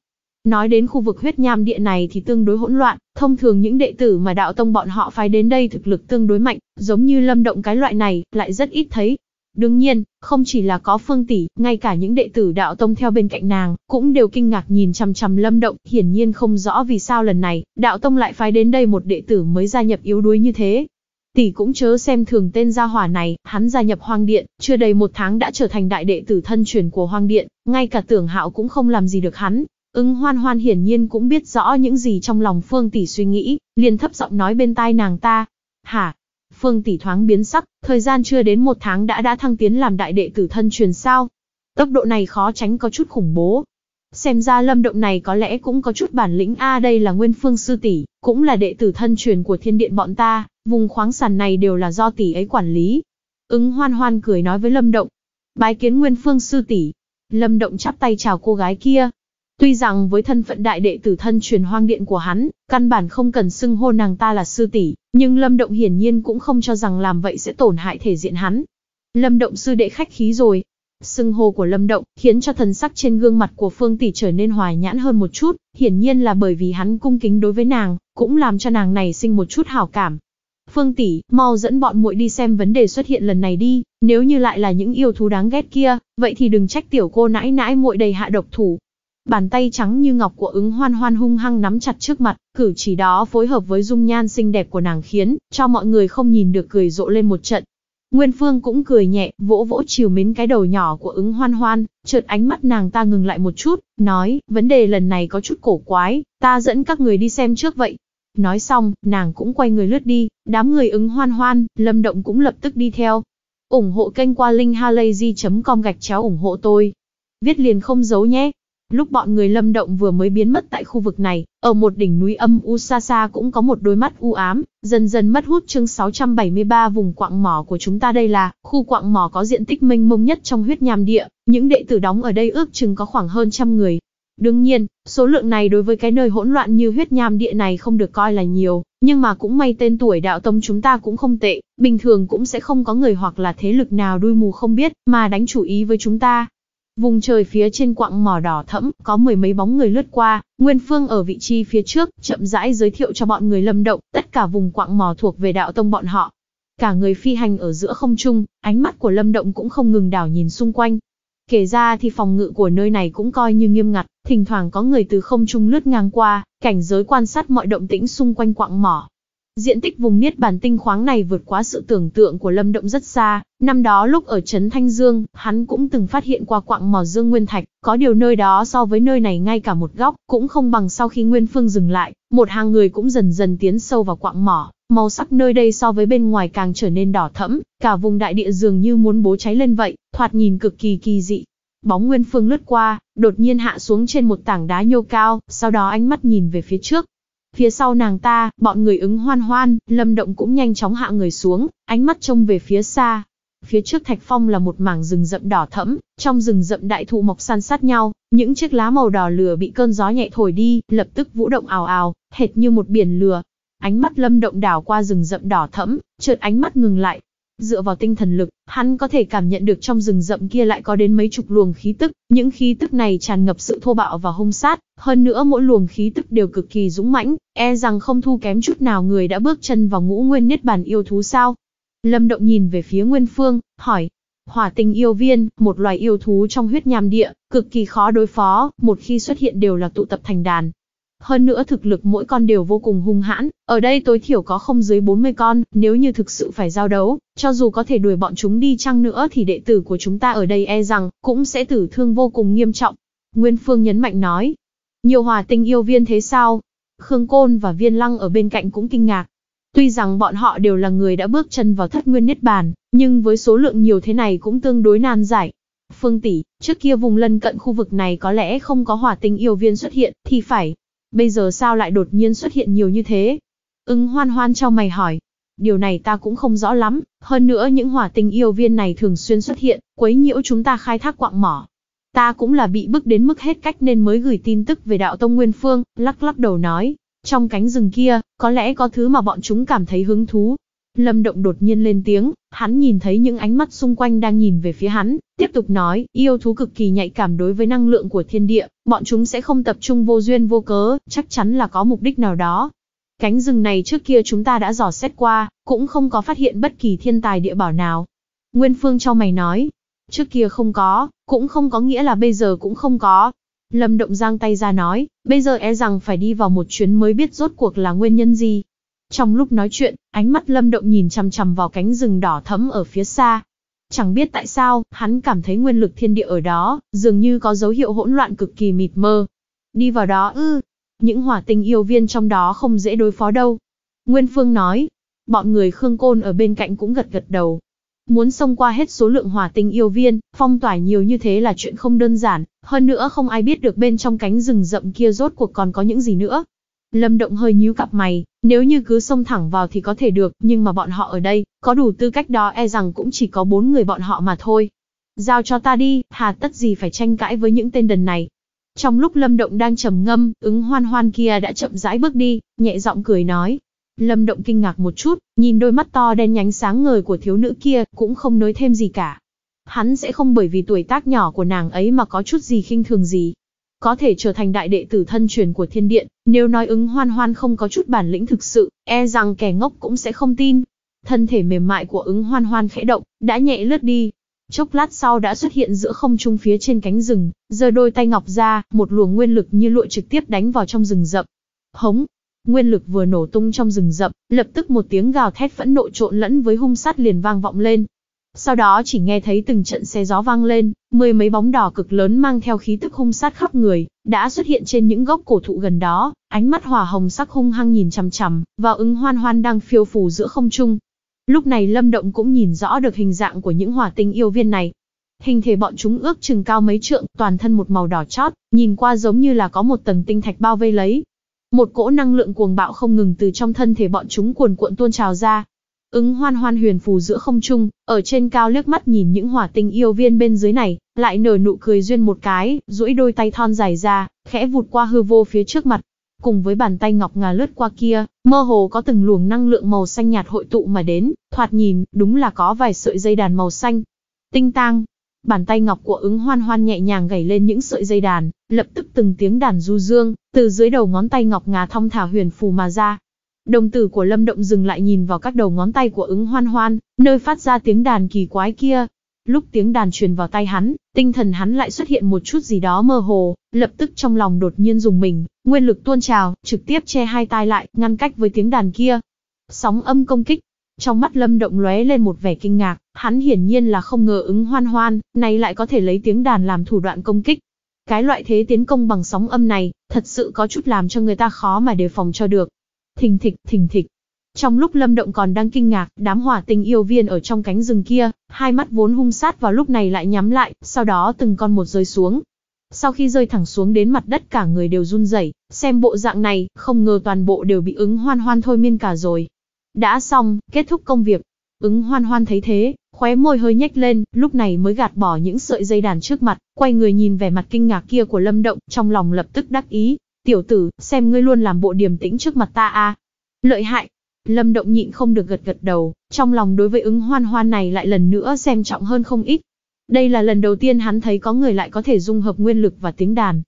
S1: Nói đến khu vực huyết nham địa này thì tương đối hỗn loạn, thông thường những đệ tử mà đạo tông bọn họ phái đến đây thực lực tương đối mạnh, giống như lâm động cái loại này, lại rất ít thấy. Đương nhiên, không chỉ là có phương tỷ, ngay cả những đệ tử đạo tông theo bên cạnh nàng, cũng đều kinh ngạc nhìn chằm chằm lâm động, hiển nhiên không rõ vì sao lần này, đạo tông lại phái đến đây một đệ tử mới gia nhập yếu đuối như thế. Tỷ cũng chớ xem thường tên gia hỏa này, hắn gia nhập hoang điện, chưa đầy một tháng đã trở thành đại đệ tử thân truyền của hoang điện, ngay cả tưởng hạo cũng không làm gì được hắn, Ưng hoan hoan hiển nhiên cũng biết rõ những gì trong lòng Phương Tỷ suy nghĩ, liền thấp giọng nói bên tai nàng ta. Hả? Phương Tỷ thoáng biến sắc, thời gian chưa đến một tháng đã đã thăng tiến làm đại đệ tử thân truyền sao. Tốc độ này khó tránh có chút khủng bố. Xem ra lâm động này có lẽ cũng có chút bản lĩnh A đây là nguyên phương sư tỷ, cũng là đệ tử thân truyền của thiên điện bọn ta, vùng khoáng sản này đều là do tỷ ấy quản lý. Ứng hoan hoan cười nói với lâm động. Bái kiến nguyên phương sư tỷ. Lâm động chắp tay chào cô gái kia, Tuy rằng với thân phận đại đệ tử thân truyền hoang điện của hắn, căn bản không cần xưng hô nàng ta là sư tỷ, nhưng Lâm Động hiển nhiên cũng không cho rằng làm vậy sẽ tổn hại thể diện hắn. Lâm Động sư đệ khách khí rồi. Xưng hô của Lâm Động khiến cho thần sắc trên gương mặt của Phương tỷ trở nên hoài nhãn hơn một chút, hiển nhiên là bởi vì hắn cung kính đối với nàng, cũng làm cho nàng này sinh một chút hảo cảm. Phương tỷ, mau dẫn bọn muội đi xem vấn đề xuất hiện lần này đi, nếu như lại là những yêu thú đáng ghét kia, vậy thì đừng trách tiểu cô nãi nãi muội đầy hạ độc thủ, Bàn tay trắng như ngọc của ứng hoan hoan hung hăng nắm chặt trước mặt, cử chỉ đó phối hợp với dung nhan xinh đẹp của nàng khiến cho mọi người không nhìn được cười rộ lên một trận. Nguyên Phương cũng cười nhẹ, vỗ vỗ chiều mến cái đầu nhỏ của ứng hoan hoan, chợt ánh mắt nàng ta ngừng lại một chút, nói, vấn đề lần này có chút cổ quái, ta dẫn các người đi xem trước vậy. Nói xong, nàng cũng quay người lướt đi, đám người ứng hoan hoan, lâm động cũng lập tức đi theo. ủng hộ kênh qua linkhalazy.com gạch chéo ủng hộ tôi. Viết liền không giấu nhé. Lúc bọn người lâm động vừa mới biến mất tại khu vực này, ở một đỉnh núi âm u xa xa cũng có một đôi mắt u ám, dần dần mất hút chương 673 vùng quạng mỏ của chúng ta đây là, khu quạng mỏ có diện tích mênh mông nhất trong huyết nham địa, những đệ tử đóng ở đây ước chừng có khoảng hơn trăm người. Đương nhiên, số lượng này đối với cái nơi hỗn loạn như huyết nham địa này không được coi là nhiều, nhưng mà cũng may tên tuổi đạo tông chúng ta cũng không tệ, bình thường cũng sẽ không có người hoặc là thế lực nào đuôi mù không biết mà đánh chủ ý với chúng ta, Vùng trời phía trên quặng mỏ đỏ thẫm, có mười mấy bóng người lướt qua, Nguyên Phương ở vị trí phía trước, chậm rãi giới thiệu cho bọn người lâm động, tất cả vùng quặng mỏ thuộc về đạo tông bọn họ. Cả người phi hành ở giữa không trung, ánh mắt của lâm động cũng không ngừng đảo nhìn xung quanh. Kể ra thì phòng ngự của nơi này cũng coi như nghiêm ngặt, thỉnh thoảng có người từ không trung lướt ngang qua, cảnh giới quan sát mọi động tĩnh xung quanh quặng mỏ, Diện tích vùng niết bản tinh khoáng này vượt quá sự tưởng tượng của Lâm Động rất xa, năm đó lúc ở Trấn Thanh Dương, hắn cũng từng phát hiện qua quạng mỏ dương nguyên thạch, có điều nơi đó so với nơi này ngay cả một góc, cũng không bằng sau khi Nguyên Phương dừng lại, một hàng người cũng dần dần tiến sâu vào quạng mỏ, màu sắc nơi đây so với bên ngoài càng trở nên đỏ thẫm, cả vùng đại địa dường như muốn bố cháy lên vậy, thoạt nhìn cực kỳ kỳ dị. Bóng Nguyên Phương lướt qua, đột nhiên hạ xuống trên một tảng đá nhô cao, sau đó ánh mắt nhìn về phía trước, Phía sau nàng ta, bọn người ứng hoan hoan, lâm động cũng nhanh chóng hạ người xuống, ánh mắt trông về phía xa. Phía trước thạch phong là một mảng rừng rậm đỏ thẫm, trong rừng rậm đại thụ mọc san sát nhau, những chiếc lá màu đỏ lửa bị cơn gió nhẹ thổi đi, lập tức vũ động ào ào, hệt như một biển lửa. Ánh mắt lâm động đảo qua rừng rậm đỏ thẫm, chợt ánh mắt ngừng lại, Dựa vào tinh thần lực, hắn có thể cảm nhận được trong rừng rậm kia lại có đến mấy chục luồng khí tức, những khí tức này tràn ngập sự thô bạo và hung sát, hơn nữa mỗi luồng khí tức đều cực kỳ dũng mãnh, e rằng không thu kém chút nào người đã bước chân vào ngũ nguyên niết bàn yêu thú sao. Lâm Động nhìn về phía Nguyên Phương, hỏi, Hỏa tinh yêu viên, một loài yêu thú trong huyết nham địa, cực kỳ khó đối phó, một khi xuất hiện đều là tụ tập thành đàn, hơn nữa thực lực mỗi con đều vô cùng hung hãn, ở đây tối thiểu có không dưới 40 con, nếu như thực sự phải giao đấu, cho dù có thể đuổi bọn chúng đi chăng nữa thì đệ tử của chúng ta ở đây e rằng cũng sẽ tử thương vô cùng nghiêm trọng. Nguyên Phương nhấn mạnh nói, nhiều hòa tinh yêu viên thế sao? Khương Côn và Viên Lăng ở bên cạnh cũng kinh ngạc. Tuy rằng bọn họ đều là người đã bước chân vào thất nguyên niết bàn, nhưng với số lượng nhiều thế này cũng tương đối nan giải. Phương tỷ, trước kia vùng lân cận khu vực này có lẽ không có hỏa tinh yêu viên xuất hiện, thì phải, Bây giờ sao lại đột nhiên xuất hiện nhiều như thế? Ứng hoan hoan cho mày hỏi. Điều này ta cũng không rõ lắm, hơn nữa những hỏa tinh yêu viên này thường xuyên xuất hiện, quấy nhiễu chúng ta khai thác quạng mỏ. Ta cũng là bị bức đến mức hết cách nên mới gửi tin tức về đạo tông Nguyên Phương, lắc lắc đầu nói. Trong cánh rừng kia, có lẽ có thứ mà bọn chúng cảm thấy hứng thú. Lâm Động đột nhiên lên tiếng, Hắn nhìn thấy những ánh mắt xung quanh đang nhìn về phía hắn, tiếp tục nói, yêu thú cực kỳ nhạy cảm đối với năng lượng của thiên địa, bọn chúng sẽ không tập trung vô duyên vô cớ, chắc chắn là có mục đích nào đó. Cánh rừng này trước kia chúng ta đã dò xét qua, cũng không có phát hiện bất kỳ thiên tài địa bảo nào. Nguyên Phương cho mày nói, trước kia không có, cũng không có nghĩa là bây giờ cũng không có. Lâm Động giang tay ra nói, bây giờ e rằng phải đi vào một chuyến mới biết rốt cuộc là nguyên nhân gì, trong lúc nói chuyện, ánh mắt Lâm Động nhìn chằm chằm vào cánh rừng đỏ thẫm ở phía xa. Chẳng biết tại sao, hắn cảm thấy nguyên lực thiên địa ở đó, dường như có dấu hiệu hỗn loạn cực kỳ mịt mơ. Đi vào đó ư, những hỏa tinh yêu viên trong đó không dễ đối phó đâu. Nguyên Phương nói, bọn người Khương Côn ở bên cạnh cũng gật gật đầu. Muốn xông qua hết số lượng hỏa tinh yêu viên, phong tỏa nhiều như thế là chuyện không đơn giản, hơn nữa không ai biết được bên trong cánh rừng rậm kia rốt cuộc còn có những gì nữa. Lâm Động hơi nhíu cặp mày, nếu như cứ xông thẳng vào thì có thể được, nhưng mà bọn họ ở đây, có đủ tư cách đó e rằng cũng chỉ có bốn người bọn họ mà thôi. Giao cho ta đi, hà tất gì phải tranh cãi với những tên đần này. Trong lúc Lâm Động đang trầm ngâm, ứng hoan hoan kia đã chậm rãi bước đi, nhẹ giọng cười nói. Lâm Động kinh ngạc một chút, nhìn đôi mắt to đen nhánh sáng ngời của thiếu nữ kia, cũng không nói thêm gì cả. Hắn sẽ không bởi vì tuổi tác nhỏ của nàng ấy mà có chút gì khinh thường gì, có thể trở thành đại đệ tử thân truyền của thiên điện, nếu nói ứng hoan hoan không có chút bản lĩnh thực sự, e rằng kẻ ngốc cũng sẽ không tin. Thân thể mềm mại của ứng hoan hoan khẽ động, đã nhẹ lướt đi. Chốc lát sau đã xuất hiện giữa không trung phía trên cánh rừng, giơ đôi tay ngọc ra, một luồng nguyên lực như lụa trực tiếp đánh vào trong rừng rậm. Hống, nguyên lực vừa nổ tung trong rừng rậm, lập tức một tiếng gào thét phẫn nộ trộn lẫn với hung sát liền vang vọng lên, sau đó chỉ nghe thấy từng trận xe gió vang lên, mười mấy bóng đỏ cực lớn mang theo khí tức hung sát khắp người, đã xuất hiện trên những gốc cổ thụ gần đó, ánh mắt hỏa hồng sắc hung hăng nhìn chằm chằm, vào ứng hoan hoan đang phiêu phù giữa không trung. Lúc này Lâm Động cũng nhìn rõ được hình dạng của những hỏa tinh yêu viên này. Hình thể bọn chúng ước chừng cao mấy trượng, toàn thân một màu đỏ chót, nhìn qua giống như là có một tầng tinh thạch bao vây lấy, một cỗ năng lượng cuồng bạo không ngừng từ trong thân thể bọn chúng cuồn cuộn tuôn trào ra, Ứng hoan hoan huyền phù giữa không trung, ở trên cao liếc mắt nhìn những hỏa tinh yêu viên bên dưới này, lại nở nụ cười duyên một cái, duỗi đôi tay thon dài ra, khẽ vụt qua hư vô phía trước mặt. Cùng với bàn tay ngọc ngà lướt qua kia, mơ hồ có từng luồng năng lượng màu xanh nhạt hội tụ mà đến, thoạt nhìn, đúng là có vài sợi dây đàn màu xanh. Tinh tang, bàn tay ngọc của ứng hoan hoan nhẹ nhàng gảy lên những sợi dây đàn, lập tức từng tiếng đàn du dương, từ dưới đầu ngón tay ngọc ngà thong thả huyền phù mà ra, Đồng tử của Lâm Động dừng lại nhìn vào các đầu ngón tay của ứng hoan hoan, nơi phát ra tiếng đàn kỳ quái kia. Lúc tiếng đàn truyền vào tay hắn, tinh thần hắn lại xuất hiện một chút gì đó mơ hồ, lập tức trong lòng đột nhiên dùng mình, nguyên lực tuôn trào, trực tiếp che hai tay lại, ngăn cách với tiếng đàn kia. Sóng âm công kích. Trong mắt Lâm Động lóe lên một vẻ kinh ngạc, hắn hiển nhiên là không ngờ ứng hoan hoan, này lại có thể lấy tiếng đàn làm thủ đoạn công kích. Cái loại thế tiến công bằng sóng âm này, thật sự có chút làm cho người ta khó mà đề phòng cho được thình thịch, thình thịch. Trong lúc Lâm Động còn đang kinh ngạc, đám hỏa tinh yêu viên ở trong cánh rừng kia, hai mắt vốn hung sát vào lúc này lại nhắm lại, sau đó từng con một rơi xuống. Sau khi rơi thẳng xuống đến mặt đất cả người đều run rẩy, xem bộ dạng này, không ngờ toàn bộ đều bị ứng hoan hoan thôi miên cả rồi. Đã xong, kết thúc công việc. Ứng hoan hoan thấy thế, khóe môi hơi nhếch lên, lúc này mới gạt bỏ những sợi dây đàn trước mặt, quay người nhìn vẻ mặt kinh ngạc kia của Lâm Động, trong lòng lập tức đắc ý, Tiểu tử, xem ngươi luôn làm bộ điềm tĩnh trước mặt ta a. Lợi hại. Lâm Động nhịn không được gật gật đầu, trong lòng đối với ứng hoan hoan này lại lần nữa xem trọng hơn không ít. Đây là lần đầu tiên hắn thấy có người lại có thể dung hợp nguyên lực và tính đàn.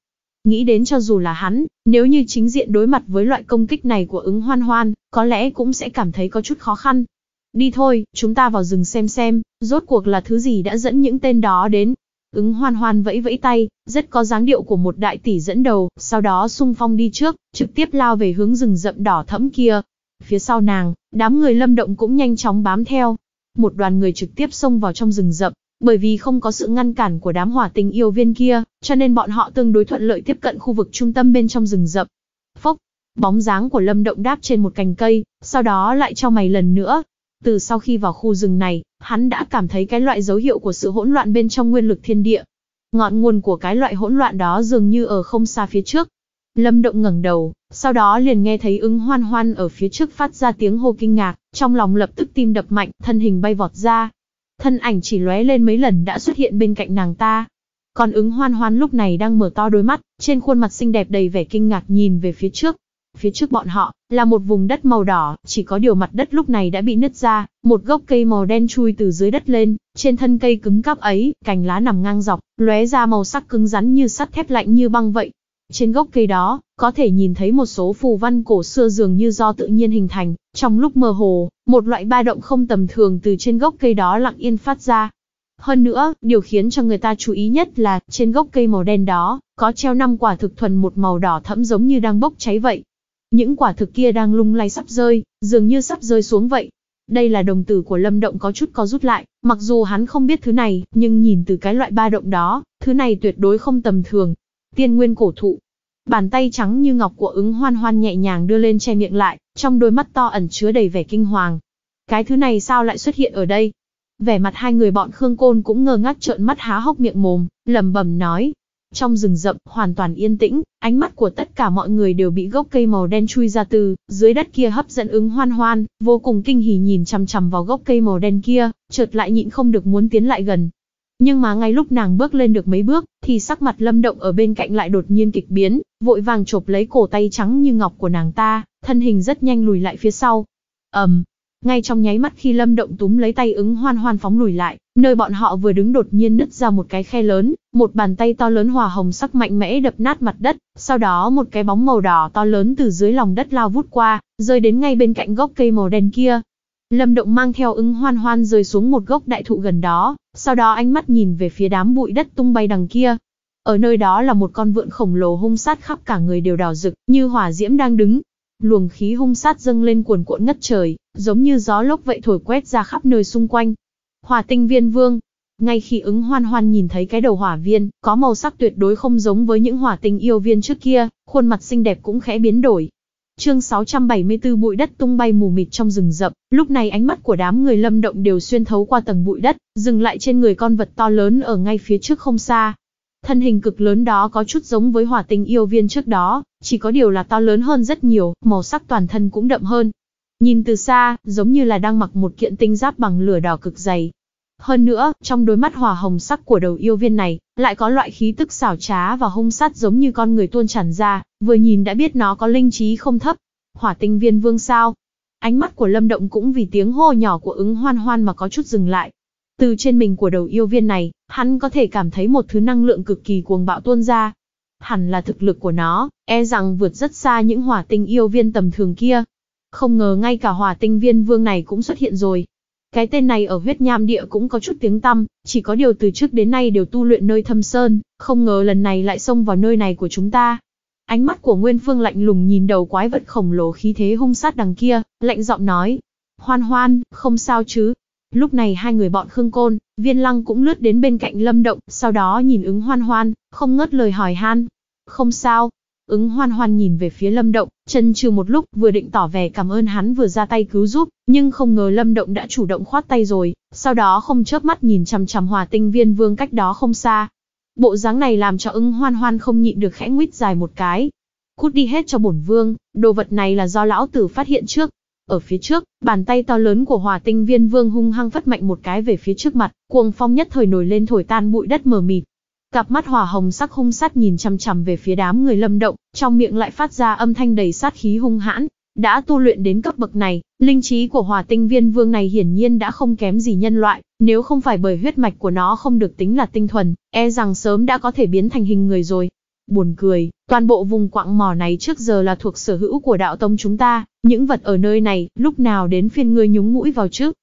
S1: Nghĩ đến cho dù là hắn, nếu như chính diện đối mặt với loại công kích này của ứng hoan hoan, có lẽ cũng sẽ cảm thấy có chút khó khăn. Đi thôi, chúng ta vào rừng xem xem, rốt cuộc là thứ gì đã dẫn những tên đó đến, Ứng hoan hoan vẫy vẫy tay, rất có dáng điệu của một đại tỷ dẫn đầu, sau đó sung phong đi trước, trực tiếp lao về hướng rừng rậm đỏ thẫm kia. Phía sau nàng, đám người lâm động cũng nhanh chóng bám theo. Một đoàn người trực tiếp xông vào trong rừng rậm, bởi vì không có sự ngăn cản của đám hỏa tình yêu viên kia, cho nên bọn họ tương đối thuận lợi tiếp cận khu vực trung tâm bên trong rừng rậm. Phốc, bóng dáng của lâm động đáp trên một cành cây, sau đó lại cho mày lần nữa, từ sau khi vào khu rừng này, hắn đã cảm thấy cái loại dấu hiệu của sự hỗn loạn bên trong nguyên lực thiên địa. Ngọn nguồn của cái loại hỗn loạn đó dường như ở không xa phía trước. Lâm Động ngẩng đầu, sau đó liền nghe thấy ứng hoan hoan ở phía trước phát ra tiếng hô kinh ngạc, trong lòng lập tức tim đập mạnh, thân hình bay vọt ra. Thân ảnh chỉ lóe lên mấy lần đã xuất hiện bên cạnh nàng ta. Còn ứng hoan hoan lúc này đang mở to đôi mắt, trên khuôn mặt xinh đẹp đầy vẻ kinh ngạc nhìn về phía trước, Phía trước bọn họ, là một vùng đất màu đỏ, chỉ có điều mặt đất lúc này đã bị nứt ra, một gốc cây màu đen chui từ dưới đất lên, trên thân cây cứng cáp ấy, cành lá nằm ngang dọc, lóe ra màu sắc cứng rắn như sắt thép lạnh như băng vậy. Trên gốc cây đó, có thể nhìn thấy một số phù văn cổ xưa dường như do tự nhiên hình thành, trong lúc mơ hồ, một loại ba động không tầm thường từ trên gốc cây đó lặng yên phát ra. Hơn nữa, điều khiến cho người ta chú ý nhất là, trên gốc cây màu đen đó, có treo năm quả thực thuần một màu đỏ thẫm giống như đang bốc cháy vậy. Những quả thực kia đang lung lay sắp rơi, dường như sắp rơi xuống vậy. Đây là đồng tử của Lâm Động có chút co rút lại, mặc dù hắn không biết thứ này, nhưng nhìn từ cái loại ba động đó, thứ này tuyệt đối không tầm thường. Tiên nguyên cổ thụ. Bàn tay trắng như ngọc của ứng hoan hoan nhẹ nhàng đưa lên che miệng lại, trong đôi mắt to ẩn chứa đầy vẻ kinh hoàng. Cái thứ này sao lại xuất hiện ở đây? Vẻ mặt hai người bọn Khương Côn cũng ngơ ngác trợn mắt há hốc miệng mồm, lầm bầm nói, trong rừng rậm, hoàn toàn yên tĩnh, ánh mắt của tất cả mọi người đều bị gốc cây màu đen chui ra từ, dưới đất kia hấp dẫn ứng hoan hoan, vô cùng kinh hỉ nhìn chằm chằm vào gốc cây màu đen kia, chợt lại nhịn không được muốn tiến lại gần. Nhưng mà ngay lúc nàng bước lên được mấy bước, thì sắc mặt lâm động ở bên cạnh lại đột nhiên kịch biến, vội vàng chộp lấy cổ tay trắng như ngọc của nàng ta, thân hình rất nhanh lùi lại phía sau. ầm, um, ngay trong nháy mắt khi Lâm Động túm lấy tay ứng hoan hoan phóng lùi lại, nơi bọn họ vừa đứng đột nhiên nứt ra một cái khe lớn, một bàn tay to lớn hòa hồng sắc mạnh mẽ đập nát mặt đất, sau đó một cái bóng màu đỏ to lớn từ dưới lòng đất lao vút qua, rơi đến ngay bên cạnh gốc cây màu đen kia. Lâm Động mang theo ứng hoan hoan rơi xuống một gốc đại thụ gần đó, sau đó ánh mắt nhìn về phía đám bụi đất tung bay đằng kia. Ở nơi đó là một con vượn khổng lồ hung sát khắp cả người đều đào rực, như hỏa diễm đang đứng, Luồng khí hung sát dâng lên cuồn cuộn ngất trời, giống như gió lốc vậy thổi quét ra khắp nơi xung quanh. Hỏa tinh viên vương. Ngay khi ứng hoan hoan nhìn thấy cái đầu hỏa viên, có màu sắc tuyệt đối không giống với những hỏa tinh yêu viên trước kia, khuôn mặt xinh đẹp cũng khẽ biến đổi, chương 674 bụi đất tung bay mù mịt trong rừng rậm, lúc này ánh mắt của đám người lâm động đều xuyên thấu qua tầng bụi đất, dừng lại trên người con vật to lớn ở ngay phía trước không xa, Thân hình cực lớn đó có chút giống với hỏa tinh yêu viên trước đó, chỉ có điều là to lớn hơn rất nhiều, màu sắc toàn thân cũng đậm hơn. Nhìn từ xa, giống như là đang mặc một kiện tinh giáp bằng lửa đỏ cực dày. Hơn nữa, trong đôi mắt hỏa hồng sắc của đầu yêu viên này, lại có loại khí tức xảo trá và hung sát giống như con người tuôn tràn ra, vừa nhìn đã biết nó có linh trí không thấp. Hỏa tinh viên vương sao? Ánh mắt của Lâm Động cũng vì tiếng hô nhỏ của ứng hoan hoan mà có chút dừng lại. Từ trên mình của đầu yêu viên này, hắn có thể cảm thấy một thứ năng lượng cực kỳ cuồng bạo tuôn ra. Hẳn là thực lực của nó, e rằng vượt rất xa những hỏa tinh yêu viên tầm thường kia. Không ngờ ngay cả hỏa tinh viên vương này cũng xuất hiện rồi. Cái tên này ở huyết nham địa cũng có chút tiếng tăm, chỉ có điều từ trước đến nay đều tu luyện nơi thâm sơn, không ngờ lần này lại xông vào nơi này của chúng ta. Ánh mắt của Nguyên Phương lạnh lùng nhìn đầu quái vật khổng lồ khí thế hung sát đằng kia, lạnh giọng nói. Hoan hoan, không sao chứ, Lúc này hai người bọn Khương Côn, Viên Lăng cũng lướt đến bên cạnh Lâm Động, sau đó nhìn ứng hoan hoan, không ngớt lời hỏi han. Không sao. Ứng hoan hoan nhìn về phía Lâm Động, chân trừ một lúc vừa định tỏ vẻ cảm ơn hắn vừa ra tay cứu giúp, nhưng không ngờ Lâm Động đã chủ động khoát tay rồi, sau đó không chớp mắt nhìn chằm chằm hòa tinh viên vương cách đó không xa. Bộ dáng này làm cho ứng hoan hoan không nhịn được khẽ nguyết dài một cái. Cút đi hết cho bổn vương, đồ vật này là do lão tử phát hiện trước, ở phía trước, bàn tay to lớn của Hòa tinh viên vương hung hăng phất mạnh một cái về phía trước mặt, cuồng phong nhất thời nổi lên thổi tan bụi đất mờ mịt. Cặp mắt hỏa hồng sắc hung sát nhìn chằm chằm về phía đám người lâm động, trong miệng lại phát ra âm thanh đầy sát khí hung hãn. Đã tu luyện đến cấp bậc này, linh trí của Hòa tinh viên vương này hiển nhiên đã không kém gì nhân loại, nếu không phải bởi huyết mạch của nó không được tính là tinh thuần, e rằng sớm đã có thể biến thành hình người rồi. Buồn cười, toàn bộ vùng quạng mỏ này trước giờ là thuộc sở hữu của đạo tông chúng ta, những vật ở nơi này, lúc nào đến phiên ngươi nhúng mũi vào trước.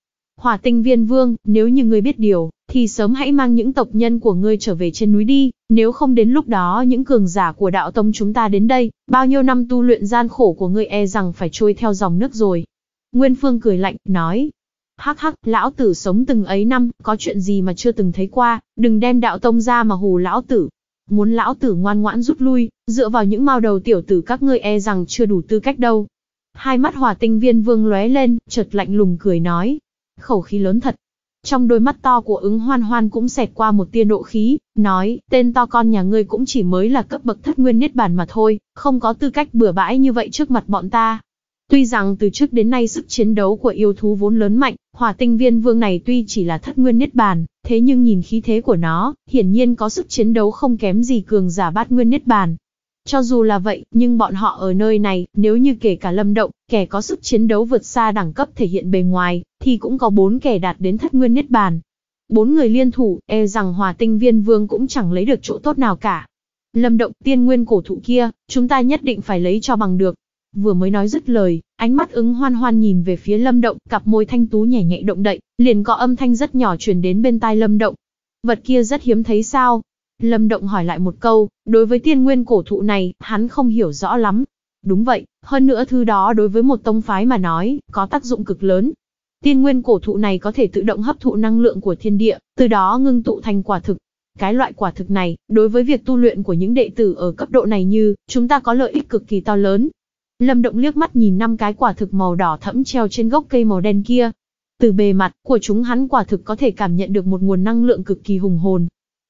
S1: Hỏa tinh viên vương, nếu như ngươi biết điều, thì sớm hãy mang những tộc nhân của ngươi trở về trên núi đi, nếu không đến lúc đó những cường giả của đạo tông chúng ta đến đây, bao nhiêu năm tu luyện gian khổ của ngươi e rằng phải trôi theo dòng nước rồi. Nguyên Phương cười lạnh, nói, hắc hắc, lão tử sống từng ấy năm, có chuyện gì mà chưa từng thấy qua, đừng đem đạo tông ra mà hù lão tử. Muốn lão tử ngoan ngoãn rút lui, dựa vào những mao đầu tiểu tử các ngươi e rằng chưa đủ tư cách đâu. Hai mắt hỏa tinh viên vương lóe lên, chợt lạnh lùng cười nói. Khẩu khí lớn thật. Trong đôi mắt to của ứng hoan hoan cũng xẹt qua một tia nộ khí, nói, tên to con nhà ngươi cũng chỉ mới là cấp bậc thất nguyên niết bàn mà thôi, không có tư cách bừa bãi như vậy trước mặt bọn ta. Tuy rằng từ trước đến nay sức chiến đấu của yêu thú vốn lớn mạnh, hỏa tinh viên vương này tuy chỉ là thất nguyên niết bàn, thế nhưng nhìn khí thế của nó, hiển nhiên có sức chiến đấu không kém gì cường giả bát nguyên niết bàn. Cho dù là vậy, nhưng bọn họ ở nơi này, nếu như kể cả lâm động, kẻ có sức chiến đấu vượt xa đẳng cấp thể hiện bề ngoài, thì cũng có bốn kẻ đạt đến thất nguyên niết bàn. Bốn người liên thủ, e rằng hòa tinh viên vương cũng chẳng lấy được chỗ tốt nào cả. Lâm động tiên nguyên cổ thụ kia, chúng ta nhất định phải lấy cho bằng được, Vừa mới nói dứt lời, ánh mắt ứng hoan hoan nhìn về phía lâm động, cặp môi thanh tú nhẹ nhẹ động đậy, liền có âm thanh rất nhỏ truyền đến bên tai lâm động. Vật kia rất hiếm thấy sao? Lâm động hỏi lại một câu, đối với tiên nguyên cổ thụ này, hắn không hiểu rõ lắm. Đúng vậy, hơn nữa thứ đó đối với một tông phái mà nói, có tác dụng cực lớn. Tiên nguyên cổ thụ này có thể tự động hấp thụ năng lượng của thiên địa, từ đó ngưng tụ thành quả thực, cái loại quả thực này, đối với việc tu luyện của những đệ tử ở cấp độ này như, chúng ta có lợi ích cực kỳ to lớn, Lâm Động liếc mắt nhìn năm cái quả thực màu đỏ thẫm treo trên gốc cây màu đen kia. Từ bề mặt của chúng hắn quả thực có thể cảm nhận được một nguồn năng lượng cực kỳ hùng hồn.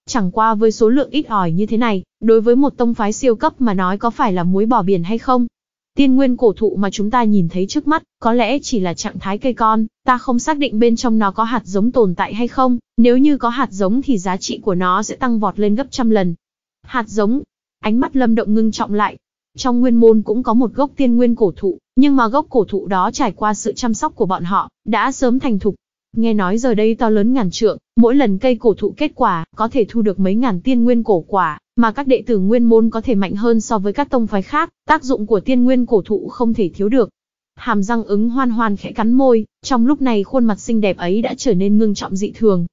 S1: Chẳng qua với số lượng ít ỏi như thế này, đối với một tông phái siêu cấp mà nói có phải là muối bỏ biển hay không? Tiên nguyên cổ thụ mà chúng ta nhìn thấy trước mắt, có lẽ chỉ là trạng thái cây con, ta không xác định bên trong nó có hạt giống tồn tại hay không, nếu như có hạt giống thì giá trị của nó sẽ tăng vọt lên gấp trăm lần. Hạt giống, ánh mắt lâm động ngưng trọng lại, trong nguyên môn cũng có một gốc tiên nguyên cổ thụ, nhưng mà gốc cổ thụ đó trải qua sự chăm sóc của bọn họ, đã sớm thành thục. Nghe nói giờ đây to lớn ngàn trượng, mỗi lần cây cổ thụ kết quả, có thể thu được mấy ngàn tiên nguyên cổ quả, mà các đệ tử nguyên môn có thể mạnh hơn so với các tông phái khác, tác dụng của tiên nguyên cổ thụ không thể thiếu được. Hàm răng ứng hoan hoan khẽ cắn môi, trong lúc này khuôn mặt xinh đẹp ấy đã trở nên ngưng trọng dị thường.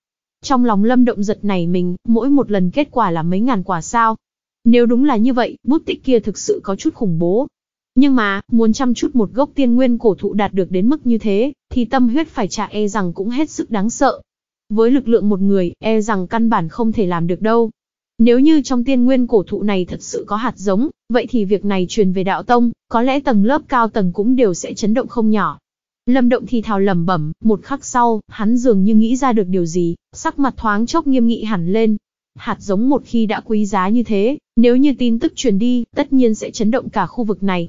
S1: Trong lòng lâm động giật này mình, mỗi một lần kết quả là mấy ngàn quả sao, nếu đúng là như vậy, bút tích kia thực sự có chút khủng bố. Nhưng mà, muốn chăm chút một gốc tiên nguyên cổ thụ đạt được đến mức như thế, thì tâm huyết phải trả e rằng cũng hết sức đáng sợ. Với lực lượng một người, e rằng căn bản không thể làm được đâu. Nếu như trong tiên nguyên cổ thụ này thật sự có hạt giống, vậy thì việc này truyền về đạo tông, có lẽ tầng lớp cao tầng cũng đều sẽ chấn động không nhỏ. Lâm Động thì thào lẩm bẩm, một khắc sau, hắn dường như nghĩ ra được điều gì, sắc mặt thoáng chốc nghiêm nghị hẳn lên, Hạt giống một khi đã quý giá như thế, nếu như tin tức truyền đi, tất nhiên sẽ chấn động cả khu vực này.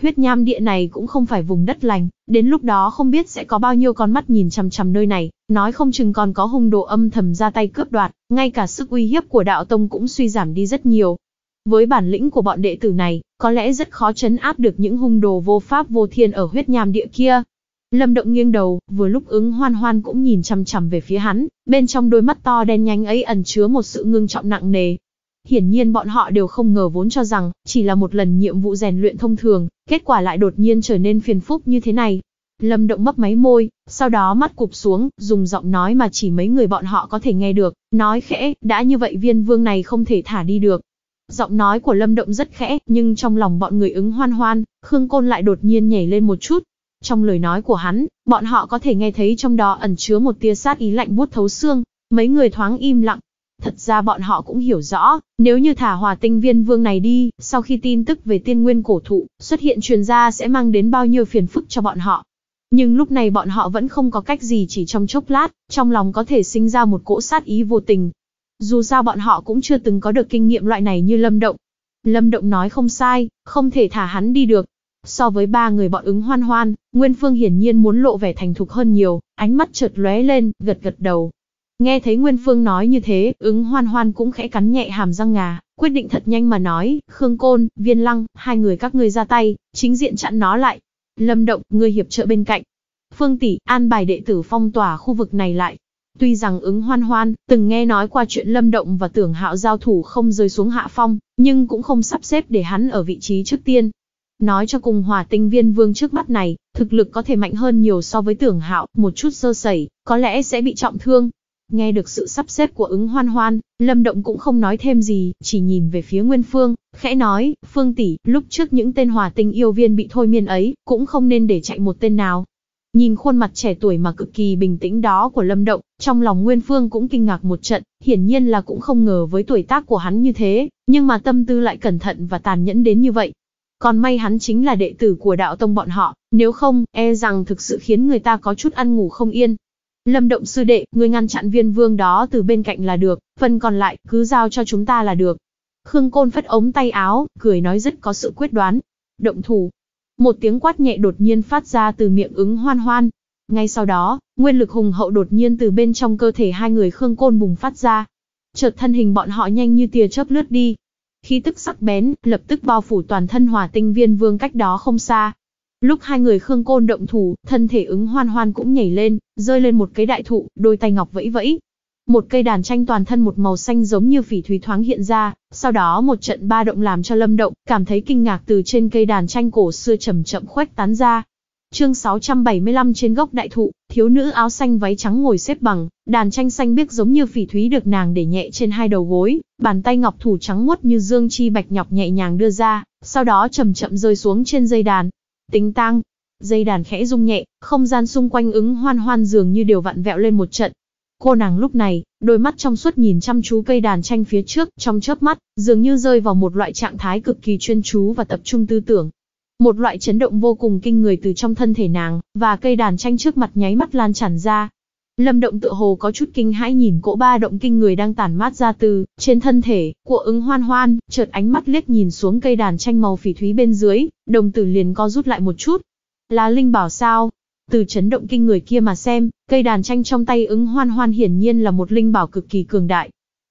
S1: Huyết nham địa này cũng không phải vùng đất lành, đến lúc đó không biết sẽ có bao nhiêu con mắt nhìn chằm chằm nơi này, nói không chừng còn có hung đồ âm thầm ra tay cướp đoạt, ngay cả sức uy hiếp của đạo tông cũng suy giảm đi rất nhiều. Với bản lĩnh của bọn đệ tử này, có lẽ rất khó chấn áp được những hung đồ vô pháp vô thiên ở huyết nham địa kia. Lâm Động nghiêng đầu, vừa lúc ứng hoan hoan cũng nhìn chăm chằm về phía hắn, bên trong đôi mắt to đen nhánh ấy ẩn chứa một sự ngưng trọng nặng nề. Hiển nhiên bọn họ đều không ngờ vốn cho rằng, chỉ là một lần nhiệm vụ rèn luyện thông thường, kết quả lại đột nhiên trở nên phiền phức như thế này. Lâm Động mấp máy môi, sau đó mắt cụp xuống, dùng giọng nói mà chỉ mấy người bọn họ có thể nghe được, nói khẽ, đã như vậy viên vương này không thể thả đi được. Giọng nói của Lâm Động rất khẽ, nhưng trong lòng bọn người ứng hoan hoan, Khương Côn lại đột nhiên nhảy lên một chút, trong lời nói của hắn, bọn họ có thể nghe thấy trong đó ẩn chứa một tia sát ý lạnh buốt thấu xương, mấy người thoáng im lặng. Thật ra bọn họ cũng hiểu rõ, nếu như thả hòa tinh viên vương này đi, sau khi tin tức về tiên nguyên cổ thụ xuất hiện truyền ra sẽ mang đến bao nhiêu phiền phức cho bọn họ. Nhưng lúc này bọn họ vẫn không có cách gì chỉ trong chốc lát, trong lòng có thể sinh ra một cỗ sát ý vô tình. Dù sao bọn họ cũng chưa từng có được kinh nghiệm loại này như Lâm Động. Lâm Động nói không sai, không thể thả hắn đi được, So với ba người bọn ứng hoan hoan, Nguyên Phương hiển nhiên muốn lộ vẻ thành thục hơn nhiều, ánh mắt chợt lóe lên, gật gật đầu. Nghe thấy Nguyên Phương nói như thế, ứng hoan hoan cũng khẽ cắn nhẹ hàm răng ngà, quyết định thật nhanh mà nói, Khương Côn, Viên Lăng, hai người các ngươi ra tay, chính diện chặn nó lại. Lâm Động, người hiệp trợ bên cạnh. Phương Tỷ, an bài đệ tử phong tỏa khu vực này lại. Tuy rằng ứng hoan hoan, từng nghe nói qua chuyện Lâm Động và tưởng hạo giao thủ không rơi xuống hạ phong, nhưng cũng không sắp xếp để hắn ở vị trí trước tiên, Nói cho cùng hòa tinh viên vương trước mắt này, thực lực có thể mạnh hơn nhiều so với tưởng hạo, một chút sơ sẩy, có lẽ sẽ bị trọng thương. Nghe được sự sắp xếp của ứng hoan hoan, Lâm Động cũng không nói thêm gì, chỉ nhìn về phía Nguyên Phương, khẽ nói, Phương tỷ, lúc trước những tên hòa tinh yêu viên bị thôi miên ấy, cũng không nên để chạy một tên nào. Nhìn khuôn mặt trẻ tuổi mà cực kỳ bình tĩnh đó của Lâm Động, trong lòng Nguyên Phương cũng kinh ngạc một trận, hiển nhiên là cũng không ngờ với tuổi tác của hắn như thế, nhưng mà tâm tư lại cẩn thận và tàn nhẫn đến như vậy, còn may hắn chính là đệ tử của đạo tông bọn họ, nếu không, e rằng thực sự khiến người ta có chút ăn ngủ không yên. Lâm động sư đệ, ngươi ngăn chặn viên vương đó từ bên cạnh là được, phần còn lại, cứ giao cho chúng ta là được. Khương Côn phất ống tay áo, cười nói rất có sự quyết đoán. Động thủ. Một tiếng quát nhẹ đột nhiên phát ra từ miệng ứng hoan hoan. Ngay sau đó, nguyên lực hùng hậu đột nhiên từ bên trong cơ thể hai người Khương Côn bùng phát ra. Chợt thân hình bọn họ nhanh như tia chớp lướt đi, khi tức sắc bén, lập tức bao phủ toàn thân hỏa tinh viên vương cách đó không xa. Lúc hai người Khương Côn động thủ, thân thể ứng hoan hoan cũng nhảy lên, rơi lên một cái đại thụ, đôi tay ngọc vẫy vẫy. Một cây đàn tranh toàn thân một màu xanh giống như phỉ thúy thoáng hiện ra, sau đó một trận ba động làm cho lâm động, cảm thấy kinh ngạc từ trên cây đàn tranh cổ xưa chậm chậm khoách tán ra, Chương 675 trên gốc đại thụ, thiếu nữ áo xanh váy trắng ngồi xếp bằng, đàn tranh xanh biếc giống như phỉ thúy được nàng để nhẹ trên hai đầu gối, bàn tay ngọc thủ trắng muốt như dương chi bạch nhọc nhẹ nhàng đưa ra, sau đó chậm chậm rơi xuống trên dây đàn. Tính tang, dây đàn khẽ rung nhẹ, không gian xung quanh ứng hoan hoan dường như đều vặn vẹo lên một trận. Cô nàng lúc này, đôi mắt trong suốt nhìn chăm chú cây đàn tranh phía trước, trong chớp mắt, dường như rơi vào một loại trạng thái cực kỳ chuyên chú và tập trung tư tưởng, một loại chấn động vô cùng kinh người từ trong thân thể nàng, và cây đàn tranh trước mặt nháy mắt lan tràn ra. Lâm động tự hồ có chút kinh hãi nhìn cỗ ba động kinh người đang tản mát ra từ, trên thân thể, của ứng hoan hoan, chợt ánh mắt liếc nhìn xuống cây đàn tranh màu phỉ thúy bên dưới, đồng tử liền co rút lại một chút. Là Linh bảo sao, từ chấn động kinh người kia mà xem, cây đàn tranh trong tay ứng hoan hoan hiển nhiên là một linh bảo cực kỳ cường đại.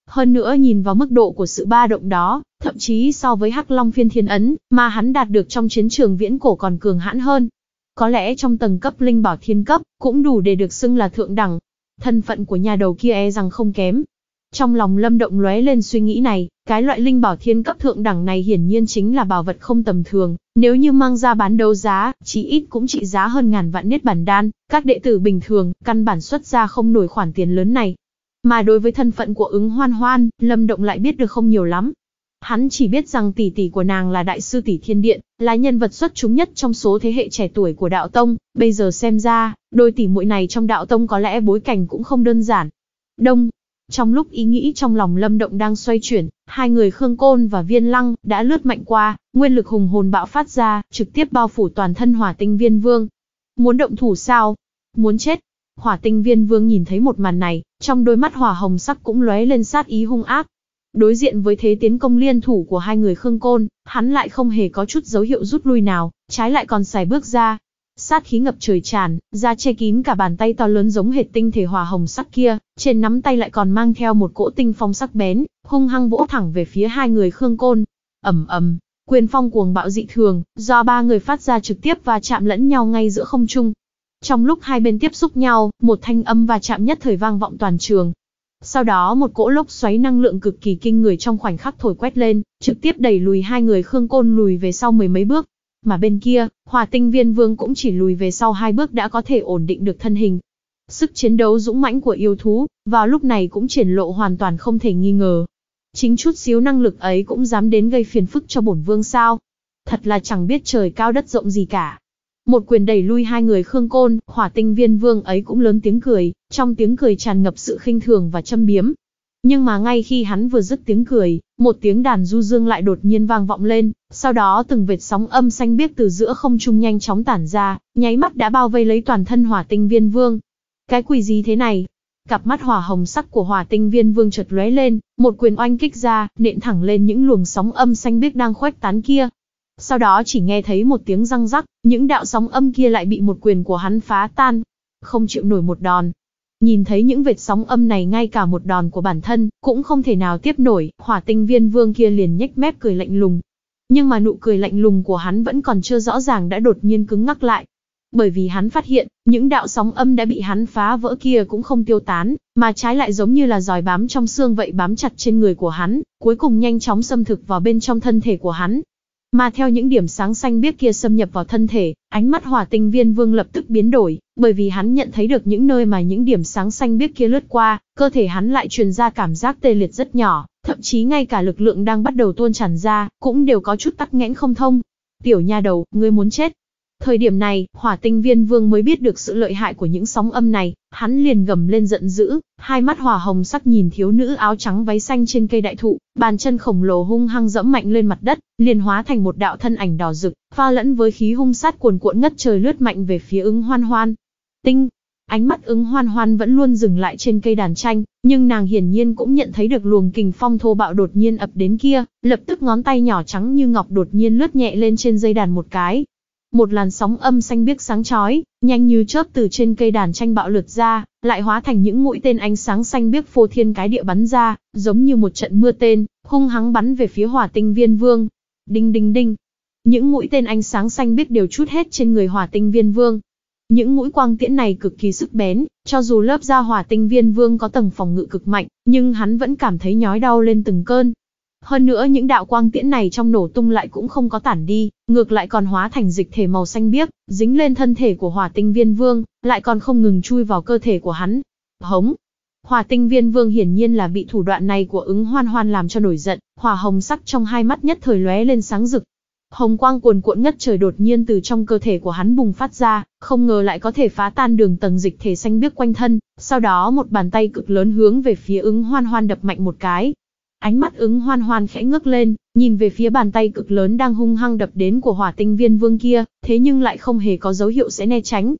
S1: Hơn nữa nhìn vào mức độ của sự ba động đó, Thậm chí so với Hắc Long phiên thiên ấn, mà hắn đạt được trong chiến trường viễn cổ còn cường hãn hơn. Có lẽ trong tầng cấp linh bảo thiên cấp, cũng đủ để được xưng là thượng đẳng. Thân phận của nhà đầu kia e rằng không kém. Trong lòng lâm động lóe lên suy nghĩ này, cái loại linh bảo thiên cấp thượng đẳng này hiển nhiên chính là bảo vật không tầm thường, nếu như mang ra bán đấu giá, chí ít cũng trị giá hơn ngàn vạn niết bản đan, các đệ tử bình thường, căn bản xuất ra không nổi khoản tiền lớn này. Mà đối với thân phận của ứng hoan hoan, Lâm Động lại biết được không nhiều lắm. Hắn chỉ biết rằng tỷ tỷ của nàng là đại sư tỷ thiên điện, là nhân vật xuất chúng nhất trong số thế hệ trẻ tuổi của đạo tông, bây giờ xem ra, đôi tỷ muội này trong đạo tông có lẽ bối cảnh cũng không đơn giản. Đông, trong lúc ý nghĩ trong lòng Lâm Động đang xoay chuyển, hai người Khương Côn và Viên Lăng đã lướt mạnh qua, nguyên lực hùng hồn bạo phát ra, trực tiếp bao phủ toàn thân Hỏa Tinh Viên Vương. Muốn động thủ sao? Muốn chết? Hỏa Tinh Viên Vương nhìn thấy một màn này, trong đôi mắt hỏa hồng sắc cũng lóe lên sát ý hung ác, Đối diện với thế tiến công liên thủ của hai người Khương Côn, hắn lại không hề có chút dấu hiệu rút lui nào, trái lại còn xài bước ra. Sát khí ngập trời tràn, ra che kín cả bàn tay to lớn giống hệt tinh thể hòa hồng sắc kia, trên nắm tay lại còn mang theo một cỗ tinh phong sắc bén, hung hăng vỗ thẳng về phía hai người Khương Côn. Ầm ầm, quyền phong cuồng bạo dị thường, do ba người phát ra trực tiếp và chạm lẫn nhau ngay giữa không trung. Trong lúc hai bên tiếp xúc nhau, một thanh âm và chạm nhất thời vang vọng toàn trường, sau đó một cỗ lốc xoáy năng lượng cực kỳ kinh người trong khoảnh khắc thổi quét lên, trực tiếp đẩy lùi hai người Khương Côn lùi về sau mười mấy bước. Mà bên kia, Hỏa Tinh Viên Vương cũng chỉ lùi về sau hai bước đã có thể ổn định được thân hình. Sức chiến đấu dũng mãnh của yêu thú, vào lúc này cũng triển lộ hoàn toàn không thể nghi ngờ. Chính chút xíu năng lực ấy cũng dám đến gây phiền phức cho bổn vương sao? Thật là chẳng biết trời cao đất rộng gì cả. Một quyền đẩy lui hai người Khương Côn, hỏa tinh viên vương ấy cũng lớn tiếng cười, trong tiếng cười tràn ngập sự khinh thường và châm biếm. Nhưng mà ngay khi hắn vừa dứt tiếng cười, một tiếng đàn du dương lại đột nhiên vang vọng lên, sau đó từng vệt sóng âm xanh biếc từ giữa không trung nhanh chóng tản ra, nháy mắt đã bao vây lấy toàn thân hỏa tinh viên vương. Cái quỷ gì thế này? Cặp mắt hỏa hồng sắc của hỏa tinh viên vương chợt lóe lên, một quyền oanh kích ra, nện thẳng lên những luồng sóng âm xanh biếc đang khoách tán kia, sau đó chỉ nghe thấy một tiếng răng rắc, những đạo sóng âm kia lại bị một quyền của hắn phá tan. Không chịu nổi một đòn. Nhìn thấy những vệt sóng âm này ngay cả một đòn của bản thân, cũng không thể nào tiếp nổi, hỏa tinh viên vương kia liền nhếch mép cười lạnh lùng. Nhưng mà nụ cười lạnh lùng của hắn vẫn còn chưa rõ ràng đã đột nhiên cứng ngắc lại, bởi vì hắn phát hiện, những đạo sóng âm đã bị hắn phá vỡ kia cũng không tiêu tán, mà trái lại giống như là dòi bám trong xương vậy bám chặt trên người của hắn, cuối cùng nhanh chóng xâm thực vào bên trong thân thể của hắn. Mà theo những điểm sáng xanh biếc kia xâm nhập vào thân thể, ánh mắt hỏa tinh viên vương lập tức biến đổi, bởi vì hắn nhận thấy được những nơi mà những điểm sáng xanh biếc kia lướt qua, cơ thể hắn lại truyền ra cảm giác tê liệt rất nhỏ, thậm chí ngay cả lực lượng đang bắt đầu tuôn tràn ra, cũng đều có chút tắc nghẽn không thông. Tiểu nha đầu, ngươi muốn chết. Thời điểm này, hỏa tinh viên vương mới biết được sự lợi hại của những sóng âm này, hắn liền gầm lên giận dữ, hai mắt hỏa hồng sắc nhìn thiếu nữ áo trắng váy xanh trên cây đại thụ, bàn chân khổng lồ hung hăng dẫm mạnh lên mặt đất, liền hóa thành một đạo thân ảnh đỏ rực, pha lẫn với khí hung sát cuồn cuộn ngất trời lướt mạnh về phía ứng hoan hoan. Tinh, ánh mắt ứng hoan hoan vẫn luôn dừng lại trên cây đàn tranh, nhưng nàng hiển nhiên cũng nhận thấy được luồng kình phong thô bạo đột nhiên ập đến kia, lập tức ngón tay nhỏ trắng như ngọc đột nhiên lướt nhẹ lên trên dây đàn một cái, một làn sóng âm xanh biếc sáng chói, nhanh như chớp từ trên cây đàn tranh bạo lượt ra, lại hóa thành những mũi tên ánh sáng xanh biếc phô thiên cái địa bắn ra, giống như một trận mưa tên, hung hăng bắn về phía hỏa tinh viên vương. Đinh đinh đinh. Những mũi tên ánh sáng xanh biếc đều chút hết trên người hỏa tinh viên vương. Những mũi quang tiễn này cực kỳ sức bén, cho dù lớp da hỏa tinh viên vương có tầng phòng ngự cực mạnh, nhưng hắn vẫn cảm thấy nhói đau lên từng cơn, hơn nữa những đạo quang tiễn này trong nổ tung lại cũng không có tản đi, ngược lại còn hóa thành dịch thể màu xanh biếc, dính lên thân thể của hỏa tinh viên vương, lại còn không ngừng chui vào cơ thể của hắn. Hống! Hỏa tinh viên vương hiển nhiên là bị thủ đoạn này của ứng hoan hoan làm cho nổi giận, hỏa hồng sắc trong hai mắt nhất thời lóe lên sáng rực. Hồng quang cuồn cuộn ngất trời đột nhiên từ trong cơ thể của hắn bùng phát ra, không ngờ lại có thể phá tan đường tầng dịch thể xanh biếc quanh thân, sau đó một bàn tay cực lớn hướng về phía ứng hoan hoan đập mạnh một cái, Ánh mắt ứng hoan hoan khẽ ngước lên, nhìn về phía bàn tay cực lớn đang hung hăng đập đến của hỏa tinh viên vương kia, thế nhưng lại không hề có dấu hiệu sẽ né tránh.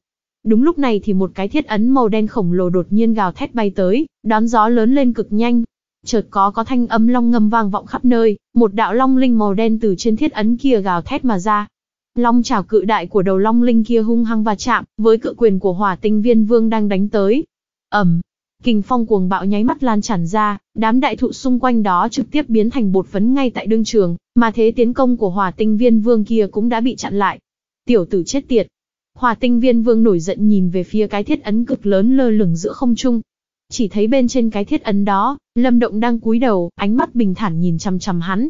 S1: Đúng lúc này thì một cái thiết ấn màu đen khổng lồ đột nhiên gào thét bay tới, đón gió lớn lên cực nhanh. Chợt có có thanh âm long ngâm vang vọng khắp nơi, một đạo long linh màu đen từ trên thiết ấn kia gào thét mà ra. Long chảo cự đại của đầu long linh kia hung hăng va chạm với cự quyền của hỏa tinh viên vương đang đánh tới. Ẩm. Kình phong cuồng bạo nháy mắt lan tràn ra, đám đại thụ xung quanh đó trực tiếp biến thành bột phấn ngay tại đương trường, mà thế tiến công của hỏa tinh viên vương kia cũng đã bị chặn lại. Tiểu tử chết tiệt. Hỏa tinh viên vương nổi giận nhìn về phía cái thiết ấn cực lớn lơ lửng giữa không trung. Chỉ thấy bên trên cái thiết ấn đó, lâm động đang cúi đầu, ánh mắt bình thản nhìn chăm chăm hắn,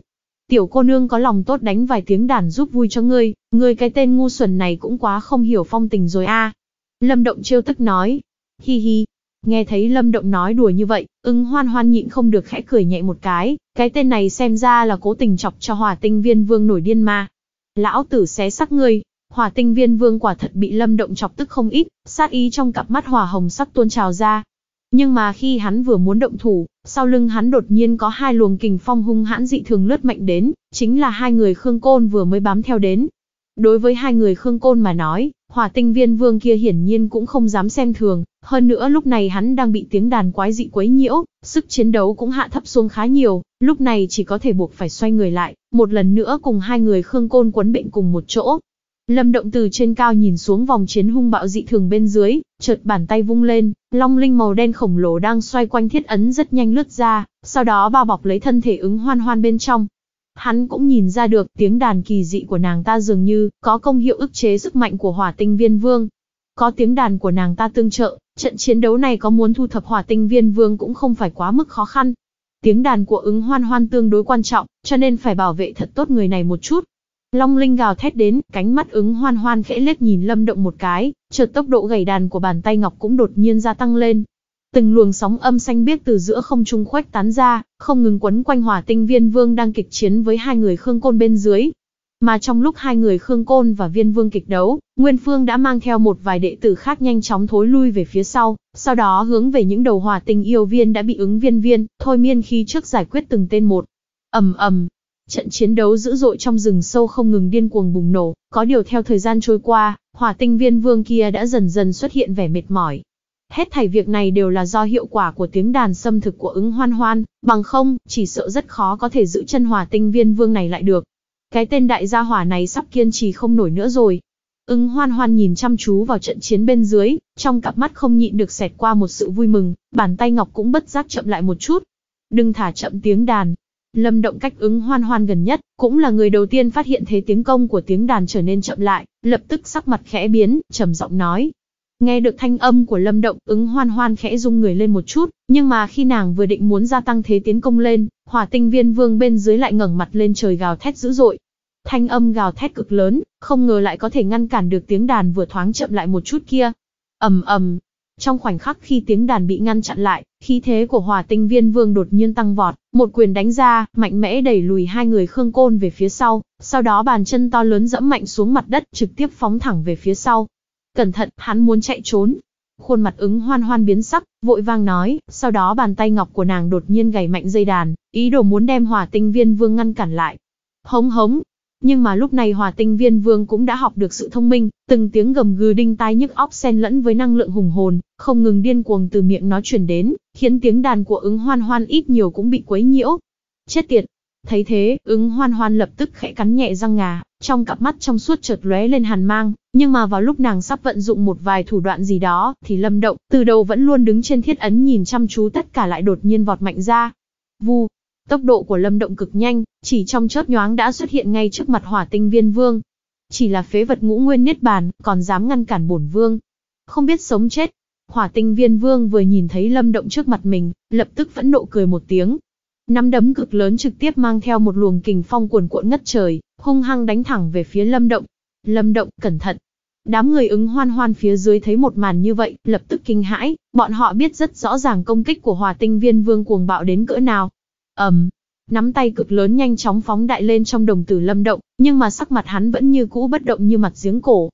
S1: tiểu cô nương có lòng tốt đánh vài tiếng đàn giúp vui cho ngươi, ngươi cái tên ngu xuẩn này cũng quá không hiểu phong tình rồi a. Lâm Động trêu tức nói, hi hi, Nghe thấy Lâm Động nói đùa như vậy, ứng hoan hoan nhịn không được khẽ cười nhẹ một cái, cái tên này xem ra là cố tình chọc cho hỏa tinh viên vương nổi điên mà. Lão tử xé sắc ngươi, hỏa tinh viên vương quả thật bị Lâm Động chọc tức không ít, sát ý trong cặp mắt hỏa hồng sắc tuôn trào ra. Nhưng mà khi hắn vừa muốn động thủ, sau lưng hắn đột nhiên có hai luồng kình phong hung hãn dị thường lướt mạnh đến, chính là hai người Khương Côn vừa mới bám theo đến. Đối với hai người Khương Côn mà nói, Hỏa tinh viên vương kia hiển nhiên cũng không dám xem thường, hơn nữa lúc này hắn đang bị tiếng đàn quái dị quấy nhiễu, sức chiến đấu cũng hạ thấp xuống khá nhiều, lúc này chỉ có thể buộc phải xoay người lại, một lần nữa cùng hai người Khương Côn quấn bệnh cùng một chỗ. Lâm Động từ trên cao nhìn xuống vòng chiến hung bạo dị thường bên dưới, chợt bàn tay vung lên, long linh màu đen khổng lồ đang xoay quanh thiết ấn rất nhanh lướt ra, sau đó bao bọc lấy thân thể ứng hoan hoan bên trong, Hắn cũng nhìn ra được tiếng đàn kỳ dị của nàng ta dường như có công hiệu ức chế sức mạnh của hỏa tinh viên vương. Có tiếng đàn của nàng ta tương trợ, trận chiến đấu này có muốn thu thập hỏa tinh viên vương cũng không phải quá mức khó khăn. Tiếng đàn của ứng hoan hoan tương đối quan trọng, cho nên phải bảo vệ thật tốt người này một chút. Long Linh gào thét đến, cánh mắt ứng hoan hoan khẽ lết nhìn Lâm Động một cái, chợt tốc độ gảy đàn của bàn tay ngọc cũng đột nhiên gia tăng lên, Từng luồng sóng âm xanh biếc từ giữa không trung khuếch tán ra, không ngừng quấn quanh hỏa tinh viên vương đang kịch chiến với hai người Khương Côn bên dưới. Mà trong lúc hai người Khương Côn và viên vương kịch đấu, Nguyên Phương đã mang theo một vài đệ tử khác nhanh chóng thối lui về phía sau, sau đó hướng về những đầu hỏa tinh yêu viên đã bị ứng viên viên, thôi miên khi trước giải quyết từng tên một. ầm ầm, trận chiến đấu dữ dội trong rừng sâu không ngừng điên cuồng bùng nổ, có điều theo thời gian trôi qua, hỏa tinh viên vương kia đã dần dần xuất hiện vẻ mệt mỏi, Hết thảy việc này đều là do hiệu quả của tiếng đàn xâm thực của ứng hoan hoan, bằng không, chỉ sợ rất khó có thể giữ chân hỏa tinh viên vương này lại được. Cái tên đại gia hỏa này sắp kiên trì không nổi nữa rồi. Ứng hoan hoan nhìn chăm chú vào trận chiến bên dưới, trong cặp mắt không nhịn được xẹt qua một sự vui mừng, bàn tay ngọc cũng bất giác chậm lại một chút. Đừng thả chậm tiếng đàn. Lâm động cách ứng hoan hoan gần nhất, cũng là người đầu tiên phát hiện thế tiếng công của tiếng đàn trở nên chậm lại, lập tức sắc mặt khẽ biến, trầm giọng nói, Nghe được thanh âm của Lâm Động, ứng hoan hoan khẽ rung người lên một chút, nhưng mà khi nàng vừa định muốn gia tăng thế tiến công lên, hỏa tinh viên vương bên dưới lại ngẩng mặt lên trời gào thét dữ dội. Thanh âm gào thét cực lớn, không ngờ lại có thể ngăn cản được tiếng đàn vừa thoáng chậm lại một chút kia. ầm ầm, trong khoảnh khắc khi tiếng đàn bị ngăn chặn lại, khí thế của hỏa tinh viên vương đột nhiên tăng vọt, một quyền đánh ra, mạnh mẽ đẩy lùi hai người Khương Côn về phía sau, sau đó bàn chân to lớn dẫm mạnh xuống mặt đất trực tiếp phóng thẳng về phía sau, Cẩn thận, hắn muốn chạy trốn. Khuôn mặt ứng hoan hoan biến sắc, vội vang nói, sau đó bàn tay ngọc của nàng đột nhiên gảy mạnh dây đàn, ý đồ muốn đem hòa tinh viên vương ngăn cản lại. Hống hống, nhưng mà lúc này hòa Tinh Viên Vương cũng đã học được sự thông minh, từng tiếng gầm gừ đinh tai nhức óc xen lẫn với năng lượng hùng hồn, không ngừng điên cuồng từ miệng nó truyền đến, khiến tiếng đàn của ứng hoan hoan ít nhiều cũng bị quấy nhiễu. Chết tiệt, Thấy thế, ứng hoan hoan lập tức khẽ cắn nhẹ răng ngà, trong cặp mắt trong suốt chợt lóe lên hàn mang, nhưng mà vào lúc nàng sắp vận dụng một vài thủ đoạn gì đó, thì lâm động, từ đầu vẫn luôn đứng trên thiết ấn nhìn chăm chú tất cả lại đột nhiên vọt mạnh ra. vù tốc độ của lâm động cực nhanh, chỉ trong chớp nhoáng đã xuất hiện ngay trước mặt hỏa tinh viên vương. Chỉ là phế vật ngũ nguyên niết bàn, còn dám ngăn cản bổn vương. Không biết sống chết. Hỏa tinh viên vương vừa nhìn thấy lâm động trước mặt mình, lập tức vẫn nộ cười một tiếng, nắm đấm cực lớn trực tiếp mang theo một luồng kình phong cuồn cuộn ngất trời, hung hăng đánh thẳng về phía Lâm Động. Lâm Động, cẩn thận. Đám người ứng hoan hoan phía dưới thấy một màn như vậy, lập tức kinh hãi, bọn họ biết rất rõ ràng công kích của hòa Tinh Viên Vương cuồng bạo đến cỡ nào. Ầm, um, nắm tay cực lớn nhanh chóng phóng đại lên trong đồng tử Lâm Động, nhưng mà sắc mặt hắn vẫn như cũ bất động như mặt giếng cổ,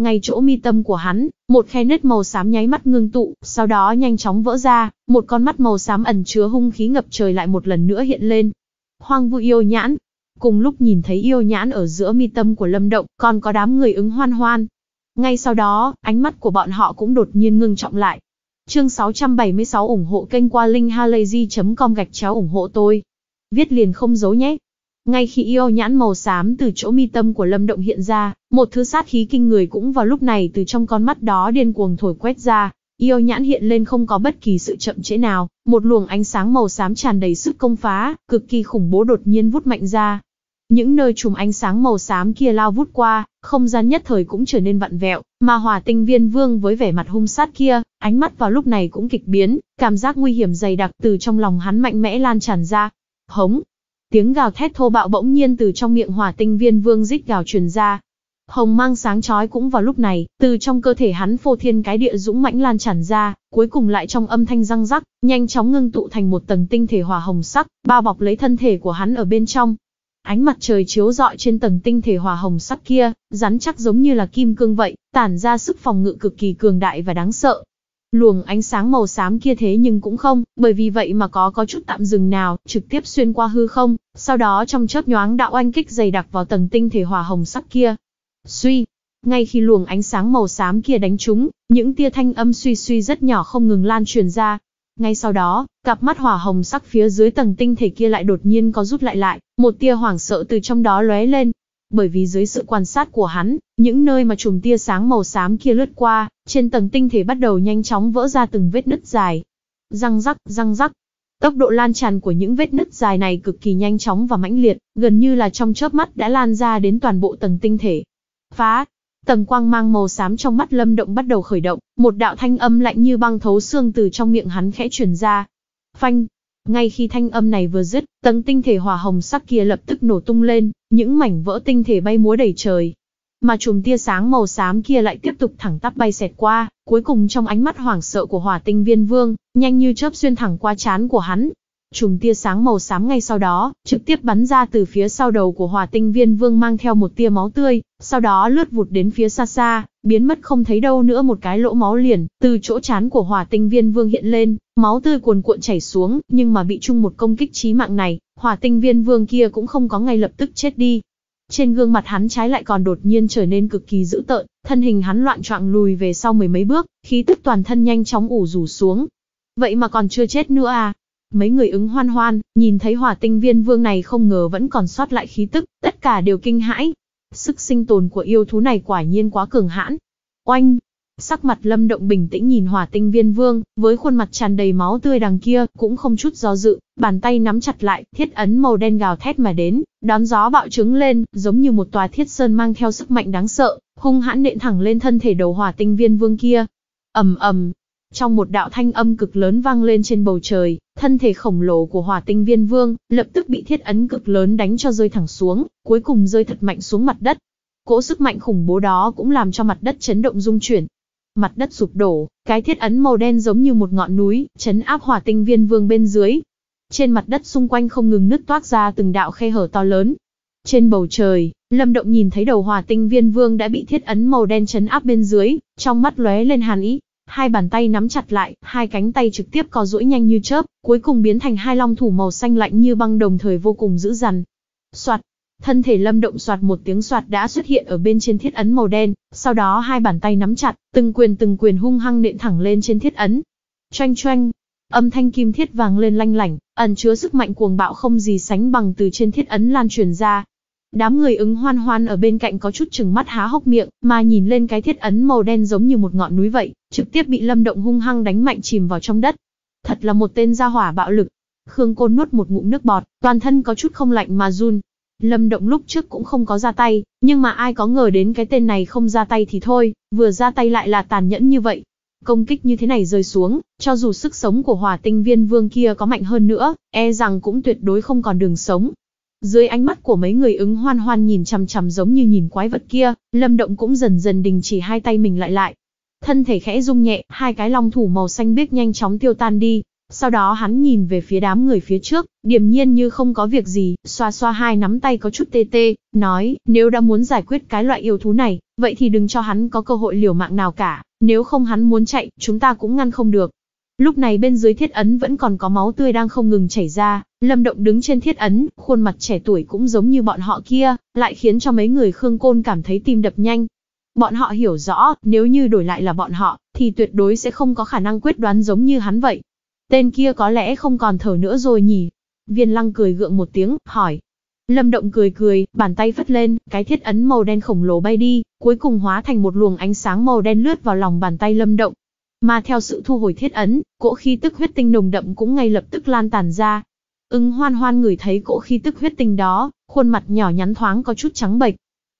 S1: ngay chỗ mi tâm của hắn, một khe nứt màu xám nháy mắt ngưng tụ, sau đó nhanh chóng vỡ ra, một con mắt màu xám ẩn chứa hung khí ngập trời lại một lần nữa hiện lên. Hoang vu yêu nhãn. Cùng lúc nhìn thấy yêu nhãn ở giữa mi tâm của lâm động, còn có đám người ứng hoan hoan. Ngay sau đó, ánh mắt của bọn họ cũng đột nhiên ngưng trọng lại. Chương 676 ủng hộ kênh qua linkhalazy.com gạch chéo ủng hộ tôi. Viết liền không giấu nhé. Ngay khi yêu nhãn màu xám từ chỗ mi tâm của Lâm Động hiện ra, một thứ sát khí kinh người cũng vào lúc này từ trong con mắt đó điên cuồng thổi quét ra. Yêu nhãn hiện lên không có bất kỳ sự chậm trễ nào, một luồng ánh sáng màu xám tràn đầy sức công phá, cực kỳ khủng bố đột nhiên vút mạnh ra. Những nơi chùm ánh sáng màu xám kia lao vút qua, không gian nhất thời cũng trở nên vặn vẹo, mà hỏa tinh viên vương với vẻ mặt hung sát kia, ánh mắt vào lúc này cũng kịch biến, cảm giác nguy hiểm dày đặc từ trong lòng hắn mạnh mẽ lan tràn ra. Hống, Tiếng gào thét thô bạo bỗng nhiên từ trong miệng hỏa tinh viên vương rít gào truyền ra. Hồng mang sáng chói cũng vào lúc này, từ trong cơ thể hắn phô thiên cái địa dũng mãnh lan tràn ra, cuối cùng lại trong âm thanh răng rắc, nhanh chóng ngưng tụ thành một tầng tinh thể hỏa hồng sắc, bao bọc lấy thân thể của hắn ở bên trong. Ánh mặt trời chiếu rọi trên tầng tinh thể hỏa hồng sắc kia, rắn chắc giống như là kim cương vậy, tản ra sức phòng ngự cực kỳ cường đại và đáng sợ, Luồng ánh sáng màu xám kia thế nhưng cũng không, bởi vì vậy mà có có chút tạm dừng nào, trực tiếp xuyên qua hư không, sau đó trong chớp nhoáng đạo oanh kích dày đặc vào tầng tinh thể hỏa hồng sắc kia. Suy, ngay khi luồng ánh sáng màu xám kia đánh trúng, những tia thanh âm suy suy rất nhỏ không ngừng lan truyền ra. Ngay sau đó, cặp mắt hỏa hồng sắc phía dưới tầng tinh thể kia lại đột nhiên có rút lại lại, một tia hoảng sợ từ trong đó lóe lên, bởi vì dưới sự quan sát của hắn, những nơi mà chùm tia sáng màu xám kia lướt qua, trên tầng tinh thể bắt đầu nhanh chóng vỡ ra từng vết nứt dài. Răng rắc, răng rắc. Tốc độ lan tràn của những vết nứt dài này cực kỳ nhanh chóng và mãnh liệt, gần như là trong chớp mắt đã lan ra đến toàn bộ tầng tinh thể. Phá! Tầng quang mang màu xám trong mắt Lâm Động bắt đầu khởi động, một đạo thanh âm lạnh như băng thấu xương từ trong miệng hắn khẽ truyền ra. Phanh! Ngay khi thanh âm này vừa dứt, tầng tinh thể hỏa hồng sắc kia lập tức nổ tung lên, những mảnh vỡ tinh thể bay múa đầy trời. Mà chùm tia sáng màu xám kia lại tiếp tục thẳng tắp bay xẹt qua, cuối cùng trong ánh mắt hoảng sợ của hỏa tinh viên vương, nhanh như chớp xuyên thẳng qua chán của hắn. Chùm tia sáng màu xám ngay sau đó, trực tiếp bắn ra từ phía sau đầu của hỏa tinh viên vương mang theo một tia máu tươi, sau đó lướt vụt đến phía xa xa, biến mất không thấy đâu nữa một cái lỗ máu liền, từ chỗ chán của hỏa tinh viên vương hiện lên, máu tươi cuồn cuộn chảy xuống, nhưng mà bị chung một công kích chí mạng này, hỏa tinh viên vương kia cũng không có ngay lập tức chết đi. Trên gương mặt hắn trái lại còn đột nhiên trở nên cực kỳ dữ tợn, thân hình hắn loạn trọng lùi về sau mười mấy bước, khí tức toàn thân nhanh chóng ủ rủ xuống. Vậy mà còn chưa chết nữa à? Mấy người ứng hoan hoan, nhìn thấy hỏa tinh viên vương này không ngờ vẫn còn sót lại khí tức, tất cả đều kinh hãi, Sức sinh tồn của yêu thú này quả nhiên quá cường hãn. Oanh! Sắc mặt Lâm Động bình tĩnh nhìn hỏa tinh viên vương, với khuôn mặt tràn đầy máu tươi đằng kia, cũng không chút do dự, bàn tay nắm chặt lại, thiết ấn màu đen gào thét mà đến, đón gió bạo trứng lên, giống như một tòa thiết sơn mang theo sức mạnh đáng sợ, hung hãn nện thẳng lên thân thể đầu hỏa tinh viên vương kia. ầm ầm, trong một đạo thanh âm cực lớn vang lên trên bầu trời, thân thể khổng lồ của hỏa tinh viên vương, lập tức bị thiết ấn cực lớn đánh cho rơi thẳng xuống, cuối cùng rơi thật mạnh xuống mặt đất. Cỗ sức mạnh khủng bố đó cũng làm cho mặt đất chấn động rung chuyển. Mặt đất sụp đổ, cái thiết ấn màu đen giống như một ngọn núi, chấn áp hỏa tinh viên vương bên dưới. Trên mặt đất xung quanh không ngừng nứt toát ra từng đạo khe hở to lớn. Trên bầu trời, Lâm Động nhìn thấy đầu hỏa tinh viên vương đã bị thiết ấn màu đen chấn áp bên dưới, trong mắt lóe lên hàn ý, hai bàn tay nắm chặt lại, hai cánh tay trực tiếp co duỗi nhanh như chớp, cuối cùng biến thành hai long thủ màu xanh lạnh như băng đồng thời vô cùng dữ dằn. Soạt, thân thể Lâm Động soạt một tiếng soạt đã xuất hiện ở bên trên thiết ấn màu đen, sau đó hai bàn tay nắm chặt, từng quyền từng quyền hung hăng nện thẳng lên trên thiết ấn. Choeng choeng, âm thanh kim thiết vàng lên lanh lảnh, ẩn chứa sức mạnh cuồng bạo không gì sánh bằng từ trên thiết ấn lan truyền ra, Đám người ứng hoan hoan ở bên cạnh có chút chừng mắt há hốc miệng, mà nhìn lên cái thiết ấn màu đen giống như một ngọn núi vậy, trực tiếp bị lâm động hung hăng đánh mạnh chìm vào trong đất. Thật là một tên gia hỏa bạo lực. Khương Côn nuốt một ngụm nước bọt, toàn thân có chút không lạnh mà run. Lâm Động lúc trước cũng không có ra tay, nhưng mà ai có ngờ đến cái tên này không ra tay thì thôi, vừa ra tay lại là tàn nhẫn như vậy. Công kích như thế này rơi xuống, cho dù sức sống của hỏa tinh viên vương kia có mạnh hơn nữa, e rằng cũng tuyệt đối không còn đường sống. Dưới ánh mắt của mấy người ứng hoan hoan nhìn chằm chằm giống như nhìn quái vật kia, Lâm Động cũng dần dần đình chỉ hai tay mình lại lại. Thân thể khẽ rung nhẹ, hai cái long thủ màu xanh biếc nhanh chóng tiêu tan đi. Sau đó hắn nhìn về phía đám người phía trước, điềm nhiên như không có việc gì, xoa xoa hai nắm tay có chút tê tê, nói, nếu đã muốn giải quyết cái loại yêu thú này, vậy thì đừng cho hắn có cơ hội liều mạng nào cả, nếu không hắn muốn chạy, chúng ta cũng ngăn không được. Lúc này bên dưới thiết ấn vẫn còn có máu tươi đang không ngừng chảy ra, Lâm Động đứng trên thiết ấn, khuôn mặt trẻ tuổi cũng giống như bọn họ kia, lại khiến cho mấy người Khương Côn cảm thấy tim đập nhanh. Bọn họ hiểu rõ, nếu như đổi lại là bọn họ, thì tuyệt đối sẽ không có khả năng quyết đoán giống như hắn vậy. Tên kia có lẽ không còn thở nữa rồi nhỉ? Viên lăng cười gượng một tiếng, hỏi. Lâm Động cười cười, bàn tay phất lên, cái thiết ấn màu đen khổng lồ bay đi, cuối cùng hóa thành một luồng ánh sáng màu đen lướt vào lòng bàn tay Lâm Động. Mà theo sự thu hồi thiết ấn, cỗ khí tức huyết tinh nồng đậm cũng ngay lập tức lan tàn ra. ưng hoan hoan người thấy cỗ khí tức huyết tinh đó, khuôn mặt nhỏ nhắn thoáng có chút trắng bệch.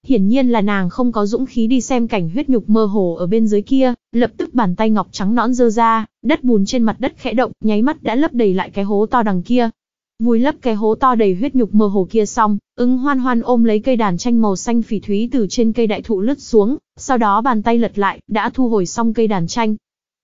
S1: Hiển nhiên là nàng không có dũng khí đi xem cảnh huyết nhục mơ hồ ở bên dưới kia, lập tức bàn tay ngọc trắng nõn dơ ra, đất bùn trên mặt đất khẽ động, nháy mắt đã lấp đầy lại cái hố to đằng kia. Vùi lấp cái hố to đầy huyết nhục mơ hồ kia xong, ưng hoan hoan ôm lấy cây đàn tranh màu xanh phỉ thúy từ trên cây đại thụ lướt xuống, sau đó bàn tay lật lại, đã thu hồi xong cây đàn tranh,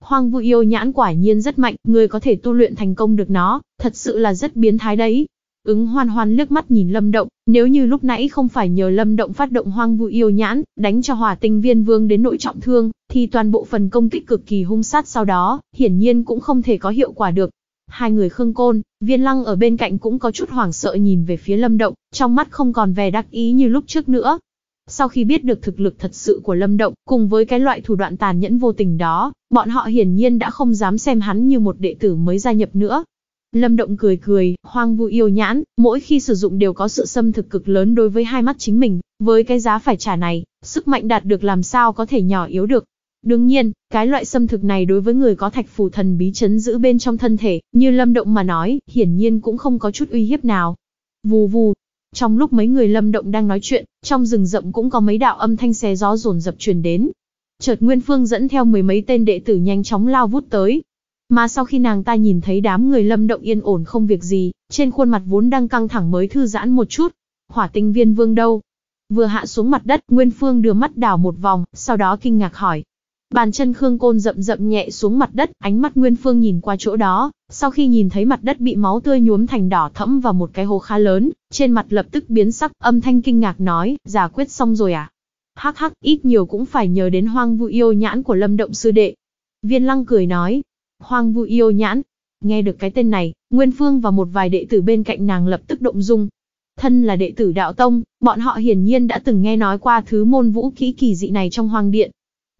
S1: Hoang vu yêu nhãn quả nhiên rất mạnh, ngươi có thể tu luyện thành công được nó, thật sự là rất biến thái đấy. Ứng hoan hoan liếc mắt nhìn lâm động, nếu như lúc nãy không phải nhờ lâm động phát động hoang vu yêu nhãn, đánh cho hỏa tinh viên vương đến nỗi trọng thương, thì toàn bộ phần công kích cực kỳ hung sát sau đó, hiển nhiên cũng không thể có hiệu quả được. Hai người khương côn, viên lăng ở bên cạnh cũng có chút hoảng sợ nhìn về phía lâm động, trong mắt không còn vẻ đắc ý như lúc trước nữa, sau khi biết được thực lực thật sự của Lâm Động, cùng với cái loại thủ đoạn tàn nhẫn vô tình đó, bọn họ hiển nhiên đã không dám xem hắn như một đệ tử mới gia nhập nữa. Lâm Động cười cười, hoang vu yêu nhãn, mỗi khi sử dụng đều có sự xâm thực cực lớn đối với hai mắt chính mình, với cái giá phải trả này, sức mạnh đạt được làm sao có thể nhỏ yếu được. Đương nhiên, cái loại xâm thực này đối với người có thạch phù thần bí chấn giữ bên trong thân thể, như Lâm Động mà nói, hiển nhiên cũng không có chút uy hiếp nào. Vù vù, trong lúc mấy người lâm động đang nói chuyện, trong rừng rậm cũng có mấy đạo âm thanh xé gió rồn dập truyền đến. Chợt Nguyên Phương dẫn theo mười mấy tên đệ tử nhanh chóng lao vút tới. Mà sau khi nàng ta nhìn thấy đám người lâm động yên ổn không việc gì, trên khuôn mặt vốn đang căng thẳng mới thư giãn một chút. Hỏa tinh viên vương đâu? Vừa hạ xuống mặt đất, Nguyên Phương đưa mắt đảo một vòng, sau đó kinh ngạc hỏi, Bàn chân Khương Côn rậm rậm nhẹ xuống mặt đất, ánh mắt Nguyên Phương nhìn qua chỗ đó, sau khi nhìn thấy mặt đất bị máu tươi nhuốm thành đỏ thẫm và một cái hồ khá lớn, trên mặt lập tức biến sắc, âm thanh kinh ngạc nói, giả quyết xong rồi à? Hắc hắc, ít nhiều cũng phải nhờ đến hoang vu yêu nhãn của lâm động sư đệ. Viên lăng cười nói, hoang vu yêu nhãn. Nghe được cái tên này, Nguyên Phương và một vài đệ tử bên cạnh nàng lập tức động dung. Thân là đệ tử đạo tông, bọn họ hiển nhiên đã từng nghe nói qua thứ môn vũ kỹ kỳ dị này trong hoàng điện,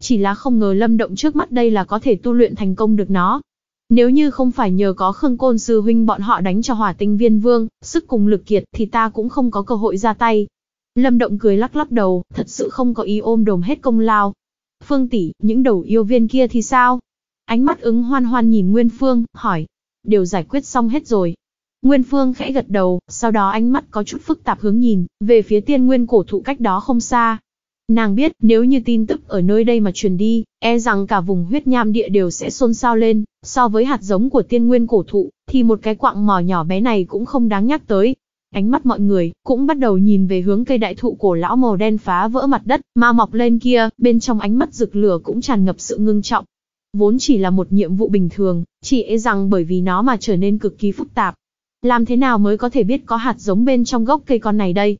S1: chỉ là không ngờ lâm động trước mắt đây là có thể tu luyện thành công được nó. Nếu như không phải nhờ có Khương Côn Sư Huynh bọn họ đánh cho hỏa tinh viên vương, sức cùng lực kiệt thì ta cũng không có cơ hội ra tay. Lâm Động cười lắc lắc đầu, thật sự không có ý ôm đồm hết công lao. Phương tỷ, những đầu yêu viên kia thì sao? Ánh mắt ứng hoan hoan nhìn Nguyên Phương, hỏi. Đều giải quyết xong hết rồi. Nguyên Phương khẽ gật đầu, sau đó ánh mắt có chút phức tạp hướng nhìn, về phía tiên nguyên cổ thụ cách đó không xa. Nàng biết, nếu như tin tức ở nơi đây mà truyền đi, e rằng cả vùng huyết nham địa đều sẽ xôn xao lên, so với hạt giống của tiên nguyên cổ thụ, thì một cái quạng mỏ nhỏ bé này cũng không đáng nhắc tới. Ánh mắt mọi người cũng bắt đầu nhìn về hướng cây đại thụ cổ lão màu đen phá vỡ mặt đất mà mọc lên kia, bên trong ánh mắt rực lửa cũng tràn ngập sự ngưng trọng. Vốn chỉ là một nhiệm vụ bình thường, chỉ e rằng bởi vì nó mà trở nên cực kỳ phức tạp. Làm thế nào mới có thể biết có hạt giống bên trong gốc cây con này đây?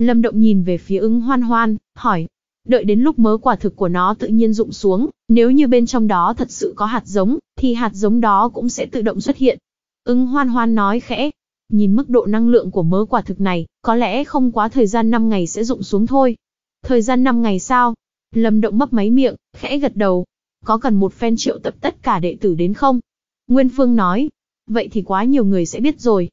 S1: Lâm Động nhìn về phía ứng hoan hoan, hỏi. Đợi đến lúc mớ quả thực của nó tự nhiên rụng xuống, nếu như bên trong đó thật sự có hạt giống, thì hạt giống đó cũng sẽ tự động xuất hiện. Ứng hoan hoan nói khẽ. Nhìn mức độ năng lượng của mớ quả thực này, có lẽ không quá thời gian 5 ngày sẽ rụng xuống thôi. Thời gian 5 ngày sao? Lâm Động mấp máy miệng, khẽ gật đầu. Có cần một phen triệu tập tất cả đệ tử đến không? Nguyên Phương nói. Vậy thì quá nhiều người sẽ biết rồi,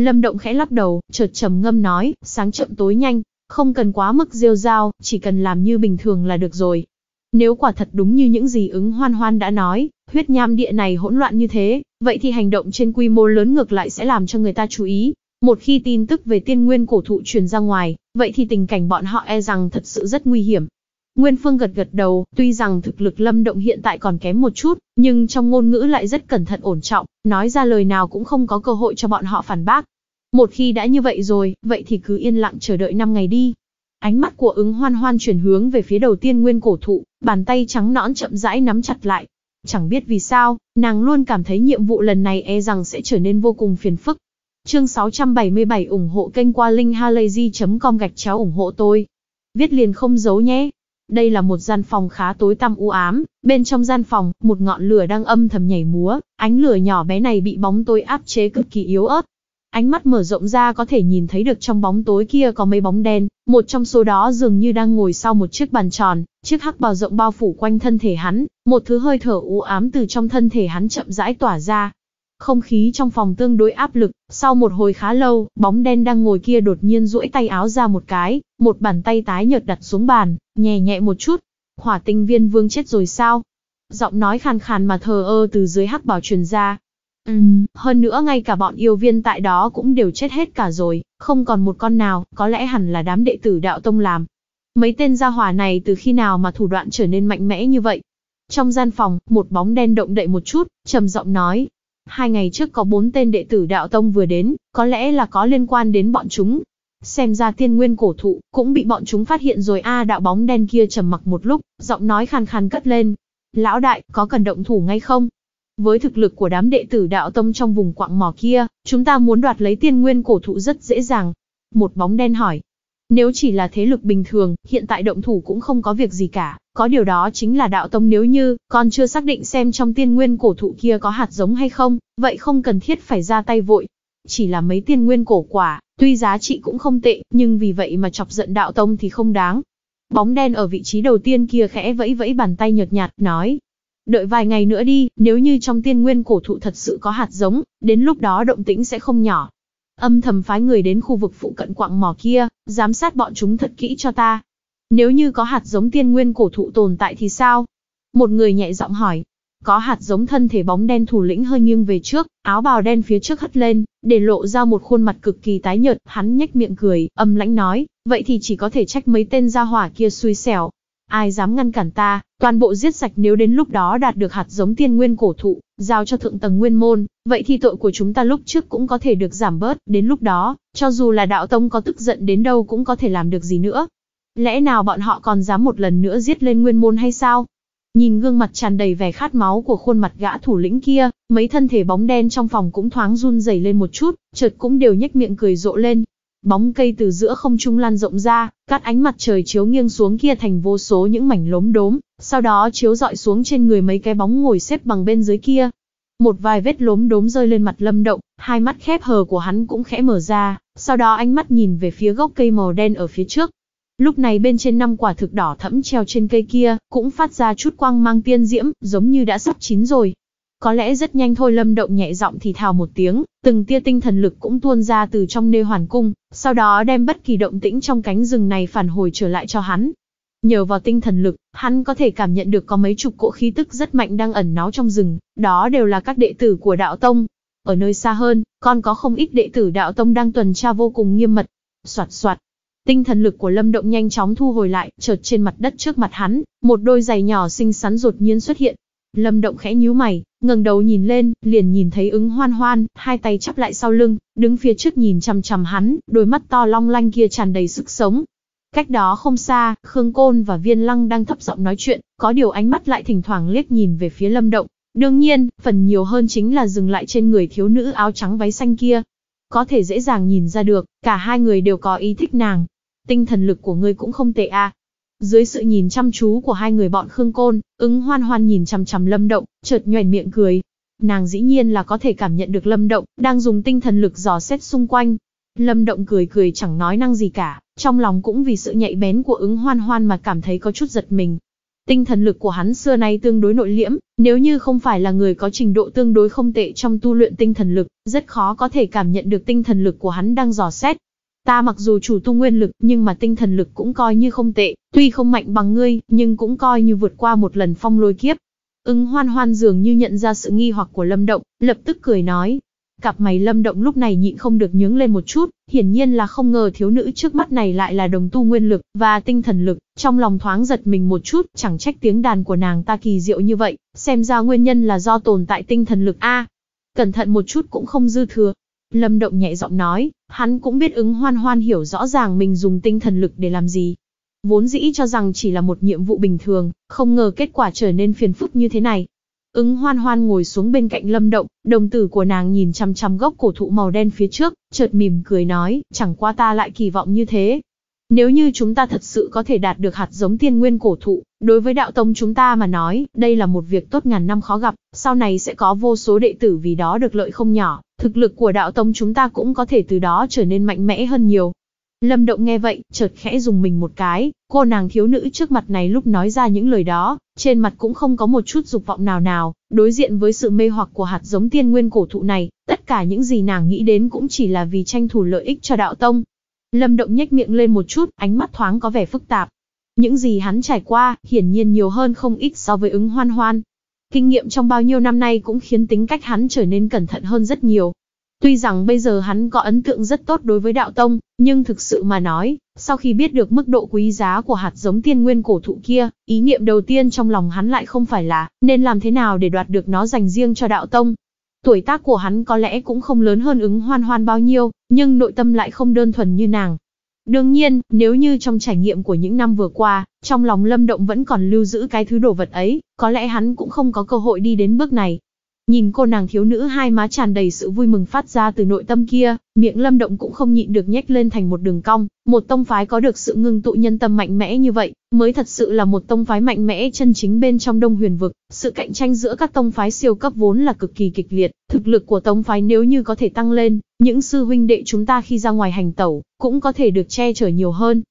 S1: Lâm Động khẽ lắc đầu, chợt trầm ngâm nói, sáng chậm tối nhanh, không cần quá mức rêu rao, chỉ cần làm như bình thường là được rồi. Nếu quả thật đúng như những gì ứng hoan hoan đã nói, huyết nham địa này hỗn loạn như thế, vậy thì hành động trên quy mô lớn ngược lại sẽ làm cho người ta chú ý. Một khi tin tức về tiên nguyên cổ thụ truyền ra ngoài, vậy thì tình cảnh bọn họ e rằng thật sự rất nguy hiểm. Nguyên Phương gật gật đầu, tuy rằng thực lực Lâm Động hiện tại còn kém một chút, nhưng trong ngôn ngữ lại rất cẩn thận ổn trọng, nói ra lời nào cũng không có cơ hội cho bọn họ phản bác. Một khi đã như vậy rồi, vậy thì cứ yên lặng chờ đợi 5 ngày đi. Ánh mắt của ứng hoan hoan chuyển hướng về phía đầu tiên nguyên cổ thụ, bàn tay trắng nõn chậm rãi nắm chặt lại. Chẳng biết vì sao, nàng luôn cảm thấy nhiệm vụ lần này e rằng sẽ trở nên vô cùng phiền phức. Chương 677 ủng hộ kênh qua linkhalazy.com gạch chéo ủng hộ tôi. Viết liền không giấu nhé. Đây là một gian phòng khá tối tăm u ám, bên trong gian phòng, một ngọn lửa đang âm thầm nhảy múa, ánh lửa nhỏ bé này bị bóng tối áp chế cực kỳ yếu ớt. Ánh mắt mở rộng ra có thể nhìn thấy được trong bóng tối kia có mấy bóng đen, một trong số đó dường như đang ngồi sau một chiếc bàn tròn, chiếc hắc bào rộng bao phủ quanh thân thể hắn, một thứ hơi thở u ám từ trong thân thể hắn chậm rãi tỏa ra. Không khí trong phòng tương đối áp lực, sau một hồi khá lâu, bóng đen đang ngồi kia đột nhiên duỗi tay áo ra một cái, một bàn tay tái nhợt đặt xuống bàn, nhẹ nhẹ một chút. Hỏa tinh viên vương chết rồi sao? Giọng nói khàn khàn mà thờ ơ từ dưới hắc bảo truyền ra. Ừm, hơn nữa ngay cả bọn yêu viên tại đó cũng đều chết hết cả rồi, không còn một con nào, có lẽ hẳn là đám đệ tử đạo tông làm. Mấy tên gia hỏa này từ khi nào mà thủ đoạn trở nên mạnh mẽ như vậy? Trong gian phòng, một bóng đen động đậy một chút, trầm giọng nói. Hai ngày trước có bốn tên đệ tử đạo tông vừa đến, có lẽ là có liên quan đến bọn chúng, Xem ra tiên nguyên cổ thụ, cũng bị bọn chúng phát hiện rồi a đạo bóng đen kia trầm mặc một lúc, giọng nói khàn khàn cất lên. Lão đại, có cần động thủ ngay không? Với thực lực của đám đệ tử đạo tông trong vùng quạng mỏ kia, chúng ta muốn đoạt lấy tiên nguyên cổ thụ rất dễ dàng. Một bóng đen hỏi. Nếu chỉ là thế lực bình thường, hiện tại động thủ cũng không có việc gì cả, có điều đó chính là đạo tông nếu như, còn chưa xác định xem trong tiên nguyên cổ thụ kia có hạt giống hay không, vậy không cần thiết phải ra tay vội, chỉ là mấy tiên nguyên cổ quả, tuy giá trị cũng không tệ, nhưng vì vậy mà chọc giận đạo tông thì không đáng. Bóng đen ở vị trí đầu tiên kia khẽ vẫy vẫy bàn tay nhợt nhạt, nói. Đợi vài ngày nữa đi, nếu như trong tiên nguyên cổ thụ thật sự có hạt giống, đến lúc đó động tĩnh sẽ không nhỏ. Âm thầm phái người đến khu vực phụ cận quạng mỏ kia, giám sát bọn chúng thật kỹ cho ta. Nếu như có hạt giống tiên nguyên cổ thụ tồn tại thì sao? Một người nhẹ giọng hỏi. Có hạt giống thân thể bóng đen thủ lĩnh hơi nghiêng về trước, áo bào đen phía trước hất lên, để lộ ra một khuôn mặt cực kỳ tái nhợt, hắn nhếch miệng cười, âm lãnh nói, vậy thì chỉ có thể trách mấy tên gia hỏa kia xui xẻo. Ai dám ngăn cản ta, toàn bộ giết sạch nếu đến lúc đó đạt được hạt giống tiên nguyên cổ thụ, giao cho thượng tầng nguyên môn, vậy thì tội của chúng ta lúc trước cũng có thể được giảm bớt, đến lúc đó, cho dù là đạo tông có tức giận đến đâu cũng có thể làm được gì nữa. Lẽ nào bọn họ còn dám một lần nữa giết lên nguyên môn hay sao? Nhìn gương mặt tràn đầy vẻ khát máu của khuôn mặt gã thủ lĩnh kia, mấy thân thể bóng đen trong phòng cũng thoáng run rẩy lên một chút, chợt cũng đều nhếch miệng cười rộ lên. Bóng cây từ giữa không trung lan rộng ra, cắt ánh mặt trời chiếu nghiêng xuống kia thành vô số những mảnh lốm đốm, sau đó chiếu dọi xuống trên người mấy cái bóng ngồi xếp bằng bên dưới kia. Một vài vết lốm đốm rơi lên mặt lâm động, hai mắt khép hờ của hắn cũng khẽ mở ra, sau đó ánh mắt nhìn về phía gốc cây màu đen ở phía trước, Lúc này bên trên năm quả thực đỏ thẫm treo trên cây kia, cũng phát ra chút quang mang tiên diễm, giống như đã sắp chín rồi. Có lẽ rất nhanh thôi Lâm Động nhẹ giọng thì thào một tiếng, từng tia tinh thần lực cũng tuôn ra từ trong nê hoàn cung, sau đó đem bất kỳ động tĩnh trong cánh rừng này phản hồi trở lại cho hắn. Nhờ vào tinh thần lực, hắn có thể cảm nhận được có mấy chục cỗ khí tức rất mạnh đang ẩn náu trong rừng, đó đều là các đệ tử của đạo tông. Ở nơi xa hơn, còn có không ít đệ tử đạo tông đang tuần tra vô cùng nghiêm mật. Soạt soạt, Tinh thần lực của Lâm Động nhanh chóng thu hồi lại, chợt trên mặt đất trước mặt hắn, một đôi giày nhỏ xinh xắn đột nhiên xuất hiện. Lâm Động khẽ nhíu mày, ngẩng đầu nhìn lên, liền nhìn thấy ứng hoan hoan, hai tay chắp lại sau lưng, đứng phía trước nhìn chằm chằm hắn, đôi mắt to long lanh kia tràn đầy sức sống. Cách đó không xa, Khương Côn và Viên Lăng đang thấp giọng nói chuyện, có điều ánh mắt lại thỉnh thoảng liếc nhìn về phía Lâm Động. Đương nhiên, phần nhiều hơn chính là dừng lại trên người thiếu nữ áo trắng váy xanh kia. Có thể dễ dàng nhìn ra được, cả hai người đều có ý thích nàng, tinh thần lực của ngươi cũng không tệ a. À. Dưới sự nhìn chăm chú của hai người bọn Khương Côn, ứng hoan hoan nhìn chằm chằm Lâm Động, chợt nhoẻn miệng cười. Nàng dĩ nhiên là có thể cảm nhận được Lâm Động, đang dùng tinh thần lực dò xét xung quanh. Lâm Động cười cười chẳng nói năng gì cả, trong lòng cũng vì sự nhạy bén của ứng hoan hoan mà cảm thấy có chút giật mình. Tinh thần lực của hắn xưa nay tương đối nội liễm, nếu như không phải là người có trình độ tương đối không tệ trong tu luyện tinh thần lực, rất khó có thể cảm nhận được tinh thần lực của hắn đang dò xét, Ta mặc dù chủ tu nguyên lực, nhưng mà tinh thần lực cũng coi như không tệ, tuy không mạnh bằng ngươi, nhưng cũng coi như vượt qua một lần phong lôi kiếp. Ứng hoan hoan dường như nhận ra sự nghi hoặc của Lâm Động, lập tức cười nói. Cặp mày Lâm Động lúc này nhịn không được nhướng lên một chút, hiển nhiên là không ngờ thiếu nữ trước mắt này lại là đồng tu nguyên lực và tinh thần lực, trong lòng thoáng giật mình một chút, chẳng trách tiếng đàn của nàng ta kỳ diệu như vậy, xem ra nguyên nhân là do tồn tại tinh thần lực A. Cẩn thận một chút cũng không dư thừa, Lâm Động nhẹ giọng nói, hắn cũng biết ứng hoan hoan hiểu rõ ràng mình dùng tinh thần lực để làm gì. Vốn dĩ cho rằng chỉ là một nhiệm vụ bình thường, không ngờ kết quả trở nên phiền phức như thế này. Ứng hoan hoan ngồi xuống bên cạnh lâm động, đồng tử của nàng nhìn chăm chăm gốc cổ thụ màu đen phía trước, chợt mỉm cười nói, chẳng qua ta lại kỳ vọng như thế, nếu như chúng ta thật sự có thể đạt được hạt giống tiên nguyên cổ thụ, đối với đạo tông chúng ta mà nói, đây là một việc tốt ngàn năm khó gặp, sau này sẽ có vô số đệ tử vì đó được lợi không nhỏ, thực lực của đạo tông chúng ta cũng có thể từ đó trở nên mạnh mẽ hơn nhiều. Lâm Động nghe vậy, chợt khẽ dùng mình một cái, cô nàng thiếu nữ trước mặt này lúc nói ra những lời đó, trên mặt cũng không có một chút dục vọng nào nào, đối diện với sự mê hoặc của hạt giống tiên nguyên cổ thụ này, tất cả những gì nàng nghĩ đến cũng chỉ là vì tranh thủ lợi ích cho đạo tông, Lâm Động nhếch miệng lên một chút, ánh mắt thoáng có vẻ phức tạp. Những gì hắn trải qua, hiển nhiên nhiều hơn không ít so với ứng hoan hoan. Kinh nghiệm trong bao nhiêu năm nay cũng khiến tính cách hắn trở nên cẩn thận hơn rất nhiều. Tuy rằng bây giờ hắn có ấn tượng rất tốt đối với đạo tông, nhưng thực sự mà nói, sau khi biết được mức độ quý giá của hạt giống tiên nguyên cổ thụ kia, ý niệm đầu tiên trong lòng hắn lại không phải là nên làm thế nào để đoạt được nó dành riêng cho đạo tông, Tuổi tác của hắn có lẽ cũng không lớn hơn ứng hoan hoan bao nhiêu, nhưng nội tâm lại không đơn thuần như nàng. Đương nhiên, nếu như trong trải nghiệm của những năm vừa qua, trong lòng Lâm Động vẫn còn lưu giữ cái thứ đồ vật ấy, có lẽ hắn cũng không có cơ hội đi đến bước này. Nhìn cô nàng thiếu nữ hai má tràn đầy sự vui mừng phát ra từ nội tâm kia, miệng lâm động cũng không nhịn được nhếch lên thành một đường cong, một tông phái có được sự ngưng tụ nhân tâm mạnh mẽ như vậy, mới thật sự là một tông phái mạnh mẽ chân chính bên trong đông huyền vực, sự cạnh tranh giữa các tông phái siêu cấp vốn là cực kỳ kịch liệt, thực lực của tông phái nếu như có thể tăng lên, những sư huynh đệ chúng ta khi ra ngoài hành tẩu, cũng có thể được che chở nhiều hơn,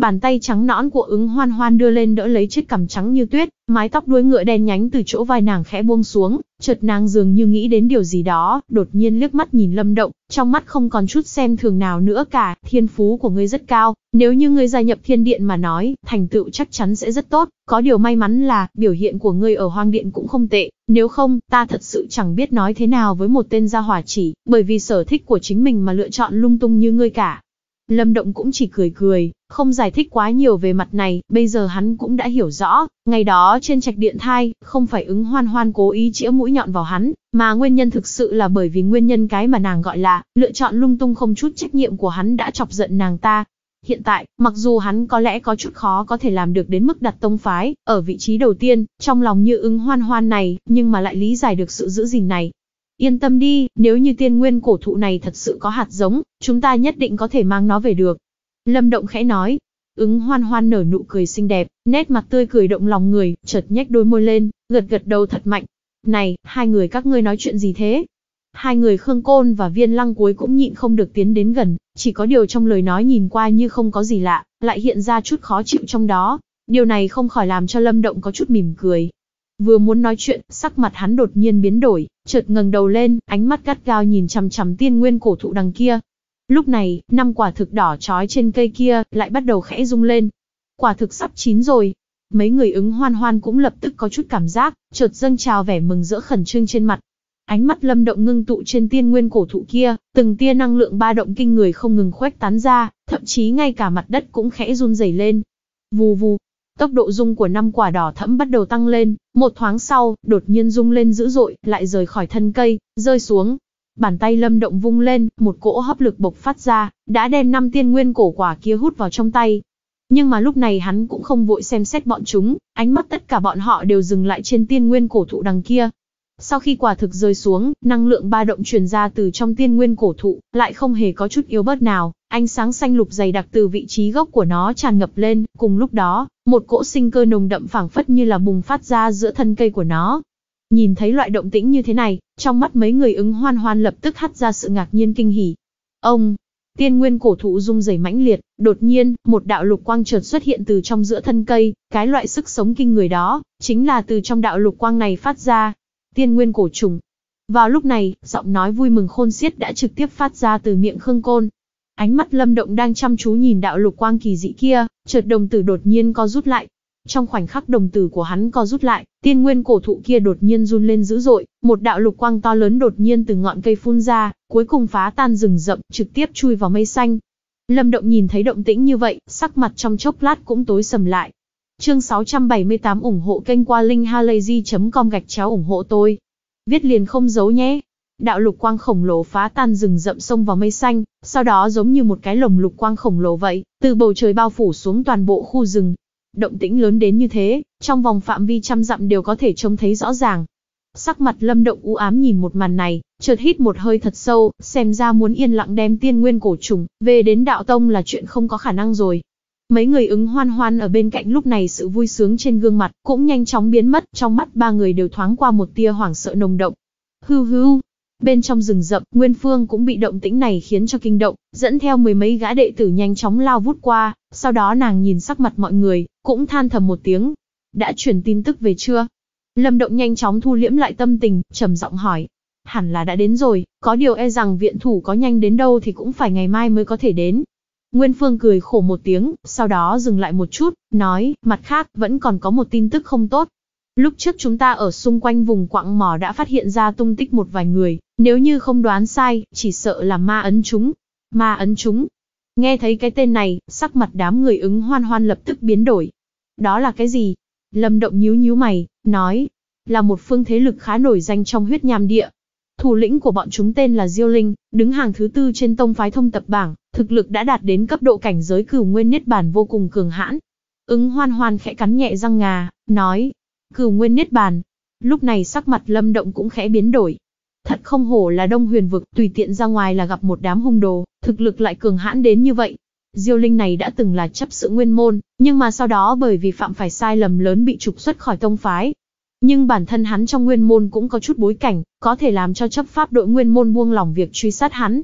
S1: Bàn tay trắng nõn của ứng hoan hoan đưa lên đỡ lấy chiếc cằm trắng như tuyết, mái tóc đuôi ngựa đen nhánh từ chỗ vai nàng khẽ buông xuống, chợt nàng dường như nghĩ đến điều gì đó, đột nhiên liếc mắt nhìn lâm động, trong mắt không còn chút xem thường nào nữa cả, thiên phú của ngươi rất cao, nếu như ngươi gia nhập thiên điện mà nói, thành tựu chắc chắn sẽ rất tốt, có điều may mắn là, biểu hiện của ngươi ở hoang điện cũng không tệ, nếu không, ta thật sự chẳng biết nói thế nào với một tên gia hỏa chỉ, bởi vì sở thích của chính mình mà lựa chọn lung tung như ngươi cả. Lâm Động cũng chỉ cười cười, không giải thích quá nhiều về mặt này, bây giờ hắn cũng đã hiểu rõ, ngày đó trên trạch điện thai, không phải ứng hoan hoan cố ý chĩa mũi nhọn vào hắn, mà nguyên nhân thực sự là bởi vì nguyên nhân cái mà nàng gọi là, lựa chọn lung tung không chút trách nhiệm của hắn đã chọc giận nàng ta. Hiện tại, mặc dù hắn có lẽ có chút khó có thể làm được đến mức đặt tông phái, ở vị trí đầu tiên, trong lòng như ứng hoan hoan này, nhưng mà lại lý giải được sự giữ gìn này, Yên tâm đi, nếu như tiên nguyên cổ thụ này thật sự có hạt giống, chúng ta nhất định có thể mang nó về được. Lâm Động khẽ nói, ứng hoan hoan nở nụ cười xinh đẹp, nét mặt tươi cười động lòng người, chợt nhếch đôi môi lên, gật gật đầu thật mạnh. Này, hai người các ngươi nói chuyện gì thế? Hai người Khương Côn và Viên Lăng cuối cũng nhịn không được tiến đến gần, chỉ có điều trong lời nói nhìn qua như không có gì lạ, lại hiện ra chút khó chịu trong đó. Điều này không khỏi làm cho Lâm Động có chút mỉm cười, Vừa muốn nói chuyện, sắc mặt hắn đột nhiên biến đổi, chợt ngẩng đầu lên, ánh mắt gắt gao nhìn chằm chằm tiên nguyên cổ thụ đằng kia. Lúc này, năm quả thực đỏ trói trên cây kia lại bắt đầu khẽ rung lên. Quả thực sắp chín rồi. Mấy người ứng hoan hoan cũng lập tức có chút cảm giác, chợt dâng trào vẻ mừng rỡ khẩn trương trên mặt. Ánh mắt lâm động ngưng tụ trên tiên nguyên cổ thụ kia, từng tia năng lượng ba động kinh người không ngừng khuếch tán ra, thậm chí ngay cả mặt đất cũng khẽ run rẩy lên. Vù vù, tốc độ rung của năm quả đỏ thẫm bắt đầu tăng lên, một thoáng sau, đột nhiên rung lên dữ dội, lại rời khỏi thân cây, rơi xuống. Bàn tay lâm động vung lên, một cỗ hấp lực bộc phát ra, đã đem năm tiên nguyên cổ quả kia hút vào trong tay. Nhưng mà lúc này hắn cũng không vội xem xét bọn chúng, ánh mắt tất cả bọn họ đều dừng lại trên tiên nguyên cổ thụ đằng kia, sau khi quả thực rơi xuống, năng lượng ba động truyền ra từ trong tiên nguyên cổ thụ, lại không hề có chút yếu bớt nào, ánh sáng xanh lục dày đặc từ vị trí gốc của nó tràn ngập lên, cùng lúc đó, một cỗ sinh cơ nồng đậm phảng phất như là bùng phát ra giữa thân cây của nó. Nhìn thấy loại động tĩnh như thế này, trong mắt mấy người ứng hoan hoan lập tức hắt ra sự ngạc nhiên kinh hỉ. Ông, tiên nguyên cổ thụ rung rẩy mãnh liệt, đột nhiên, một đạo lục quang chợt xuất hiện từ trong giữa thân cây, cái loại sức sống kinh người đó, chính là từ trong đạo lục quang này phát ra, tiên nguyên cổ trùng. Vào lúc này, giọng nói vui mừng khôn xiết đã trực tiếp phát ra từ miệng Khương Côn. Ánh mắt Lâm Động đang chăm chú nhìn đạo lục quang kỳ dị kia, chợt đồng tử đột nhiên co rút lại. Trong khoảnh khắc đồng tử của hắn co rút lại, tiên nguyên cổ thụ kia đột nhiên run lên dữ dội, một đạo lục quang to lớn đột nhiên từ ngọn cây phun ra, cuối cùng phá tan rừng rậm, trực tiếp chui vào mây xanh. Lâm Động nhìn thấy động tĩnh như vậy, sắc mặt trong chốc lát cũng tối sầm lại, Chương 678 ủng hộ kênh qua linkhalazy.com gạch chéo ủng hộ tôi. Viết liền không giấu nhé. Đạo lục quang khổng lồ phá tan rừng rậm sông vào mây xanh, sau đó giống như một cái lồng lục quang khổng lồ vậy, từ bầu trời bao phủ xuống toàn bộ khu rừng. Động tĩnh lớn đến như thế, trong vòng phạm vi trăm dặm đều có thể trông thấy rõ ràng. Sắc mặt lâm động u ám nhìn một màn này, chợt hít một hơi thật sâu, xem ra muốn yên lặng đem tiên nguyên cổ trùng, về đến đạo tông là chuyện không có khả năng rồi, Mấy người ứng hoan hoan ở bên cạnh lúc này sự vui sướng trên gương mặt cũng nhanh chóng biến mất, trong mắt ba người đều thoáng qua một tia hoảng sợ nồng động. Hư hư, bên trong rừng rậm, Nguyên Phương cũng bị động tĩnh này khiến cho kinh động, dẫn theo mười mấy gã đệ tử nhanh chóng lao vút qua, sau đó nàng nhìn sắc mặt mọi người, cũng than thầm một tiếng. Đã truyền tin tức về chưa? Lâm Động nhanh chóng thu liễm lại tâm tình, trầm giọng hỏi. Hẳn là đã đến rồi, có điều e rằng viện thủ có nhanh đến đâu thì cũng phải ngày mai mới có thể đến, Nguyên Phương cười khổ một tiếng, sau đó dừng lại một chút, nói, mặt khác, vẫn còn có một tin tức không tốt. Lúc trước chúng ta ở xung quanh vùng quặng mỏ đã phát hiện ra tung tích một vài người, nếu như không đoán sai, chỉ sợ là ma ấn chúng. Ma ấn chúng. Nghe thấy cái tên này, sắc mặt đám người ứng hoan hoan lập tức biến đổi. Đó là cái gì? Lâm Động nhíu nhíu mày, nói, là một phương thế lực khá nổi danh trong huyết nham địa, Thủ lĩnh của bọn chúng tên là Diêu Linh, đứng hàng thứ tư trên tông phái thông tập bảng, thực lực đã đạt đến cấp độ cảnh giới cửu nguyên niết bàn vô cùng cường hãn. Ứng hoan hoan khẽ cắn nhẹ răng ngà, nói, cửu nguyên niết bàn. Lúc này sắc mặt lâm động cũng khẽ biến đổi. Thật không hổ là đông huyền vực, tùy tiện ra ngoài là gặp một đám hung đồ, thực lực lại cường hãn đến như vậy. Diêu Linh này đã từng là chấp sự nguyên môn, nhưng mà sau đó bởi vì phạm phải sai lầm lớn bị trục xuất khỏi tông phái, nhưng bản thân hắn trong nguyên môn cũng có chút bối cảnh, có thể làm cho chấp pháp đội nguyên môn buông lòng việc truy sát hắn.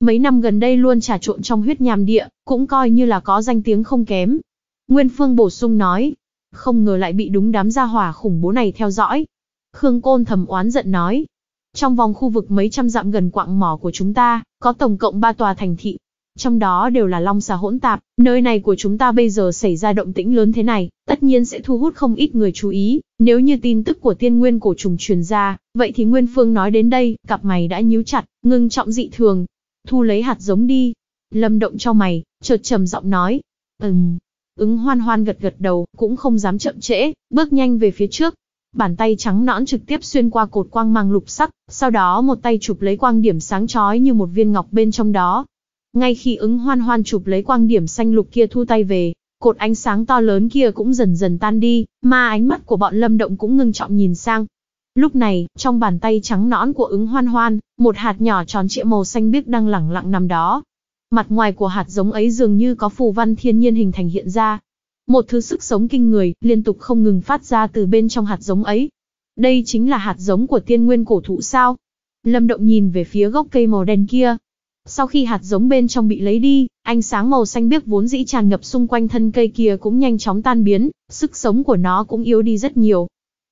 S1: Mấy năm gần đây luôn trà trộn trong huyết nhàm địa, cũng coi như là có danh tiếng không kém. Nguyên Phương bổ sung nói, không ngờ lại bị đúng đám gia hỏa khủng bố này theo dõi. Khương Côn thầm oán giận nói, trong vòng khu vực mấy trăm dặm gần quạng mỏ của chúng ta, có tổng cộng 3 tòa thành thị, trong đó đều là long xà hỗn tạp, nơi này của chúng ta bây giờ xảy ra động tĩnh lớn thế này, tất nhiên sẽ thu hút không ít người chú ý, nếu như tin tức của tiên nguyên cổ trùng truyền ra, vậy thì Nguyên Phương nói đến đây, cặp mày đã nhíu chặt, ngưng trọng dị thường, thu lấy hạt giống đi. Lâm động cho mày, chợt trầm giọng nói, ừm, ứng hoan hoan gật gật đầu, cũng không dám chậm trễ, bước nhanh về phía trước. Bàn tay trắng nõn trực tiếp xuyên qua cột quang mang lục sắc, sau đó một tay chụp lấy quang điểm sáng chói như một viên ngọc bên trong đó, ngay khi ứng hoan hoan chụp lấy quang điểm xanh lục kia thu tay về, cột ánh sáng to lớn kia cũng dần dần tan đi, mà ánh mắt của bọn lâm động cũng ngưng trọng nhìn sang. Lúc này, trong bàn tay trắng nõn của ứng hoan hoan, một hạt nhỏ tròn trịa màu xanh biếc đang lẳng lặng nằm đó. Mặt ngoài của hạt giống ấy dường như có phù văn thiên nhiên hình thành hiện ra. Một thứ sức sống kinh người, liên tục không ngừng phát ra từ bên trong hạt giống ấy. Đây chính là hạt giống của tiên nguyên cổ thụ sao? Lâm Động nhìn về phía gốc cây màu đen kia, sau khi hạt giống bên trong bị lấy đi, ánh sáng màu xanh biếc vốn dĩ tràn ngập xung quanh thân cây kia cũng nhanh chóng tan biến, sức sống của nó cũng yếu đi rất nhiều.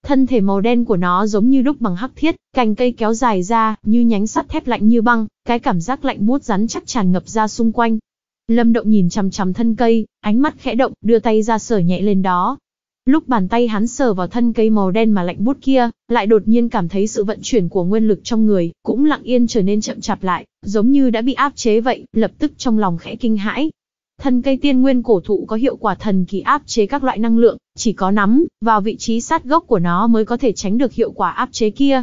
S1: Thân thể màu đen của nó giống như đúc bằng hắc thiết, cành cây kéo dài ra, như nhánh sắt thép lạnh như băng, cái cảm giác lạnh buốt rắn chắc tràn ngập ra xung quanh. Lâm Động nhìn chằm chằm thân cây, ánh mắt khẽ động, đưa tay ra sờ nhẹ lên đó, Lúc bàn tay hắn sờ vào thân cây màu đen mà lạnh bút kia, lại đột nhiên cảm thấy sự vận chuyển của nguyên lực trong người, cũng lặng yên trở nên chậm chạp lại, giống như đã bị áp chế vậy, lập tức trong lòng khẽ kinh hãi. Thân cây tiên nguyên cổ thụ có hiệu quả thần kỳ áp chế các loại năng lượng, chỉ có nắm, vào vị trí sát gốc của nó mới có thể tránh được hiệu quả áp chế kia.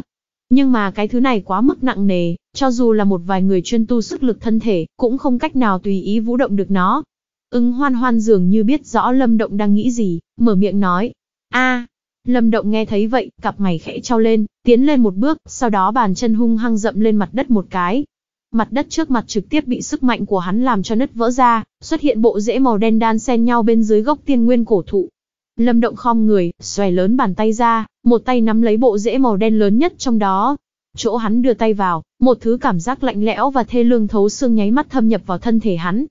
S1: Nhưng mà cái thứ này quá mức nặng nề, cho dù là một vài người chuyên tu sức lực thân thể, cũng không cách nào tùy ý vũ động được nó, Ứng hoan hoan dường như biết rõ Lâm Động đang nghĩ gì, mở miệng nói. a Lâm Động nghe thấy vậy, cặp mày khẽ trao lên, tiến lên một bước, sau đó bàn chân hung hăng dậm lên mặt đất một cái. Mặt đất trước mặt trực tiếp bị sức mạnh của hắn làm cho nứt vỡ ra, xuất hiện bộ rễ màu đen đan xen nhau bên dưới gốc tiên nguyên cổ thụ. Lâm Động khom người, xòe lớn bàn tay ra, một tay nắm lấy bộ rễ màu đen lớn nhất trong đó. Chỗ hắn đưa tay vào, một thứ cảm giác lạnh lẽo và thê lương thấu xương nháy mắt thâm nhập vào thân thể hắn.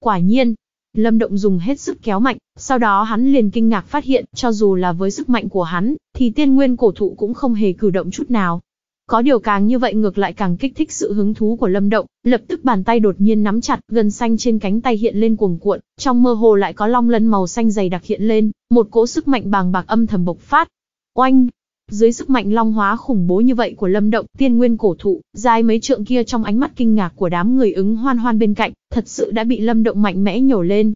S1: Quả nhiên, Lâm Động dùng hết sức kéo mạnh, sau đó hắn liền kinh ngạc phát hiện, cho dù là với sức mạnh của hắn, thì tiên nguyên cổ thụ cũng không hề cử động chút nào. Có điều càng như vậy ngược lại càng kích thích sự hứng thú của Lâm Động, lập tức bàn tay đột nhiên nắm chặt, gần xanh trên cánh tay hiện lên cuồng cuộn, trong mơ hồ lại có long lân màu xanh dày đặc hiện lên, một cỗ sức mạnh bàng bạc âm thầm bộc phát. Oanh, dưới sức mạnh long hóa khủng bố như vậy của lâm động, tiên nguyên cổ thụ, dài mấy trượng kia trong ánh mắt kinh ngạc của đám người ứng hoan hoan bên cạnh, thật sự đã bị lâm động mạnh mẽ nhổ lên.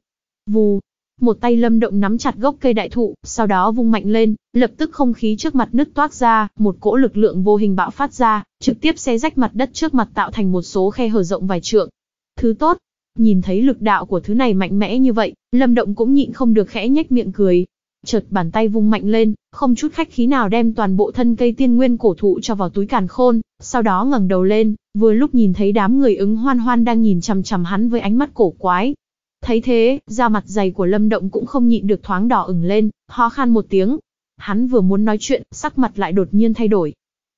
S1: Vù, một tay lâm động nắm chặt gốc cây đại thụ, sau đó vung mạnh lên, lập tức không khí trước mặt nứt toát ra, một cỗ lực lượng vô hình bạo phát ra, trực tiếp xé rách mặt đất trước mặt tạo thành một số khe hở rộng vài trượng. Thứ tốt, nhìn thấy lực đạo của thứ này mạnh mẽ như vậy, lâm động cũng nhịn không được khẽ nhếch miệng cười, Chợt bàn tay vung mạnh lên, không chút khách khí nào đem toàn bộ thân cây tiên nguyên cổ thụ cho vào túi càn khôn, sau đó ngẩng đầu lên, vừa lúc nhìn thấy đám người ứng hoan hoan đang nhìn chằm chằm hắn với ánh mắt cổ quái. Thấy thế, da mặt dày của Lâm Động cũng không nhịn được thoáng đỏ ửng lên, ho khan một tiếng. Hắn vừa muốn nói chuyện, sắc mặt lại đột nhiên thay đổi.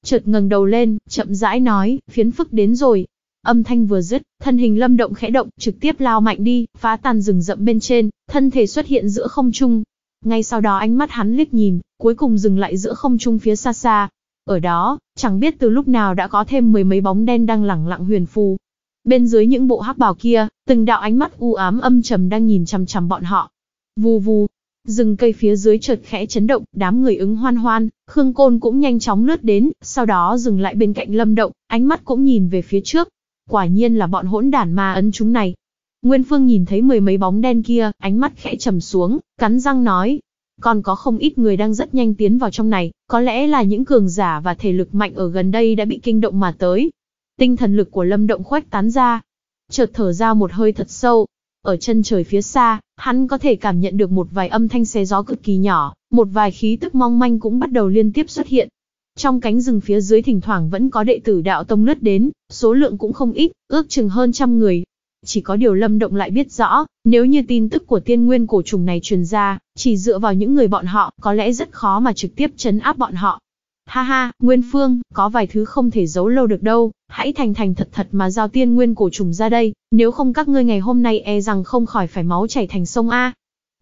S1: Chợt ngẩng đầu lên, chậm rãi nói, phiến phức đến rồi, Âm thanh vừa dứt, thân hình Lâm Động khẽ động, trực tiếp lao mạnh đi, phá tan rừng rậm bên trên, thân thể xuất hiện giữa không trung, ngay sau đó ánh mắt hắn liếc nhìn, cuối cùng dừng lại giữa không trung phía xa xa. Ở đó, chẳng biết từ lúc nào đã có thêm mười mấy bóng đen đang lẳng lặng huyền phù. Bên dưới những bộ hắc bào kia, từng đạo ánh mắt u ám âm trầm đang nhìn chằm chằm bọn họ. Vù vù, rừng cây phía dưới chợt khẽ chấn động, đám người ứng hoan hoan, Khương Côn cũng nhanh chóng lướt đến, sau đó dừng lại bên cạnh Lâm Động, ánh mắt cũng nhìn về phía trước. Quả nhiên là bọn hỗn đản ma ấn chúng này. Nguyên Phương nhìn thấy mười mấy bóng đen kia, ánh mắt khẽ trầm xuống, cắn răng nói. Còn có không ít người đang rất nhanh tiến vào trong này, có lẽ là những cường giả và thể lực mạnh ở gần đây đã bị kinh động mà tới. Tinh thần lực của Lâm Động khoách tán ra. Chợt thở ra một hơi thật sâu. Ở chân trời phía xa, hắn có thể cảm nhận được một vài âm thanh xé gió cực kỳ nhỏ, một vài khí tức mong manh cũng bắt đầu liên tiếp xuất hiện, trong cánh rừng phía dưới thỉnh thoảng vẫn có đệ tử đạo tông lướt đến, số lượng cũng không ít, ước chừng hơn trăm người, chỉ có điều Lâm Động lại biết rõ, nếu như tin tức của tiên nguyên cổ trùng này truyền ra, chỉ dựa vào những người bọn họ, có lẽ rất khó mà trực tiếp chấn áp bọn họ. Ha ha, Nguyên Phương, có vài thứ không thể giấu lâu được đâu, hãy thành thành thật thật mà giao tiên nguyên cổ trùng ra đây, nếu không các ngươi ngày hôm nay e rằng không khỏi phải máu chảy thành sông A.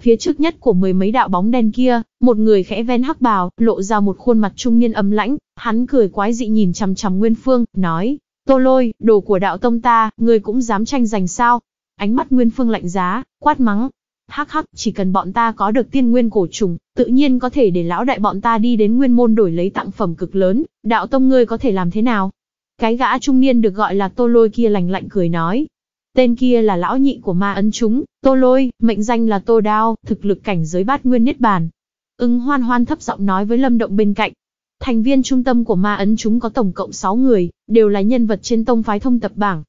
S1: Phía trước nhất của mười mấy đạo bóng đen kia, một người khẽ ven hắc bào, lộ ra một khuôn mặt trung niên âm lãnh, hắn cười quái dị nhìn chằm chằm Nguyên Phương, nói, Tô lôi, đồ của đạo tông ta, ngươi cũng dám tranh giành sao? Ánh mắt Nguyên Phương lạnh giá, quát mắng. Hắc hắc, chỉ cần bọn ta có được tiên nguyên cổ trùng, tự nhiên có thể để lão đại bọn ta đi đến nguyên môn đổi lấy tặng phẩm cực lớn, đạo tông ngươi có thể làm thế nào? Cái gã trung niên được gọi là tô lôi kia lành lạnh cười nói. Tên kia là lão nhị của ma ấn chúng, tô lôi, mệnh danh là tô đao, thực lực cảnh giới bát nguyên niết bàn. Ứng hoan hoan thấp giọng nói với lâm động bên cạnh, Thành viên trung tâm của ma ấn chúng có tổng cộng 6 người, đều là nhân vật trên tông phái thông tập bảng.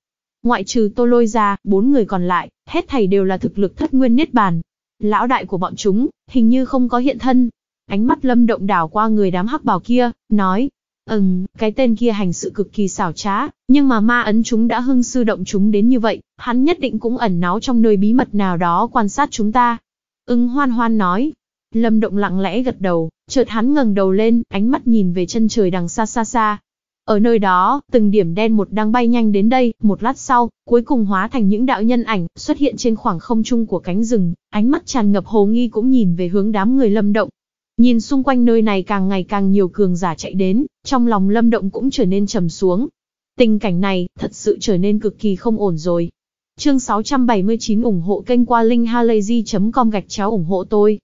S1: Ngoại trừ tô lôi ra, bốn người còn lại, hết thầy đều là thực lực thất nguyên niết bàn. Lão đại của bọn chúng, hình như không có hiện thân. Ánh mắt lâm động đảo qua người đám hắc bào kia, nói, Ừm, cái tên kia hành sự cực kỳ xảo trá, nhưng mà ma ấn chúng đã hưng sư động chúng đến như vậy, hắn nhất định cũng ẩn náu trong nơi bí mật nào đó quan sát chúng ta. Ưng hoan hoan nói, Lâm Động lặng lẽ gật đầu, chợt hắn ngẩng đầu lên, ánh mắt nhìn về chân trời đằng xa xa xa. Ở nơi đó, từng điểm đen một đang bay nhanh đến đây, một lát sau, cuối cùng hóa thành những đạo nhân ảnh, xuất hiện trên khoảng không trung của cánh rừng, ánh mắt tràn ngập hồ nghi cũng nhìn về hướng đám người Lâm Động. Nhìn xung quanh nơi này càng ngày càng nhiều cường giả chạy đến, trong lòng Lâm Động cũng trở nên trầm xuống. Tình cảnh này, thật sự trở nên cực kỳ không ổn rồi. Chương 679 ủng hộ kênh qua linkhalazy.com gạch chéo ủng hộ tôi.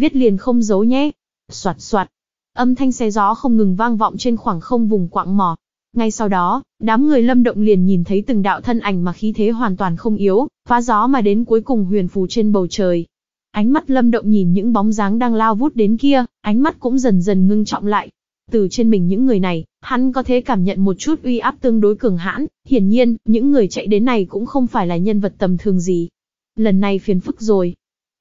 S1: Viết liền không giấu nhé. Soạt soạt. Âm thanh xe gió không ngừng vang vọng trên khoảng không vùng quạng mỏ. Ngay sau đó, đám người lâm động liền nhìn thấy từng đạo thân ảnh mà khí thế hoàn toàn không yếu, phá gió mà đến cuối cùng huyền phù trên bầu trời. Ánh mắt lâm động nhìn những bóng dáng đang lao vút đến kia, ánh mắt cũng dần dần ngưng trọng lại. Từ trên mình những người này, hắn có thể cảm nhận một chút uy áp tương đối cường hãn, hiển nhiên, những người chạy đến này cũng không phải là nhân vật tầm thường gì. Lần này phiền phức rồi,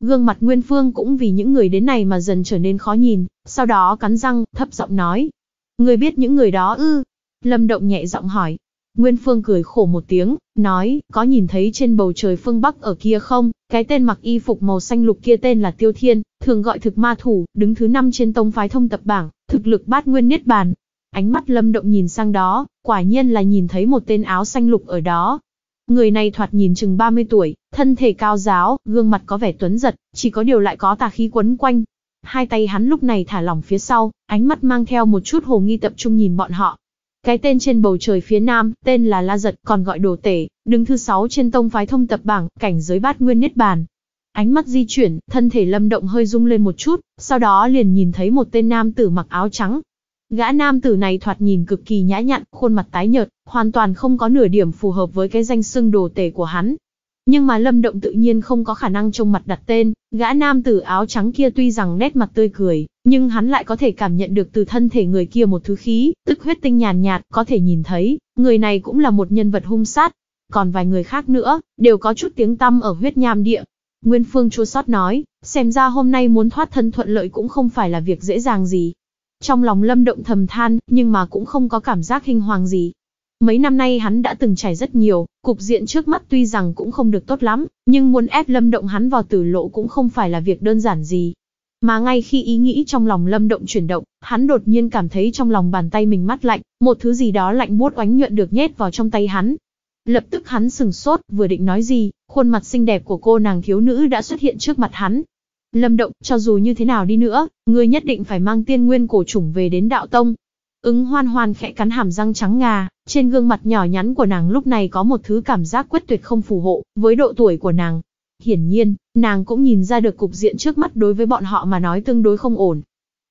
S1: Gương mặt Nguyên Phương cũng vì những người đến này mà dần trở nên khó nhìn, sau đó cắn răng, thấp giọng nói. Người biết những người đó ư? Lâm Động nhẹ giọng hỏi. Nguyên Phương cười khổ một tiếng, nói, có nhìn thấy trên bầu trời phương Bắc ở kia không, cái tên mặc y phục màu xanh lục kia tên là Tiêu Thiên, thường gọi thực ma thủ, đứng thứ năm trên tông phái thông tập bảng, thực lực bát nguyên niết bàn. Ánh mắt Lâm Động nhìn sang đó, quả nhiên là nhìn thấy một tên áo xanh lục ở đó, Người này thoạt nhìn chừng 30 tuổi, thân thể cao giáo, gương mặt có vẻ tuấn giật, chỉ có điều lại có tà khí quấn quanh. Hai tay hắn lúc này thả lỏng phía sau, ánh mắt mang theo một chút hồ nghi tập trung nhìn bọn họ. Cái tên trên bầu trời phía nam, tên là La Giật, còn gọi đồ tể, đứng thứ 6 trên tông phái thông tập bảng, cảnh giới bát nguyên niết bàn. Ánh mắt di chuyển, thân thể lâm động hơi rung lên một chút, sau đó liền nhìn thấy một tên nam tử mặc áo trắng, Gã nam tử này thoạt nhìn cực kỳ nhã nhặn, khuôn mặt tái nhợt, hoàn toàn không có nửa điểm phù hợp với cái danh xưng đồ tể của hắn. Nhưng mà Lâm Động tự nhiên không có khả năng trông mặt đặt tên, gã nam tử áo trắng kia tuy rằng nét mặt tươi cười, nhưng hắn lại có thể cảm nhận được từ thân thể người kia một thứ khí, tức huyết tinh nhàn nhạt, có thể nhìn thấy, người này cũng là một nhân vật hung sát. Còn vài người khác nữa, đều có chút tiếng tăm ở huyết nham địa. Nguyên Phương chua sót nói, xem ra hôm nay muốn thoát thân thuận lợi cũng không phải là việc dễ dàng gì. Trong lòng Lâm Động thầm than, nhưng mà cũng không có cảm giác hinh hoàng gì. Mấy năm nay hắn đã từng trải rất nhiều, cục diện trước mắt tuy rằng cũng không được tốt lắm, nhưng muốn ép Lâm Động hắn vào tử lộ cũng không phải là việc đơn giản gì. Mà ngay khi ý nghĩ trong lòng Lâm Động chuyển động, hắn đột nhiên cảm thấy trong lòng bàn tay mình mát lạnh, một thứ gì đó lạnh buốt oánh nhuận được nhét vào trong tay hắn. Lập tức hắn sừng sốt, vừa định nói gì, khuôn mặt xinh đẹp của cô nàng thiếu nữ đã xuất hiện trước mặt hắn, Lâm Động, cho dù như thế nào đi nữa, ngươi nhất định phải mang tiên nguyên cổ trùng về đến đạo tông. Ứng hoan hoan khẽ cắn hàm răng trắng ngà, trên gương mặt nhỏ nhắn của nàng lúc này có một thứ cảm giác quyết tuyệt không phù hộ, với độ tuổi của nàng. Hiển nhiên, nàng cũng nhìn ra được cục diện trước mắt đối với bọn họ mà nói tương đối không ổn.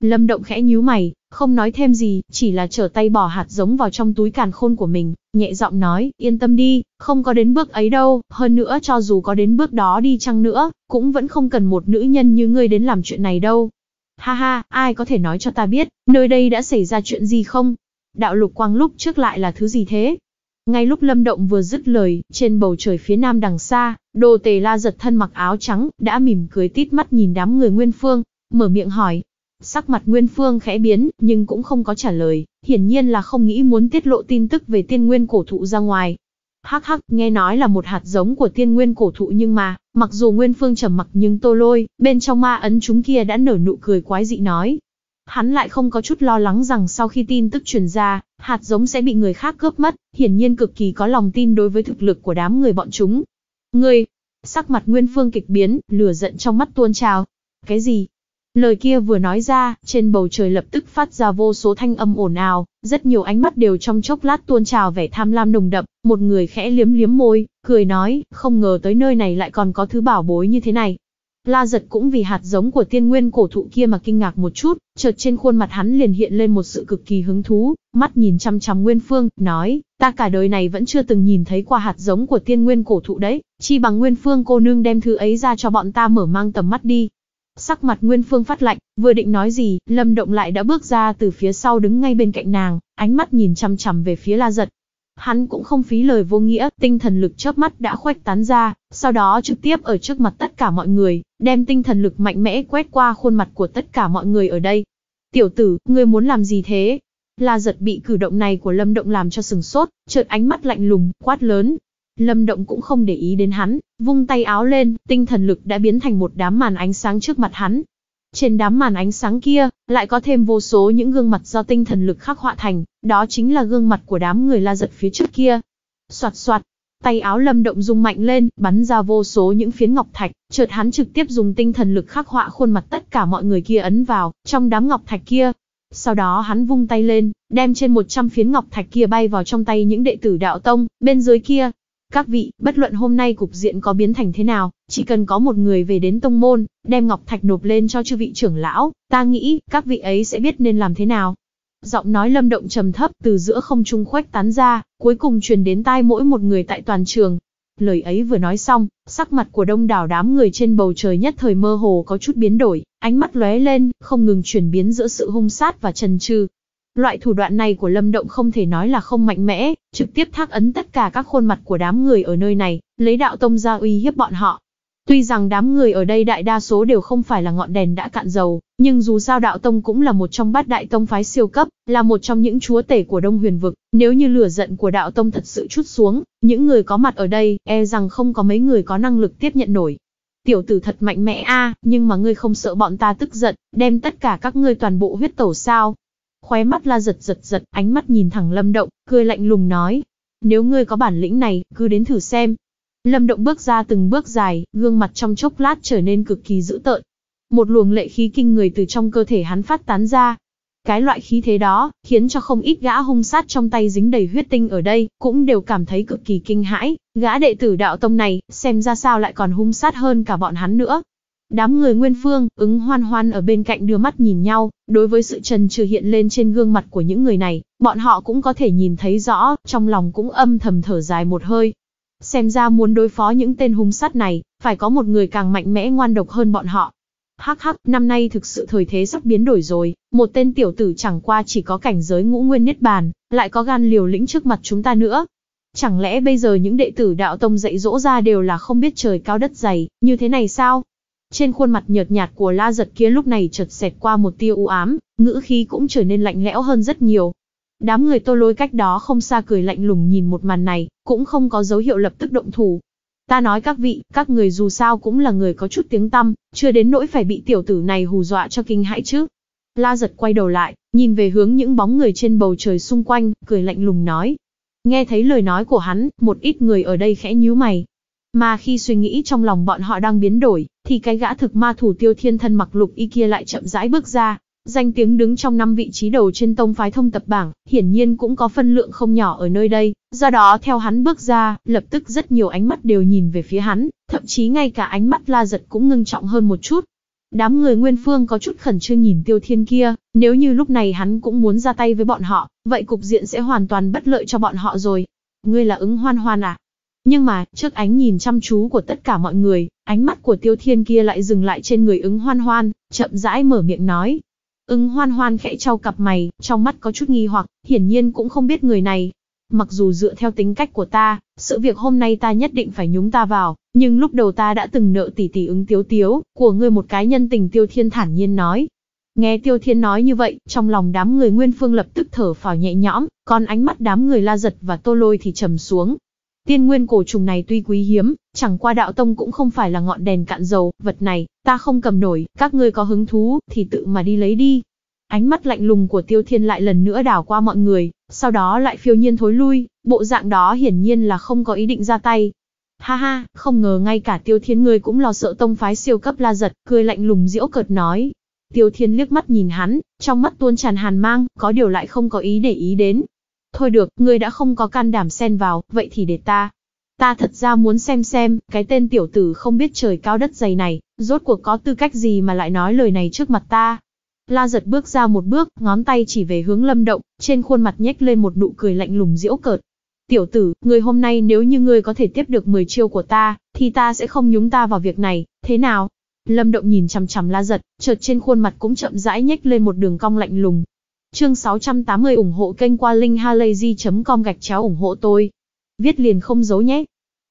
S1: Lâm Động khẽ nhíu mày, không nói thêm gì, chỉ là trở tay bỏ hạt giống vào trong túi càn khôn của mình, nhẹ giọng nói, yên tâm đi, không có đến bước ấy đâu, hơn nữa cho dù có đến bước đó đi chăng nữa, cũng vẫn không cần một nữ nhân như ngươi đến làm chuyện này đâu. Ha ha, ai có thể nói cho ta biết, nơi đây đã xảy ra chuyện gì không? Đạo lục quang lúc trước lại là thứ gì thế? Ngay lúc Lâm Động vừa dứt lời, trên bầu trời phía nam đằng xa, Đồ Tề La giật thân mặc áo trắng, đã mỉm cười tít mắt nhìn đám người Nguyên Phương, mở miệng hỏi, Sắc mặt Nguyên Phương khẽ biến, nhưng cũng không có trả lời, hiển nhiên là không nghĩ muốn tiết lộ tin tức về tiên nguyên cổ thụ ra ngoài. Hắc hắc, nghe nói là một hạt giống của tiên nguyên cổ thụ nhưng mà, mặc dù Nguyên Phương trầm mặc nhưng tô lôi, bên trong ma ấn chúng kia đã nở nụ cười quái dị nói. Hắn lại không có chút lo lắng rằng sau khi tin tức truyền ra, hạt giống sẽ bị người khác cướp mất, hiển nhiên cực kỳ có lòng tin đối với thực lực của đám người bọn chúng. Ngươi, sắc mặt Nguyên Phương kịch biến, lửa giận trong mắt tuôn trào. Cái gì, Lời kia vừa nói ra, trên bầu trời lập tức phát ra vô số thanh âm ồn ào, rất nhiều ánh mắt đều trong chốc lát tuôn trào vẻ tham lam nồng đậm, một người khẽ liếm liếm môi, cười nói, không ngờ tới nơi này lại còn có thứ bảo bối như thế này. La giật cũng vì hạt giống của tiên nguyên cổ thụ kia mà kinh ngạc một chút, chợt trên khuôn mặt hắn liền hiện lên một sự cực kỳ hứng thú, mắt nhìn chăm chăm Nguyên Phương, nói, ta cả đời này vẫn chưa từng nhìn thấy qua hạt giống của tiên nguyên cổ thụ đấy, chi bằng Nguyên Phương cô nương đem thứ ấy ra cho bọn ta mở mang tầm mắt đi. Sắc mặt Nguyên Phương phát lạnh, vừa định nói gì, Lâm Động lại đã bước ra từ phía sau đứng ngay bên cạnh nàng, ánh mắt nhìn chăm chằm về phía La Giật. Hắn cũng không phí lời vô nghĩa, tinh thần lực chớp mắt đã khoách tán ra, sau đó trực tiếp ở trước mặt tất cả mọi người, đem tinh thần lực mạnh mẽ quét qua khuôn mặt của tất cả mọi người ở đây. Tiểu tử, ngươi muốn làm gì thế? La giật bị cử động này của Lâm Động làm cho sừng sốt, chợt ánh mắt lạnh lùng, quát lớn, Lâm Động cũng không để ý đến hắn, vung tay áo lên, tinh thần lực đã biến thành một đám màn ánh sáng trước mặt hắn. Trên đám màn ánh sáng kia, lại có thêm vô số những gương mặt do tinh thần lực khắc họa thành, đó chính là gương mặt của đám người la giật phía trước kia. Soạt soạt, tay áo Lâm Động rung mạnh lên, bắn ra vô số những phiến ngọc thạch, chợt hắn trực tiếp dùng tinh thần lực khắc họa khuôn mặt tất cả mọi người kia ấn vào, trong đám ngọc thạch kia, sau đó hắn vung tay lên, đem trên 100 phiến ngọc thạch kia bay vào trong tay những đệ tử đạo tông, bên dưới kia, các vị, bất luận hôm nay cục diện có biến thành thế nào, chỉ cần có một người về đến tông môn, đem ngọc thạch nộp lên cho chư vị trưởng lão, ta nghĩ, các vị ấy sẽ biết nên làm thế nào. Giọng nói lâm động trầm thấp từ giữa không trung khoách tán ra, cuối cùng truyền đến tai mỗi một người tại toàn trường. Lời ấy vừa nói xong, sắc mặt của đông đảo đám người trên bầu trời nhất thời mơ hồ có chút biến đổi, ánh mắt lóe lên, không ngừng chuyển biến giữa sự hung sát và trần trừ, Loại thủ đoạn này của Lâm Động không thể nói là không mạnh mẽ, trực tiếp thác ấn tất cả các khuôn mặt của đám người ở nơi này, lấy đạo tông ra uy hiếp bọn họ. Tuy rằng đám người ở đây đại đa số đều không phải là ngọn đèn đã cạn dầu, nhưng dù sao đạo tông cũng là một trong bát đại tông phái siêu cấp, là một trong những chúa tể của Đông Huyền Vực, nếu như lửa giận của đạo tông thật sự chút xuống, những người có mặt ở đây, e rằng không có mấy người có năng lực tiếp nhận nổi. Tiểu tử thật mạnh mẽ a, nhưng mà ngươi không sợ bọn ta tức giận, đem tất cả các ngươi toàn bộ huyết tẩu sao, khóe mắt la giật giật giật, ánh mắt nhìn thẳng Lâm Động, cười lạnh lùng nói. Nếu ngươi có bản lĩnh này, cứ đến thử xem. Lâm Động bước ra từng bước dài, gương mặt trong chốc lát trở nên cực kỳ dữ tợn. Một luồng lệ khí kinh người từ trong cơ thể hắn phát tán ra. Cái loại khí thế đó, khiến cho không ít gã hung sát trong tay dính đầy huyết tinh ở đây, cũng đều cảm thấy cực kỳ kinh hãi, gã đệ tử đạo tông này, xem ra sao lại còn hung sát hơn cả bọn hắn nữa, Đám người Nguyên Phương, ứng hoan hoan ở bên cạnh đưa mắt nhìn nhau, đối với sự trần trừ hiện lên trên gương mặt của những người này, bọn họ cũng có thể nhìn thấy rõ, trong lòng cũng âm thầm thở dài một hơi. Xem ra muốn đối phó những tên hung sát này, phải có một người càng mạnh mẽ ngoan độc hơn bọn họ. Hắc hắc, năm nay thực sự thời thế sắp biến đổi rồi, một tên tiểu tử chẳng qua chỉ có cảnh giới ngũ nguyên niết bàn, lại có gan liều lĩnh trước mặt chúng ta nữa, Chẳng lẽ bây giờ những đệ tử đạo tông dạy dỗ ra đều là không biết trời cao đất dày, như thế này sao? Trên khuôn mặt nhợt nhạt của la giật kia lúc này chợt xẹt qua một tia u ám, ngữ khí cũng trở nên lạnh lẽo hơn rất nhiều. Đám người tô lôi cách đó không xa cười lạnh lùng nhìn một màn này, cũng không có dấu hiệu lập tức động thủ. Ta nói các vị, các người dù sao cũng là người có chút tiếng tâm, chưa đến nỗi phải bị tiểu tử này hù dọa cho kinh hãi chứ. La giật quay đầu lại, nhìn về hướng những bóng người trên bầu trời xung quanh, cười lạnh lùng nói. Nghe thấy lời nói của hắn, một ít người ở đây khẽ nhíu mày. Mà khi suy nghĩ trong lòng bọn họ đang biến đổi, thì cái gã thực ma thủ tiêu thiên thân mặc lục y kia lại chậm rãi bước ra. Danh tiếng đứng trong năm vị trí đầu trên tông phái thông tập bảng, hiển nhiên cũng có phân lượng không nhỏ ở nơi đây, do đó theo hắn bước ra, lập tức rất nhiều ánh mắt đều nhìn về phía hắn, thậm chí ngay cả ánh mắt la giật cũng ngưng trọng hơn một chút. Đám người Nguyên Phương có chút khẩn trương nhìn tiêu thiên kia, nếu như lúc này hắn cũng muốn ra tay với bọn họ, vậy cục diện sẽ hoàn toàn bất lợi cho bọn họ rồi. Ngươi là ứng hoan hoan à, nhưng mà, trước ánh nhìn chăm chú của tất cả mọi người, ánh mắt của tiêu thiên kia lại dừng lại trên người ứng hoan hoan, chậm rãi mở miệng nói. Ứng hoan hoan khẽ trao cặp mày, trong mắt có chút nghi hoặc, hiển nhiên cũng không biết người này. Mặc dù dựa theo tính cách của ta, sự việc hôm nay ta nhất định phải nhúng ta vào, nhưng lúc đầu ta đã từng nợ tỷ tỷ ứng tiếu tiếu, của ngươi một cái nhân tình tiêu thiên thản nhiên nói. Nghe tiêu thiên nói như vậy, trong lòng đám người nguyên phương lập tức thở phào nhẹ nhõm, còn ánh mắt đám người la giật và tô lôi thì trầm xuống, Tiên nguyên cổ trùng này tuy quý hiếm, chẳng qua đạo tông cũng không phải là ngọn đèn cạn dầu, vật này, ta không cầm nổi, các ngươi có hứng thú, thì tự mà đi lấy đi. Ánh mắt lạnh lùng của tiêu thiên lại lần nữa đảo qua mọi người, sau đó lại phiêu nhiên thối lui, bộ dạng đó hiển nhiên là không có ý định ra tay. Ha ha, không ngờ ngay cả tiêu thiên người cũng lo sợ tông phái siêu cấp la giật, cười lạnh lùng diễu cợt nói. Tiêu thiên liếc mắt nhìn hắn, trong mắt tuôn tràn hàn mang, có điều lại không có ý để ý đến, Thôi được, ngươi đã không có can đảm xen vào, vậy thì để ta. Ta thật ra muốn xem xem, cái tên tiểu tử không biết trời cao đất dày này, rốt cuộc có tư cách gì mà lại nói lời này trước mặt ta. La giật bước ra một bước, ngón tay chỉ về hướng lâm động, trên khuôn mặt nhếch lên một nụ cười lạnh lùng diễu cợt. Tiểu tử, người hôm nay nếu như ngươi có thể tiếp được 10 chiêu của ta, thì ta sẽ không nhúng ta vào việc này, thế nào? Lâm động nhìn chằm chằm la giật, chợt trên khuôn mặt cũng chậm rãi nhếch lên một đường cong lạnh lùng, Chương 680 ủng hộ kênh qua linkhalazy.com gạch chéo ủng hộ tôi. Viết liền không giấu nhé.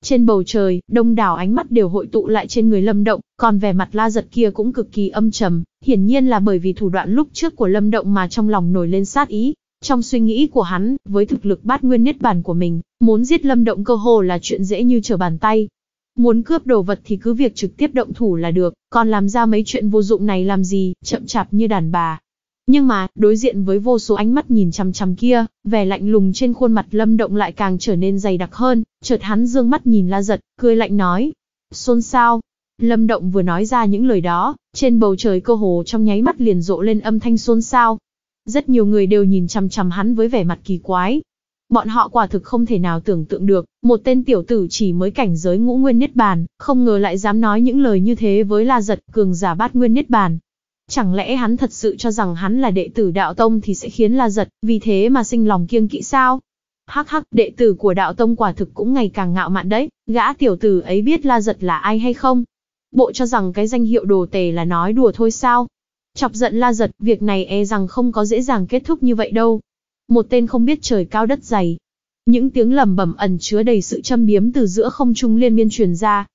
S1: Trên bầu trời, đông đảo ánh mắt đều hội tụ lại trên người Lâm Động, còn vẻ mặt La Giật kia cũng cực kỳ âm trầm, hiển nhiên là bởi vì thủ đoạn lúc trước của Lâm Động mà trong lòng nổi lên sát ý. Trong suy nghĩ của hắn, với thực lực bát nguyên niết bàn của mình, muốn giết Lâm Động cơ hồ là chuyện dễ như trở bàn tay. Muốn cướp đồ vật thì cứ việc trực tiếp động thủ là được, còn làm ra mấy chuyện vô dụng này làm gì, chậm chạp như đàn bà, nhưng mà, đối diện với vô số ánh mắt nhìn chằm chằm kia, vẻ lạnh lùng trên khuôn mặt Lâm Động lại càng trở nên dày đặc hơn, chợt hắn dương mắt nhìn La Giật, cười lạnh nói. Xôn sao? Lâm Động vừa nói ra những lời đó, trên bầu trời cơ hồ trong nháy mắt liền rộ lên âm thanh xôn xao. Rất nhiều người đều nhìn chằm chằm hắn với vẻ mặt kỳ quái. Bọn họ quả thực không thể nào tưởng tượng được, một tên tiểu tử chỉ mới cảnh giới ngũ nguyên niết bàn, không ngờ lại dám nói những lời như thế với La Giật, cường giả bát nguyên niết bàn, Chẳng lẽ hắn thật sự cho rằng hắn là đệ tử đạo tông thì sẽ khiến la giật, vì thế mà sinh lòng kiêng kỵ sao? Hắc hắc, đệ tử của đạo tông quả thực cũng ngày càng ngạo mạn đấy, gã tiểu tử ấy biết la giật là ai hay không? Bộ cho rằng cái danh hiệu đồ tề là nói đùa thôi sao? Chọc giận la giật, việc này e rằng không có dễ dàng kết thúc như vậy đâu. Một tên không biết trời cao đất dày. Những tiếng lầm bẩm ẩn chứa đầy sự châm biếm từ giữa không trung liên miên truyền ra,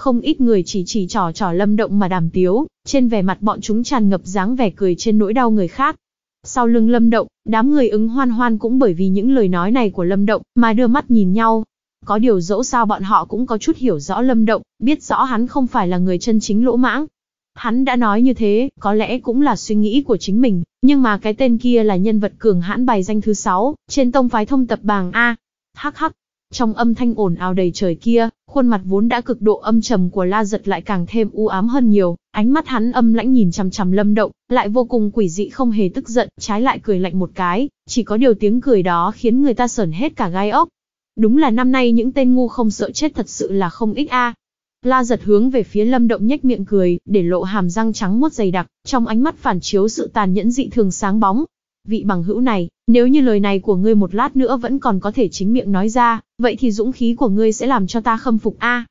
S1: không ít người chỉ chỉ trò trò lâm động mà đàm tiếu, trên vẻ mặt bọn chúng tràn ngập dáng vẻ cười trên nỗi đau người khác. Sau lưng lâm động, đám người ứng hoan hoan cũng bởi vì những lời nói này của lâm động mà đưa mắt nhìn nhau. Có điều dẫu sao bọn họ cũng có chút hiểu rõ lâm động, biết rõ hắn không phải là người chân chính lỗ mãng, Hắn đã nói như thế, có lẽ cũng là suy nghĩ của chính mình, nhưng mà cái tên kia là nhân vật cường hãn bài danh thứ 6, trên tông phái thông tập Bàng A. Hắc hắc. Trong âm thanh ồn ào đầy trời kia, Khuôn mặt vốn đã cực độ âm trầm của La Giật lại càng thêm u ám hơn nhiều, ánh mắt hắn âm lãnh nhìn chằm chằm Lâm Động, lại vô cùng quỷ dị không hề tức giận, trái lại cười lạnh một cái, chỉ có điều tiếng cười đó khiến người ta sởn hết cả gai ốc. Đúng là năm nay những tên ngu không sợ chết thật sự là không ít a. La giật hướng về phía lâm động nhếch miệng cười, để lộ hàm răng trắng muốt dày đặc, trong ánh mắt phản chiếu sự tàn nhẫn dị thường sáng bóng, Vị bằng hữu này, nếu như lời này của ngươi một lát nữa vẫn còn có thể chính miệng nói ra, vậy thì dũng khí của ngươi sẽ làm cho ta khâm phục a.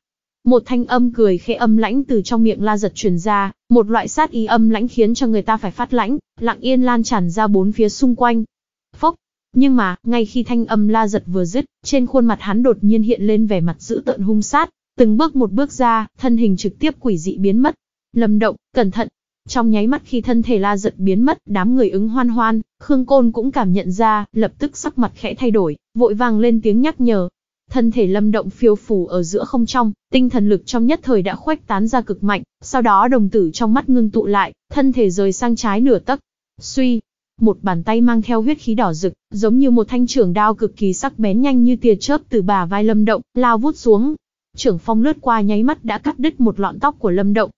S1: Một thanh âm cười khẽ âm lãnh từ trong miệng La Giật truyền ra, một loại sát ý âm lãnh khiến cho người ta phải phát lãnh, lặng yên lan tràn ra bốn phía xung quanh. Phốc, nhưng mà, ngay khi thanh âm La Giật vừa dứt, trên khuôn mặt hắn đột nhiên hiện lên vẻ mặt dữ tợn hung sát, từng bước một bước ra, thân hình trực tiếp quỷ dị biến mất. Lâm Động, cẩn thận, trong nháy mắt khi thân thể la giật biến mất, đám người ứng hoan hoan, Khương Côn cũng cảm nhận ra, lập tức sắc mặt khẽ thay đổi, vội vàng lên tiếng nhắc nhở. Thân thể lâm động phiêu phù ở giữa không trong, tinh thần lực trong nhất thời đã khuếch tán ra cực mạnh, sau đó đồng tử trong mắt ngưng tụ lại, thân thể rời sang trái nửa tấc. Suy, một bàn tay mang theo huyết khí đỏ rực, giống như một thanh trưởng đao cực kỳ sắc bén nhanh như tia chớp từ bà vai lâm động, lao vút xuống. Trưởng phong lướt qua nháy mắt đã cắt đứt một lọn tóc của lâm động.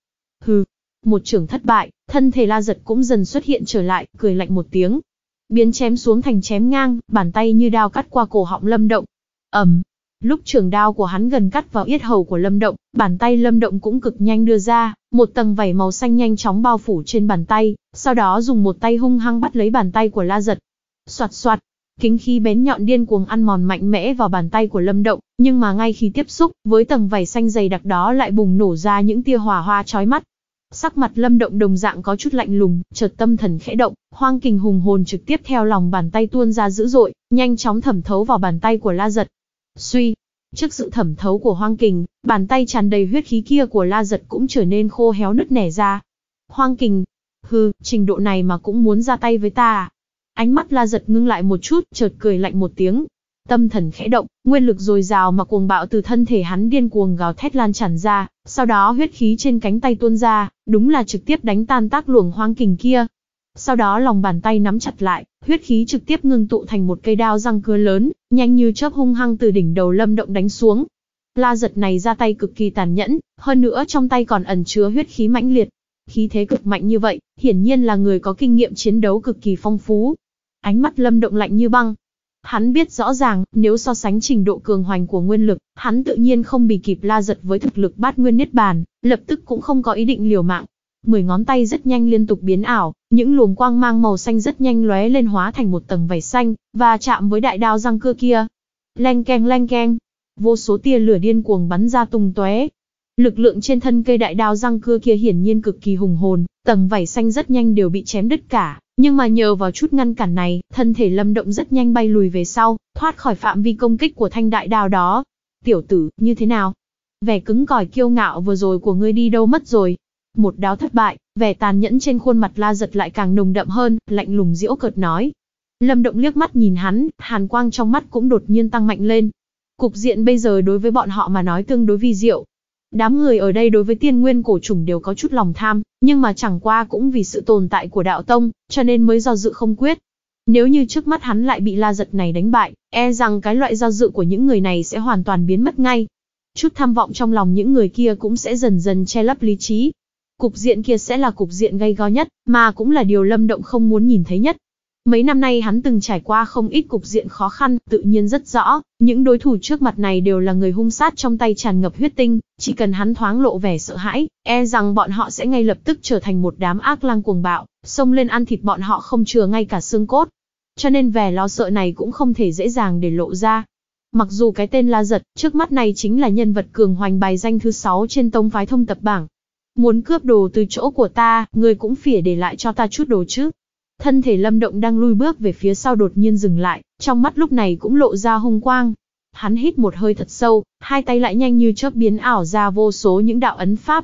S1: Hừ, một trưởng thất bại, thân thể la giật cũng dần xuất hiện trở lại, cười lạnh một tiếng. Biến chém xuống thành chém ngang, bàn tay như đao cắt qua cổ họng lâm động. ầm, Lúc trường đao của hắn gần cắt vào yết hầu của Lâm Động, bàn tay Lâm Động cũng cực nhanh đưa ra, một tầng vảy màu xanh nhanh chóng bao phủ trên bàn tay, sau đó dùng một tay hung hăng bắt lấy bàn tay của La Giật. Soạt soạt, kính khí bén nhọn điên cuồng ăn mòn mạnh mẽ vào bàn tay của Lâm Động, nhưng mà ngay khi tiếp xúc với tầng vảy xanh dày đặc đó lại bùng nổ ra những tia hỏa hoa chói mắt. Sắc mặt lâm động đồng dạng có chút lạnh lùng, chợt tâm thần khẽ động, hoang kình hùng hồn trực tiếp theo lòng bàn tay tuôn ra dữ dội, nhanh chóng thẩm thấu vào bàn tay của la giật. Suy, trước sự thẩm thấu của hoang kình, bàn tay tràn đầy huyết khí kia của la giật cũng trở nên khô héo nứt nẻ ra. Hoang kình, hư trình độ này mà cũng muốn ra tay với ta à? Ánh mắt la giật ngưng lại một chút, chợt cười lạnh một tiếng, Tâm thần khẽ động, nguyên lực dồi dào mà cuồng bạo từ thân thể hắn điên cuồng gào thét lan tràn ra, sau đó huyết khí trên cánh tay tuôn ra, đúng là trực tiếp đánh tan tác luồng hoang kình kia. Sau đó lòng bàn tay nắm chặt lại, huyết khí trực tiếp ngưng tụ thành một cây đao răng cưa lớn, nhanh như chớp hung hăng từ đỉnh đầu Lâm Động đánh xuống. La giật này ra tay cực kỳ tàn nhẫn, hơn nữa trong tay còn ẩn chứa huyết khí mãnh liệt. Khí thế cực mạnh như vậy, hiển nhiên là người có kinh nghiệm chiến đấu cực kỳ phong phú. Ánh mắt Lâm Động lạnh như băng, Hắn biết rõ ràng, nếu so sánh trình độ cường hoành của nguyên lực, hắn tự nhiên không bị kịp la giật với thực lực bát nguyên niết bàn, lập tức cũng không có ý định liều mạng. Mười ngón tay rất nhanh liên tục biến ảo, những luồng quang mang màu xanh rất nhanh lóe lên hóa thành một tầng vảy xanh, và chạm với đại đao răng cưa kia. Leng keng leng keng, vô số tia lửa điên cuồng bắn ra tung tóe, Lực lượng trên thân cây đại đao răng cưa kia hiển nhiên cực kỳ hùng hồn, tầng vảy xanh rất nhanh đều bị chém đứt cả, nhưng mà nhờ vào chút ngăn cản này, thân thể Lâm Động rất nhanh bay lùi về sau, thoát khỏi phạm vi công kích của thanh đại đao đó. Tiểu tử, như thế nào? Vẻ cứng cỏi kiêu ngạo vừa rồi của ngươi đi đâu mất rồi? Một đao thất bại, vẻ tàn nhẫn trên khuôn mặt La giật lại càng nồng đậm hơn, lạnh lùng diễu cợt nói. Lâm Động liếc mắt nhìn hắn, hàn quang trong mắt cũng đột nhiên tăng mạnh lên. Cục diện bây giờ đối với bọn họ mà nói tương đối vi diệu, Đám người ở đây đối với tiên nguyên cổ trùng đều có chút lòng tham, nhưng mà chẳng qua cũng vì sự tồn tại của đạo tông, cho nên mới do dự không quyết. Nếu như trước mắt hắn lại bị la giật này đánh bại, e rằng cái loại do dự của những người này sẽ hoàn toàn biến mất ngay. Chút tham vọng trong lòng những người kia cũng sẽ dần dần che lấp lý trí. Cục diện kia sẽ là cục diện gây go nhất, mà cũng là điều Lâm Động không muốn nhìn thấy nhất. Mấy năm nay hắn từng trải qua không ít cục diện khó khăn, tự nhiên rất rõ, những đối thủ trước mặt này đều là người hung sát trong tay tràn ngập huyết tinh, chỉ cần hắn thoáng lộ vẻ sợ hãi, e rằng bọn họ sẽ ngay lập tức trở thành một đám ác lang cuồng bạo, xông lên ăn thịt bọn họ không chừa ngay cả xương cốt. Cho nên vẻ lo sợ này cũng không thể dễ dàng để lộ ra. Mặc dù cái tên La Giật trước mắt này chính là nhân vật cường hoành bài danh thứ 6 trên tông phái thông tập bảng. Muốn cướp đồ từ chỗ của ta, người cũng phỉa để lại cho ta chút đồ chứ, Thân thể lâm động đang lui bước về phía sau đột nhiên dừng lại, trong mắt lúc này cũng lộ ra hung quang. Hắn hít một hơi thật sâu, hai tay lại nhanh như chớp biến ảo ra vô số những đạo ấn pháp.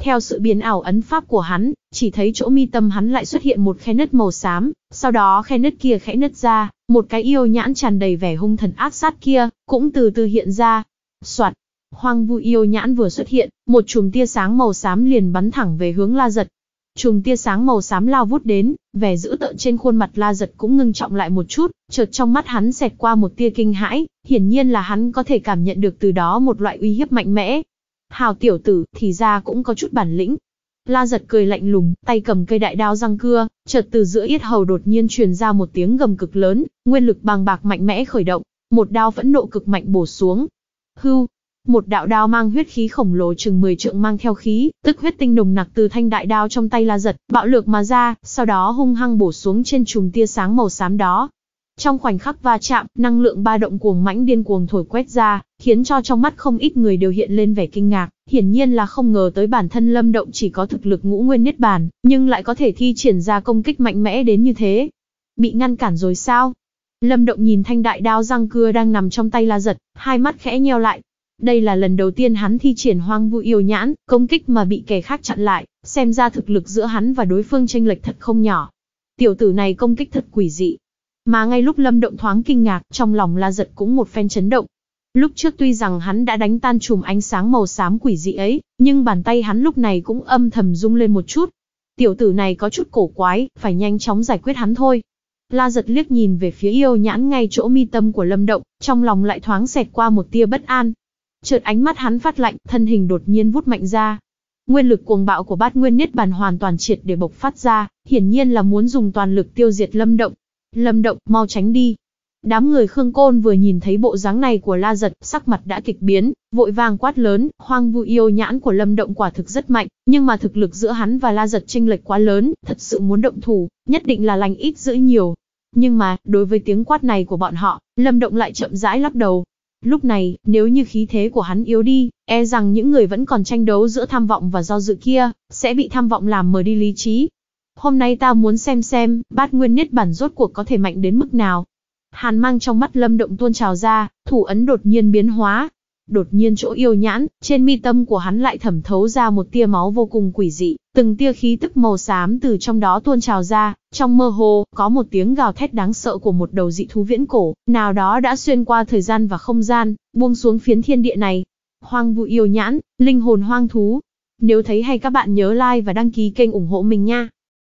S1: Theo sự biến ảo ấn pháp của hắn, chỉ thấy chỗ mi tâm hắn lại xuất hiện một khe nứt màu xám, sau đó khe nứt kia khẽ nứt ra, một cái yêu nhãn tràn đầy vẻ hung thần ác sát kia, cũng từ từ hiện ra. Soạt, hoang vu yêu nhãn vừa xuất hiện, một chùm tia sáng màu xám liền bắn thẳng về hướng la giật, Chùm tia sáng màu xám lao vút đến, vẻ dữ tợn trên khuôn mặt La Giật cũng ngưng trọng lại một chút, chợt trong mắt hắn xẹt qua một tia kinh hãi, hiển nhiên là hắn có thể cảm nhận được từ đó một loại uy hiếp mạnh mẽ. Hào tiểu tử, thì ra cũng có chút bản lĩnh. La Giật cười lạnh lùng, tay cầm cây đại đao răng cưa, chợt từ giữa yết hầu đột nhiên truyền ra một tiếng gầm cực lớn, nguyên lực bàng bạc mạnh mẽ khởi động, một đao phẫn nộ cực mạnh bổ xuống. Hưu, một đạo đao mang huyết khí khổng lồ chừng 10 trượng mang theo khí, tức huyết tinh nồng nặc từ thanh đại đao trong tay la giật, bạo lược mà ra, sau đó hung hăng bổ xuống trên chùm tia sáng màu xám đó. Trong khoảnh khắc va chạm, năng lượng ba động cuồng mãnh điên cuồng thổi quét ra, khiến cho trong mắt không ít người đều hiện lên vẻ kinh ngạc, hiển nhiên là không ngờ tới bản thân Lâm Động chỉ có thực lực ngũ nguyên niết bàn, nhưng lại có thể thi triển ra công kích mạnh mẽ đến như thế. Bị ngăn cản rồi sao? Lâm Động nhìn thanh đại đao răng cưa đang nằm trong tay La Giật, hai mắt khẽ nheo lại, đây là lần đầu tiên hắn thi triển hoang vu yêu nhãn, công kích mà bị kẻ khác chặn lại, xem ra thực lực giữa hắn và đối phương tranh lệch thật không nhỏ. Tiểu tử này công kích thật quỷ dị. Mà ngay lúc Lâm Động thoáng kinh ngạc, trong lòng La Giật cũng một phen chấn động. Lúc trước tuy rằng hắn đã đánh tan chùm ánh sáng màu xám quỷ dị ấy, nhưng bàn tay hắn lúc này cũng âm thầm rung lên một chút. Tiểu tử này có chút cổ quái, phải nhanh chóng giải quyết hắn thôi. La giật liếc nhìn về phía yêu nhãn ngay chỗ mi tâm của lâm động, trong lòng lại thoáng xẹt qua một tia bất an. Chợt ánh mắt hắn phát lạnh, thân hình đột nhiên vút mạnh ra. Nguyên lực cuồng bạo của Bát Nguyên Niết Bàn hoàn toàn triệt để bộc phát ra, hiển nhiên là muốn dùng toàn lực tiêu diệt Lâm Động. Lâm Động, mau tránh đi. Đám người Khương Côn vừa nhìn thấy bộ dáng này của La Giật, sắc mặt đã kịch biến, vội vàng quát lớn, hoang vu yêu nhãn của Lâm Động quả thực rất mạnh, nhưng mà thực lực giữa hắn và La Giật chênh lệch quá lớn, thật sự muốn động thủ, nhất định là lành ít giữ nhiều. Nhưng mà, đối với tiếng quát này của bọn họ, Lâm Động lại chậm rãi lắc đầu, Lúc này, nếu như khí thế của hắn yếu đi, e rằng những người vẫn còn tranh đấu giữa tham vọng và do dự kia, sẽ bị tham vọng làm mờ đi lý trí. Hôm nay ta muốn xem xem, bát nguyên niết bản rốt cuộc có thể mạnh đến mức nào. Hàn mang trong mắt lâm động tuôn trào ra, thủ ấn đột nhiên biến hóa, Đột nhiên chỗ yêu nhãn, trên mi tâm của hắn lại thẩm thấu ra một tia máu vô cùng quỷ dị, từng tia khí tức màu xám từ trong đó tuôn trào ra, trong mơ hồ, có một tiếng gào thét đáng sợ của một đầu dị thú viễn cổ, nào đó đã xuyên qua thời gian và không gian, buông xuống phiến thiên địa này. Hoang vụ yêu nhãn, linh hồn hoang thú. Nếu thấy hay các bạn nhớ like và đăng ký kênh ủng hộ mình nha.